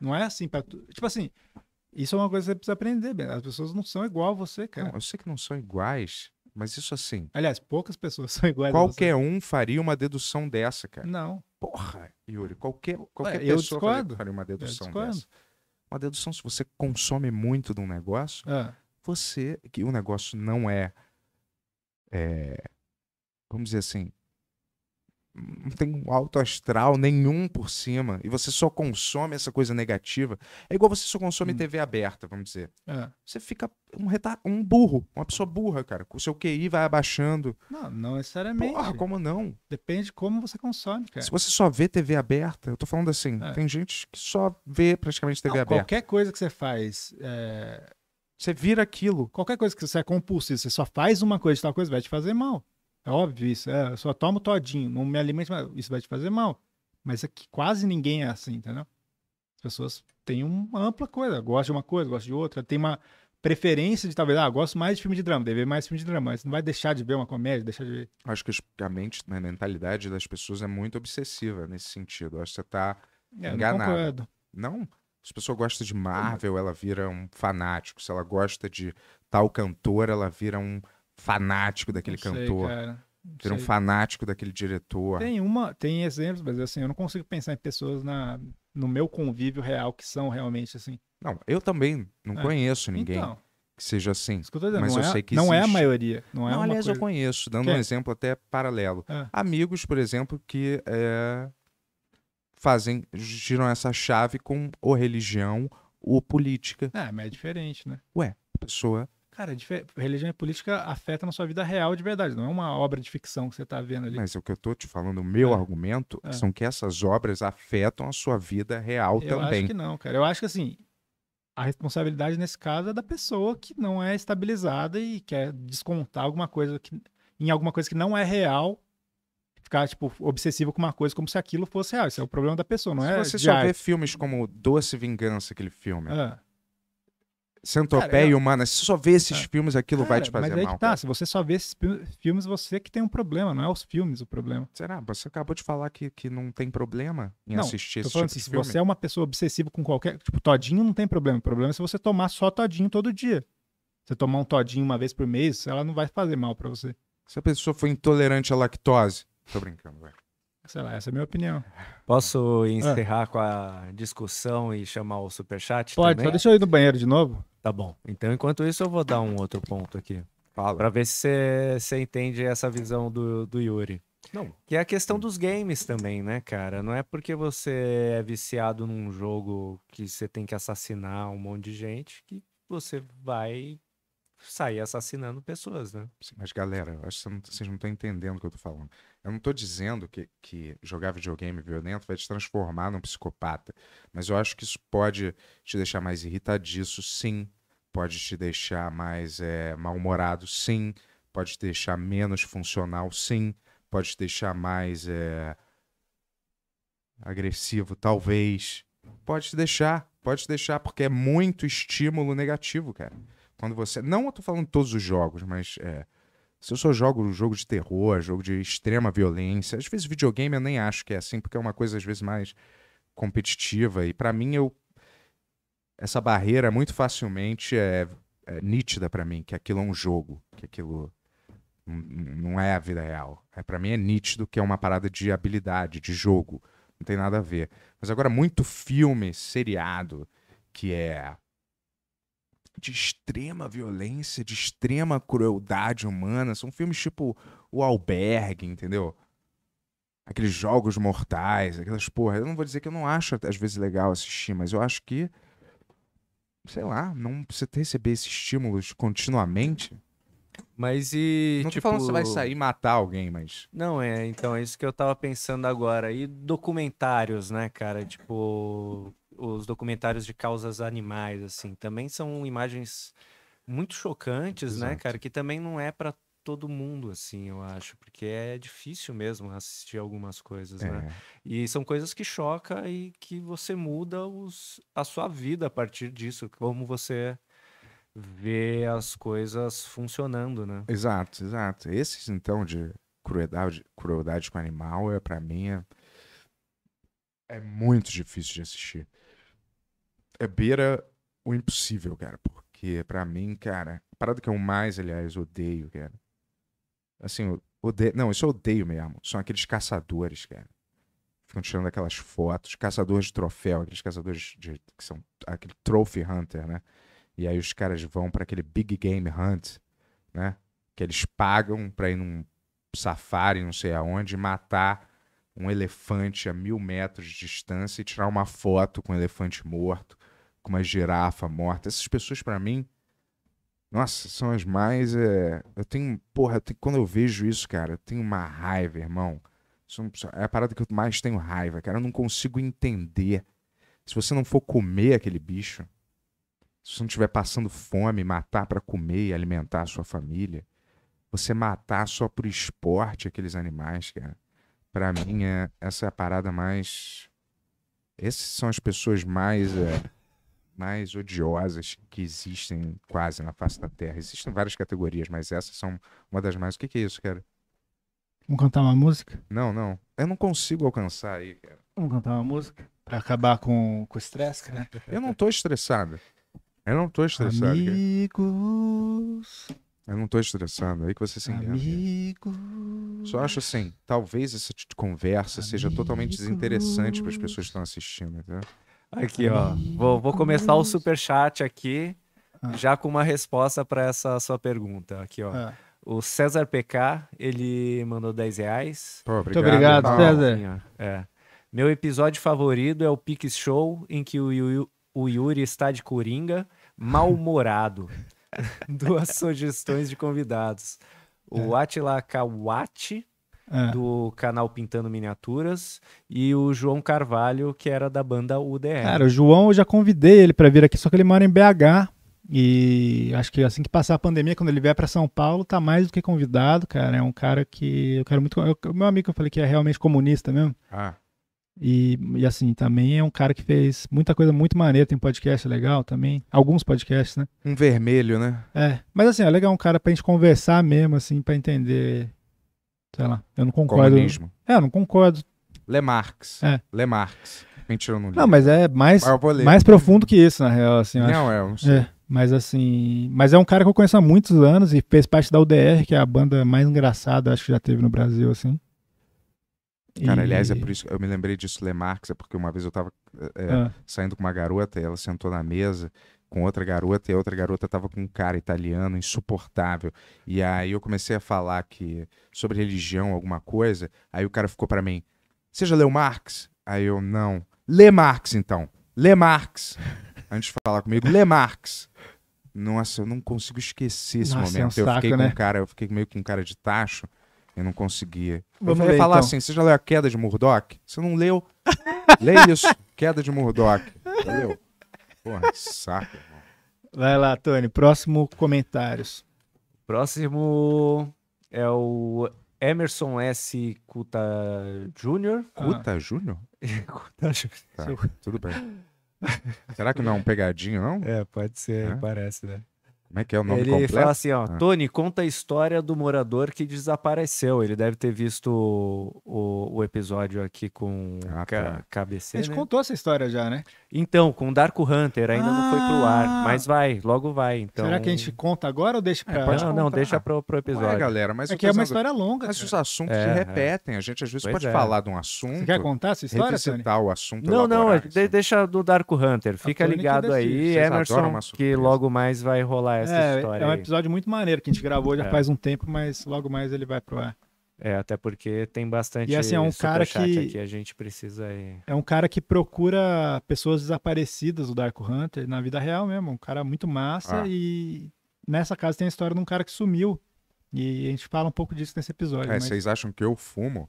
Não é assim pra tu... Tipo assim, isso é uma coisa que você precisa aprender, As pessoas não são igual a você, cara. Não, eu sei que não são iguais, mas isso assim. Aliás, poucas pessoas [laughs] são iguais Qualquer a um faria uma dedução dessa, cara. Não. Porra, Yuri, qualquer, qualquer é, eu pessoa discordo. faria uma dedução dessa. Uma dedução, se você consome muito de um negócio, ah. você. que o negócio não é é, vamos dizer assim, não tem um alto astral nenhum por cima, e você só consome essa coisa negativa, é igual você só consome hum. TV aberta, vamos dizer. É. Você fica um, reta... um burro, uma pessoa burra, cara. O seu QI vai abaixando. Não, não necessariamente. Porra, como não? Depende de como você consome, cara. Se você só vê TV aberta, eu tô falando assim, é. tem gente que só vê praticamente TV não, aberta. Qualquer coisa que você faz é, você vira aquilo. Qualquer coisa que você é compulsivo, você só faz uma coisa de tal coisa, vai te fazer mal. É óbvio isso. É, eu só tomo todinho, não me alimento, isso vai te fazer mal. Mas é que quase ninguém é assim, entendeu? As pessoas têm uma ampla coisa. Gosta de uma coisa, gosta de outra. Tem uma preferência de talvez, ah, gosto mais de filme de drama, deve ver mais filme de drama. Mas não vai deixar de ver uma comédia, deixar de ver. Acho que a mente, né, a mentalidade das pessoas é muito obsessiva nesse sentido. Acho que você tá é, enganado. Não, não, se a pessoa gosta de Marvel, ela vira um fanático. Se ela gosta de tal cantor, ela vira um fanático daquele sei, cantor. Cara. Vira um fanático daquele diretor. Tem uma, tem exemplos, mas assim, eu não consigo pensar em pessoas na, no meu convívio real que são realmente assim. Não, eu também não é. conheço ninguém então, que seja assim. dizendo, mas eu é, sei que não existe. é a maioria. Não, é não aliás, coisa... eu conheço, dando que? um é. exemplo até paralelo. É. Amigos, por exemplo, que eh, fazem giram essa chave com ou religião ou política. é mas é diferente, né? Ué, pessoa. Cara, é religião e política afetam na sua vida real de verdade, não é uma obra de ficção que você está vendo ali. Mas é o que eu estou te falando, o meu é. argumento, é. são que essas obras afetam a sua vida real eu também. Eu acho que não, cara. Eu acho que assim, a responsabilidade nesse caso é da pessoa que não é estabilizada e quer descontar alguma coisa que, em alguma coisa que não é real ficar, tipo, obsessivo com uma coisa como se aquilo fosse real. Ah, isso é o problema da pessoa, não se é? Se você só vê filmes como Doce Vingança, aquele filme. Ah. Centopeia humana, se você só vê esses é. filmes, aquilo cara, vai te fazer mas aí mal. Tá, se você só vê esses filmes, você que tem um problema, não é os filmes o problema. Será? Você acabou de falar que, que não tem problema em não, assistir esse tipo assim, Se você é uma pessoa obsessiva com qualquer. Tipo, todinho não tem problema. O problema é se você tomar só todinho todo dia. Você tomar um todinho uma vez por mês, ela não vai fazer mal para você. Se a pessoa for intolerante à lactose, Tô brincando, velho. Sei lá, essa é a minha opinião. Posso encerrar ah. com a discussão e chamar o superchat? Pode, também? só deixa eu ir no banheiro de novo. Tá bom. Então, enquanto isso, eu vou dar um outro ponto aqui. Fala. Pra ver se você entende essa visão do, do Yuri. Não. Que é a questão dos games também, né, cara? Não é porque você é viciado num jogo que você tem que assassinar um monte de gente que você vai sair assassinando pessoas, né? Sim, mas galera, acho que vocês não estão entendendo o que eu tô falando. Eu não estou dizendo que, que jogar videogame violento vai te transformar num psicopata, mas eu acho que isso pode te deixar mais irritadiço, sim. Pode te deixar mais é, mal-humorado, sim. Pode te deixar menos funcional, sim. Pode te deixar mais é, agressivo, talvez. Pode te deixar, pode te deixar, porque é muito estímulo negativo, cara. Quando você. Não eu tô falando todos os jogos, mas é, se eu só jogo jogo de terror, jogo de extrema violência, às vezes videogame eu nem acho que é assim, porque é uma coisa às vezes mais competitiva. E para mim, eu essa barreira muito facilmente é, é nítida para mim, que aquilo é um jogo, que aquilo não é a vida real. É, para mim é nítido que é uma parada de habilidade, de jogo. Não tem nada a ver. Mas agora, muito filme, seriado, que é de extrema violência, de extrema crueldade humana. São filmes tipo O Albergue, entendeu? Aqueles jogos mortais, aquelas porra. Eu não vou dizer que eu não acho, às vezes, legal assistir, mas eu acho que. Sei lá, não precisa receber esses estímulos continuamente. Mas e. Não tô falando que você vai tipo sair e matar alguém, mas. Não, é, então é isso que eu tava pensando agora. E documentários, né, cara? Tipo os documentários de causas animais, assim, também são imagens muito chocantes, Exato. né, cara? Que também não é para todo mundo, assim, eu acho, porque é difícil mesmo assistir algumas coisas, né. é. né? E são coisas que chocam e que você muda os, a sua vida a partir disso, como você vê as coisas funcionando, né? Exato, exato. Esses então de crueldade, crueldade com animal é para mim é, é muito difícil de assistir é beira o impossível, cara. Porque para mim, cara, a parada que eu mais, aliás, odeio, cara. Assim, odeio. Não, isso eu odeio mesmo. São aqueles caçadores, cara. Ficam tirando aquelas fotos, caçadores de troféu, aqueles caçadores de, que são aquele trophy hunter, né? E aí os caras vão para aquele big game hunt, né? Que eles pagam pra ir num safari, não sei aonde, matar um elefante a mil metros de distância e tirar uma foto com o um elefante morto com uma girafa morta. Essas pessoas, para mim, nossa, são as mais. É... Eu tenho. Porra, eu tenho... quando eu vejo isso, cara, eu tenho uma raiva, irmão. É a parada que eu mais tenho raiva, cara. Eu não consigo entender. Se você não for comer aquele bicho, se você não estiver passando fome, matar para comer e alimentar a sua família, você matar só por esporte aqueles animais, cara. Pra mim, é... essa é a parada mais. Essas são as pessoas mais. É mais odiosas que existem quase na face da Terra. Existem várias categorias, mas essas são uma das mais. O que, que é isso, cara? Vamos cantar uma música? Não, não. Eu não consigo alcançar aí, cara. Vamos cantar uma música? Pra acabar com, o estresse, cara? Eu não tô estressado. Eu não tô estressado. Amigos. Cara. Eu não tô estressado. Aí que você se engana. Amigos. Só acho assim, talvez essa conversa Amigos. seja totalmente desinteressante para as pessoas que estão assistindo, entendeu? Tá? Aqui, ó. Vou, vou começar o super chat aqui, ah. já com uma resposta para essa sua pergunta. Aqui, ó. Ah. O César PK, ele mandou 10 reais. Pô, obrigado, Muito obrigado, Paulo. César. É. Meu episódio favorito é o Pix Show, em que o, o Yuri está de coringa, [laughs] mal-humorado. [laughs] Duas sugestões de convidados. O é. Atila Kawati é. do canal Pintando Miniaturas, e o João Carvalho, que era da banda UDR. Cara, o João eu já convidei ele para vir aqui, só que ele mora em BH. E acho que assim que passar a pandemia, quando ele vier para São Paulo, tá mais do que convidado, cara. É um cara que eu quero muito. meu amigo, eu falei que é realmente comunista mesmo. Ah. E, e, assim, também é um cara que fez muita coisa muito maneira, tem podcast legal também. Alguns podcasts, né? Um vermelho, né? É. Mas assim, é legal um cara pra gente conversar mesmo, assim, pra entender Sei lá, eu não concordo. Comunismo. É, eu não concordo. Lemarx. É. Lemarx. Mentira, eu não li. Não, mas é mais, mas mais profundo que isso, na real, assim. não, é, eu não sei. É, mas assim. Mas é um cara que eu conheço há muitos anos e fez parte da UDR, que é a banda mais engraçada, acho que já teve no Brasil, assim. Cara, e... aliás, é por isso eu me lembrei disso, marx é porque uma vez eu tava é, é, ah. saindo com uma garota e ela sentou na mesa com outra garota e a outra garota tava com um cara italiano insuportável. E aí eu comecei a falar que sobre religião, alguma coisa, aí o cara ficou para mim: "Você já leu Marx?" Aí eu: "Não". "Lê Marx então. Lê Marx." Antes de falar comigo, "Lê Marx". Nossa, eu não consigo esquecer esse Nossa, momento. É um eu fiquei né? com cara, eu fiquei meio com cara de tacho. Eu não conseguia. Vamos eu falei, ler, falar então. assim, você já leu a queda de Murdoch? Você não leu? Lê isso, queda de Murdoch. Valeu. Porra, saco, Vai lá, Tony. Próximo comentários. Próximo é o Emerson S. Cuta Júnior. Cuta ah. Jr. Júnior? Cuta Júnior. [laughs] Tá, tudo bem. Será que não é um pegadinho, não? É, pode ser, é? parece, né? Como é que é o nome Ele completo? fala assim, ó, ah. Tony, conta a história do morador que desapareceu. Ele deve ter visto o, o, o episódio aqui com ah, tá. A gente né? contou essa história já, né? Então, com Dark Hunter ainda ah. não foi pro ar, ah. mas vai, logo vai. Então... Será que a gente conta agora ou deixa é, pra... É, não, contar. não, deixa pro, pro episódio. É, galera, mas... É que é uma história longa. Mas cara. os assuntos é, se é. repetem, a gente às vezes pois pode é. falar de um assunto... Você quer contar essa história, Revisitar Tony? o assunto, Não, não, é, deixa do Dark Hunter, fica ligado aí, Emerson, que logo mais vai rolar essa história. É um episódio muito maneiro que a gente gravou já faz um tempo, mas logo mais ele vai pro ar. É, até porque tem bastante. E assim, é um cara que. Aqui, a gente precisa. Ir... É um cara que procura pessoas desaparecidas do Dark Hunter na vida real mesmo. Um cara muito massa. Ah. E nessa casa tem a história de um cara que sumiu. E a gente fala um pouco disso nesse episódio. É, mas... vocês acham que eu fumo?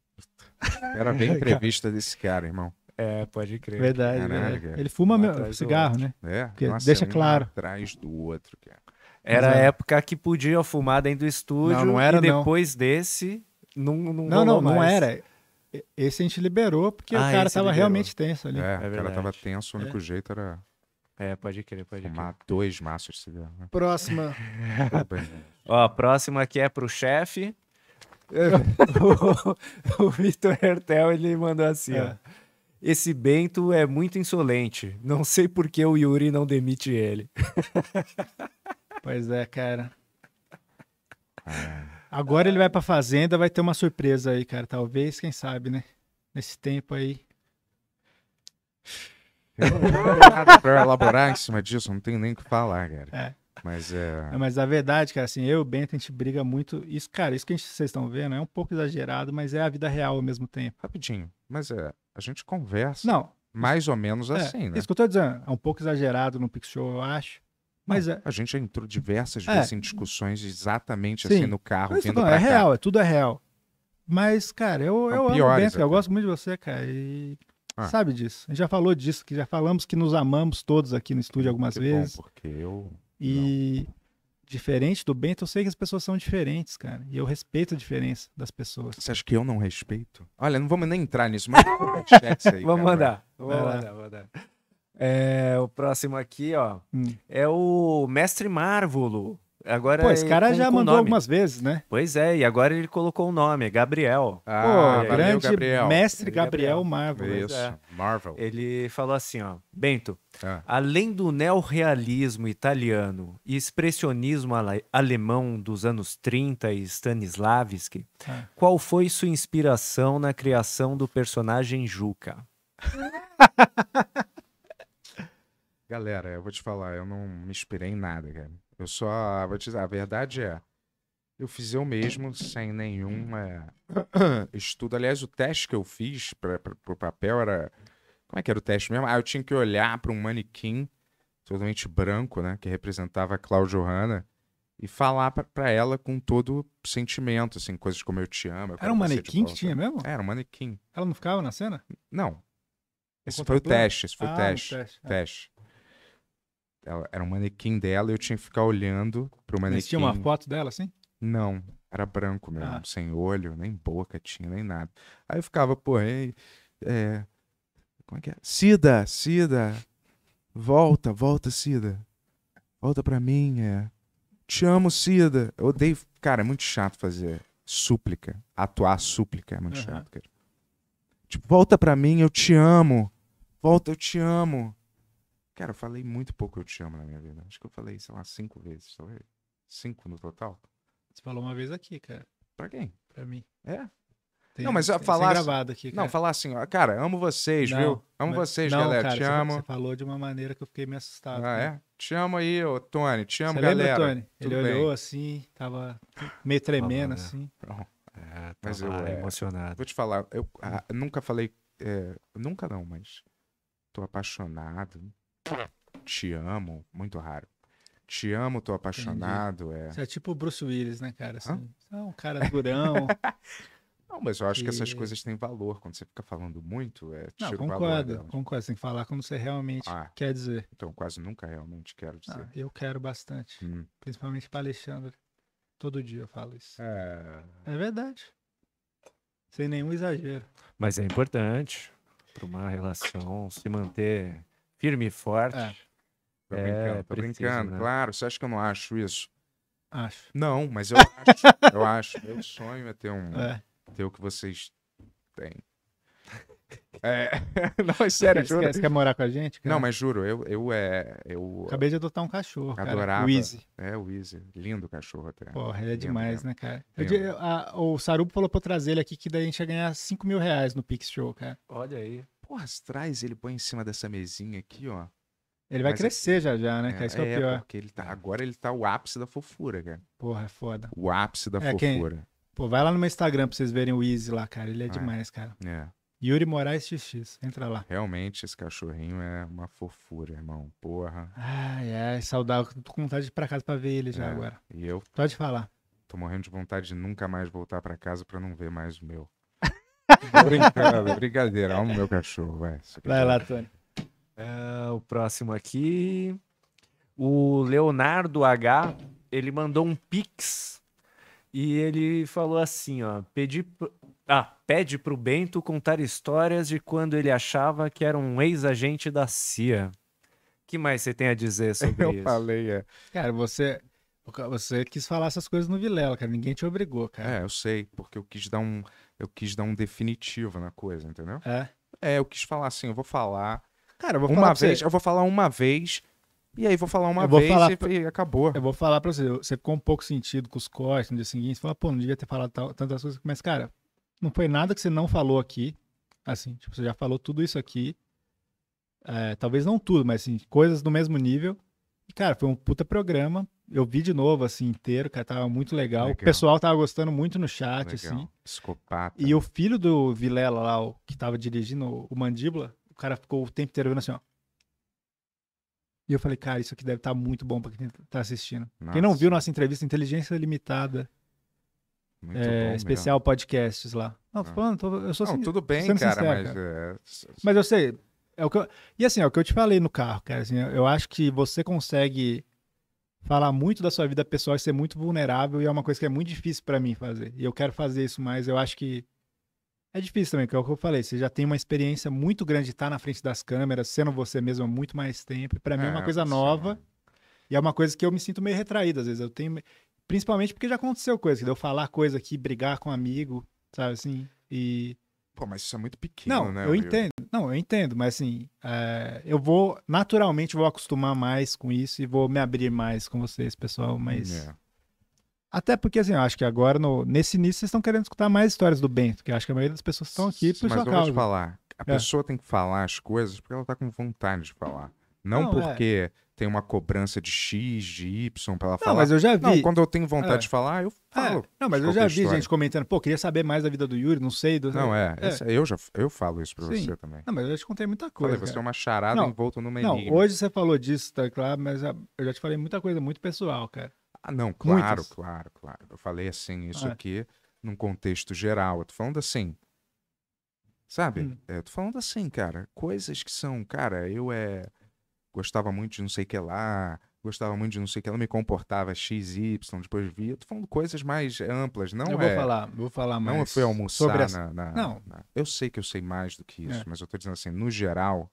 [laughs] Era bem entrevista desse cara, irmão. É, pode crer. Verdade. né? Ele fuma um meu, cigarro, né? É, Nossa, deixa um claro. Atrás do outro, cara. Era é. a época que podia fumar dentro do estúdio não, não era, e depois não. desse não não não, não, não era. Esse a gente liberou porque ah, o cara tava realmente tenso ali. É, é o cara tava tenso, o único é. jeito era. É, pode crer, pode fumar crer. dois maços de cigarro. Né? Próxima. [laughs] Ó, próxima aqui é pro chefe. o, [laughs] [laughs] o Vitor Hertel ele mandou assim, é. ó. Esse Bento é muito insolente. Não sei por que o Yuri não demite ele. Pois é, cara. É. Agora ele vai pra fazenda, vai ter uma surpresa aí, cara. Talvez, quem sabe, né? Nesse tempo aí. Eu não nada pra [laughs] elaborar em cima disso, não tenho nem o que falar, cara. É. Mas é. mas a verdade, cara, assim, eu e o Bento, a gente briga muito. Isso, cara, isso que gente, vocês estão vendo é um pouco exagerado, mas é a vida real ao mesmo tempo. Rapidinho, mas é. A gente conversa. Não. Mais ou menos é, assim, né? Isso que eu tô dizendo, é um pouco exagerado no Pix Show, eu acho. Mas é. A gente já entrou diversas é. vezes em discussões exatamente Sim. assim no carro, Mas, vindo não, É cá. real, é, tudo é real. Mas, cara, eu, eu amo bem, eu gosto muito de você, cara. E ah. sabe disso. A gente já falou disso, que já falamos que nos amamos todos aqui no estúdio hum, algumas que vezes. Bom, porque eu. E não. diferente do Bento, eu sei que as pessoas são diferentes, cara. E eu respeito a diferença das pessoas. Você acha que eu não respeito? Olha, não vamos nem entrar nisso, mas [laughs] aí, vamos cara. mandar. Vamos mandar, vamos mandar. É, o próximo aqui, ó, hum. é o Mestre Marvolo. Agora Pô, esse cara com, já com mandou nome. algumas vezes, né? Pois é, e agora ele colocou o um nome, é Gabriel. Ah, Pô, grande Gabriel. mestre Gabriel, Gabriel Marvel. Isso, é. Marvel. Ele falou assim, ó, Bento, ah. além do neorrealismo italiano e expressionismo ale alemão dos anos 30 e Stanislavski, ah. qual foi sua inspiração na criação do personagem Juca? [laughs] Galera, eu vou te falar, eu não me inspirei em nada, cara. Eu só ah, vou te dizer, a verdade é, eu fiz eu mesmo, sem nenhum é, [coughs] estudo. Aliás, o teste que eu fiz para o papel era. Como é que era o teste mesmo? Ah, eu tinha que olhar para um manequim totalmente branco, né? Que representava a Cláudio Hanna. E falar para ela com todo sentimento, assim, coisas como eu te amo. Eu era um manequim que tinha mesmo? Era um manequim. Ela não ficava na cena? Não. Esse foi o teste, esse foi ah, o teste. O teste. É. teste. Ela, era um manequim dela e eu tinha que ficar olhando pro manequim. Mas tinha uma foto dela, assim? Não, era branco mesmo, ah. sem olho, nem boca tinha, nem nada. Aí eu ficava, pô, ei, é, como é que é? Cida, Cida, volta, volta, Cida. Volta pra mim, é. Te amo, Cida. Eu odeio, cara, é muito chato fazer súplica, atuar súplica é muito uhum. chato, cara. Tipo, volta pra mim, eu te amo. Volta, eu te amo. Cara, eu falei muito pouco eu te amo na minha vida. Acho que eu falei, sei lá, cinco vezes, talvez. Cinco no total. Você falou uma vez aqui, cara. Pra quem? Pra mim. É? Tem, não, mas tem falar. gravado aqui, cara. Não, falar assim, ó, cara, amo vocês, não, viu? Amo mas... vocês, não, galera. Cara, te você amo. Você falou de uma maneira que eu fiquei meio assustado. Ah, né? é? Te amo aí, ô Tony. Te amo, você galera. Lembra, Tony? Ele bem? olhou assim, tava meio tremendo, né? assim. Pronto. É, tava mas eu é, emocionado. Vou te falar, eu ah, nunca falei. É, nunca não, mas tô apaixonado te amo, muito raro. Te amo, tô apaixonado. É... Você é tipo o Bruce Willis, né, cara? Assim, é um cara durão. [laughs] Não, mas eu acho e... que essas coisas têm valor. Quando você fica falando muito, é tira Não, concordo, valor concordo. Tem que falar quando você realmente ah, quer dizer. Então, quase nunca realmente quero ah, dizer. Ah, eu quero bastante. Hum. Principalmente para Alexandre. Todo dia eu falo isso. É... é verdade. Sem nenhum exagero. Mas é importante para uma relação se manter firme e forte. É. Tô é, brincando, é, tô brincando. Né? Claro, você acha que eu não acho isso? Acho. Não, mas eu [laughs] acho. eu acho. Meu sonho é ter um. É. Ter o que vocês têm. É... [laughs] Não, mas sério, juro. Você quer morar com a gente? Cara? Não, mas juro, eu, eu é. Eu, Acabei de adotar um cachorro. Adorava. O Easy. É, o Easy. Lindo cachorro até. Porra, ele é Lindo, demais, né, cara? Eu, a, o Sarubo falou pra eu trazer ele aqui que daí a gente ia ganhar 5 mil reais no Pix Show, cara. Olha aí porras traz ele põe em cima dessa mesinha aqui, ó. Ele vai Mas é crescer é... já já, né? É, que é isso que é, o é, pior. Porque ele tá, agora ele tá o ápice da fofura, cara. Porra, é foda. O ápice da é, fofura. Quem... Pô, vai lá no meu Instagram pra vocês verem o Easy lá, cara. Ele é, é. demais, cara. É. Yuri Moraes XX, entra lá. Realmente, esse cachorrinho é uma fofura, irmão. Porra. Ai, ai, saudável. Tô com vontade de ir pra casa pra ver ele já é, agora. E eu. Pode falar. Tô morrendo de vontade de nunca mais voltar pra casa pra não ver mais o meu. Brincando, é brincadeira. Amo meu cachorro. Vai, vai lá, Tony. É, o próximo aqui. O Leonardo H. Ele mandou um pix. E ele falou assim, ó. Pedi... Ah, pede pro Bento contar histórias de quando ele achava que era um ex-agente da CIA. O que mais você tem a dizer sobre [laughs] Eu isso? Eu falei, é. Cara, você você quis falar essas coisas no Vilela, cara. Ninguém te obrigou, cara. É, eu sei, porque eu quis dar um, eu quis dar um definitivo na coisa, entendeu? É. É, eu quis falar assim, eu vou falar. Cara, eu vou uma falar vez, você... eu vou falar uma vez e aí vou falar uma vou vez falar e, pra... e, acabou. Eu vou falar para você, você ficou um pouco sentido com os cortes no dia seguinte, você fala, pô, não devia ter falado tal, tantas coisas, mas cara, não foi nada que você não falou aqui. Assim, tipo, você já falou tudo isso aqui. É, talvez não tudo, mas assim, coisas do mesmo nível. E, cara, foi um puta programa, eu vi de novo, assim, inteiro, cara, tava muito legal. legal. O pessoal tava gostando muito no chat, legal. assim. Psicopata. E o filho do Vilela lá, o, que tava dirigindo o, Mandíbula, o cara ficou o tempo inteiro vendo assim, ó. E eu falei, cara, isso aqui deve estar tá muito bom para quem tá assistindo. Nossa. Quem não viu nossa entrevista Inteligência Limitada, é, bom, especial meu. podcasts lá. Não, tô ah. falando, tô, eu sou não, assim, tudo bem, cara, sincero, mas, cara. É... mas eu sei, é o que eu... e assim, é o que eu te falei no carro, cara, assim, eu acho que você consegue falar muito da sua vida pessoal e ser muito vulnerável, e é uma coisa que é muito difícil para mim fazer. E eu quero fazer isso, mas eu acho que é difícil também, que é o que eu falei, você já tem uma experiência muito grande de estar tá na frente das câmeras, sendo você mesmo há muito mais tempo, para mim é, uma é, coisa nova, e é uma coisa que eu me sinto meio retraído às vezes. Eu tenho principalmente porque já aconteceu coisa, que deu falar coisa aqui, brigar com um amigo, sabe assim, e Pô, mas isso é muito pequeno, não, né? Eu entendo. Não, eu entendo, mas assim, é, eu vou naturalmente vou acostumar mais com isso e vou me abrir mais com vocês, pessoal, mas. É. Até porque, assim, eu acho que agora, no, nesse início, vocês estão querendo escutar mais histórias do Bento, que eu acho que a maioria das pessoas estão aqui por Mas sua eu Vou te falar, a é. pessoa tem que falar as coisas porque ela está com vontade de falar. Não, não é. porque tem uma cobrança de X, de Y pra ela não, falar. mas eu já vi. Não, quando eu tenho vontade é. de falar, eu é. falo. É. Não, mas eu já vi gente comentando, pô, queria saber mais da vida do Yuri, não sei. Do... Não, é, é. eu já eu falo isso pra Sim. você também. Não, mas eu já te contei muita coisa. Falei, você é uma charada não, envolto no meio. Não, hoje você falou disso, tá claro, mas eu já te falei muita coisa muito pessoal, cara. Ah, não, claro, Muitas. claro, claro. Eu falei assim, isso é. aqui num contexto geral. Eu tô falando assim. Sabe? Hum. É, eu tô falando assim, cara. Coisas que são, cara, eu é gostava muito de não sei o que lá, gostava muito de não sei o que, ela me comportava X, Y, depois via. Tô falando coisas mais amplas, não eu é... vou falar, vou falar mais. Não foi almoçar sobre essa... na, na, Não. Na... Eu sei que eu sei mais do que é. isso, é. mas eu tô dizendo assim, no geral...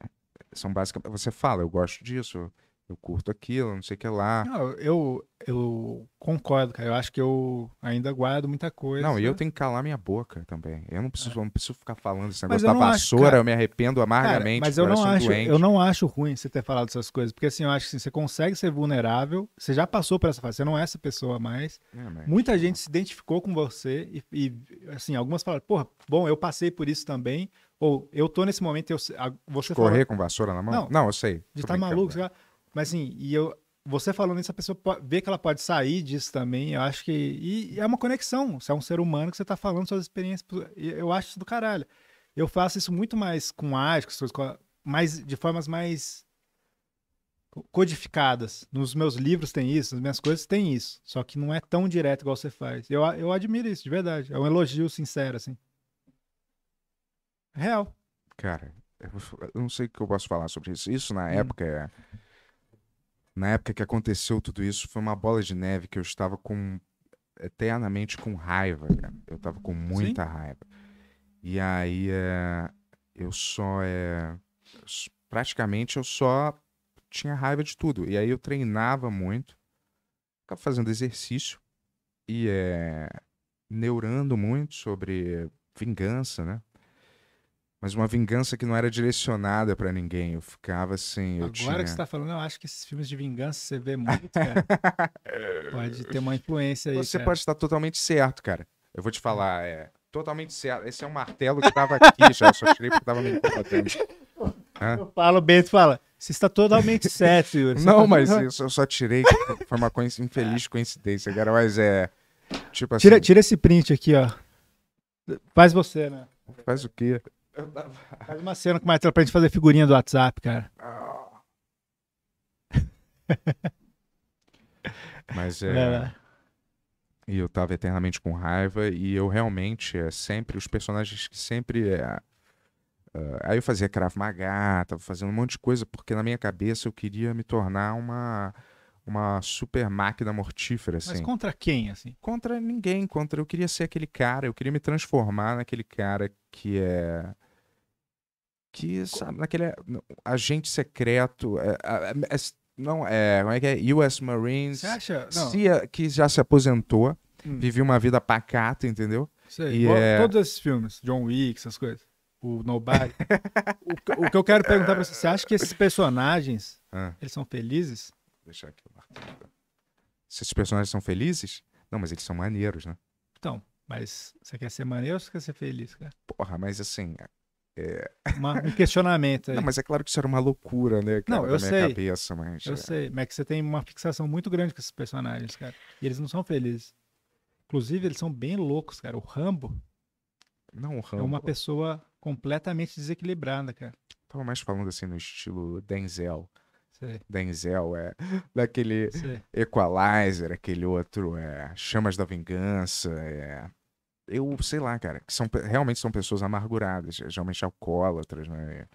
É, são basicamente... Você fala, eu gosto disso, eu curto aquilo, não sei o que lá. Não, eu, eu concordo, cara. Eu acho que eu ainda guardo muita coisa. Não, e eu tenho que calar minha boca também. Eu não preciso, é. não preciso ficar falando esse negócio da vassoura, acho, eu me arrependo amargamente. Cara, mas eu não, acho, eu não acho ruim você ter falado essas coisas, porque assim, eu acho que assim, você consegue ser vulnerável, você já passou por essa fase, você não é essa pessoa mais. É, Muita gente se identificou com você e, e, assim, algumas falaram, porra, bom, eu passei por isso também, ou eu tô nesse momento, eu, você Correr com vassoura na mão? Não, não eu sei. De estar tá maluco, você é. Mas assim, e eu, você falando isso, a pessoa vê que ela pode sair disso também. Eu acho que. E, e é uma conexão. Você é um ser humano que você está falando suas experiências. Eu acho isso do caralho. Eu faço isso muito mais com arte, com, mais, de formas mais codificadas. Nos meus livros tem isso, nas minhas coisas tem isso. Só que não é tão direto igual você faz. Eu, eu admiro isso, de verdade. É um elogio sincero, assim. Real. Cara, eu não sei o que eu posso falar sobre isso. Isso na hum. época é na época que aconteceu tudo isso, foi uma bola de neve que eu estava com eternamente com raiva, cara. Eu estava com muita Sim. raiva. E aí é, eu só é, praticamente eu só tinha raiva de tudo. E aí eu treinava muito, ficava fazendo exercício e é, neurando muito sobre vingança, né? mas uma vingança que não era direcionada para ninguém. Eu ficava assim. Eu Agora tinha... que você está falando, eu acho que esses filmes de vingança você vê muito, cara. [laughs] pode ter uma influência aí. Você cara. pode estar totalmente certo, cara. Eu vou te falar, é totalmente certo. Esse é um martelo que tava aqui [laughs] já, só tirei porque tava me incomodando. O Paulo Bento fala: você está totalmente [laughs] certo, Yuri. Não, tá... mas isso eu só tirei, ah. foi uma coinc... infeliz coincidência, cara. Mas é. Tipo assim... tira, tira esse print aqui, ó. Faz você, né? Faz o quê? [laughs] Faz uma cena com o Marcelo pra gente fazer figurinha do WhatsApp, cara. Ah. [laughs] Mas é. é. E eu tava eternamente com raiva, e eu realmente, é sempre, os personagens que sempre. É, Uh, aí eu fazia Krav Maga, tava fazendo um monte de coisa, porque na minha cabeça eu queria me tornar uma, uma super máquina mortífera, assim. Mas contra quem, assim? Contra ninguém, contra... Eu queria ser aquele cara, eu queria me transformar naquele cara que é que, sabe, naquele agente secreto. É, é, não, é. Como é que é? US Marines. Você acha? CIA, é, que já se aposentou. Hum. Vivia uma vida pacata, entendeu? Sei. E, é Todos esses filmes, John Wick, essas coisas. O Nobody. [laughs] o, o, que eu quero perguntar pra você, você acha que esses personagens, ah. eles são felizes? Vou deixar aqui Se esses personagens são felizes? Não, mas eles são maneiros, né? Então, mas você quer ser maneiro ou você quer ser feliz, cara? Porra, mas assim, é... Uma, um questionamento aí. Não, mas é claro que isso era uma loucura, né, cara, não, eu minha sei. cabeça, mas... Eu é... sei, mas é que você tem uma fixação muito grande com esses personagens, cara. E eles não são felizes. Inclusive, eles são bem loucos, cara. O Rambo... Não, o Rambo... É uma pessoa completamente desequilibrada, cara. Tava mais falando assim no estilo Denzel. Sei. Denzel é [laughs] daquele Sei. Equalizer, aquele outro é Chamas da Vingança, é eu sei lá, cara, que são, realmente são pessoas amarguradas, geralmente alcoólatras, né?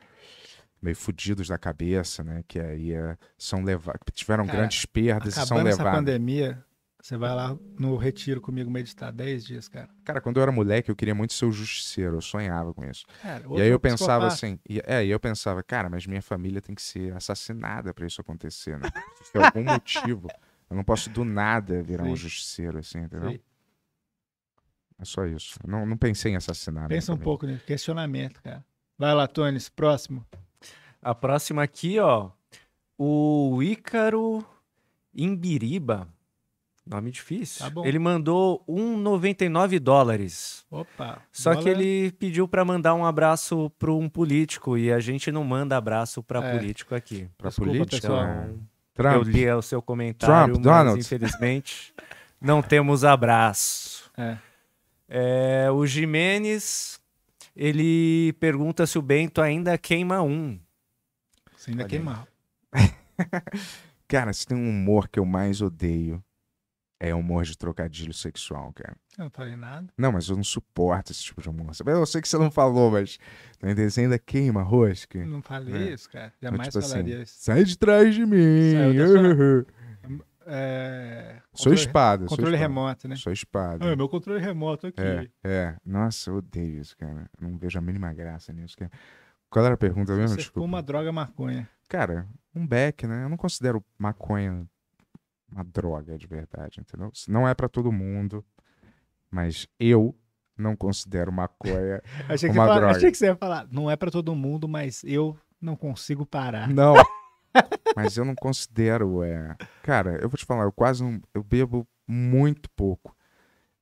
Meio fudidos da cabeça, né? Que aí eh, são levados, tiveram cara, grandes perdas e são levados. Essa pandemia, você vai lá no retiro comigo meditar 10 dias, cara. Cara, quando eu era moleque, eu queria muito ser o justiceiro, eu sonhava com isso. Cara, e aí eu pensava assim, e, é, e eu pensava, cara, mas minha família tem que ser assassinada para isso acontecer, né? [laughs] Por algum motivo. Eu não posso do nada virar Sim. um justiceiro, assim, entendeu? Sim. É só isso. Não, não pensei em assassinar. Né, Pensa um pouco, nisso. Né? Questionamento, cara. Vai lá, Tones, próximo. A próxima aqui, ó. O Ícaro Imbiriba. Nome difícil. Tá bom. Ele mandou 1,99 dólares. Opa. Só dólar... que ele pediu para mandar um abraço para um político e a gente não manda abraço para é. político aqui. Para político? Né? Trump. Eu li o seu comentário, Trump, mas Donald. infelizmente [laughs] não temos abraço. É. É, o Jimenez, ele pergunta se o Bento ainda queima um. ainda queima. [laughs] cara, se tem um humor que eu mais odeio, é humor de trocadilho sexual, cara. Eu não falei nada. Não, mas eu não suporto esse tipo de humor. Eu sei que você não falou, mas tá você ainda queima rosca. Não falei é. isso, cara. Jamais mas, tipo assim, falaria assim, isso. Sai de trás de mim. Saiu da sua... É, controle, sou espada. Controle sou espada. remoto, né? Sou espada. Ah, é, meu controle remoto aqui. É, é. Nossa, eu odeio isso, cara. não vejo a mínima graça nisso, cara. Qual era a pergunta mesmo? Você Desculpa. uma droga maconha. Cara, um beck, né? Eu não considero maconha uma droga de verdade, entendeu? Não é para todo mundo, mas eu não considero maconha [laughs] achei uma droga. Achei que você ia falar, não é para todo mundo, mas eu não consigo parar. Não, [laughs] Mas eu não considero. É... Cara, eu vou te falar, eu quase não. Eu bebo muito pouco.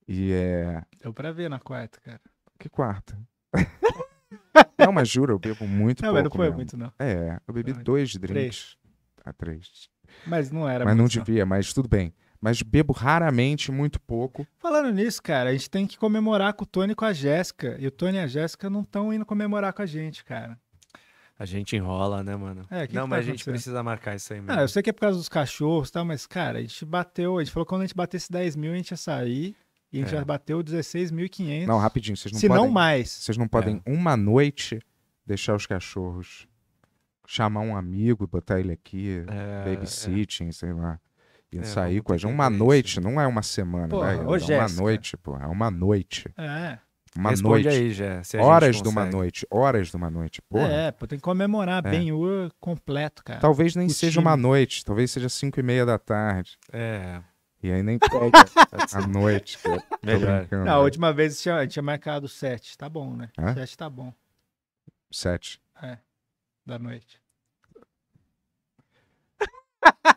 E é. Deu pra ver na quarta, cara. Que quarta? [laughs] não, mas juro, eu bebo muito não, pouco. Não, não foi mesmo. muito, não. É, eu bebi dois muito. drinks. Três. Ah, três. Mas não era Mas não devia, não. mas tudo bem. Mas bebo raramente, muito pouco. Falando nisso, cara, a gente tem que comemorar com o Tony e com a Jéssica. E o Tony e a Jéssica não estão indo comemorar com a gente, cara. A gente enrola, né, mano? É, que não, que tá mas tá a gente precisa marcar isso aí mesmo. Ah, eu sei que é por causa dos cachorros e tal, mas, cara, a gente bateu. A gente falou que quando a gente batesse 10 mil, a gente ia sair. E a gente é. já bateu 16.500. Não, rapidinho, vocês não Se podem. Se não mais. Vocês não podem, é. uma noite, deixar os cachorros chamar um amigo, e botar ele aqui, é, é. babysitting, é. sei lá. E é, sair com a gente. Uma noite, isso. Né? não é uma semana, porra, né? Ô, é uma noite, pô. É uma noite. É. Uma Responde noite. aí, horas de uma noite. Horas de uma noite. Porra. É, pô, tem que comemorar é. bem o completo, cara. Talvez nem o seja time. uma noite. Talvez seja cinco e meia da tarde. É. E aí nem [laughs] pega a noite. Cara. Não, a última vez tinha, tinha marcado sete. Tá bom, né? Hã? Sete tá bom. Sete. É. Da noite. [laughs]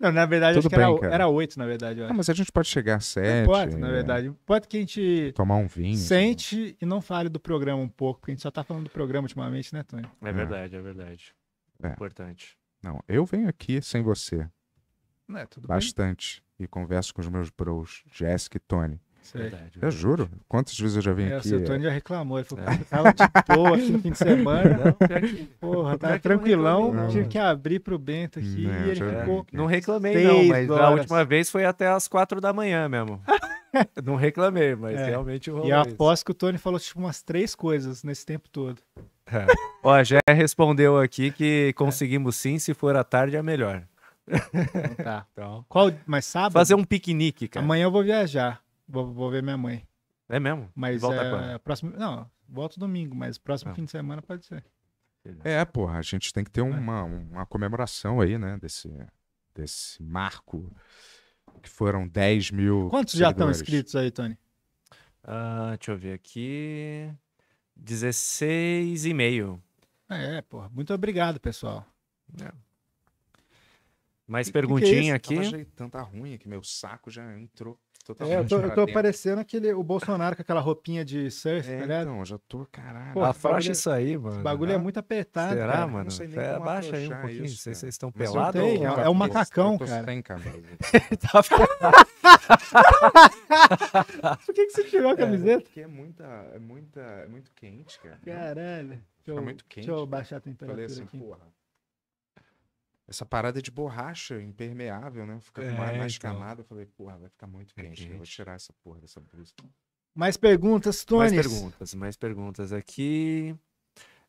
Não, na verdade, Tudo acho bem, que era, oito na verdade. Ah, mas a gente pode chegar a é, sete. Pode, na é. verdade. Pode que a gente. Tomar um vinho. Sente e não fale do programa um pouco, porque a gente só tá falando do programa ultimamente, né, Tony? É, é. verdade, é verdade. É. Importante. Não, eu venho aqui sem você. É, Bastante. Bem. E converso com os meus bros, Jéssica e Tony. Verdade, eu juro. Quantas vezes eu já vim é, aqui? O seu é. Tony já reclamou. Ele falou, é. tava tá de boa aqui no fim de [laughs] semana. Tá não, porra, tava tranquilão. Não. Tive que abrir pro Bento aqui. Não, e ele ficou. Não reclamei, não, mas horas. a última vez foi até as quatro da manhã mesmo. [laughs] não reclamei, mas é. realmente rolou. E após que o Tony falou tipo umas três coisas nesse tempo todo. É. Ó, já Jé respondeu aqui que conseguimos sim, se for à tarde é melhor. Então, tá. [laughs] Então, Qual, mas sábado? Fazer um piquenique, cara. Amanhã eu vou viajar. Vou, vou ver minha mãe. É mesmo? Mas Volta é, quando? próximo. Não, volto domingo, mas próximo ah. fim de semana pode ser. É, porra, a gente tem que ter é. uma, uma comemoração aí, né? Desse, desse marco. Que foram 10 mil. Quantos seguidores. já estão inscritos aí, Tony? Uh, deixa eu ver aqui. 16 e meio. É, porra. Muito obrigado, pessoal. É. Mais perguntinha que que é aqui. tanta tá ruim que Meu saco já entrou totalmente. É, eu tô, eu tô parecendo aquele, o Bolsonaro com aquela roupinha de surf, tá é, tá ligado? Então, já tô, caralho. Pô, é isso aí, mano. Esse bagulho ah, é muito apertado. Será, cara? mano? É, abaixa aí um pouquinho, isso, não sei se vocês estão pelados. Ou... É, é um macacão, eu cara. Sem [laughs] tá tá [laughs] Por que, que você tirou a é, camiseta? É, porque é muita, é muita, é muito quente, cara. Caralho. Deixa eu, muito quente. Deixa eu baixar a temperatura Falei assim, aqui. Porra. Essa parada de borracha impermeável, né? Fica é, mais, mais então. camada. Eu falei, porra, vai ficar muito é quente. É eu vou tirar essa porra dessa blusa. Mais perguntas, Tony? Mais perguntas, mais perguntas aqui.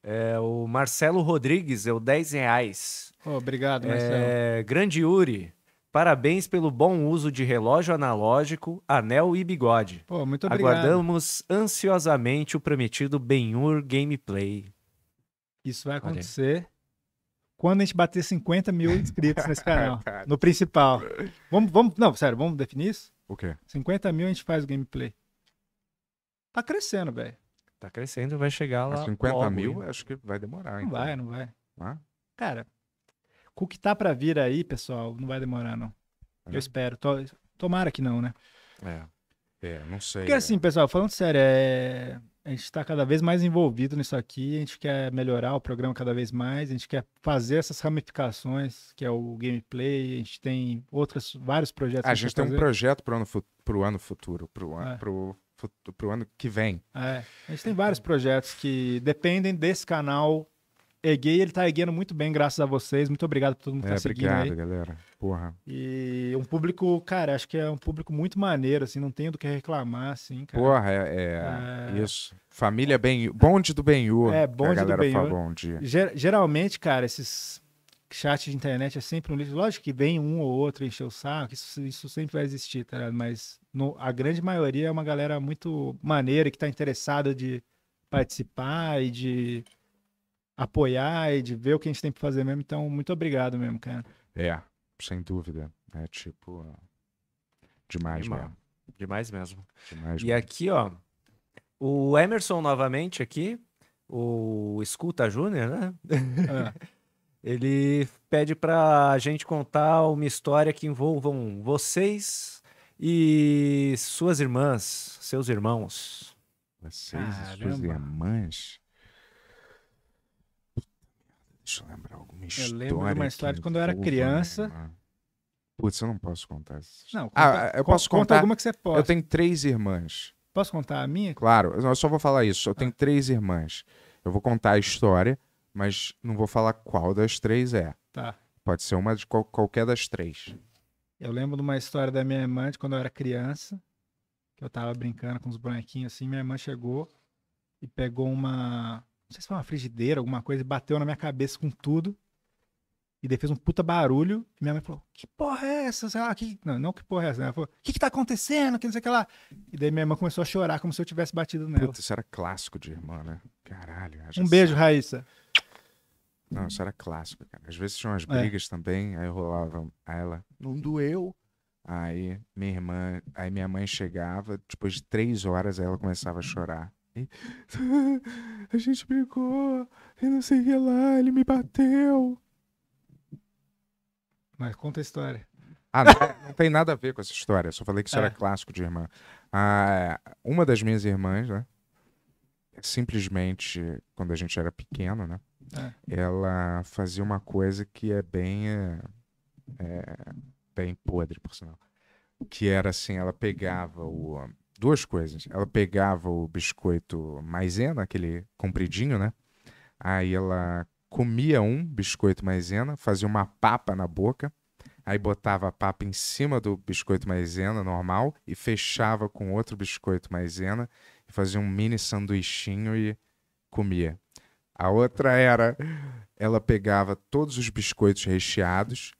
É, o Marcelo Rodrigues é o 10 reais. Oh, obrigado, é, Marcelo. É, grande Yuri, parabéns pelo bom uso de relógio analógico, anel e bigode. Pô, muito obrigado. Aguardamos ansiosamente o prometido Benhur Gameplay. Isso vai acontecer. Olha quando a gente bater 50 mil inscritos nesse [laughs] canal. É no principal. Vamos, vamos. Não, sério, vamos definir isso? O quê? 50 mil a gente faz o gameplay. Tá crescendo, velho. Tá crescendo, vai chegar lá. Mas 50 logo, mil, hein? acho que vai demorar. Não então. vai, não vai. Ah? Cara, com o que tá pra vir aí, pessoal, não vai demorar, não. É. Eu espero. Tomara que não, né? É. É, não sei. Porque assim, é. pessoal, falando sério, é a gente está cada vez mais envolvido nisso aqui, a gente quer melhorar o programa cada vez mais, a gente quer fazer essas ramificações, que é o gameplay, a gente tem outros, vários projetos. Ah, a, a gente, tem fazer. um projeto para o ano, ano futuro, para o ano, é. pro, ano que vem. É. A gente tem vários é. projetos que dependem desse canal Eguei, ele está erguendo muito bem, graças a vocês. Muito obrigado por todo mundo é, que é, seguindo obrigado, aí. galera. Porra. E um público, cara, acho que é um público muito maneiro, assim, não tenho do que reclamar, assim, cara. Porra, é, é, é... isso. Família Ben, bonde do Benhur. É, bonde a do Benhur. Ger geralmente, cara, esses chats de internet é sempre um lixo. Lógico que vem um ou outro encher o saco, isso, isso sempre vai existir, tá ligado? Mas no, a grande maioria é uma galera muito maneira que tá interessada de participar e de apoiar e de ver o que a gente tem pra fazer mesmo. Então, muito obrigado mesmo, cara. É, sem dúvida. É tipo. Demais Demais mesmo. Demais mesmo. Demais e mesmo. aqui, ó. O Emerson novamente aqui, o Escuta Júnior, né? É. [laughs] Ele pede pra gente contar uma história que envolvam vocês e suas irmãs, seus irmãos. Vocês Caramba. e suas irmãs? eu lembrar alguma história. Eu lembro uma história de quando eu era criança. Né? Putz, eu não posso contar. Não, ah, conta, ah, eu posso conta contar. alguma que você pode. Eu tenho três irmãs. Posso contar a minha? Claro, eu só vou falar isso. Eu ah. tenho três irmãs. Eu vou contar a história, mas não vou falar qual das três é. Tá. Pode ser uma de qual, qualquer das três. Eu lembro de uma história da minha irmã de quando eu era criança, que eu tava brincando com os bonequinhos assim, minha irmã chegou e pegou uma não sei se foi uma frigideira, alguma coisa, e bateu na minha cabeça com tudo. E daí fez um puta barulho. E minha mãe falou: Que porra é essa? Sei lá, que... não, não que porra é essa. Né? Ela falou: O que, que tá acontecendo? Que não sei o que lá. E daí minha irmã começou a chorar como se eu tivesse batido nela. Puta, isso era clássico de irmã, né? Caralho. Um beijo, sabe. Raíssa. Não, isso era clássico, cara. Às vezes tinha umas é. brigas é. também, aí rolava a ela, não doeu. Aí minha irmã, aí minha mãe chegava, depois de três horas, aí ela começava a chorar. A gente brigou e não sei o que lá, ele me bateu. Mas conta a história. Ah, não, não, tem nada a ver com essa história. Eu só falei que isso é. era clássico de irmã. Ah, uma das minhas irmãs, né? Simplesmente, quando a gente era pequeno, né? É. Ela fazia uma coisa que é bem. É, bem podre, por sinal. Que era assim: ela pegava o duas coisas. Ela pegava o biscoito maisena, aquele compridinho, né? Aí ela comia um biscoito maisena, fazia uma papa na boca, aí botava a papa em cima do biscoito maisena normal e fechava com outro biscoito maisena e fazia um mini sanduichinho e comia. A outra era ela pegava todos os biscoitos recheados,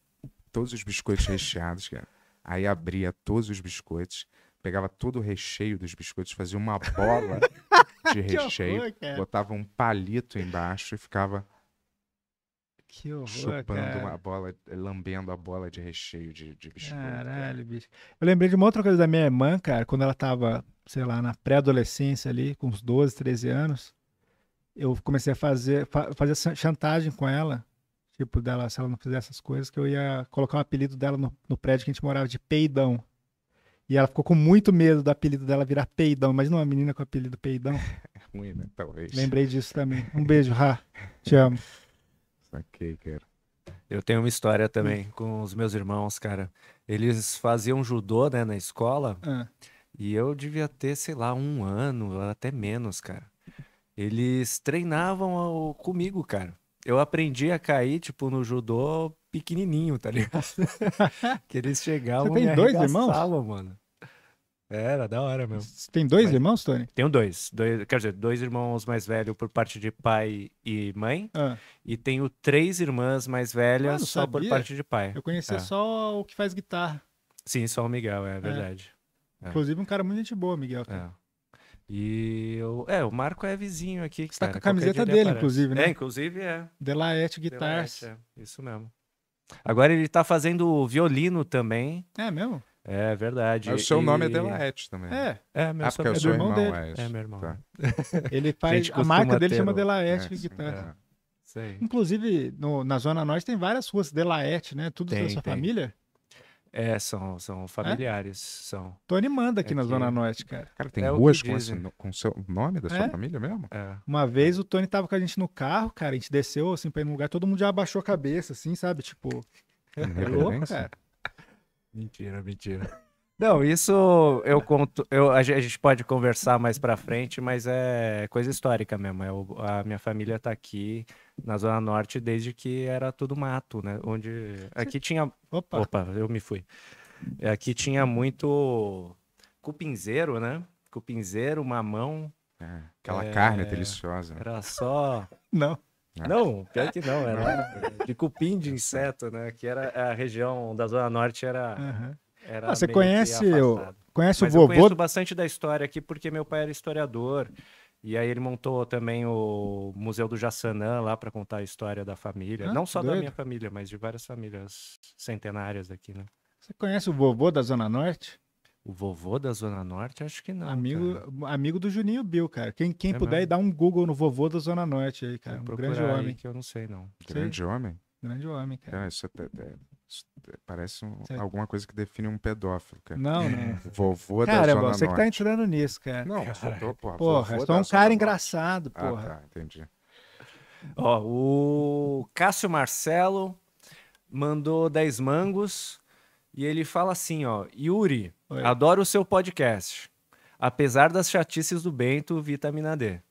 todos os biscoitos recheados, cara. É, aí abria todos os biscoitos, pegava todo o recheio dos biscoitos, fazia uma [laughs] bola de recheio, horror, botava um palito embaixo e ficava que horror, chupando cara. uma bola, lambendo a bola de recheio de, de biscoito. Caralho, cara. bicho. Eu lembrei de uma outra coisa da minha irmã, cara, quando ela tava, sei lá, na pré-adolescência ali, com uns 12, 13 anos, eu comecei a fazer, fazer chantagem com ela, tipo, dela, se ela não fizesse essas coisas, que eu ia colocar um apelido dela no, no prédio que a gente morava de peidão. E ela ficou com muito medo do apelido dela virar peidão. Imagina é uma menina com o apelido peidão. É [laughs] ruim, né? Talvez. Lembrei disso também. Um beijo, Ra. Te amo. Saquei, [laughs] cara. Eu tenho uma história também com os meus irmãos, cara. Eles faziam judô, né, na escola. Ah. E eu devia ter, sei lá, um ano, até menos, cara. Eles treinavam ao... comigo, cara. Eu aprendi a cair, tipo, no judô pequenininho, tá ligado? [laughs] que eles chegavam Você tem dois irmãos? mano. Era da hora mesmo. Você tem dois Mas... irmãos, Tony? Tenho dois, dois. Quer dizer, dois irmãos mais velhos por parte de pai e mãe. Ah. E tenho três irmãs mais velhas ah, só sabia. por parte de pai. Eu conhecia é. só o que faz guitarra. Sim, só o Miguel, é, é. verdade. É. Inclusive, um cara muito gente boa, Miguel. É. E eu, é, o Marco é vizinho aqui. Você tá cara, tá com a camiseta dele, aparece. inclusive, né? É, inclusive é. Delaete Guitars. Delaete, é. Isso mesmo. Agora ele tá fazendo violino também. É mesmo? É verdade. Mas o seu e... nome é Delaete também. É, é meu ah, porque é irmão, irmão dele. É, é meu irmão. Tá. [laughs] Ele faz. a, a marca dele chama Delaete é, guitarra. É. Inclusive, no, na Zona Norte tem várias ruas Delaete, né? Tudo tem, da sua tem. família. É, são, são é? familiares. É? São. Tony manda aqui é na que... Zona Norte, cara. Cara, tem é ruas com, esse, com o seu nome da sua é? família mesmo? Uma vez o Tony tava com a gente no carro, cara. A gente desceu assim pra ir num lugar, todo mundo já abaixou a cabeça, assim, sabe? Tipo. É louco, cara. Mentira, mentira. Não, isso eu conto. Eu, a gente pode conversar mais para frente, mas é coisa histórica mesmo. Eu, é a minha família tá aqui na Zona Norte desde que era tudo mato, né? Onde. Aqui tinha. Opa, Opa eu me fui. Aqui tinha muito cupinzeiro, né? Cupinzeiro, mamão. É, aquela é... carne é deliciosa. Era só. Não. É. Não, pior que não, era de cupim de inseto, né? Que era a região da Zona Norte era. Uhum. era ah, você conhece o, conhece Mas o vovô? Eu conheço bastante da história aqui porque meu pai era historiador. E aí ele montou também o Museu do Jaçanã lá para contar a história da família. Ah, não só doido. da minha família, mas de várias famílias centenárias aqui, né? Você conhece o vovô da Zona Norte? O vovô da Zona Norte, acho que não. Amigo, amigo do Juninho Bill, cara. Quem, quem é puder mesmo? dar um Google no vovô da Zona Norte aí, cara. um grande homem. Que eu não sei, não. Grande sei. homem? Grande homem, cara. isso é, é, isso é, parece um, alguma coisa que define um pedófilo, cara. Não, não. [laughs] Vovô cara, da Zona Norte. Cara, você que tá entrando nisso, cara. Não, cara. Tô, porra. Porra, só é um cara Norte. engraçado, ah, porra. Ah, tá, entendi. Ó, o Cássio Marcelo mandou 10 mangos. E ele fala assim, ó, Yuri, Oi. adoro o seu podcast. Apesar das chatices do Bento, vitamina D.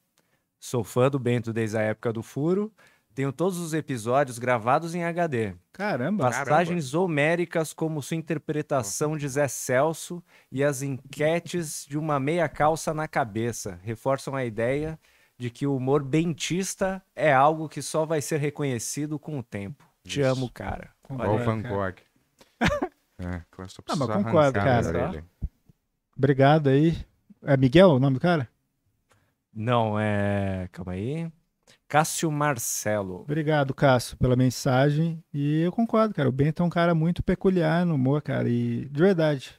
Sou fã do Bento desde a época do furo. Tenho todos os episódios gravados em HD. Caramba, Passagens caramba. homéricas como sua interpretação de Zé Celso e as enquetes de uma meia calça na cabeça reforçam a ideia de que o humor bentista é algo que só vai ser reconhecido com o tempo. Isso. Te amo, cara. Olha, Van Gogh. [laughs] É, Clássico Ah, mas concordo, cara. Tá? Obrigado aí. É Miguel o nome do cara? Não, é. Calma aí. Cássio Marcelo. Obrigado, Cássio, pela mensagem. E eu concordo, cara. O Bento é um cara muito peculiar no humor, cara. E de verdade.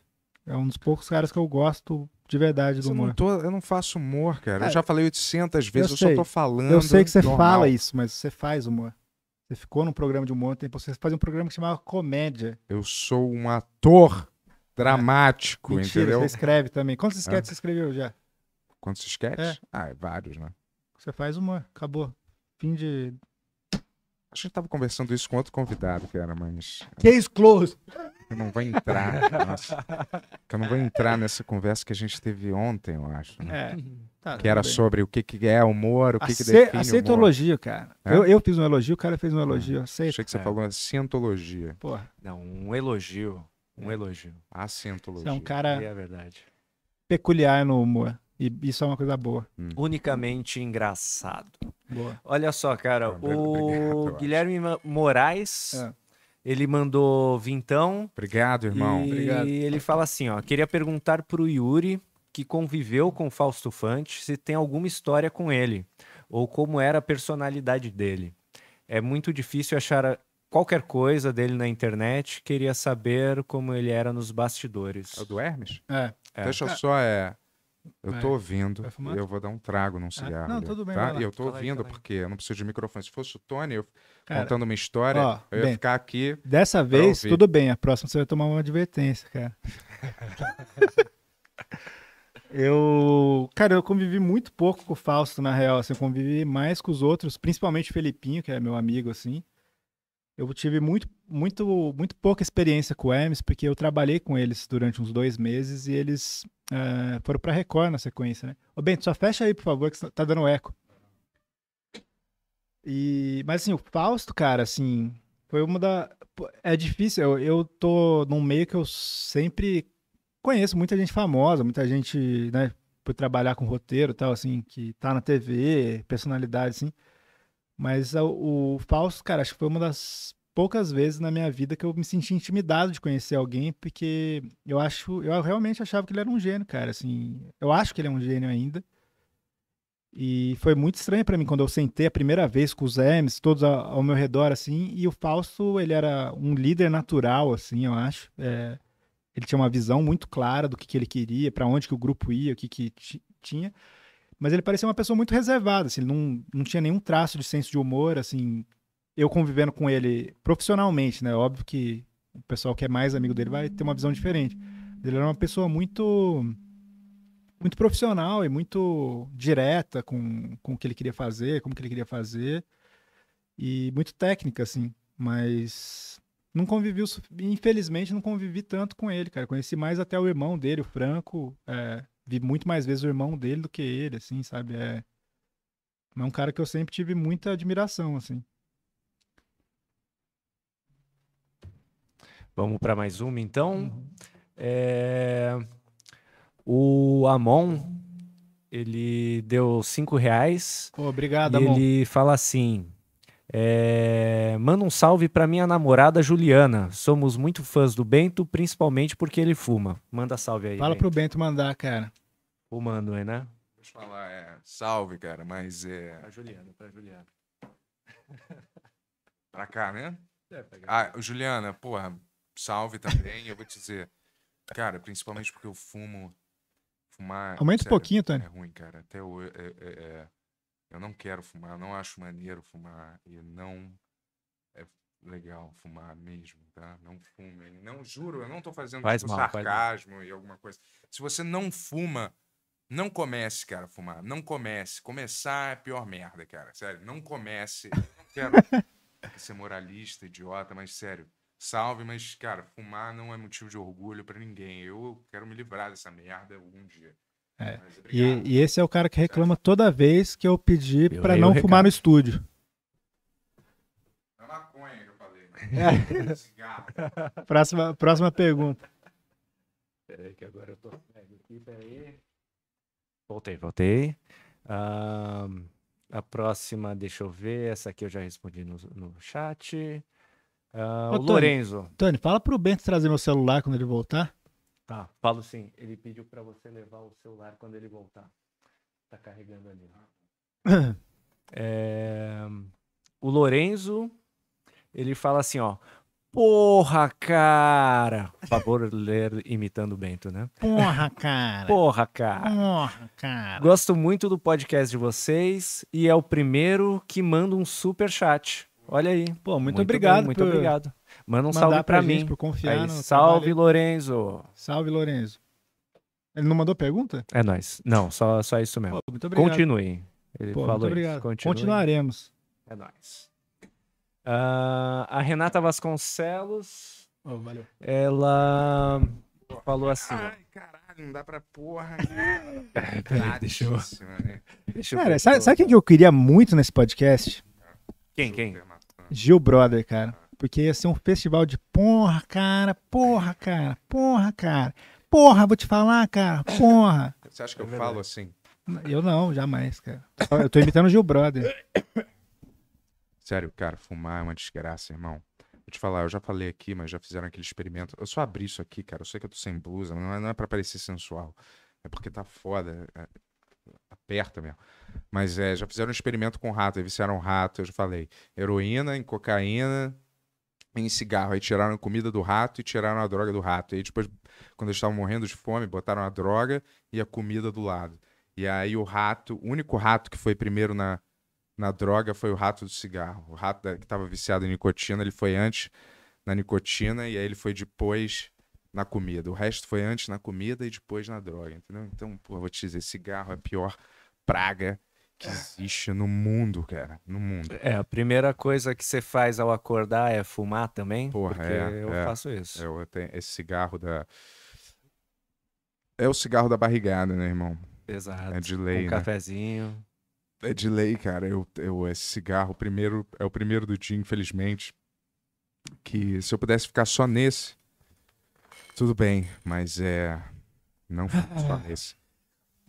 É um dos poucos caras que eu gosto de verdade do eu humor. Não tô, eu não faço humor, cara. É, eu já falei 800 vezes, eu, eu só tô falando. Eu sei que você normal. fala isso, mas você faz humor. Você ficou num programa de um tempo, você fazia um programa que chamava Comédia. Eu sou um ator dramático, [laughs] Mentira, entendeu? Você escreve também. Quantos sketches ah. você escreveu já? Quantos sketches? É. Ah, é vários, né? Você faz uma, acabou. Fim de. Acho que tava conversando isso com outro convidado, que era, mas. Case close. Eu não vou entrar. [laughs] nossa, eu não vou entrar nessa conversa que a gente teve ontem, eu acho. Né? É. Tá, que era bem. sobre o que, que é humor, o que, Ace que define Aceitologia, cara. É? Eu, eu fiz um elogio, o cara fez um ah, elogio. Ah, Aceita. Achei que você falou cientologia. Porra. Não, um elogio. Um é. elogio. A cientologia. Você é um cara é verdade. peculiar no humor. E isso é uma coisa boa. Hum. Unicamente engraçado. Boa. Olha só, cara. o obrigado, Guilherme Moraes... É. Ele mandou vintão. Obrigado, irmão. E obrigado. ele fala assim, ó. Queria perguntar pro Yuri que conviveu com Fausto Fante se tem alguma história com ele, ou como era a personalidade dele. É muito difícil achar qualquer coisa dele na internet, queria saber como ele era nos bastidores. É o do Hermes? É. Então é. Deixa é. só. É, eu tô é. ouvindo, tá eu vou dar um trago num é. cigarro. Não, tudo bem. Tá? Eu tô fala ouvindo aí, porque eu não preciso de microfone. Se fosse o Tony eu, cara, contando uma história, ó, eu ia ficar aqui. Dessa vez, ouvir. tudo bem. A próxima você vai tomar uma advertência, cara. [laughs] Eu, cara, eu convivi muito pouco com o Fausto, na real, assim, eu convivi mais com os outros, principalmente o Felipinho, que é meu amigo, assim. Eu tive muito, muito, muito pouca experiência com o Hermes, porque eu trabalhei com eles durante uns dois meses e eles é, foram pra Record na sequência, né? Ô, Bento, só fecha aí, por favor, que tá dando eco. E, mas, assim, o Fausto, cara, assim, foi uma da... É difícil, eu, eu tô num meio que eu sempre conheço muita gente famosa, muita gente, né, por trabalhar com roteiro tal, assim, que tá na TV, personalidade, assim. Mas o, o Fausto, cara, acho que foi uma das poucas vezes na minha vida que eu me senti intimidado de conhecer alguém, porque eu acho, eu realmente achava que ele era um gênio, cara, assim, eu acho que ele é um gênio ainda. E foi muito estranho para mim quando eu sentei a primeira vez com os M's, todos ao, ao meu redor assim, e o Fausto, ele era um líder natural assim, eu acho. É ele tinha uma visão muito clara do que, que ele queria, para onde que o grupo ia, o que, que tinha. Mas ele parecia uma pessoa muito reservada, assim, ele não, não tinha nenhum traço de senso de humor, assim. Eu convivendo com ele profissionalmente, né? Óbvio que o pessoal que é mais amigo dele vai ter uma visão diferente. Ele era uma pessoa muito muito profissional e muito direta com, com o que ele queria fazer, como que ele queria fazer. E muito técnica, assim. Mas não convivi, infelizmente, não convivi tanto com ele, cara. Conheci mais até o irmão dele, o Franco. É, vi muito mais vezes o irmão dele do que ele, assim, sabe? É, é um cara que eu sempre tive muita admiração, assim. Vamos para mais uma, então. Uhum. É... O Amon, ele deu cinco reais. Pô, obrigado, Amon. Ele fala assim. É... Manda um salve para minha namorada Juliana. Somos muito fãs do Bento, principalmente porque ele fuma. Manda salve aí. Fala Bento. pro Bento mandar, cara. Fumando, aí, né? Deixa eu falar, é, salve, cara, mas é. Pra Juliana, pra Juliana. [laughs] pra cá, né? É, ah, Juliana, porra, salve também. eu vou te dizer, cara, principalmente porque eu fumo. Fumar. Aumenta sério, um pouquinho, Tony. É ruim, cara. Até o. É, é, é. Eu não quero fumar, não acho maneiro fumar e não é legal fumar mesmo, tá? Não fumem. Não juro, eu não estou fazendo faz tipo, mal, sarcasmo e alguma coisa. Se você não fuma, não comece, cara, a fumar. Não comece. Começar é a pior merda, cara. Sério, não comece. Eu não quero [laughs] ser moralista, idiota, mas sério. Salve, mas, cara, fumar não é motivo de orgulho para ninguém. Eu quero me livrar dessa merda algum dia. É. E, e, esse é o cara que reclama toda vez que eu pedi para não fumar no estúdio. É maconha que eu falei. É. [laughs] próxima, próxima pergunta. Peraí, que agora eu tô cego aqui, peraí. Voltei, voltei. Um, a próxima, deixa eu ver. Essa aqui eu já respondi no, no chat. Uh, Ô, o Tony, Lorenzo. Tony, fala pro Bento trazer meu celular quando ele voltar. Tá, falo sim. Ele pediu para você levar o celular quando ele voltar. Tá carregando ali. [coughs] É... O Lorenzo, ele fala assim, ó. Porra, cara! Por favor, ler imitando o Bento, né? Porra, cara! Porra, cara! Porra, cara! Gosto muito do podcast de vocês e é o primeiro que manda um super chat. Olha aí. Pô, muito, muito obrigado. Bom, muito obrigado. Manda um salve pra, pra mim. por confiar aí, salve, trabalho. Lorenzo. Salve, Lorenzo. Ele não mandou pergunta? É nóis. Não, só, só isso mesmo. Pô, muito obrigado. Continue. Ele Pô, falou obrigado. Continue. Continuaremos. É nóis. Uh, a Renata Vasconcelos. Oh, valeu. Ela falou assim. Ai, caralho, não dá pra porra. Cara, [laughs] Peraí, deixa eu. Né? Deixa eu cara, sabe, o quem que eu queria muito nesse podcast? Quem, quem? Gil Brother, cara. Porque ia ser um festival de porra, cara, porra, cara, porra, cara. Porra, vou te falar, cara, porra. Você acha que eu falo assim? Eu não, jamais, cara. Eu tô imitando o Gil Brother. Sério, cara, fumar é uma desgraça, irmão. Vou te falar, eu já falei aqui, mas já fizeram aquele experimento. Eu só abri isso aqui, cara. Eu sei que eu tô sem blusa, não é, não é pra parecer sensual. É porque tá foda. É, aperta mesmo. Mas é, já fizeram um experimento com rato, aí viciaram rato, eu já falei. Heroína, em cocaína, em cigarro. Aí tiraram a comida do rato e tiraram a droga do rato. Aí depois, quando eles estavam morrendo de fome, botaram a droga e a comida do lado. E aí o rato, o único rato que foi primeiro na, na droga foi o rato do cigarro. O rato que estava viciado em nicotina, ele foi antes na nicotina e aí ele foi depois na comida. O resto foi antes na comida e depois na droga, entendeu? Então, pô, vou te dizer, cigarro é pior praga que é. existe no mundo, cara. No mundo. É, a primeira coisa que você faz ao acordar é fumar também? Porra, porque é, eu é, faço isso. Eu tenho esse cigarro da. É o cigarro da barrigada, né, irmão? Exato. É de lei. Um né? cafezinho. É de lei, cara. Eu, eu, esse cigarro primeiro, é o primeiro do dia, infelizmente. Que se eu pudesse ficar só nesse, tudo bem. Mas é. Não só [laughs] nesse.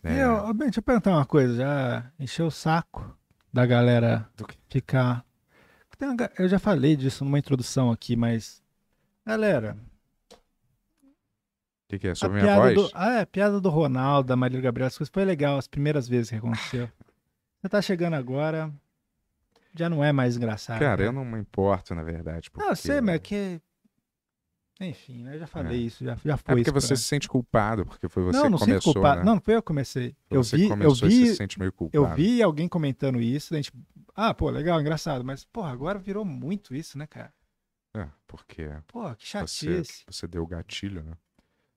É. eu, bem, deixa eu perguntar uma coisa, já encheu o saco da galera ficar. Eu já falei disso numa introdução aqui, mas. Galera. O que, que, é? Sobre minha voz? Do... Ah, é, a piada do Ronaldo, da Marília Gabriel, as coisas foi legal as primeiras vezes que aconteceu. Você tá chegando agora já não é mais engraçado. Cara, né? eu não me importo, na verdade. Porque... Não, sei, mas é que enfim, né? Eu já falei é. isso, já, já é foi. É porque você pra... se sente culpado, porque foi você não, não que começou. culpado. Né? Não, não foi eu que comecei. eu você vi, começou eu vi, e se sente meio culpado. Eu vi alguém comentando isso, a gente. Ah, pô, legal, engraçado, mas, pô agora virou muito isso, né, cara? É, porque. Pô, que chatice. Você, você deu o gatilho, né?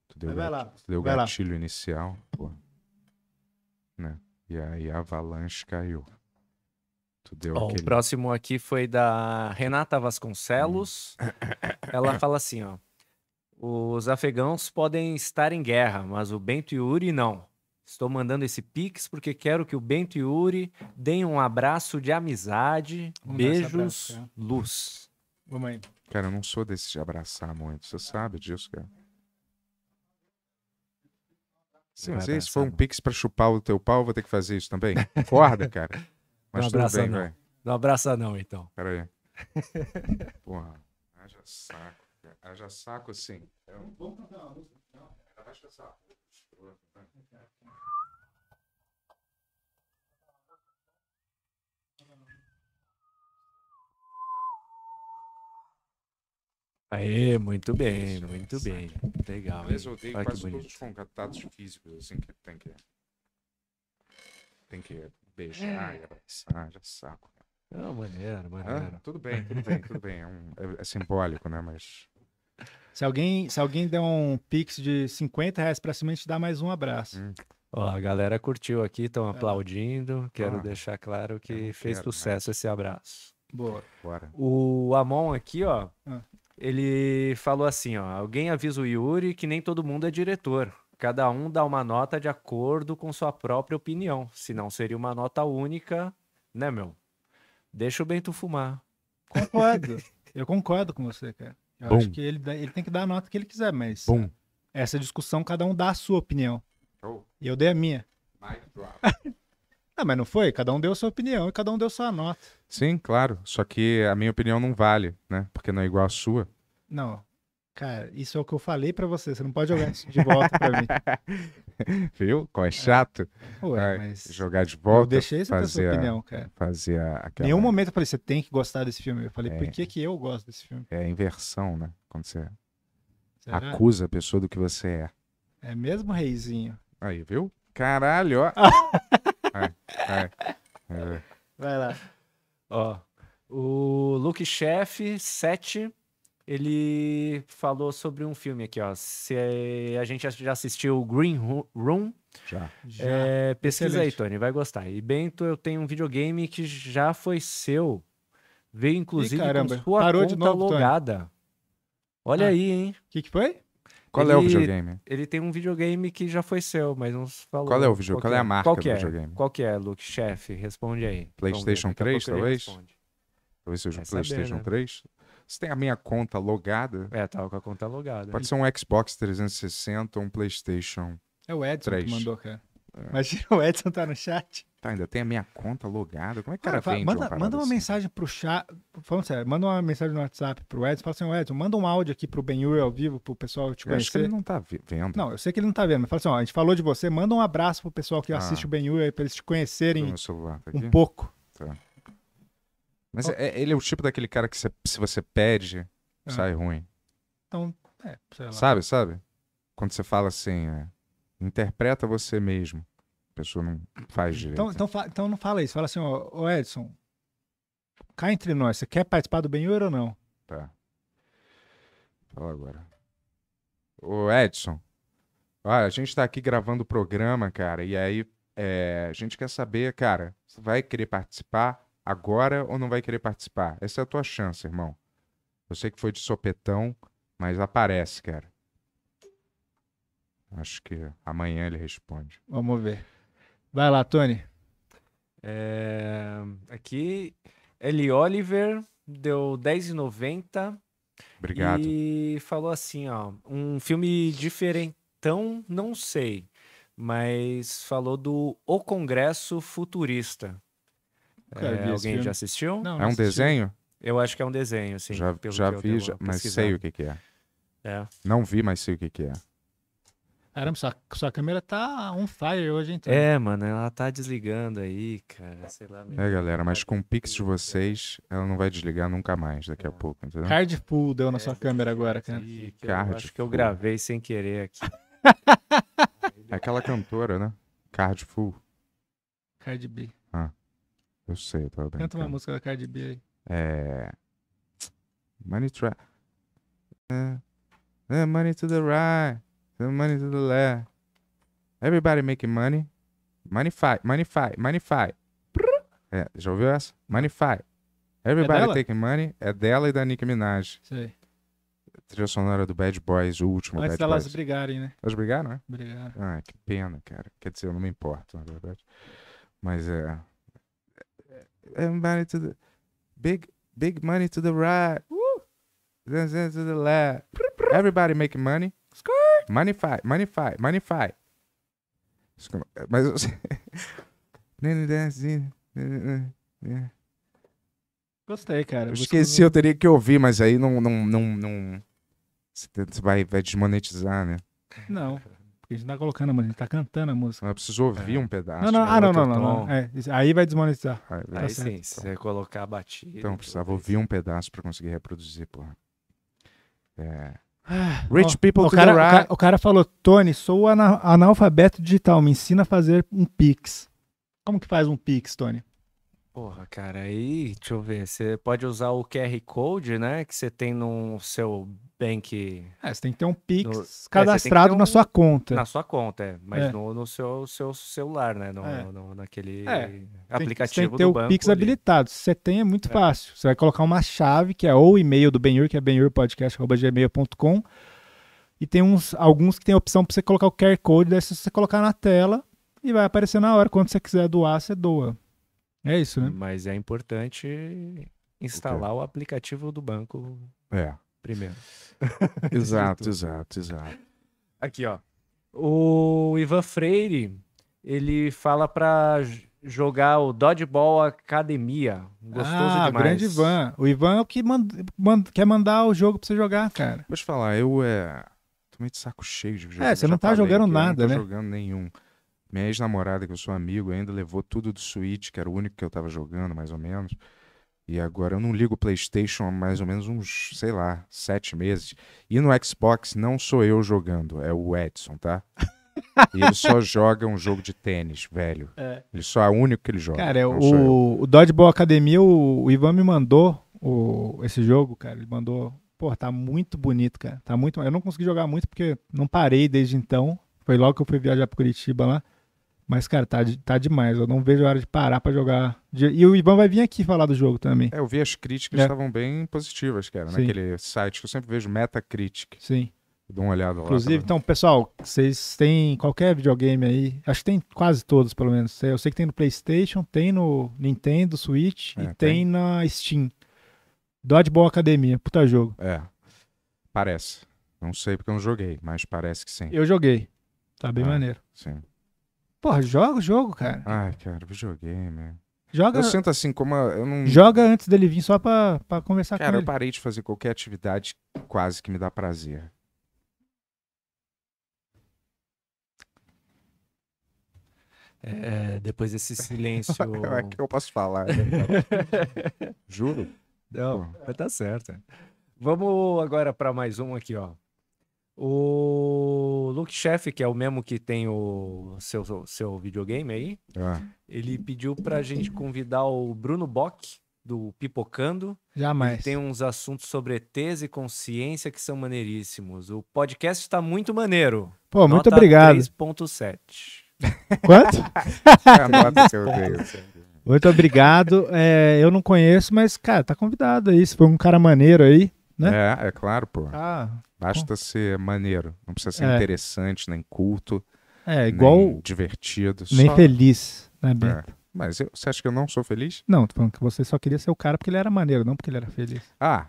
Tu deu vai lá. Tu deu o gatilho lá. inicial, pô. Né? E aí a avalanche caiu. Bom, aquele... O próximo aqui foi da Renata Vasconcelos. Hum. [coughs] Ela fala assim, ó. Os afegãos podem estar em guerra, mas o Bento e Yuri não. Estou mandando esse pix porque quero que o Bento e Yuri deem um abraço de amizade. Beijos, abraço, é. luz. Vamos aí. Cara, eu não sou desse de abraçar muito. Você sabe disso, cara. Sim, mas é se for um pix para chupar o teu pau, eu vou ter que fazer isso também. Acorda, cara. [laughs] Mas não tudo abraça, não. Não abraça não, então. Pera aí. [laughs] Porra, haja saco já saco, assim. Vamos é cantar uma né? música. Haja saco. Aê, muito bem, Isso, muito é bem. Legal. eu resolvi Olha quase todos os contatos físicos, assim, que tem que. Tem que beijar, Ah abraçar, já saco. Não, maneiro, maneiro. Ah, tudo bem, tudo bem, tudo bem. É, um, é, é simbólico, né? Mas. Se alguém, se alguém der um pix de 50 reais pra cima, a gente dá mais um abraço. Hum. Ó, a galera curtiu aqui, estão é. aplaudindo. Quero ah, deixar claro que fez quero, né? sucesso mas... esse abraço. Boa. Bora. O Amon aqui, ó, ah. ele falou assim, ó, alguém avisa o Yuri que nem todo mundo é diretor. Cada um dá uma nota de acordo com sua própria opinião. Se não, seria uma nota única, né, meu? Deixa o Bento fumar. Concordo. Eu concordo com você, cara. Eu acho que ele, ele tem que dar a nota que ele quiser, mas essa discussão cada um dá a sua opinião. Oh. E eu dei a minha. [laughs] não, mas não foi? Cada um deu a sua opinião e cada um deu a sua nota. Sim, claro. Só que a minha opinião não vale, né? Porque não é igual a sua. Não. Cara, isso é o que eu falei para você. Você não pode jogar isso de volta pra mim. [laughs] [laughs] Viu? Como é, é. chato Ué, mas... jogar de volta. Eu deixei essa fazer opinião, cara. Fazer aquela... Nenhum momento eu falei, você tem que gostar desse filme. Eu falei, é... por que, que eu gosto desse filme? É inversão, né? Quando você Será? acusa a pessoa do que você é. É mesmo, reizinho? Aí, viu? Caralho, ó. vai, [laughs] É. vai lá. Ó, o Luke Chef 7 ele falou sobre um filme aqui, ó. Se eh, a gente já assistiu Green Room, já. É, já. É, pesquisa Excelente. aí, Tony, vai gostar. E Bento, eu tenho um videogame que já foi seu. Veio inclusive Ih, caramba. com sua Parou conta de novo, logada. Tony. Olha ah. aí, hein? O que, que foi? Qual ele, é o videogame? Ele tem um videogame que já foi seu, mas não se falou. Qual é o videogame? Qual, é, é a marca qual do é? videogame? Qual que é, Luke? Chefe, responde aí. PlayStation 3, talvez? Talvez seja um PlayStation saber, né? 3. Você tem a minha conta logada? É, tava com a conta logada. Pode ser um Xbox 360 ou um PlayStation. É o Edson 3. que mandou, cara. É. Imagina o Edson tá no chat. Tá, ainda tem a minha conta logada. Como é que cara, cara ah, vende manda, uma manda uma assim? mensagem pro chat. Falando sério, manda uma mensagem no WhatsApp pro Edson. Fala assim, Edson, manda um áudio aqui pro Benhur ao vivo, pro pessoal te conhecer. Eu acho que ele não tá vendo. Não, eu sei que ele não tá vendo, mas fala assim, ó, a gente falou de você, manda um abraço pro pessoal que ah. assiste o Benhur aí, pra eles te conhecerem tá um pouco. Tá. Mas é, ele é o tipo daquele cara que cê, se você pede, ah. É. sai ruim. Então, é, sei lá. Sabe, sabe? Quando você fala assim, é, interpreta você mesmo. A pessoa não faz então, direito. Então, então, então não fala isso. Fala assim, ó, ô Edson, cá entre nós, você quer participar do Benhur ou não? Tá. Fala agora. Ô Edson, olha, a gente tá aqui gravando o programa, cara, e aí é, a gente quer saber, cara, você vai querer participar? agora ou não vai querer participar. Essa é a tua chance, irmão. Eu sei que foi de sopetão, mas aparece, cara. Acho que amanhã ele responde. Vamos ver. Vai lá, Tony. É... Aqui, Eli Oliver deu 10,90. Obrigado. E falou assim, ó, um filme diferentão, não sei, mas falou do O Congresso Futurista. Nunca é, vi alguém já assistiu? Não, não é um assisti. desenho? Eu acho que é um desenho, sim. Já, já vi, já, mas sei o que, que é. é. Não vi, mas sei o que, que é. Caramba, sua, sua câmera tá on fire hoje, então. É, mano, ela tá desligando aí, cara. Sei lá. É, galera, mas com o pix de vocês, ela não vai desligar nunca mais daqui é. a pouco, entendeu? Card pool deu na é, sua câmera agora, cara. Que Card eu acho que eu gravei sem querer aqui. [laughs] é aquela cantora, né? Card full. Card B. Ah. Eu sei, eu tava bem. Canta uma música da Cardi B aí. É. Money Trap. É, é. money to the right, é, money to the left. Everybody making money. Money fight, money fight, money fight. É, já ouviu essa? Money fight. Everybody é taking money. É dela e da Nicki Minaj. Sei. Trilha sonora do Bad Boys, o último Antes Bad delas brigarem, né? Elas brigaram, né? Brigaram. Ah, que pena, cara. Quer dizer, eu não me importo, na verdade. Mas é everybody to the big big money to the right. then to the left. Everybody making money. Skirt. Money fight, money fight, money fight. [laughs] Mas você. [laughs] Gostei, cara. Eu esqueci, eu teria que ouvir, mas aí não. não, não, não... Você vai, vai desmonetizar, né? Não. Porque a gente tá colocando a música, a gente tá cantando a música. Ah, eu preciso ouvir é. um pedaço. Não, não, né? ah, não, não, não, não. É, aí vai desmonetizar. Aí, vai. aí tá sim, então. se você colocar a batida. Então, então precisava ouvir um pedaço pra conseguir reproduzir, porra. É. Ah, Rich people o, cara, right. o, cara, o cara, falou, Tony, sou o analfabeto digital, me ensina a fazer um pix. Como que faz um pix, Tony? Porra, cara, aí, deixa eu ver, você pode usar o QR Code, né, que você tem no seu bank... É, você tem que ter um Pix no... É, cadastrado é, um... na sua conta. Na sua conta, é, mas é. No, no seu, seu celular, né, no, é. no naquele aplicativo é, tem, tem que ter o Pix ali. habilitado, se você tem é muito é. fácil, você vai colocar uma chave, que é ou o e-mail do Benhur, que é benhurpodcast.gmail.com, e tem uns, alguns que tem a opção para você colocar o QR Code, daí se você colocar na tela e vai aparecer na hora, quando você quiser doar, você doa. É isso, né? Mas é importante instalar o, o aplicativo do banco é. primeiro. [laughs] exato, exato, exato. Aqui, ó. O Ivan Freire, ele fala para jogar o Dodgeball Academia. Gostoso ah, demais. grande Ivan. O Ivan é o que quer mandar o jogo para você jogar, cara. Deixa eu te falar, eu é... tô meio de saco cheio de jogar. É, você não tá jogando nada, não tô né? jogando nenhum. Minha ex-namorada, que eu sou amigo, ainda levou tudo do Switch, que era o único que eu tava jogando, mais ou menos. E agora eu não ligo o PlayStation há mais ou menos uns, sei lá, sete meses. E no Xbox não sou eu jogando, é o Edson, tá? e ele só [laughs] joga um jogo de tênis, velho. É. Ele só é o único que ele joga. Cara, é o, o Dodgeball Academia, o, o, Ivan me mandou o, esse jogo, cara. Ele mandou. Pô, tá muito bonito, cara. Tá muito. Eu não consegui jogar muito porque não parei desde então. Foi logo que eu fui viajar pra Curitiba lá. Mas, cara, tá, tá demais. Eu não vejo a hora de parar para jogar. E o Ivan vai vir aqui falar do jogo também. É, eu vi as críticas é. estavam bem positivas, cara, Sim. naquele site que eu sempre vejo, Metacritic. Sim. Dá uma olhada lá. Inclusive, então, pessoal, vocês têm qualquer videogame aí, acho que tem quase todos, pelo menos. Eu sei que tem no PlayStation, tem no Nintendo Switch é, e tem, tem na Steam. Dodgeball Academia, puta jogo. É. Parece. Não sei porque eu não joguei, mas parece que sim. Eu joguei. Tá bem ah, maneiro. Sim. Porra, joga o jogo, cara. Ai, cara, joguei, mano. Joga... Eu sinto assim, como eu não. Joga antes dele vir só pra, pra conversar cara, com ele. Cara, eu parei de fazer qualquer atividade quase que me dá prazer. É, é depois desse silêncio. [laughs] é que eu posso falar. Né? [laughs] Juro. Não, vai tá certo. Vamos agora para mais um aqui, ó. O Luke Chef, que é o mesmo que tem o seu, seu videogame aí, ah. ele pediu pra gente convidar o Bruno Bock, do Pipocando. Jamais. Tem uns assuntos sobre ETs e consciência que são maneiríssimos. O podcast está muito maneiro. Pô, Nota muito obrigado. 3.7. [laughs] Quanto? [laughs] muito obrigado. É, eu não conheço, mas, cara, tá convidado aí. Se for um cara maneiro aí, né? É, é claro, pô. Ah, Basta ser maneiro. Não precisa ser é. interessante, nem culto. É, igual. Nem divertido. Nem só... feliz, né, é. Bento? É. Mas eu, você acha que eu não sou feliz? Não, tô falando que você só queria ser o cara porque ele era maneiro, não porque ele era feliz. Ah.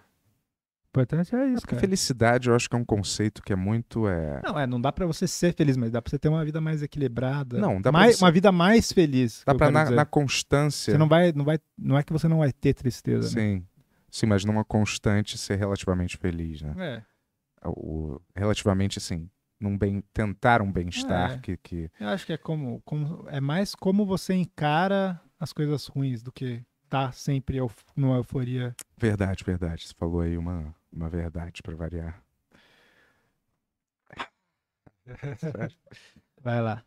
O importante é isso, é cara. Felicidade eu acho que é um conceito que é muito. É... Não, é, não dá para você ser feliz, mas dá pra você ter uma vida mais equilibrada. Não, dá mais, pra você... Uma vida mais feliz. Dá pra na, na constância. Você não vai, não vai. Não é que você não vai ter tristeza, né? Sim. Né? Sim, mas numa constante ser relativamente feliz, né? É o, relativamente assim, num bem, tentar um bem-estar é. que, que. Eu acho que é como, como. É mais como você encara as coisas ruins do que tá sempre euf numa euforia. Verdade, verdade. Você falou aí uma, uma verdade para variar. [laughs] Vai lá.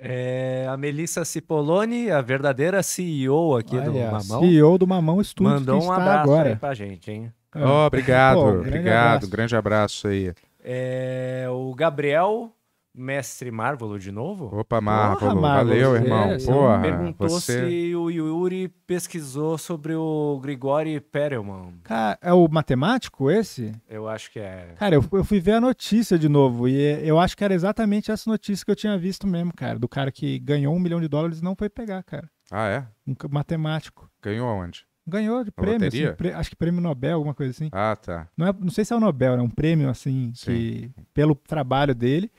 É, a Melissa Cipolone a verdadeira CEO aqui Olha, do Mamão. CEO do Mamão Studios, mandou um abraço agora. aí pra gente, hein? Oh, obrigado, Pô, grande obrigado. Abraço. Grande abraço aí. É, o Gabriel Mestre Marvel, de novo? Opa, Marvel, valeu, irmão. É, Porra, perguntou você... se o Yuri pesquisou sobre o Grigori Perelman. Cara, é o matemático esse? Eu acho que é. Cara, eu, eu, fui ver a notícia de novo e eu acho que era exatamente essa notícia que eu tinha visto mesmo, cara. Do cara que ganhou um milhão de dólares e não foi pegar, cara. Ah, é? Um matemático. Ganhou aonde? Ganhou de prêmio, assim, acho que prêmio Nobel, alguma coisa assim. Ah, tá. Não, é, não sei se é o Nobel, é um prêmio, assim, que, pelo trabalho dele.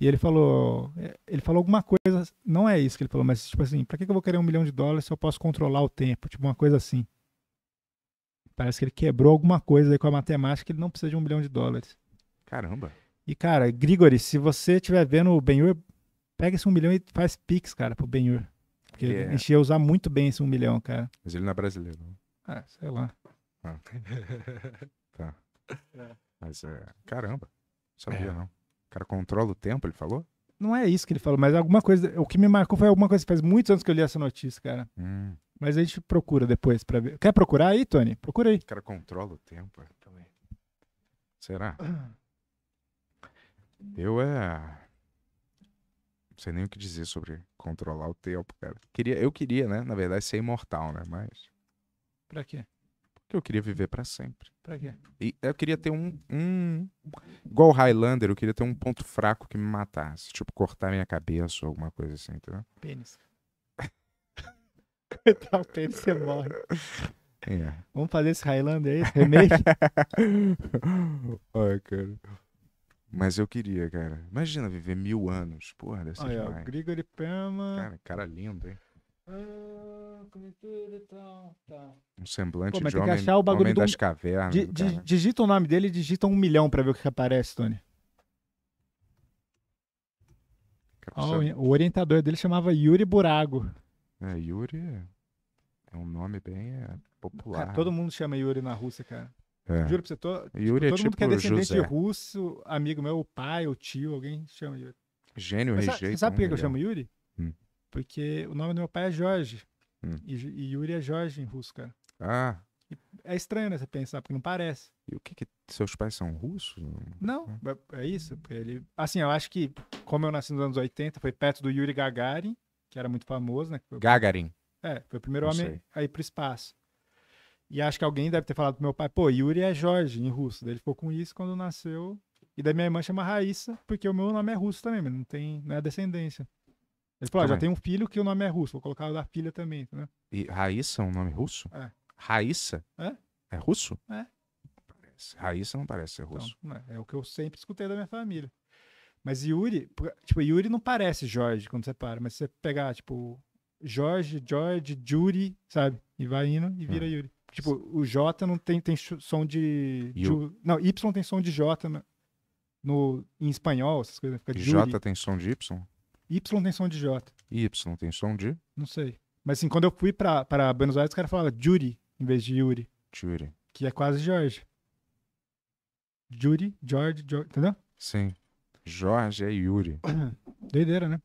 E ele falou, é, ele falou alguma coisa, não é isso que ele falou, mas tipo assim, pra que eu vou querer um milhão de dólares se eu posso controlar o tempo? Tipo, uma coisa assim. Parece que ele quebrou alguma coisa aí com a matemática, que ele não precisa de um milhão de dólares. Caramba. E cara, Grigori, se você estiver vendo o Benhur, pega esse um milhão e faz pix, cara, pro Benhur. Porque yeah. a gente ia usar muito bem esse um milhão, cara. Mas ele não é brasileiro. Ah, sei lá. Ah. [laughs] tá. Mas é. Caramba. Sabia, é. não. O cara controla o tempo, ele falou? Não é isso que ele falou, mas é alguma coisa. O que me marcou foi alguma coisa. Faz muitos anos que eu li essa notícia, cara. Hum. Mas a gente procura depois para ver. Quer procurar aí, Tony? Procura aí. O cara controla o tempo. Também. Será? Ah. Eu é. Não sei nem o que dizer sobre controlar o tempo, cara. Queria, eu queria, né? Na verdade, ser imortal, né? Mas. Pra quê? Porque eu queria viver para sempre. Pra quê? E eu queria ter um, um. Igual o Highlander, eu queria ter um ponto fraco que me matasse. Tipo, cortar minha cabeça ou alguma coisa assim, entendeu? Pênis. [laughs] Cortar o pênis, você morre. É. Vamos fazer esse Highlander aí, é esse remake? [laughs] Ai, cara. Mas eu queria, cara. Imagina viver mil anos. Porra, deve ser Olha, demais. Grigori Pema. Cara, cara lindo, hein? Ah, é tá? Tá. Um semblante Pô, mas de tem que homem, achar o bagulho homem do... das cavernas. Né, digita o nome dele e digita um milhão pra ver o que, que aparece, Tony. o orientador dele chamava Yuri Burago. É, Yuri é- um nome bem é, popular. Cara, todo mundo chama Yuri na Rússia, cara. É. Juro pra você, tô, Yuri todo é tipo mundo tipo que é descendente José. russo, amigo meu, o pai, o tio, alguém chama Yuri. Gênio, Mas, rejeito. sabe por que né? eu chamo Yuri? Hum. Porque o nome do meu pai é Jorge. Hum. E, e, Yuri é Jorge em russo, cara. Ah. E é estranho, né, você pensar, porque não parece. E o que que... Seus pais são russos? Não, hum. é, é isso. Ele, assim, eu acho que, como eu nasci nos anos 80, foi perto do Yuri Gagarin, que era muito famoso, né? Foi... Gagarin. É, foi o primeiro não homem sei. a ir pro espaço. E acho que alguém deve ter falado pro meu pai, pô, Yuri é Jorge em russo. Daí ele ficou com isso quando nasceu. E daí minha irmã chama Raíssa, porque o meu nome é russo também, mas não tem não é descendência. Ele falou, ah, já tem um filho que o nome é russo, vou colocar o da filha também, né? E Raíssa é um nome russo? É. Raíssa? É? É russo? É. Parece. Raíssa não parece ser russo. Então, é. é o que eu sempre escutei da minha família. Mas Yuri, tipo, Yuri não parece Jorge quando você para, mas se você pegar, tipo, Jorge, George, Juri, sabe? E vai indo e vira é. Yuri. Tipo, o J não tem, tem som de, de Não, Y tem som de J no, no em espanhol, essas coisas. Né? Fica J tem som de Y? Y tem som de J. Y tem som de? Não sei. Mas assim, quando eu fui pra, pra Buenos Aires, o cara falavam Jury em vez de Yuri. Jury. Que é quase Jorge. Jury, George, George, entendeu? Sim. Jorge é Yuri. [coughs] Doideira, né?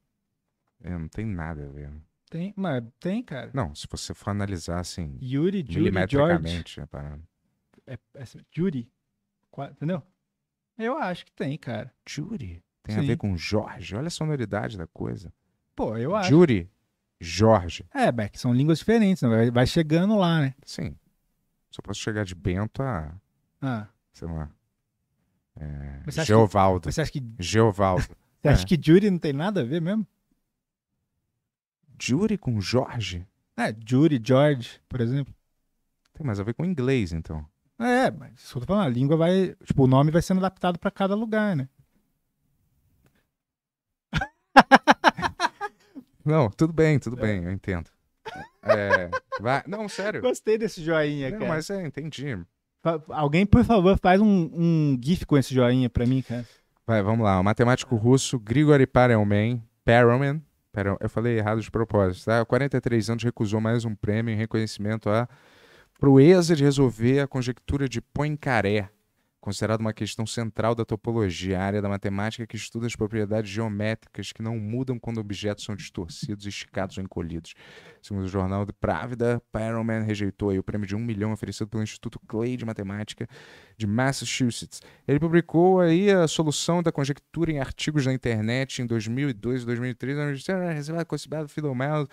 É, não tem nada a ver. Tem, mas tem, cara. Não, se você for analisar assim. Yuri, Judy, George. É né, para... é, é, assim, Entendeu? Eu acho que tem, cara. Judy? Tem Sim. a ver com Jorge. Olha a sonoridade da coisa. Pô, eu acho. Judy, Jorge. É, mas são línguas diferentes. Né? Vai chegando lá, né? Sim. Só posso chegar de Bento a. Ah. Sei lá. É, Geovaldo. Você acha que. Geovaldo. [laughs] você acha que Judy não tem nada a ver mesmo? Jury com Jorge? É, Jury, George, por exemplo. Tem mais a ver com inglês, então. É, mas isso eu tô falando, a língua vai. Tipo, o nome vai sendo adaptado para cada lugar, né? [laughs] Não, tudo bem, tudo é. bem, eu entendo. É, vai... Não, sério. Gostei desse joinha, Não, cara. Mas é, entendi. Alguém, por favor, faz um, um GIF com esse joinha pra mim, cara. Vai, vamos lá. O matemático russo Grigori Perelman, Perelman Pera, eu falei errado de propósito, tá? 43 anos recusou mais um prêmio em reconhecimento à proeza de resolver a conjectura de Poincaré considerado uma questão central da topologia, a área da matemática que estuda as propriedades geométricas que não mudam quando objetos são distorcidos, esticados ou encolhidos. Segundo o jornal de Právida, Perelman rejeitou o prêmio de um milhão oferecido pelo Instituto Clay de Matemática de Massachusetts. Ele publicou aí a solução da conjectura em artigos na internet em 2002 e 2003, onde era considerado filomeno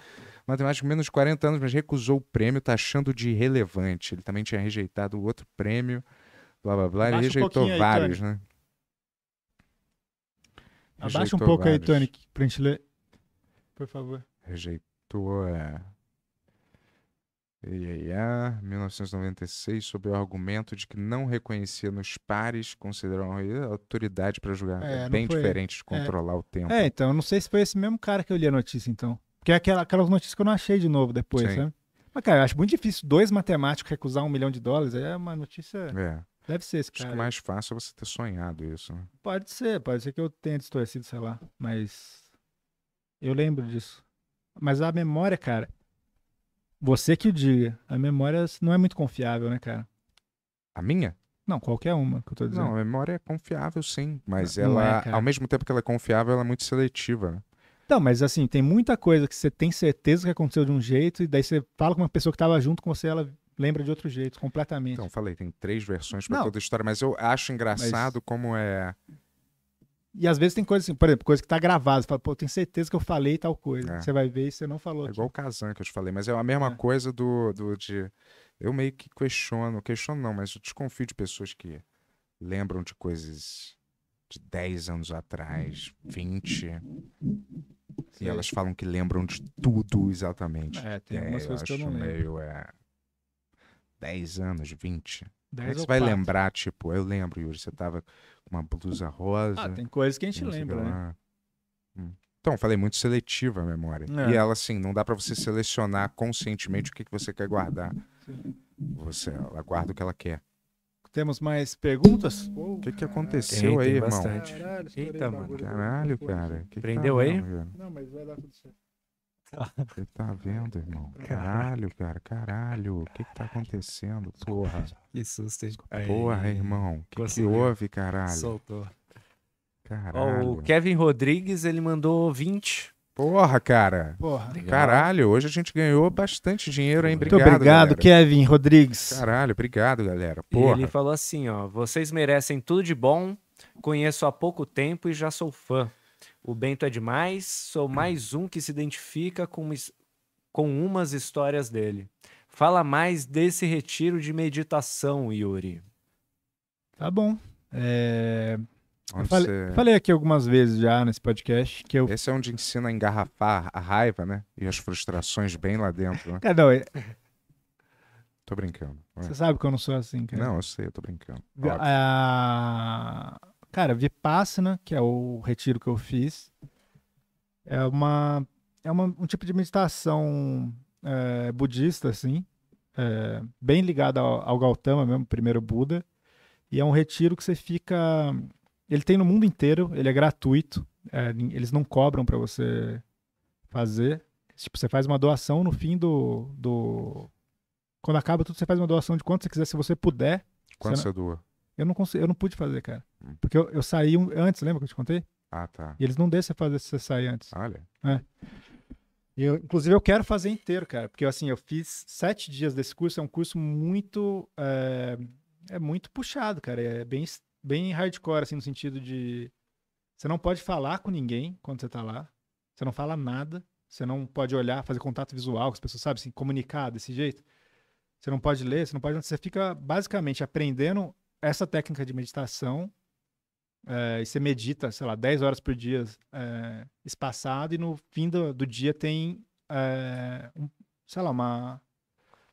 matemático menos de 40 anos, mas recusou o prêmio, taxando tá de irrelevante. Ele também tinha rejeitado outro prêmio blá blá blá, ele rejeitou um vários, né? Abaixa um pouco vários. aí, Tony, pra gente ler. Por favor. Rejeitou. É... IAEA, 1996, sob o argumento de que não reconhecia nos pares, consideram autoridade para julgar. É, é bem foi... diferente de é. controlar é. o tempo. É, então, não sei se foi esse mesmo cara que eu li a notícia, então. Porque é aquela, aquelas notícias que eu não achei de novo depois, Sim. né? Mas, cara, eu acho muito difícil dois matemáticos recusar um milhão de dólares. É uma notícia. É. Deve ser esse cara. Acho que mais fácil é você ter sonhado isso, né? Pode ser, pode ser que eu tenha distorcido, sei lá. Mas eu lembro disso. Mas a memória, cara, você que o diga. A memória não é muito confiável, né, cara? A minha? Não, qualquer uma que eu tô dizendo. Não, a memória é confiável, sim. Mas não ela, é, ao mesmo tempo que ela é confiável, ela é muito seletiva, né? Então, mas assim, tem muita coisa que você tem certeza que aconteceu de um jeito, e daí você fala com uma pessoa que estava junto com você, ela lembra de outro jeito, completamente. Então, falei, tem três versões para toda a história, mas eu acho engraçado mas... como é. E às vezes tem coisa assim, por exemplo, coisa que tá gravada. Você fala, pô, tenho certeza que eu falei tal coisa. É. Você vai ver e você não falou. É igual o Kazan que eu te falei, mas é a mesma é. coisa do, do de. Eu meio que questiono, questiono não, mas eu desconfio de pessoas que lembram de coisas de 10 anos atrás, 20. E elas falam que lembram de tudo exatamente. É, tem é, algumas coisas que eu não lembro. Meio, é... 10 anos, 20. Como é que você vai lembrar, tipo, eu lembro, Yuri, você tava com uma blusa rosa. Ah, tem coisas que a gente lembra, né? Hum. Então, falei muito seletiva a memória. É. E ela, assim, não dá para você selecionar conscientemente o que, que você quer guardar. Sim. Você, ela guarda o que ela quer. Temos mais perguntas? O que, que aconteceu tem, aí, tem irmão? Bastante. Caralho, Eita, mano. Caralho, cara. Que Prendeu que tá aí? Não, não, mas vai dar tudo certo. Você tá vendo, irmão? [laughs] Caralho, cara, caralho. O que que tá acontecendo, porra? Que susto. Aí, porra, irmão. O que, que né? houve, caralho? Soltou. Caralho. Ó, o Kevin Rodrigues, ele mandou 20. Porra, cara. Porra. Caralho, hoje a gente ganhou bastante dinheiro, hein? Obrigado. Muito obrigado, galera. Kevin Rodrigues. Caralho, obrigado, galera. Porra. E ele falou assim, ó: "Vocês merecem tudo de bom. Conheço há pouco tempo e já sou fã." O Bento é demais, sou mais um que se identifica com, com umas histórias dele. Fala mais desse retiro de meditação, Yuri. Tá bom. É... Eu falei, você... falei, aqui algumas vezes já nesse podcast que eu. Esse é onde ensina a engarrafar a raiva, né? E as frustrações bem lá dentro. Né? Cara, [laughs] é, é- Tô brincando. Ué. Você sabe que eu não sou assim, cara. Não, eu sei, eu tô brincando. Ah... Cara, Vipassana, que é o retiro que eu fiz, é uma é uma, um tipo de meditação é, budista, assim, é, bem ligada ao, ao, Gautama mesmo, primeiro Buda, e é um retiro que você fica. Ele tem no mundo inteiro, ele é gratuito, é, eles não cobram para você fazer. Tipo, você faz uma doação no fim do, do. Quando acaba tudo, você faz uma doação de quanto você quiser, se você puder. Quanto você, não... você doa? Eu não consegui, eu não pude fazer, cara. Hum. Porque eu, eu saí um, antes, lembra que eu te contei? Ah, tá. E eles não deixam você fazer se você sair antes. Olha. É. Eu, inclusive, eu quero fazer inteiro, cara. Porque assim, eu fiz sete dias desse curso, é um curso muito. É, é muito puxado, cara. É bem, bem hardcore, assim, no sentido de. Você não pode falar com ninguém quando você tá lá. Você não fala nada. Você não pode olhar, fazer contato visual com as pessoas, sabe? Assim, comunicar desse jeito. Você não pode ler, você não pode. Você fica basicamente aprendendo essa técnica de meditação, é, e você medita, sei lá, 10 horas por dia é, espaçado, e no fim do, do dia tem, é, um, sei lá, uma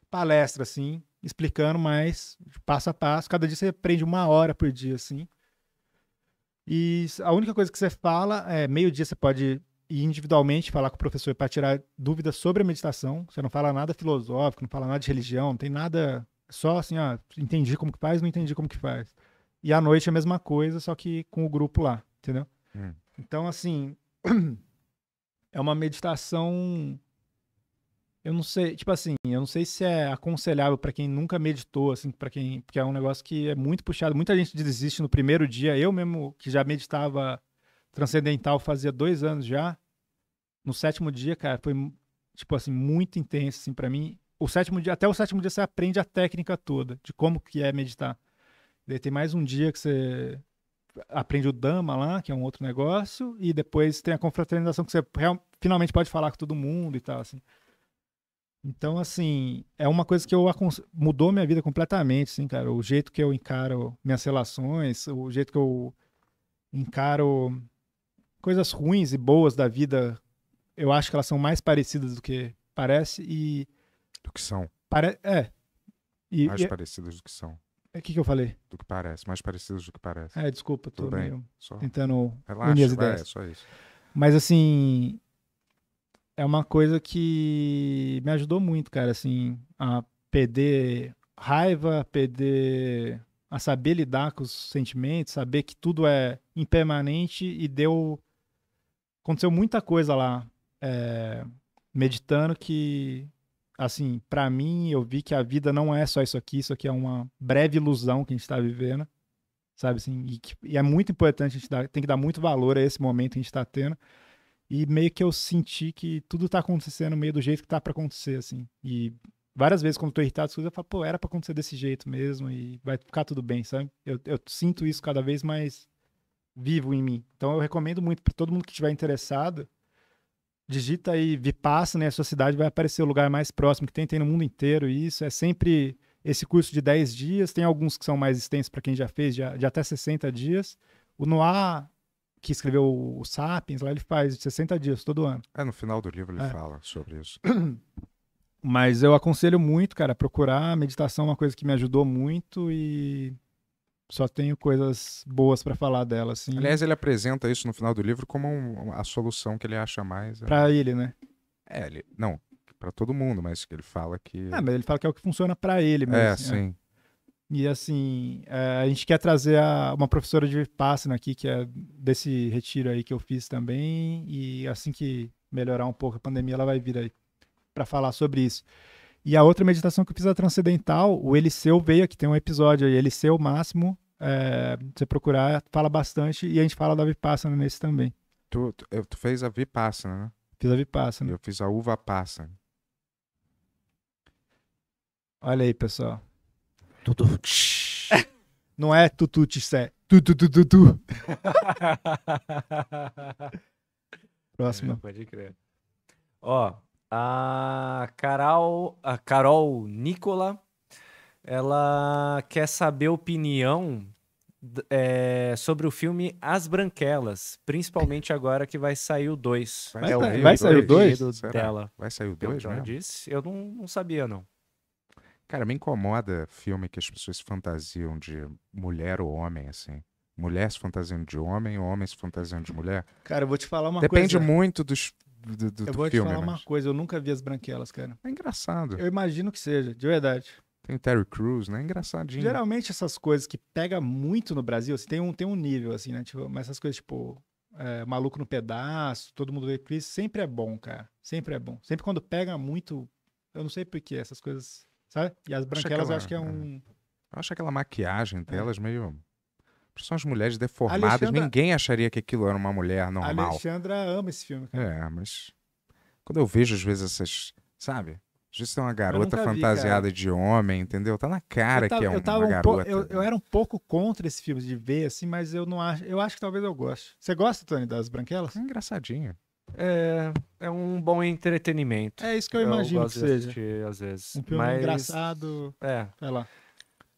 palestra, assim, explicando mais, passo a passo. Cada dia você aprende uma hora por dia, assim. E a única coisa que você fala é, meio-dia você pode ir individualmente falar com o professor para tirar dúvidas sobre a meditação. Você não fala nada filosófico, não fala nada de religião, não tem nada só assim, ó, entendi como que faz, não entendi como que faz. E à noite é a mesma coisa, só que com o grupo lá, entendeu? Hum. Então, assim, [clears throat] é uma meditação. Eu não sei, tipo assim, eu não sei se é aconselhável para quem nunca meditou, assim, para quem. Porque é um negócio que é muito puxado. Muita gente desiste no primeiro dia. Eu mesmo, que já meditava transcendental fazia dois anos já, no sétimo dia, cara, foi, tipo assim, muito intenso, assim, para mim o sétimo dia, até o sétimo dia você aprende a técnica toda de como que é meditar. Daí tem mais um dia que você aprende o Dama lá, que é um outro negócio, e depois tem a confraternização que você real, finalmente pode falar com todo mundo e tal, assim. Então, assim, é uma coisa que eu mudou minha vida completamente, assim, cara. O jeito que eu encaro minhas relações, o jeito que eu encaro coisas ruins e boas da vida, eu acho que elas são mais parecidas do que parece e é. É do que são. É. E, mais e... parecidos do que são. O que, que eu falei? Do que parece, mais parecidos do que parece. É, desculpa, tô Tudo bem? Só... tentando Relaxa, unir as vai, ideias. É, só isso. Mas assim, é uma coisa que me ajudou muito, cara, assim, a perder raiva, perder a saber lidar com os sentimentos, saber que tudo é impermanente e deu aconteceu muita coisa lá é... meditando que assim, para mim, eu vi que a vida não é só isso aqui, isso aqui é uma breve ilusão que a gente está vivendo, sabe assim, e, que, e, é muito importante, a gente dar tem que dar muito valor a esse momento que a gente está tendo, e meio que eu senti que tudo está acontecendo meio do jeito que tá para acontecer, assim, e várias vezes quando eu tô irritado, as coisas, eu falo, pô, era para acontecer desse jeito mesmo, e vai ficar tudo bem, sabe, eu, eu sinto isso cada vez mais vivo em mim, então eu recomendo muito para todo mundo que estiver interessado, digita aí Vipassana, né, a sua cidade vai aparecer o lugar mais próximo que tem, tem no mundo inteiro isso, é sempre esse curso de 10 dias, tem alguns que são mais extensos para quem já fez, de, de, até 60 dias. O Noah, que escreveu o, o Sapiens, lá ele faz 60 dias todo ano. É, no final do livro ele é. fala sobre isso. Mas eu aconselho muito, cara, procurar. A meditação é uma coisa que me ajudou muito e só tenho coisas boas para falar dela, assim. Aliás, ele apresenta isso no final do livro como um, a solução que ele acha mais. É... Para ele, né? É, ele... não, para todo mundo, mas ele fala que. Ah, mas ele fala que é o que funciona para ele mesmo. É, assim, sim. E assim, é, a gente quer trazer a, uma professora de Vipassana aqui, que é desse retiro aí que eu fiz também. E assim que melhorar um pouco a pandemia, ela vai vir aí para falar sobre isso. E a outra meditação que eu fiz a transcendental, o Eliseu veio aqui, tem um episódio aí, Eliseu Máximo, é, você procurar, fala bastante e a gente fala da Vipassana nesse também. Tu, tu, tu fez a Vipassana, né? Fiz a Vipassana. Eu fiz a Uva Passa. Olha aí, pessoal. Tutu. [laughs] Não é tutu tissé. Tutu tutu [laughs] Próxima. É, pode crer. Ó, a Carol, a Carol Nicola, ela quer saber opinião é, sobre o filme As Branquelas, principalmente agora que vai sair o 2. Vai, vai, é vai, sair o 2? Dela. Vai sair o 2, disse, eu não, não sabia, não. Cara, me incomoda filme que as pessoas fantasiam de mulher ou homem, assim. Mulher se fantasiando de homem, homens se fantasiando de mulher. Cara, eu vou te falar uma Depende coisa. Depende muito dos, do, do, eu do vou filme, te falar mas... uma coisa, eu nunca vi As Branquelas, cara. É engraçado. Eu imagino que seja, de verdade. Tem Terry Crews, né? Engraçadinho. Geralmente essas coisas que pega muito no Brasil, assim, tem, um, tem um nível, assim, né? Tipo, mas essas coisas, tipo, é, Maluco no Pedaço, Todo Mundo Vê Chris, sempre é bom, cara. Sempre é bom. Sempre quando pega muito, eu não sei porquê, essas coisas, sabe? E As Branquelas acho eu acho que é, é um... Eu acho aquela maquiagem é. delas é. meio são as mulheres deformadas, Alexandra... ninguém acharia que aquilo era uma mulher normal. A Alexandra ama esse filme, cara. É, mas. Quando eu vejo, às vezes, essas. Sabe? Às é tem uma garota fantasiada de homem, entendeu? Tá na cara tava, que é uma, eu uma um garota. Eu, eu, era um pouco contra esse filme de ver, assim, mas eu não acho. Eu acho que talvez eu goste. Você gosta, Tony, das branquelas? É engraçadinho. É, é um bom entretenimento. É isso que eu, eu imagino que seja. Assistir, às vezes. Um filme mas... engraçado. É. Sei lá.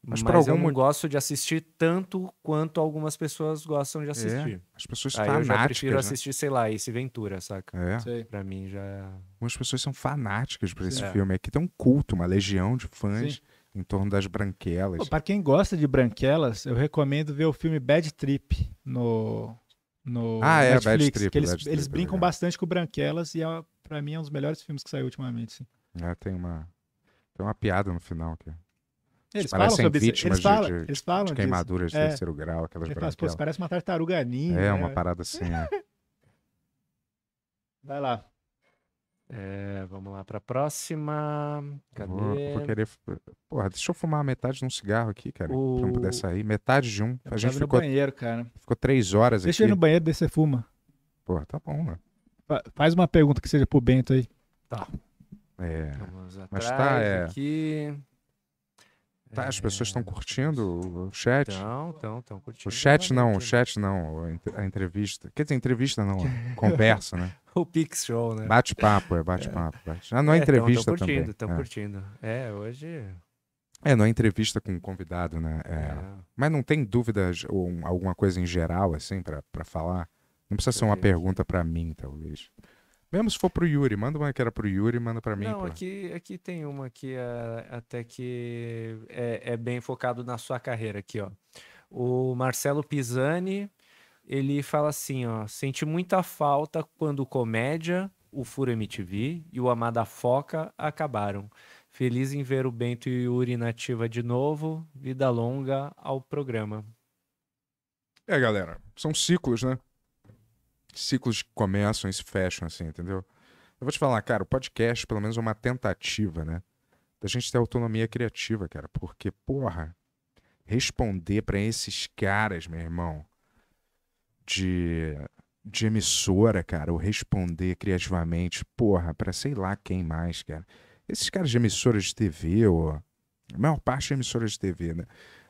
Mas, mas algum... eu não gosto de assistir tanto quanto algumas pessoas gostam de assistir. É, as pessoas Aí fanáticas. Eu já prefiro né? assistir, sei lá, esse Ventura, saca? É. Pra mim já. Algumas pessoas são fanáticas por esse é. filme. Aqui é tem um culto, uma legião de fãs. Sim. Em torno das branquelas. Para quem gosta de branquelas, eu recomendo ver o filme Bad Trip no, no ah, Netflix. É, Bad Trip, que eles, Bad eles Trip, é brincam é. bastante com branquelas e é, pra mim é um dos melhores filmes que saiu ultimamente. Sim. É, tem uma, tem uma piada no final aqui. Eles parecem falam sobre vítimas eles falam, de, eles falam de queimaduras disso. de é. terceiro grau, aquelas branquelas. Fala, parece uma tartaruga ninja. É, uma né? parada assim. é. [laughs] Vai lá. É, vamos lá para a próxima. Cadê? Vou, vou, querer. Porra, deixa eu fumar metade de um cigarro aqui, cara. O... Pra não puder sair. Metade de um. Eu a gente ficou. banheiro, cara. Ficou três horas deixa aqui. Deixa eu ir no banheiro, daí você fuma. Porra, tá bom, né? Faz uma pergunta que seja pro Bento aí. Tá. É. Vamos atrás Mas tá, é... aqui. Tá, as pessoas estão curtindo o chat. Estão, estão, estão curtindo. O chat não, o chat não, a entrevista. Quer dizer, entrevista não, é [laughs] conversa, né? o Pix Show, né? Bate-papo, é bate-papo. É. Bate... Ah, não é, é entrevista tão, tão curtindo, também. Estão é. curtindo, É, hoje... É, não é entrevista com um convidado, né? É. é. Mas não tem dúvidas ou alguma coisa em geral, assim, para falar? Não precisa ser uma pergunta para mim, talvez. Mesmo se for pro Yuri, manda uma que era pro Yuri, manda para mim. Não, aqui, aqui tem uma que é, até que é, é, bem focado na sua carreira aqui, ó. O Marcelo Pisani, ele fala assim, ó, senti muita falta quando Comédia, o Furo MTV e o Amada Foca acabaram. Feliz em ver o Bento e o Yuri nativa de novo. Vida longa ao programa. É, galera, são ciclos, né? ciclos começam e se fecham, assim, entendeu? Eu vou te falar, cara, o podcast, pelo menos, é uma tentativa, né? Da gente ter autonomia criativa, cara. Porque, porra, responder para esses caras, meu irmão, de, de emissora, cara, ou responder criativamente, porra, para sei lá quem mais, cara. Esses caras de emissoras de TV, ou. A maior parte de é emissoras de TV, né?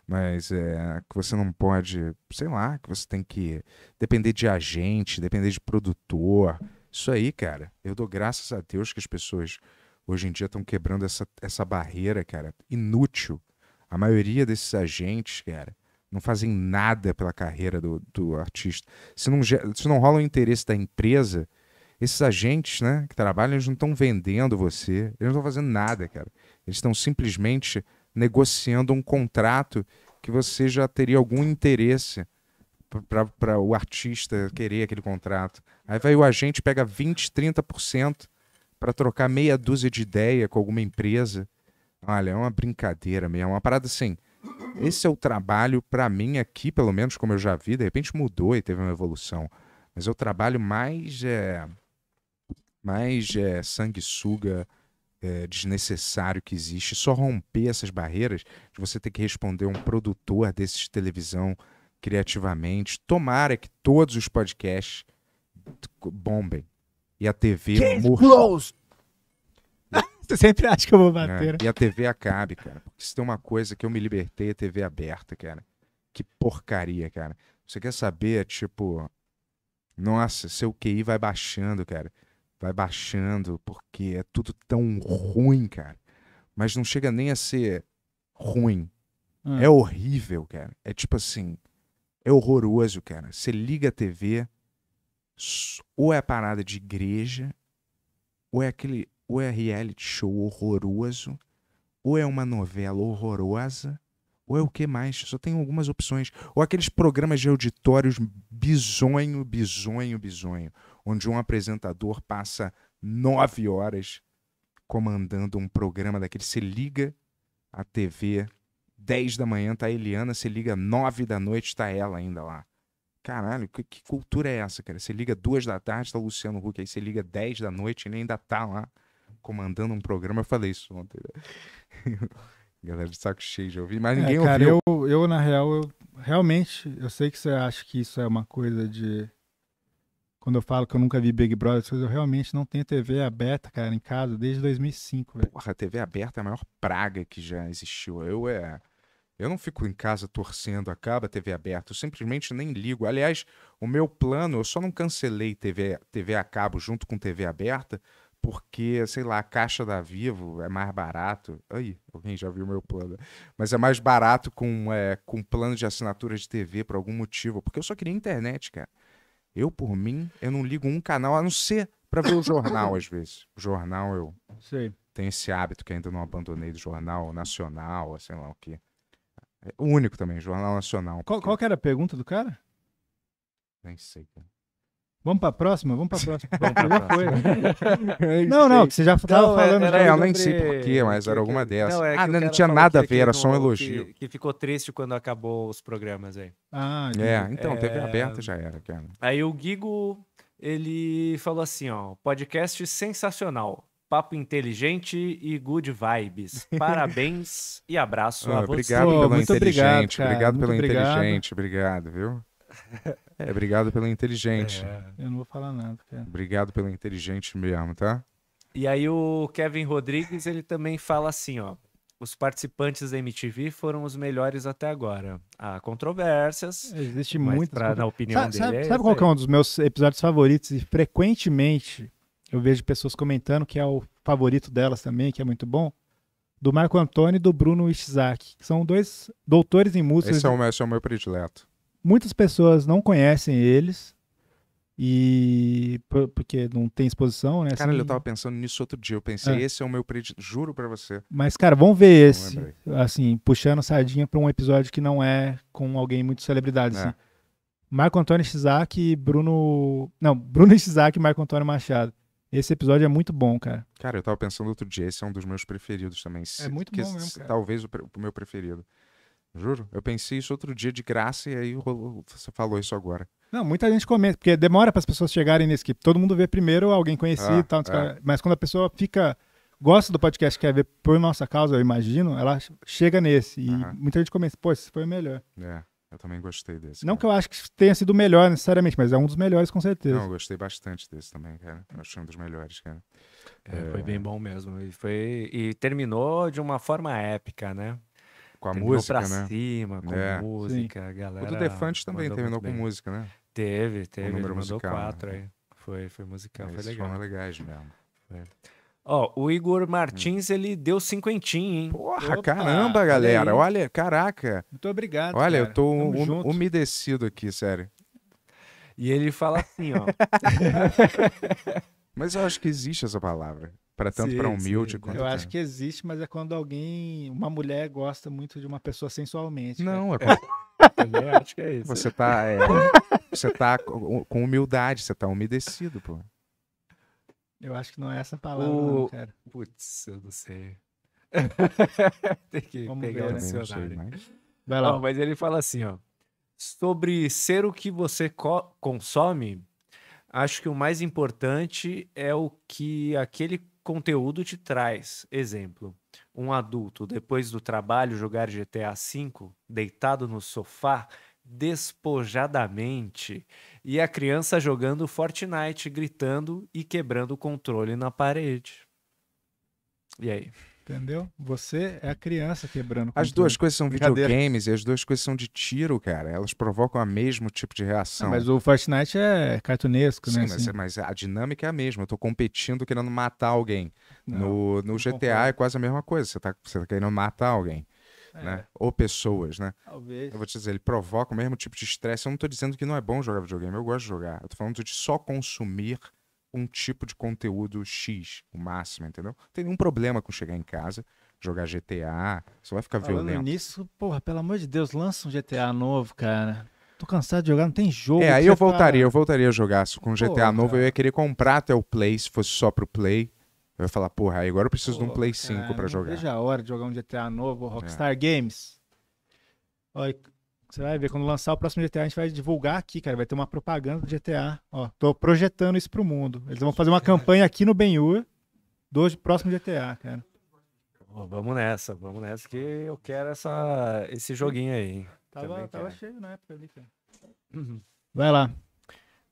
mas é, que você não pode, sei lá, que você tem que depender de agente, depender de produtor. Isso aí, cara, eu dou graças a Deus que as pessoas hoje em dia estão quebrando essa, essa barreira, cara, inútil. A maioria desses agentes, cara, não fazem nada pela carreira do, do artista. Se não, se não rola o interesse da empresa, esses agentes, né, que trabalham, eles não estão vendendo você, eles não estão fazendo nada, cara. Eles estão simplesmente negociando um contrato que você já teria algum interesse para o artista querer aquele contrato. Aí vai o agente, pega 20%, 30% para trocar meia dúzia de ideia com alguma empresa. Olha, é uma brincadeira mesmo, é uma parada assim. Esse é o trabalho, para mim, aqui, pelo menos como eu já vi, de repente mudou e teve uma evolução. Mas é o trabalho mais. É, mais é, sanguessuga é, desnecessário que existe, só romper essas barreiras de você ter que responder um produtor desses de televisão criativamente. Tomara que todos os podcasts bombem e a TV Case morra. Você sempre acha que eu vou é, bater. É, e a TV acabe, cara. Porque se tem uma coisa que eu me libertei, é TV aberta, cara. Que porcaria, cara. Você quer saber, tipo. Nossa, seu QI vai baixando, cara vai baixando, porque é tudo tão ruim, cara. Mas não chega nem a ser ruim. Ah. É horrível, cara. É tipo assim, é horroroso, cara. Você liga a TV, ou é a parada de igreja, ou é aquele, ou é reality show horroroso, ou é uma novela horrorosa, ou é o que mais? Só tem algumas opções. Ou aqueles programas de auditórios bizonho, bizonho, bizonho onde um apresentador passa nove horas comandando um programa daquele. Você liga a TV, 10 da manhã tá a Eliana, você liga 9 da noite, tá ela ainda lá. Caralho, que, que cultura é essa, cara? Você liga duas da tarde, tá o Luciano Huck, aí você liga 10 da noite, ele ainda tá lá comandando um programa. Eu falei isso ontem. Né? [laughs] Galera de saco cheio de ouvir, mas é, ninguém é, cara, ouviu. Eu, eu, na real, eu realmente, eu sei que você acha que isso é uma coisa de quando eu falo que eu nunca vi Big Brother, eu realmente não tenho TV aberta, cara, em casa desde 2005, velho. Porra, TV aberta é a maior praga que já existiu. Eu é eu não fico em casa torcendo, acaba a TV aberta, eu simplesmente nem ligo. Aliás, o meu plano, eu só não cancelei TV, TV a cabo junto com TV aberta, porque, sei lá, a caixa da Vivo é mais barato. Aí, alguém já viu meu plano. Mas é mais barato com, é, com plano de assinatura de TV por algum motivo, porque eu só queria internet, cara. Eu, por mim, eu não ligo um canal, a não ser para ver o jornal, às vezes. O jornal eu Sei. tenho esse hábito que ainda não abandonei do jornal nacional, sei lá o quê. É, o único também, jornal nacional. Qual, qual que era a pergunta do cara? Nem sei, cara. Vamos para a próxima? Vamos para a próxima. [laughs] [laughs] É não, não, que você já estava é, falando. Era, é, eu nem sei porquê, mas era alguma dessas. Não, é ah, não, não tinha nada a ver, era só um elogio. Que, que, ficou triste quando acabou os programas aí. Ah, é. Então, é... TV aberta já era, cara. Aí o Guigo, ele falou assim, ó, podcast sensacional. Papo inteligente e good vibes. [laughs] Parabéns e abraço ah, a você. Obrigado pelo inteligente, obrigado, cara, obrigado pelo obrigado. inteligente, obrigado, viu? É, obrigado pelo inteligente. É, eu não vou falar nada, cara. Obrigado pelo inteligente mesmo, tá? E aí o Kevin Rodrigues, ele também fala assim, ó. Os participantes da MTV foram os melhores até agora. Há controvérsias. Existe muito. Na opinião sabe, dele. Sabe, sabe é qual é um dos meus episódios favoritos? E frequentemente eu vejo pessoas comentando que é o favorito delas também, que é muito bom do Marco Antônio e do Bruno Ishizaki, que são dois doutores em música. Esse é o, esse é o meu predileto. Muitas pessoas não conhecem eles, e porque não tem exposição, né? Cara, assim... eu tava pensando nisso outro dia. Eu pensei, ah. esse é o meu predito, juro para você. Mas, cara, vamos ver esse. Assim, puxando sardinha para um episódio que não é com alguém muito celebridade. Assim. É. Marco Antônio Shizak e Bruno. Não, [laughs] Bruno Shizak e Marco Antônio Machado. Esse episódio é muito bom, cara. Cara, eu tava pensando outro dia, esse é um dos meus preferidos também. É muito que, bom mesmo, cara. Talvez o, o meu preferido. Juro. Eu pensei isso outro dia de graça e aí você falou isso agora. Não, muita gente comenta, porque demora para as pessoas chegarem nesse que todo mundo vê primeiro alguém conhecido, ah, tal, é. mas quando a pessoa fica gosta do podcast, quer ver por nossa causa, eu imagino, ela chega nesse e muita gente começa. pô, esse foi o melhor. É, eu também gostei desse. Não cara. que eu acho que tenha sido o melhor necessariamente, mas é um dos melhores com certeza. Não, eu gostei bastante desse também, cara. Eu achei um dos melhores, cara. É, é... Foi bem bom mesmo e foi e terminou de uma forma épica, né? com a terminou música, pra né? cima, com é. música, Sim. galera. O do é Defante também terminou com música, né? Teve, teve. O número musical, né? quatro né? aí. Foi, foi musical, é, foi legal. Foram legais mesmo. Foi. Ó, o Igor Martins, hum. ele deu cinquentinho, hein? Porra, Opa, caramba, galera. Olha, caraca. Muito obrigado. Olha, cara. eu tô um, umedecido aqui, sério. E ele fala assim, ó. [laughs] Mas eu acho que existe essa palavra para tanto para humilde sim. quanto. Eu pra... acho que existe, mas é quando alguém, uma mulher gosta muito de uma pessoa sensualmente. Né? Não, né? é quando... [laughs] acho que é isso. Você tá, é, você tá com humildade, você tá umedecido, pô. Eu acho que não é essa palavra, o... não, cara. Putz, eu não sei. [laughs] Tem que Vamos pegar ver, o né? dicionário. Né? Vai lá. Não, mas ele fala assim, ó. Sobre ser o que você co consome, acho que o mais importante é o que aquele conteúdo te traz. Exemplo, um adulto depois do trabalho jogar GTA V deitado no sofá despojadamente e a criança jogando Fortnite gritando e quebrando o controle na parede. E aí? Entendeu? Você é a criança quebrando. As duas coisas são videogames e as duas coisas são de tiro, cara. Elas provocam o mesmo tipo de reação. É, mas o Fortnite é cartunesco, Sim, né? Mas, é, assim. mas, a dinâmica é a mesma. Eu tô competindo querendo matar alguém. Não, no, no GTA concordo. é quase a mesma coisa. Você tá, você tá querendo matar alguém. É. Né? Ou pessoas, né? Talvez. Eu vou te dizer, ele provoca o mesmo tipo de estresse. Eu não tô dizendo que não é bom jogar videogame, eu gosto de jogar. Eu tô falando de só consumir um tipo de conteúdo X, o máximo, entendeu? Não tem nenhum problema com chegar em casa, jogar GTA, só vai ficar Falando violento. nisso, porra, pelo amor de Deus, lança um GTA novo, cara. Tô cansado de jogar, não tem jogo. É, aí eu voltaria, eu voltaria a jogar com GTA novo, cara. eu ia querer comprar até o Play, se fosse só pro Play. Eu ia falar, porra, aí agora eu preciso porra, de um Play 5 para jogar. Veja a hora de jogar um GTA novo, é. Rockstar é. Games. Olha, você vai ver, quando lançar o próximo GTA, a gente vai divulgar aqui, cara. Vai ter uma propaganda do GTA. Ó, tô projetando isso pro mundo. Eles vão fazer uma campanha aqui no Benhur do próximo GTA, cara. vamos nessa, vamos nessa, que eu quero essa, esse joguinho aí. Tava, tava cheio na época ali, cara. Uhum. Vai lá.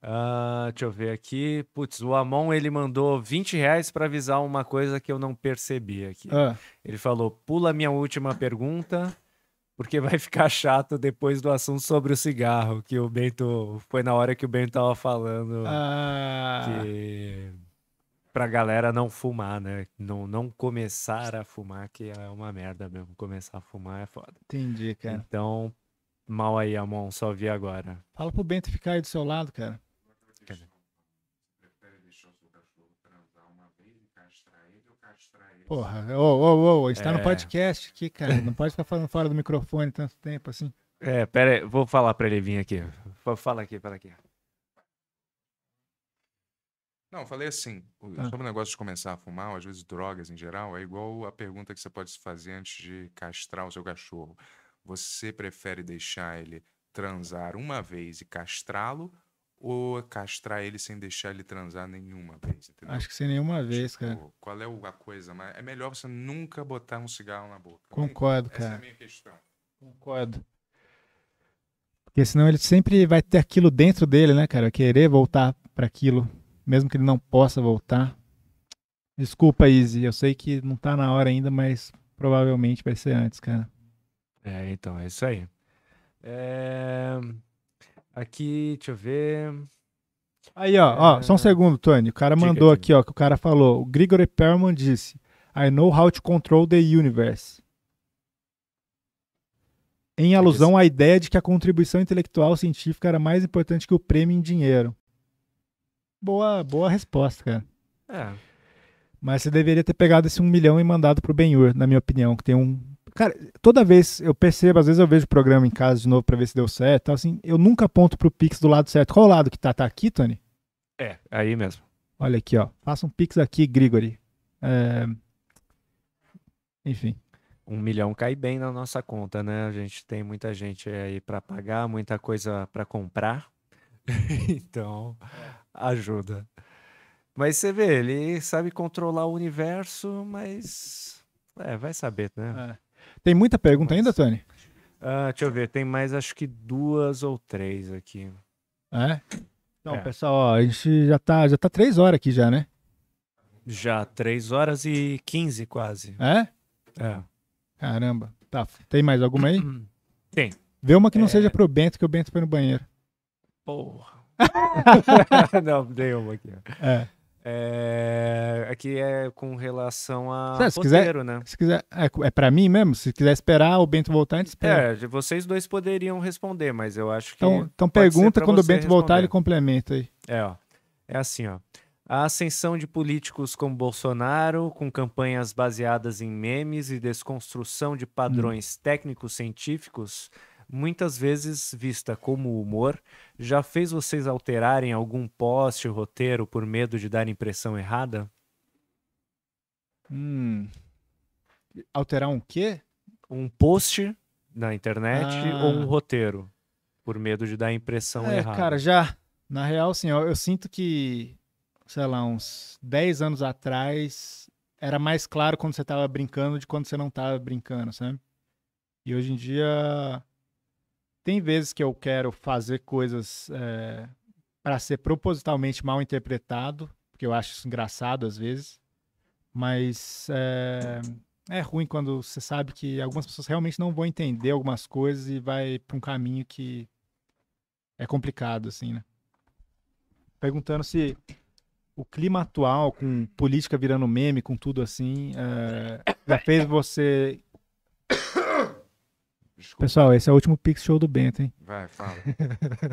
Uh, deixa eu ver aqui. Putz, o Amon ele mandou 20 reais para avisar uma coisa que eu não percebi aqui. Ah. Ele falou: pula minha última pergunta porque vai ficar chato depois do assunto sobre o cigarro, que o Bento. Foi na hora que o Bento tava falando ah. que. Pra galera não fumar, né? Não, não começar a fumar, que é uma merda mesmo. Começar a fumar é foda. Entendi, cara. Então, mal aí, Amon, só vi agora. Fala pro Bento ficar aí do seu lado, cara. Porra, ô, ô, ô, a gente tá no é. podcast aqui, cara. Não pode ficar falando fora do microfone tanto tempo assim. É, pera aí, vou falar pra ele vir aqui. Fala aqui, fala aqui. Não, falei assim, tá. sobre o negócio de começar a fumar, às vezes drogas em geral, é igual a pergunta que você pode se fazer antes de castrar o seu cachorro. Você prefere deixar ele transar uma vez e castrá-lo ou castrar ele sem deixar ele transar nenhuma vez, entendeu? Acho que sem nenhuma tipo, vez, cara. Qual é a coisa? Mas é melhor você nunca botar um cigarro na boca. Concordo, cara. Essa é a minha questão. Concordo. Porque senão ele sempre vai ter aquilo dentro dele, né, cara? Querer voltar para aquilo, mesmo que ele não possa voltar. Desculpa, Izzy, eu sei que não tá na hora ainda, mas provavelmente vai ser antes, cara. É, então, é isso aí. É... Aqui, deixa eu ver. Aí, ó, ó, só um é. segundo, Tony. O cara mandou diga. aqui, ó, que o cara falou. O Grigory Perman disse: I know how to control the universe. Em alusão à ideia de que a contribuição intelectual científica era mais importante que o prêmio em dinheiro. Boa, boa resposta, cara. É. Mas você deveria ter pegado esse um milhão e mandado pro Benhur, na minha opinião, que tem um Cara, toda vez eu percebo, às vezes eu vejo o programa em casa de novo para ver se deu certo, assim, eu nunca aponto pro Pix do lado certo. Qual o lado que tá? Tá aqui, Tony? É, aí mesmo. Olha aqui, ó. Faça um Pix aqui, Grigori. É... Enfim. Um milhão cai bem na nossa conta, né? A gente tem muita gente aí para pagar, muita coisa para comprar. [laughs] então, ajuda. Mas você vê, ele sabe controlar o universo, mas. É, vai saber, né? É. Tem muita pergunta ainda, Tony? Uh, deixa eu ver, tem mais acho que duas ou três aqui. É? Então, é. pessoal, ó, a gente já tá, já tá três horas aqui já, né? Já, três horas e quinze quase. É? É. Caramba. Tá, tem mais alguma aí? [clears throat] Tem. Vê uma que não é... seja pro Bento, que o Bento foi no banheiro. Porra. [laughs] não, dei uma aqui. É. É, aqui é, é com relação a Não, se roteiro, quiser, né? Se quiser, é, é para mim mesmo? Se quiser esperar o Bento voltar, a gente espera. É, vocês dois poderiam responder, mas eu acho que. Então, então pergunta quando o Bento responder. voltar, ele complementa aí. É, ó. É assim, ó. A ascensão de políticos como Bolsonaro, com campanhas baseadas em memes e desconstrução de padrões hum. técnicos científicos, muitas vezes vista como humor, já fez vocês alterarem algum post, roteiro, por medo de dar impressão errada? Hum. Alterar um quê? Um post na internet ah. ou um roteiro, por medo de dar impressão é, errada. Cara, já. Na real, sim, eu, eu sinto que, sei lá, uns 10 anos atrás era mais claro quando você estava brincando de quando você não estava brincando, sabe? E hoje em dia tem vezes que eu quero fazer coisas é, eh, para ser propositalmente mal interpretado, porque eu acho isso engraçado às vezes, mas é, é ruim quando você sabe que algumas pessoas realmente não vão entender algumas coisas e vai para um caminho que é complicado, assim, né? Perguntando se o clima atual, com política virando meme, com tudo assim, é, já fez você Desculpa. Pessoal, esse é o último Pix Show do Bento, hein? Vai, fala.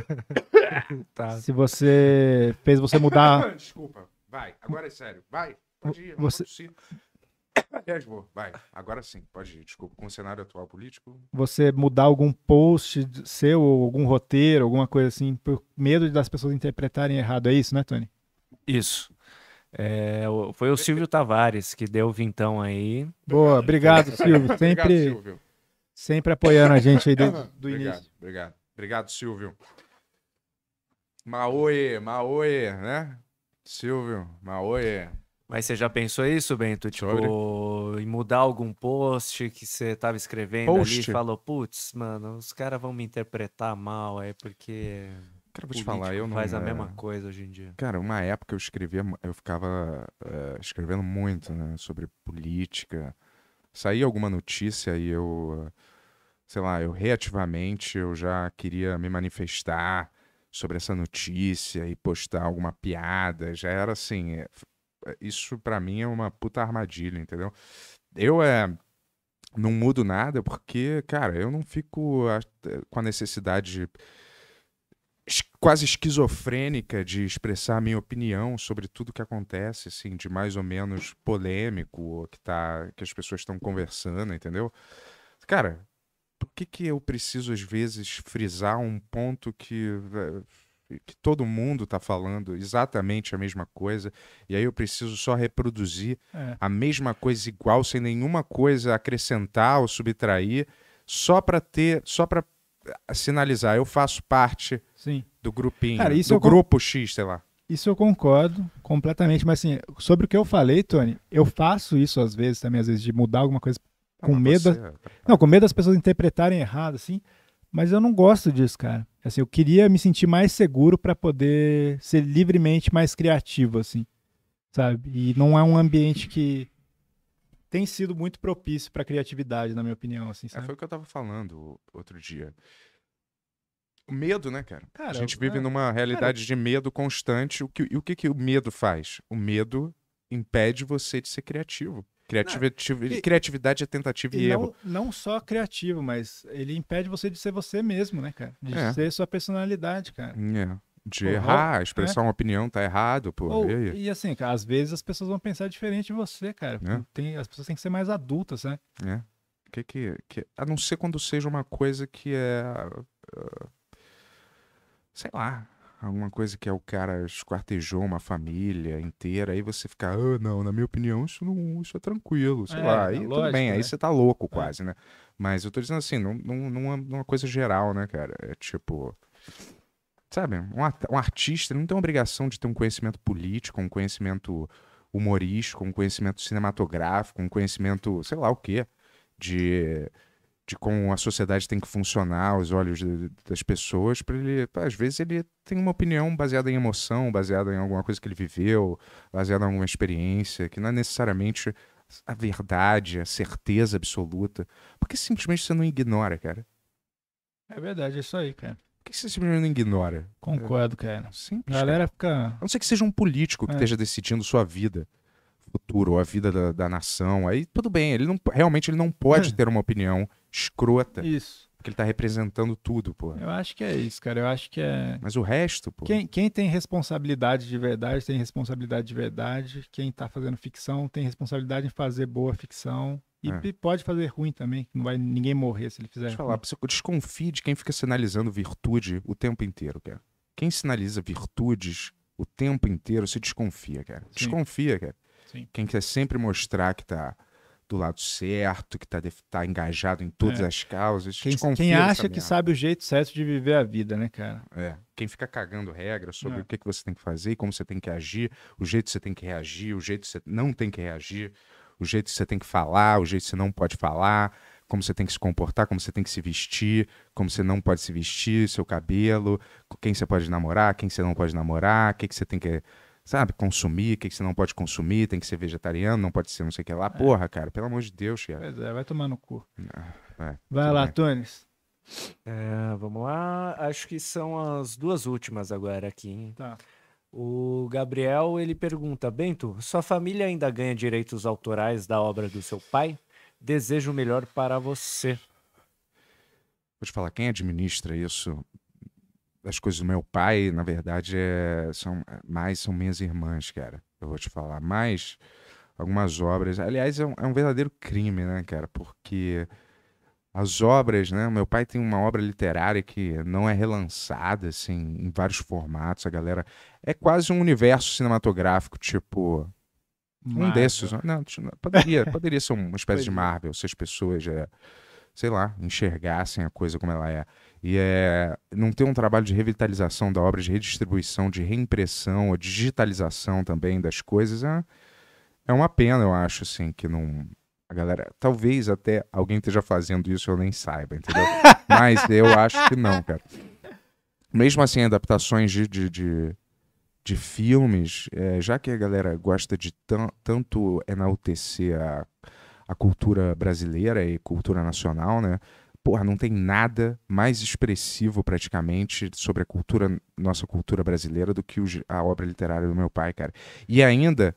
[laughs] tá. Se você fez você mudar. [laughs] Desculpa, vai, agora é sério. Vai, pode ir. Você... Aliás, vou, vai. Agora sim, pode ir. Desculpa, com o cenário atual político. Você mudar algum post seu, algum roteiro, alguma coisa assim, por medo das pessoas interpretarem errado. É isso, né, Tony? Isso. É, foi o Silvio Tavares que deu o vintão aí. Boa, obrigado, Silvio. Sempre. Obrigado, Silvio. Sempre apoiando a gente aí do, [laughs] do obrigado, início. Obrigado. Obrigado, Silvio. Maoê, Maoê, né? Silvio, Maoê. Mas você já pensou isso, Bento? Tipo, Sobre? em mudar algum post que você tava escrevendo post? ali e falou, putz, mano, os caras vão me interpretar mal, é porque. Cara, vou te falar, eu não. Faz a é mesma coisa hoje em dia. Cara, uma época eu escrevia, eu ficava uh, escrevendo muito, né? Sobre política. Saía alguma notícia e eu. Uh, sei lá, eu reativamente eu já queria me manifestar sobre essa notícia e postar alguma piada, já era assim, é, é, isso para mim é uma puta armadilha, entendeu? Eu é não mudo nada porque, cara, eu não fico é, com a necessidade de quase esquizofrênica de expressar a minha opinião sobre tudo que acontece, assim, de mais ou menos polêmico que tá que as pessoas estão conversando, entendeu? Cara, por que, que eu preciso, às vezes, frisar um ponto que, eh, que todo mundo está falando exatamente a mesma coisa, e aí eu preciso só reproduzir é. a mesma coisa igual, sem nenhuma coisa acrescentar ou subtrair, só para ter, só para eh, sinalizar, eu faço parte Sim. do grupinho, Cara, do grupo con... X, sei lá. Isso eu concordo completamente, mas assim, sobre o que eu falei, Tony, eu faço isso às vezes também, às vezes, de mudar alguma coisa Tá com ah, medo. Você... É, tá. Não, com medo das pessoas interpretarem errado, assim. Mas eu não gosto disso, cara. Assim, eu queria me sentir mais seguro para poder ser livremente mais criativo, assim, sabe? E não é um ambiente que tem sido muito propício para criatividade, na minha opinião, assim. Sabe? É, foi o que eu tava falando outro dia. O medo, né, cara? cara a gente vive é... numa realidade cara... de medo constante. O que, e o que, que o medo faz? O medo impede você de ser criativo. É criatividade, não, criatividade e, é tentativa e, e erro. Não, não, só criativo, mas ele impede você de ser você mesmo, né, cara? De é. ser sua personalidade, cara. É. De errar, expressar uma né? opinião, tá errado, pô. Ou, e, e, assim, cara, às vezes as pessoas vão pensar diferente de você, cara. É. Tem, as pessoas têm que ser mais adultas, né? É. Que, que, que, a não ser quando seja uma coisa que é. Uh, sei lá alguma coisa que é o cara esquartejou uma família inteira, aí você fica, ah, não, na minha opinião, isso não, isso é tranquilo, sei é, lá, aí lógico, tudo bem, né? aí você tá louco é. quase, é. né? Mas eu tô dizendo assim, num, numa, numa coisa geral, né, cara? É tipo. Sabe, um, um artista não tem obrigação de ter um conhecimento político, um conhecimento humorístico, um conhecimento cinematográfico, um conhecimento, sei lá o quê, de de como a sociedade tem que funcionar aos olhos de, das pessoas, para ele, às vezes ele tem uma opinião baseada em emoção, baseada em alguma coisa que ele viveu, baseada em alguma experiência, que não é necessariamente a verdade, a certeza absoluta, porque simplesmente você não ignora, cara. É verdade, é isso aí, cara. Por que você simplesmente não ignora? Concordo, cara. É simples. A galera cara. fica. A não ser que seja um político que é. esteja decidindo sua vida futuro, ou a vida da, da, nação. Aí tudo bem, ele não, realmente ele não pode é. ter uma opinião escrota. Isso. Porque ele tá representando tudo, pô. Eu acho que é isso, cara. Eu acho que é. Mas o resto, pô. Quem, quem tem responsabilidade de verdade tem responsabilidade de verdade. Quem tá fazendo ficção tem responsabilidade em fazer boa ficção. E é. pode fazer ruim também, que não vai ninguém morrer se ele fizer. Deixa eu falar, eu desconfie de quem fica sinalizando virtude o tempo inteiro, cara. Quem sinaliza virtudes o tempo inteiro se desconfia, cara. Desconfia, cara. Sim. Quem quer sempre mostrar que tá do lado certo, que está tá engajado em todas é. as causas. Quem, quem acha que sabe o jeito certo de viver a vida, né, cara? É. Quem fica cagando regras sobre é. o que, que você tem que fazer e como você tem que agir, o jeito que você tem que reagir, o jeito que você não tem que reagir, o jeito que você tem que falar, o jeito que você não pode falar, como você tem que se comportar, como você tem que se vestir, como você não pode se vestir, seu cabelo, quem você pode namorar, quem você não pode namorar, o que, que você tem que sabe, consumir, o que, que você não pode consumir, tem que ser vegetariano, não pode ser não sei o que lá. É. Porra, cara, pelo amor de Deus, cara. Pois é, vai tomar no cu. Ah, é, vai, vai lá, Tunes. É, vamos lá. Acho que são as duas últimas agora aqui. Hein? Tá. O Gabriel ele pergunta: Bento, sua família ainda ganha direitos autorais da obra do seu pai? Desejo o melhor para você. Vou te falar, quem administra isso as coisas do meu pai, na verdade, é, são é, mais são minhas irmãs, cara. Eu vou te falar. mais algumas obras. Aliás, é um, é um, verdadeiro crime, né, cara? Porque as obras, né? Meu pai tem uma obra literária que não é relançada, assim, em vários formatos. A galera. É quase um universo cinematográfico, tipo. Marvel. Um desses. Né, não, tipo, poderia, poderia ser uma [laughs] espécie de Marvel, se as pessoas, é, sei lá, enxergassem a coisa como ela é. E é, não ter um trabalho de revitalização da obra, de redistribuição, de reimpressão, ou digitalização também das coisas, é, é uma pena, eu acho, assim, que não. A galera, talvez até alguém esteja fazendo isso eu nem saiba, entendeu? [laughs] Mas eu acho que não, cara. Mesmo assim, adaptações de, de, de, de filmes, é, já que a galera gosta de tanto enaltecer a, a cultura brasileira e cultura nacional, né? porra, não tem nada mais expressivo praticamente sobre a cultura, nossa cultura brasileira do que a obra literária do meu pai, cara. E ainda.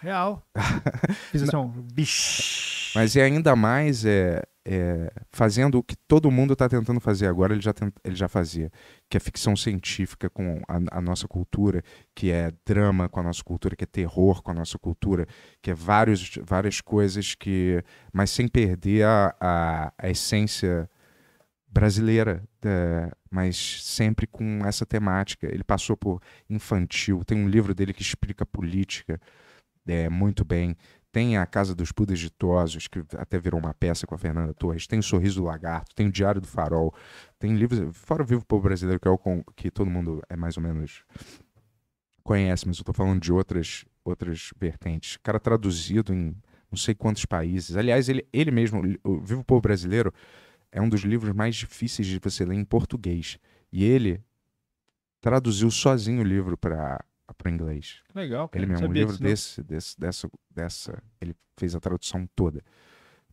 Real. [laughs] Fiz assim, um... Mas e é ainda mais é, é, fazendo o que todo mundo está tentando fazer agora, ele já, ele já fazia, que é ficção científica com a, a, nossa cultura, que é drama com a nossa cultura, que é terror com a nossa cultura, que é vários, várias coisas que. mas sem perder a, a, a essência brasileira, é, mas sempre com essa temática. Ele passou por infantil, tem um livro dele que explica política é, muito bem tem a Casa dos Pudas Ditosos, que até virou uma peça com a Fernanda Torres, tem o Sorriso do Lagarto, tem o Diário do Farol, tem livros, fora o Vivo Povo Brasileiro, que é o com, que todo mundo é mais ou menos conhece, mas eu estou falando de outras, outras vertentes. O cara traduzido em não sei quantos países. Aliás, ele, ele mesmo, o Vivo Povo Brasileiro, é um dos livros mais difíceis de você ler em português. E ele traduziu sozinho o livro para para inglês. Legal, Ele mesmo, um livro desse, desse, dessa, dessa, ele fez a tradução toda.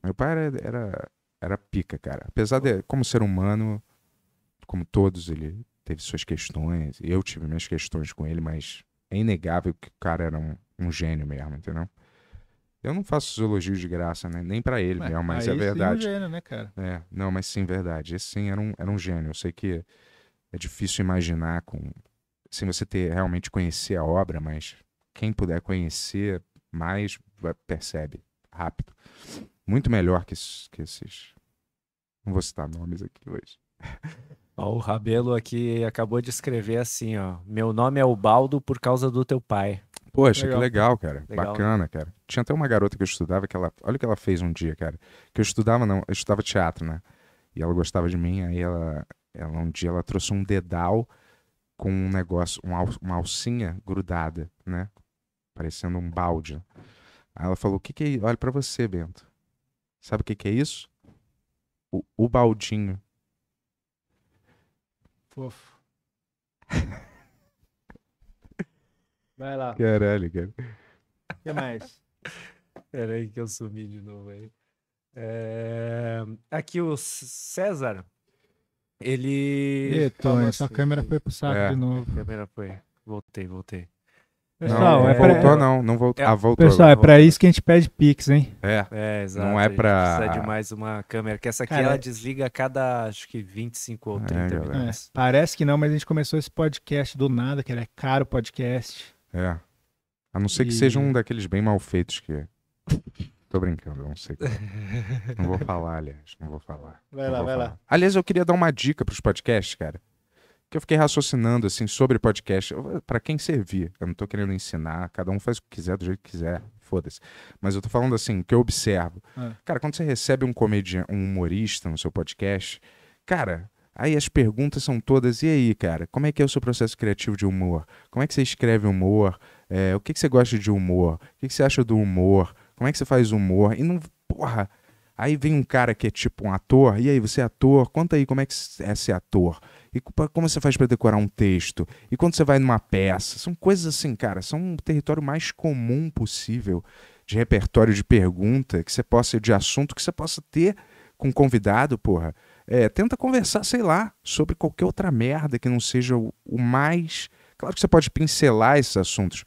Meu pai era, era, era pica, cara. Apesar de, como ser humano, como todos, ele teve suas questões. Eu tive minhas questões com ele, mas é inegável que o cara era um, um gênio mesmo, entendeu? Eu não faço os elogios de graça, né? Nem para ele mas, mesmo, mas é, é verdade. Sim, um gênio, né, cara? É, não, mas sim, verdade. Esse sim era um, era um gênio. Eu sei que é difícil imaginar com sem você ter realmente conhecer a obra, mas quem puder conhecer mais percebe rápido. Muito melhor que, que esses. Não vou citar nomes aqui hoje. [laughs] Ó, o Rabelo aqui acabou de escrever assim, ó. Meu nome é Ubaldo por causa do teu pai. Poxa, legal. que legal, cara. Legal, né? Bacana, né? cara. Tinha até uma garota que eu estudava que ela. Olha o que ela fez um dia, cara. Que eu estudava, não, eu estudava teatro, né? E ela gostava de mim, aí ela, ela um dia ela trouxe um dedal com um negócio, uma alcinha grudada, né? Parecendo um balde. Aí ela falou: O que, que é Olha para você, Bento. Sabe o que, que é isso? O, o baldinho. Fofo. [laughs] Vai lá. Caralho, cara. O que mais? Peraí que eu sumi de novo aí. É... Aqui o César ele. E, Tony, essa assim, câmera foi pro saco é. de novo. A câmera foi. Voltei, voltei. É, é é pessoal, não, é voltou, pra... Ah, não, não voltou. É... Ah, voltou. Pessoal, é para isso que a gente pede Pix, hein? É, é exato. Não é para. Precisa de mais uma câmera, que essa aqui Cara, ela desliga a cada, acho que 25 ou 30 é, minutos. É. Parece que não, mas a gente começou esse podcast do nada, que era é caro podcast. É. A não ser e... que seja um daqueles bem mal feitos que. [laughs] Tô brincando, eu não sei. É. não vou falar, aliás. Não vou falar. [laughs] Vai lá, vai falar. lá. Aliás, eu queria dar uma dica pros podcasts, cara. Que eu fiquei raciocinando, assim, sobre podcast. para quem servir. Eu não tô querendo ensinar. Cada um faz o que quiser, do jeito que quiser. Foda-se. Mas eu tô falando assim, que eu observo. É. Cara, quando você recebe um comediante, um humorista no seu podcast, cara, Aí as perguntas são todas, e aí, cara, como é que é o seu processo criativo de humor? Como é que você escreve humor? É, o que, que, você gosta de humor? O que, que, você acha do humor? Como é que você faz humor? E não. Porra! Aí vem um cara que é tipo um ator, e aí, você é ator? Conta aí como é que é ser ator. E como você faz para decorar um texto? E quando você vai numa peça? São coisas assim, cara, são um território mais comum possível de repertório de pergunta, que você possa, de assunto que você possa ter com um convidado, porra. É, tenta conversar, sei lá, sobre qualquer outra merda que não seja o, o mais. Claro que você pode pincelar esses assuntos,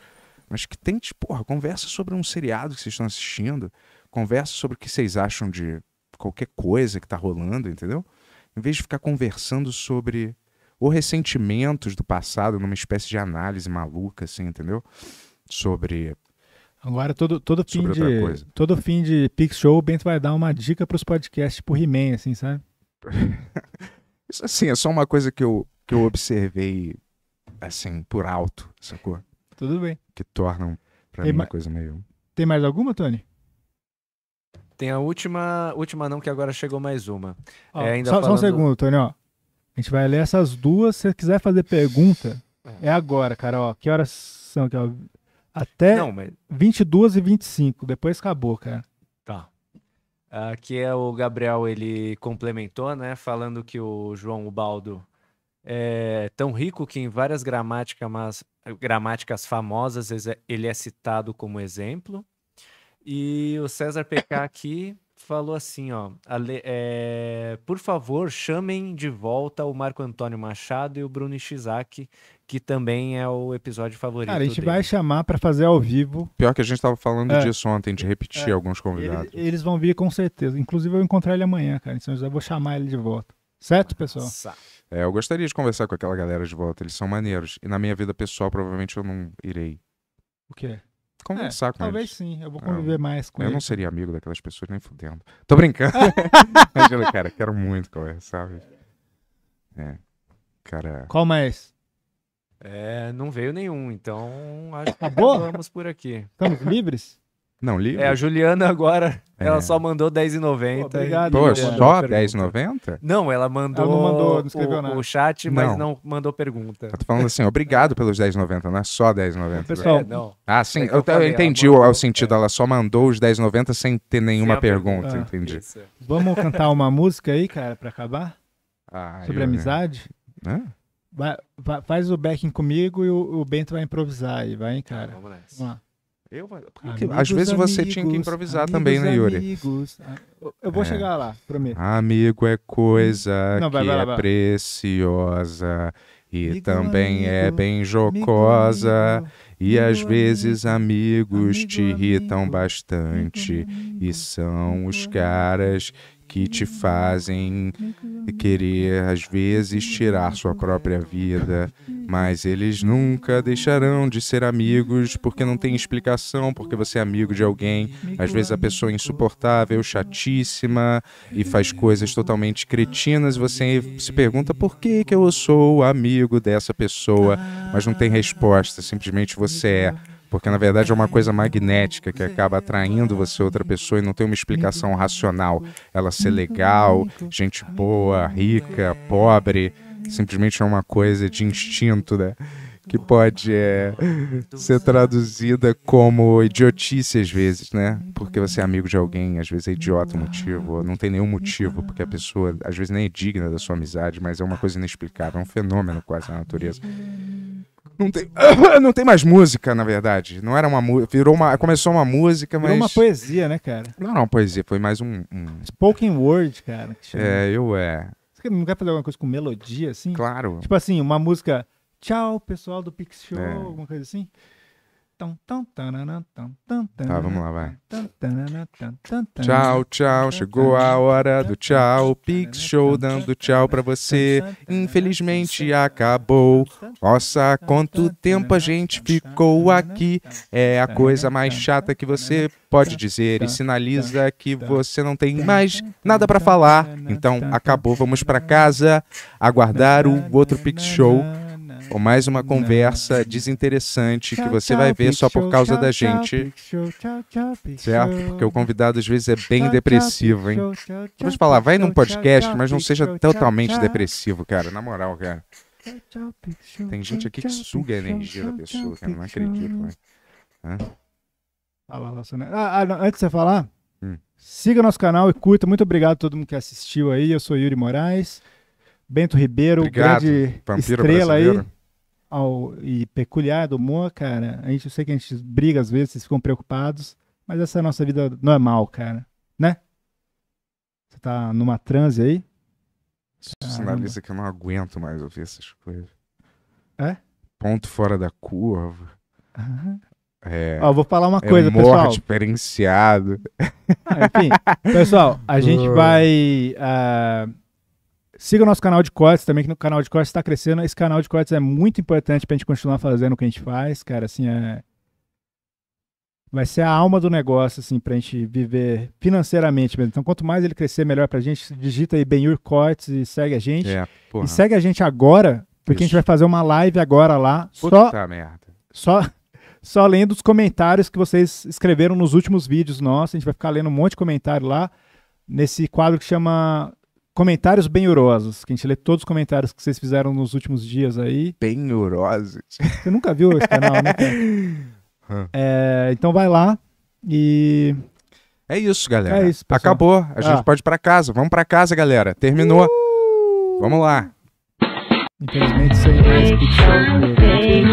mas que tente, tipo, porra, conversa sobre um seriado que vocês estão assistindo, conversa sobre o que vocês acham de qualquer coisa que está rolando, entendeu? Em vez de ficar conversando sobre ou ressentimentos do passado, numa espécie de análise maluca, assim, entendeu? Sobre. Agora, todo, todo, fim, de, todo fim de Pix Show, o Bento vai dar uma dica para os podcasts pro He-Man, assim, sabe? [laughs] Isso, assim, é só uma coisa que eu, que eu observei, assim, por alto, sacou? Tudo bem. Que tornam pra mim uma coisa meio. Tem mais alguma, Tony? Tem a última, última não, que agora chegou mais uma. Ó, É, ainda só, só um segundo, Tony, ó. A gente vai ler essas duas. Se você quiser fazer pergunta, é, é agora, cara, ó. Que horas são aqui, ó? Até Não, mas 22 e 25. Depois acabou, cara. Tá. Aqui é o Gabriel, ele complementou, né? Falando que o João Ubaldo é tão rico que em várias gramática, mas, gramáticas famosas ele é citado como exemplo. E o César PK [coughs] aqui falou assim, ó, é, por favor, chamem de volta o Marco Antônio Machado e o Bruno Ishizaki, que também é o episódio favorito. Cara, a gente dele. vai chamar para fazer ao vivo. Pior que a gente estava falando é, disso ontem, de é, repetir é, alguns convidados. Eles, eles, vão vir com certeza. Inclusive, eu vou encontrar ele amanhã, cara, em São José, vou chamar ele de volta. Certo, pessoal? Nossa. É, eu gostaria de conversar com aquela galera de volta, eles são maneiros. E na minha vida pessoal, provavelmente eu não irei. O quê? Conversar é, com talvez eles. Talvez sim, eu vou é, conviver mais com eu eles. Eu não seria amigo daquelas pessoas nem fudendo. Tô brincando. [laughs] Imagina, cara, quero muito conversar. Bicho. É. Cara. Qual mais? É, não veio nenhum, então acho que acabou? acabamos por aqui. Estamos livres? Não, livro? É, a Juliana agora, é. ela só mandou R$10,90. Obrigado, Pô, só R$10,90? Não, ela mandou, ela não mandou não escreveu o, nada. o chat, mas não. não mandou pergunta. Eu tô falando assim, obrigado pelos R$10,90, não é só R$10,90. Pessoal, é, não. Ah, sim, é eu, eu, tá, eu, entendi mandou, o, o, sentido, ela só mandou os R$10,90 sem ter nenhuma sem pergunta, pergunta. Ah, entendi. Isso. Vamos cantar uma música aí, cara, pra acabar? Ah, Sobre né? amizade? Vai, vai, faz o backing comigo e o, o Bento vai improvisar aí, vai, hein, cara? Tá, vamos nessa. Vamos lá. Eu, às vezes amigos, você tinha que improvisar amigos, também, né, Yuri? Amigos. Eu vou é. chegar lá, prometo. Amigo é coisa Não, que vai, é vai, é preciosa e também é bem jocosa. e às vezes amigos te irritam bastante. e são os caras que te fazem querer, às vezes, tirar sua própria vida, mas eles nunca deixarão de ser amigos porque não tem explicação, porque você é amigo de alguém. Às vezes a pessoa é insuportável, chatíssima e faz coisas totalmente cretinas. Você se pergunta por que, que eu sou amigo dessa pessoa, mas não tem resposta, simplesmente você é. Porque na verdade é uma coisa uhum. magnética que acaba atraindo você outra pessoa e não tem uma explicação uhum. racional. Ela ser legal, uhum. gente boa, rica, pobre, simplesmente é uma coisa de instinto, né? Que pode é, ser traduzida como idiotice às vezes, né? Porque você é amigo de alguém, às vezes é idiota o motivo, não tem nenhum motivo, porque a pessoa às vezes nem é digna da sua amizade, mas é uma coisa inexplicável, é um fenômeno quase na natureza. Não tem, [laughs] não tem mais música, na verdade. Não era uma música. Virou uma. Começou uma música, mas. Virou uma poesia, né, cara? Não era uma poesia, foi mais um. um... Spoken word, cara. É, eu é. Você não quer fazer alguma coisa com melodia, assim? Claro. Tipo assim, uma música. Tchau, pessoal do Pix Show, é. alguma coisa assim? Tá, vamos lá, vai. Tchau, tchau, chegou a hora do tchau. Pix Show dando tchau pra você. Infelizmente acabou. Nossa, quanto tempo a gente ficou aqui. É a coisa mais chata que você pode dizer e sinaliza que você não tem mais nada para falar. Então acabou, vamos para casa aguardar o outro Pix Show ou mais uma conversa desinteressante que você vai ver só por causa da gente. Certo? Porque o convidado às vezes é bem depressivo, hein? Vamos falar, vai num podcast, mas não seja totalmente depressivo, cara. Na moral, cara. Tem gente aqui que suga a energia da pessoa, cara. Não acredito, né? Tá né? Ah, ah antes de você falar, hum. siga nosso canal e curta. Muito obrigado a todo mundo que assistiu aí. Eu sou Yuri Moraes. Bento Ribeiro, Obrigado, grande Vampiro estrela brasileiro. aí ao, e peculiar do humor, cara, a gente, eu sei que a gente briga às vezes, vocês ficam preocupados, mas essa é a nossa vida normal, cara. Né? Você tá numa transe aí? Isso sinaliza que eu não aguento mais ouvir essas coisas. É? Ponto fora da curva. Uhum. É, Ó, vou falar uma é coisa, humor pessoal. diferenciado. Ah, enfim, pessoal, a [laughs] gente vai. Uh, Siga o nosso canal de cortes também, que no canal de cortes está crescendo. Esse canal de cortes é muito importante para a gente continuar fazendo o que a gente faz, cara. Assim, é... vai ser a alma do negócio, assim, para a gente viver financeiramente mesmo. Então, quanto mais ele crescer, melhor para a gente. Digita aí Benhur Cortes e segue a gente. É, e segue a gente agora, porque Isso. a gente vai fazer uma live agora lá. Puta só, merda. Só, só lendo os comentários que vocês escreveram nos últimos vídeos nossos. A gente vai ficar lendo um monte de comentário lá, nesse quadro que chama Comentários benhorosos, que a gente lê todos os comentários que vocês fizeram nos últimos dias aí. Benhorosos? Você nunca viu esse canal, né? [laughs] É, então vai lá e... É isso, galera. É isso, Acabou. A ah. gente pode ir pra casa. Vamos pra casa, galera. Terminou. Uh! Vamos lá. Infelizmente, sem mais picture.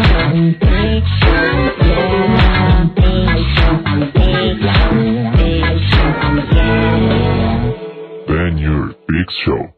next show.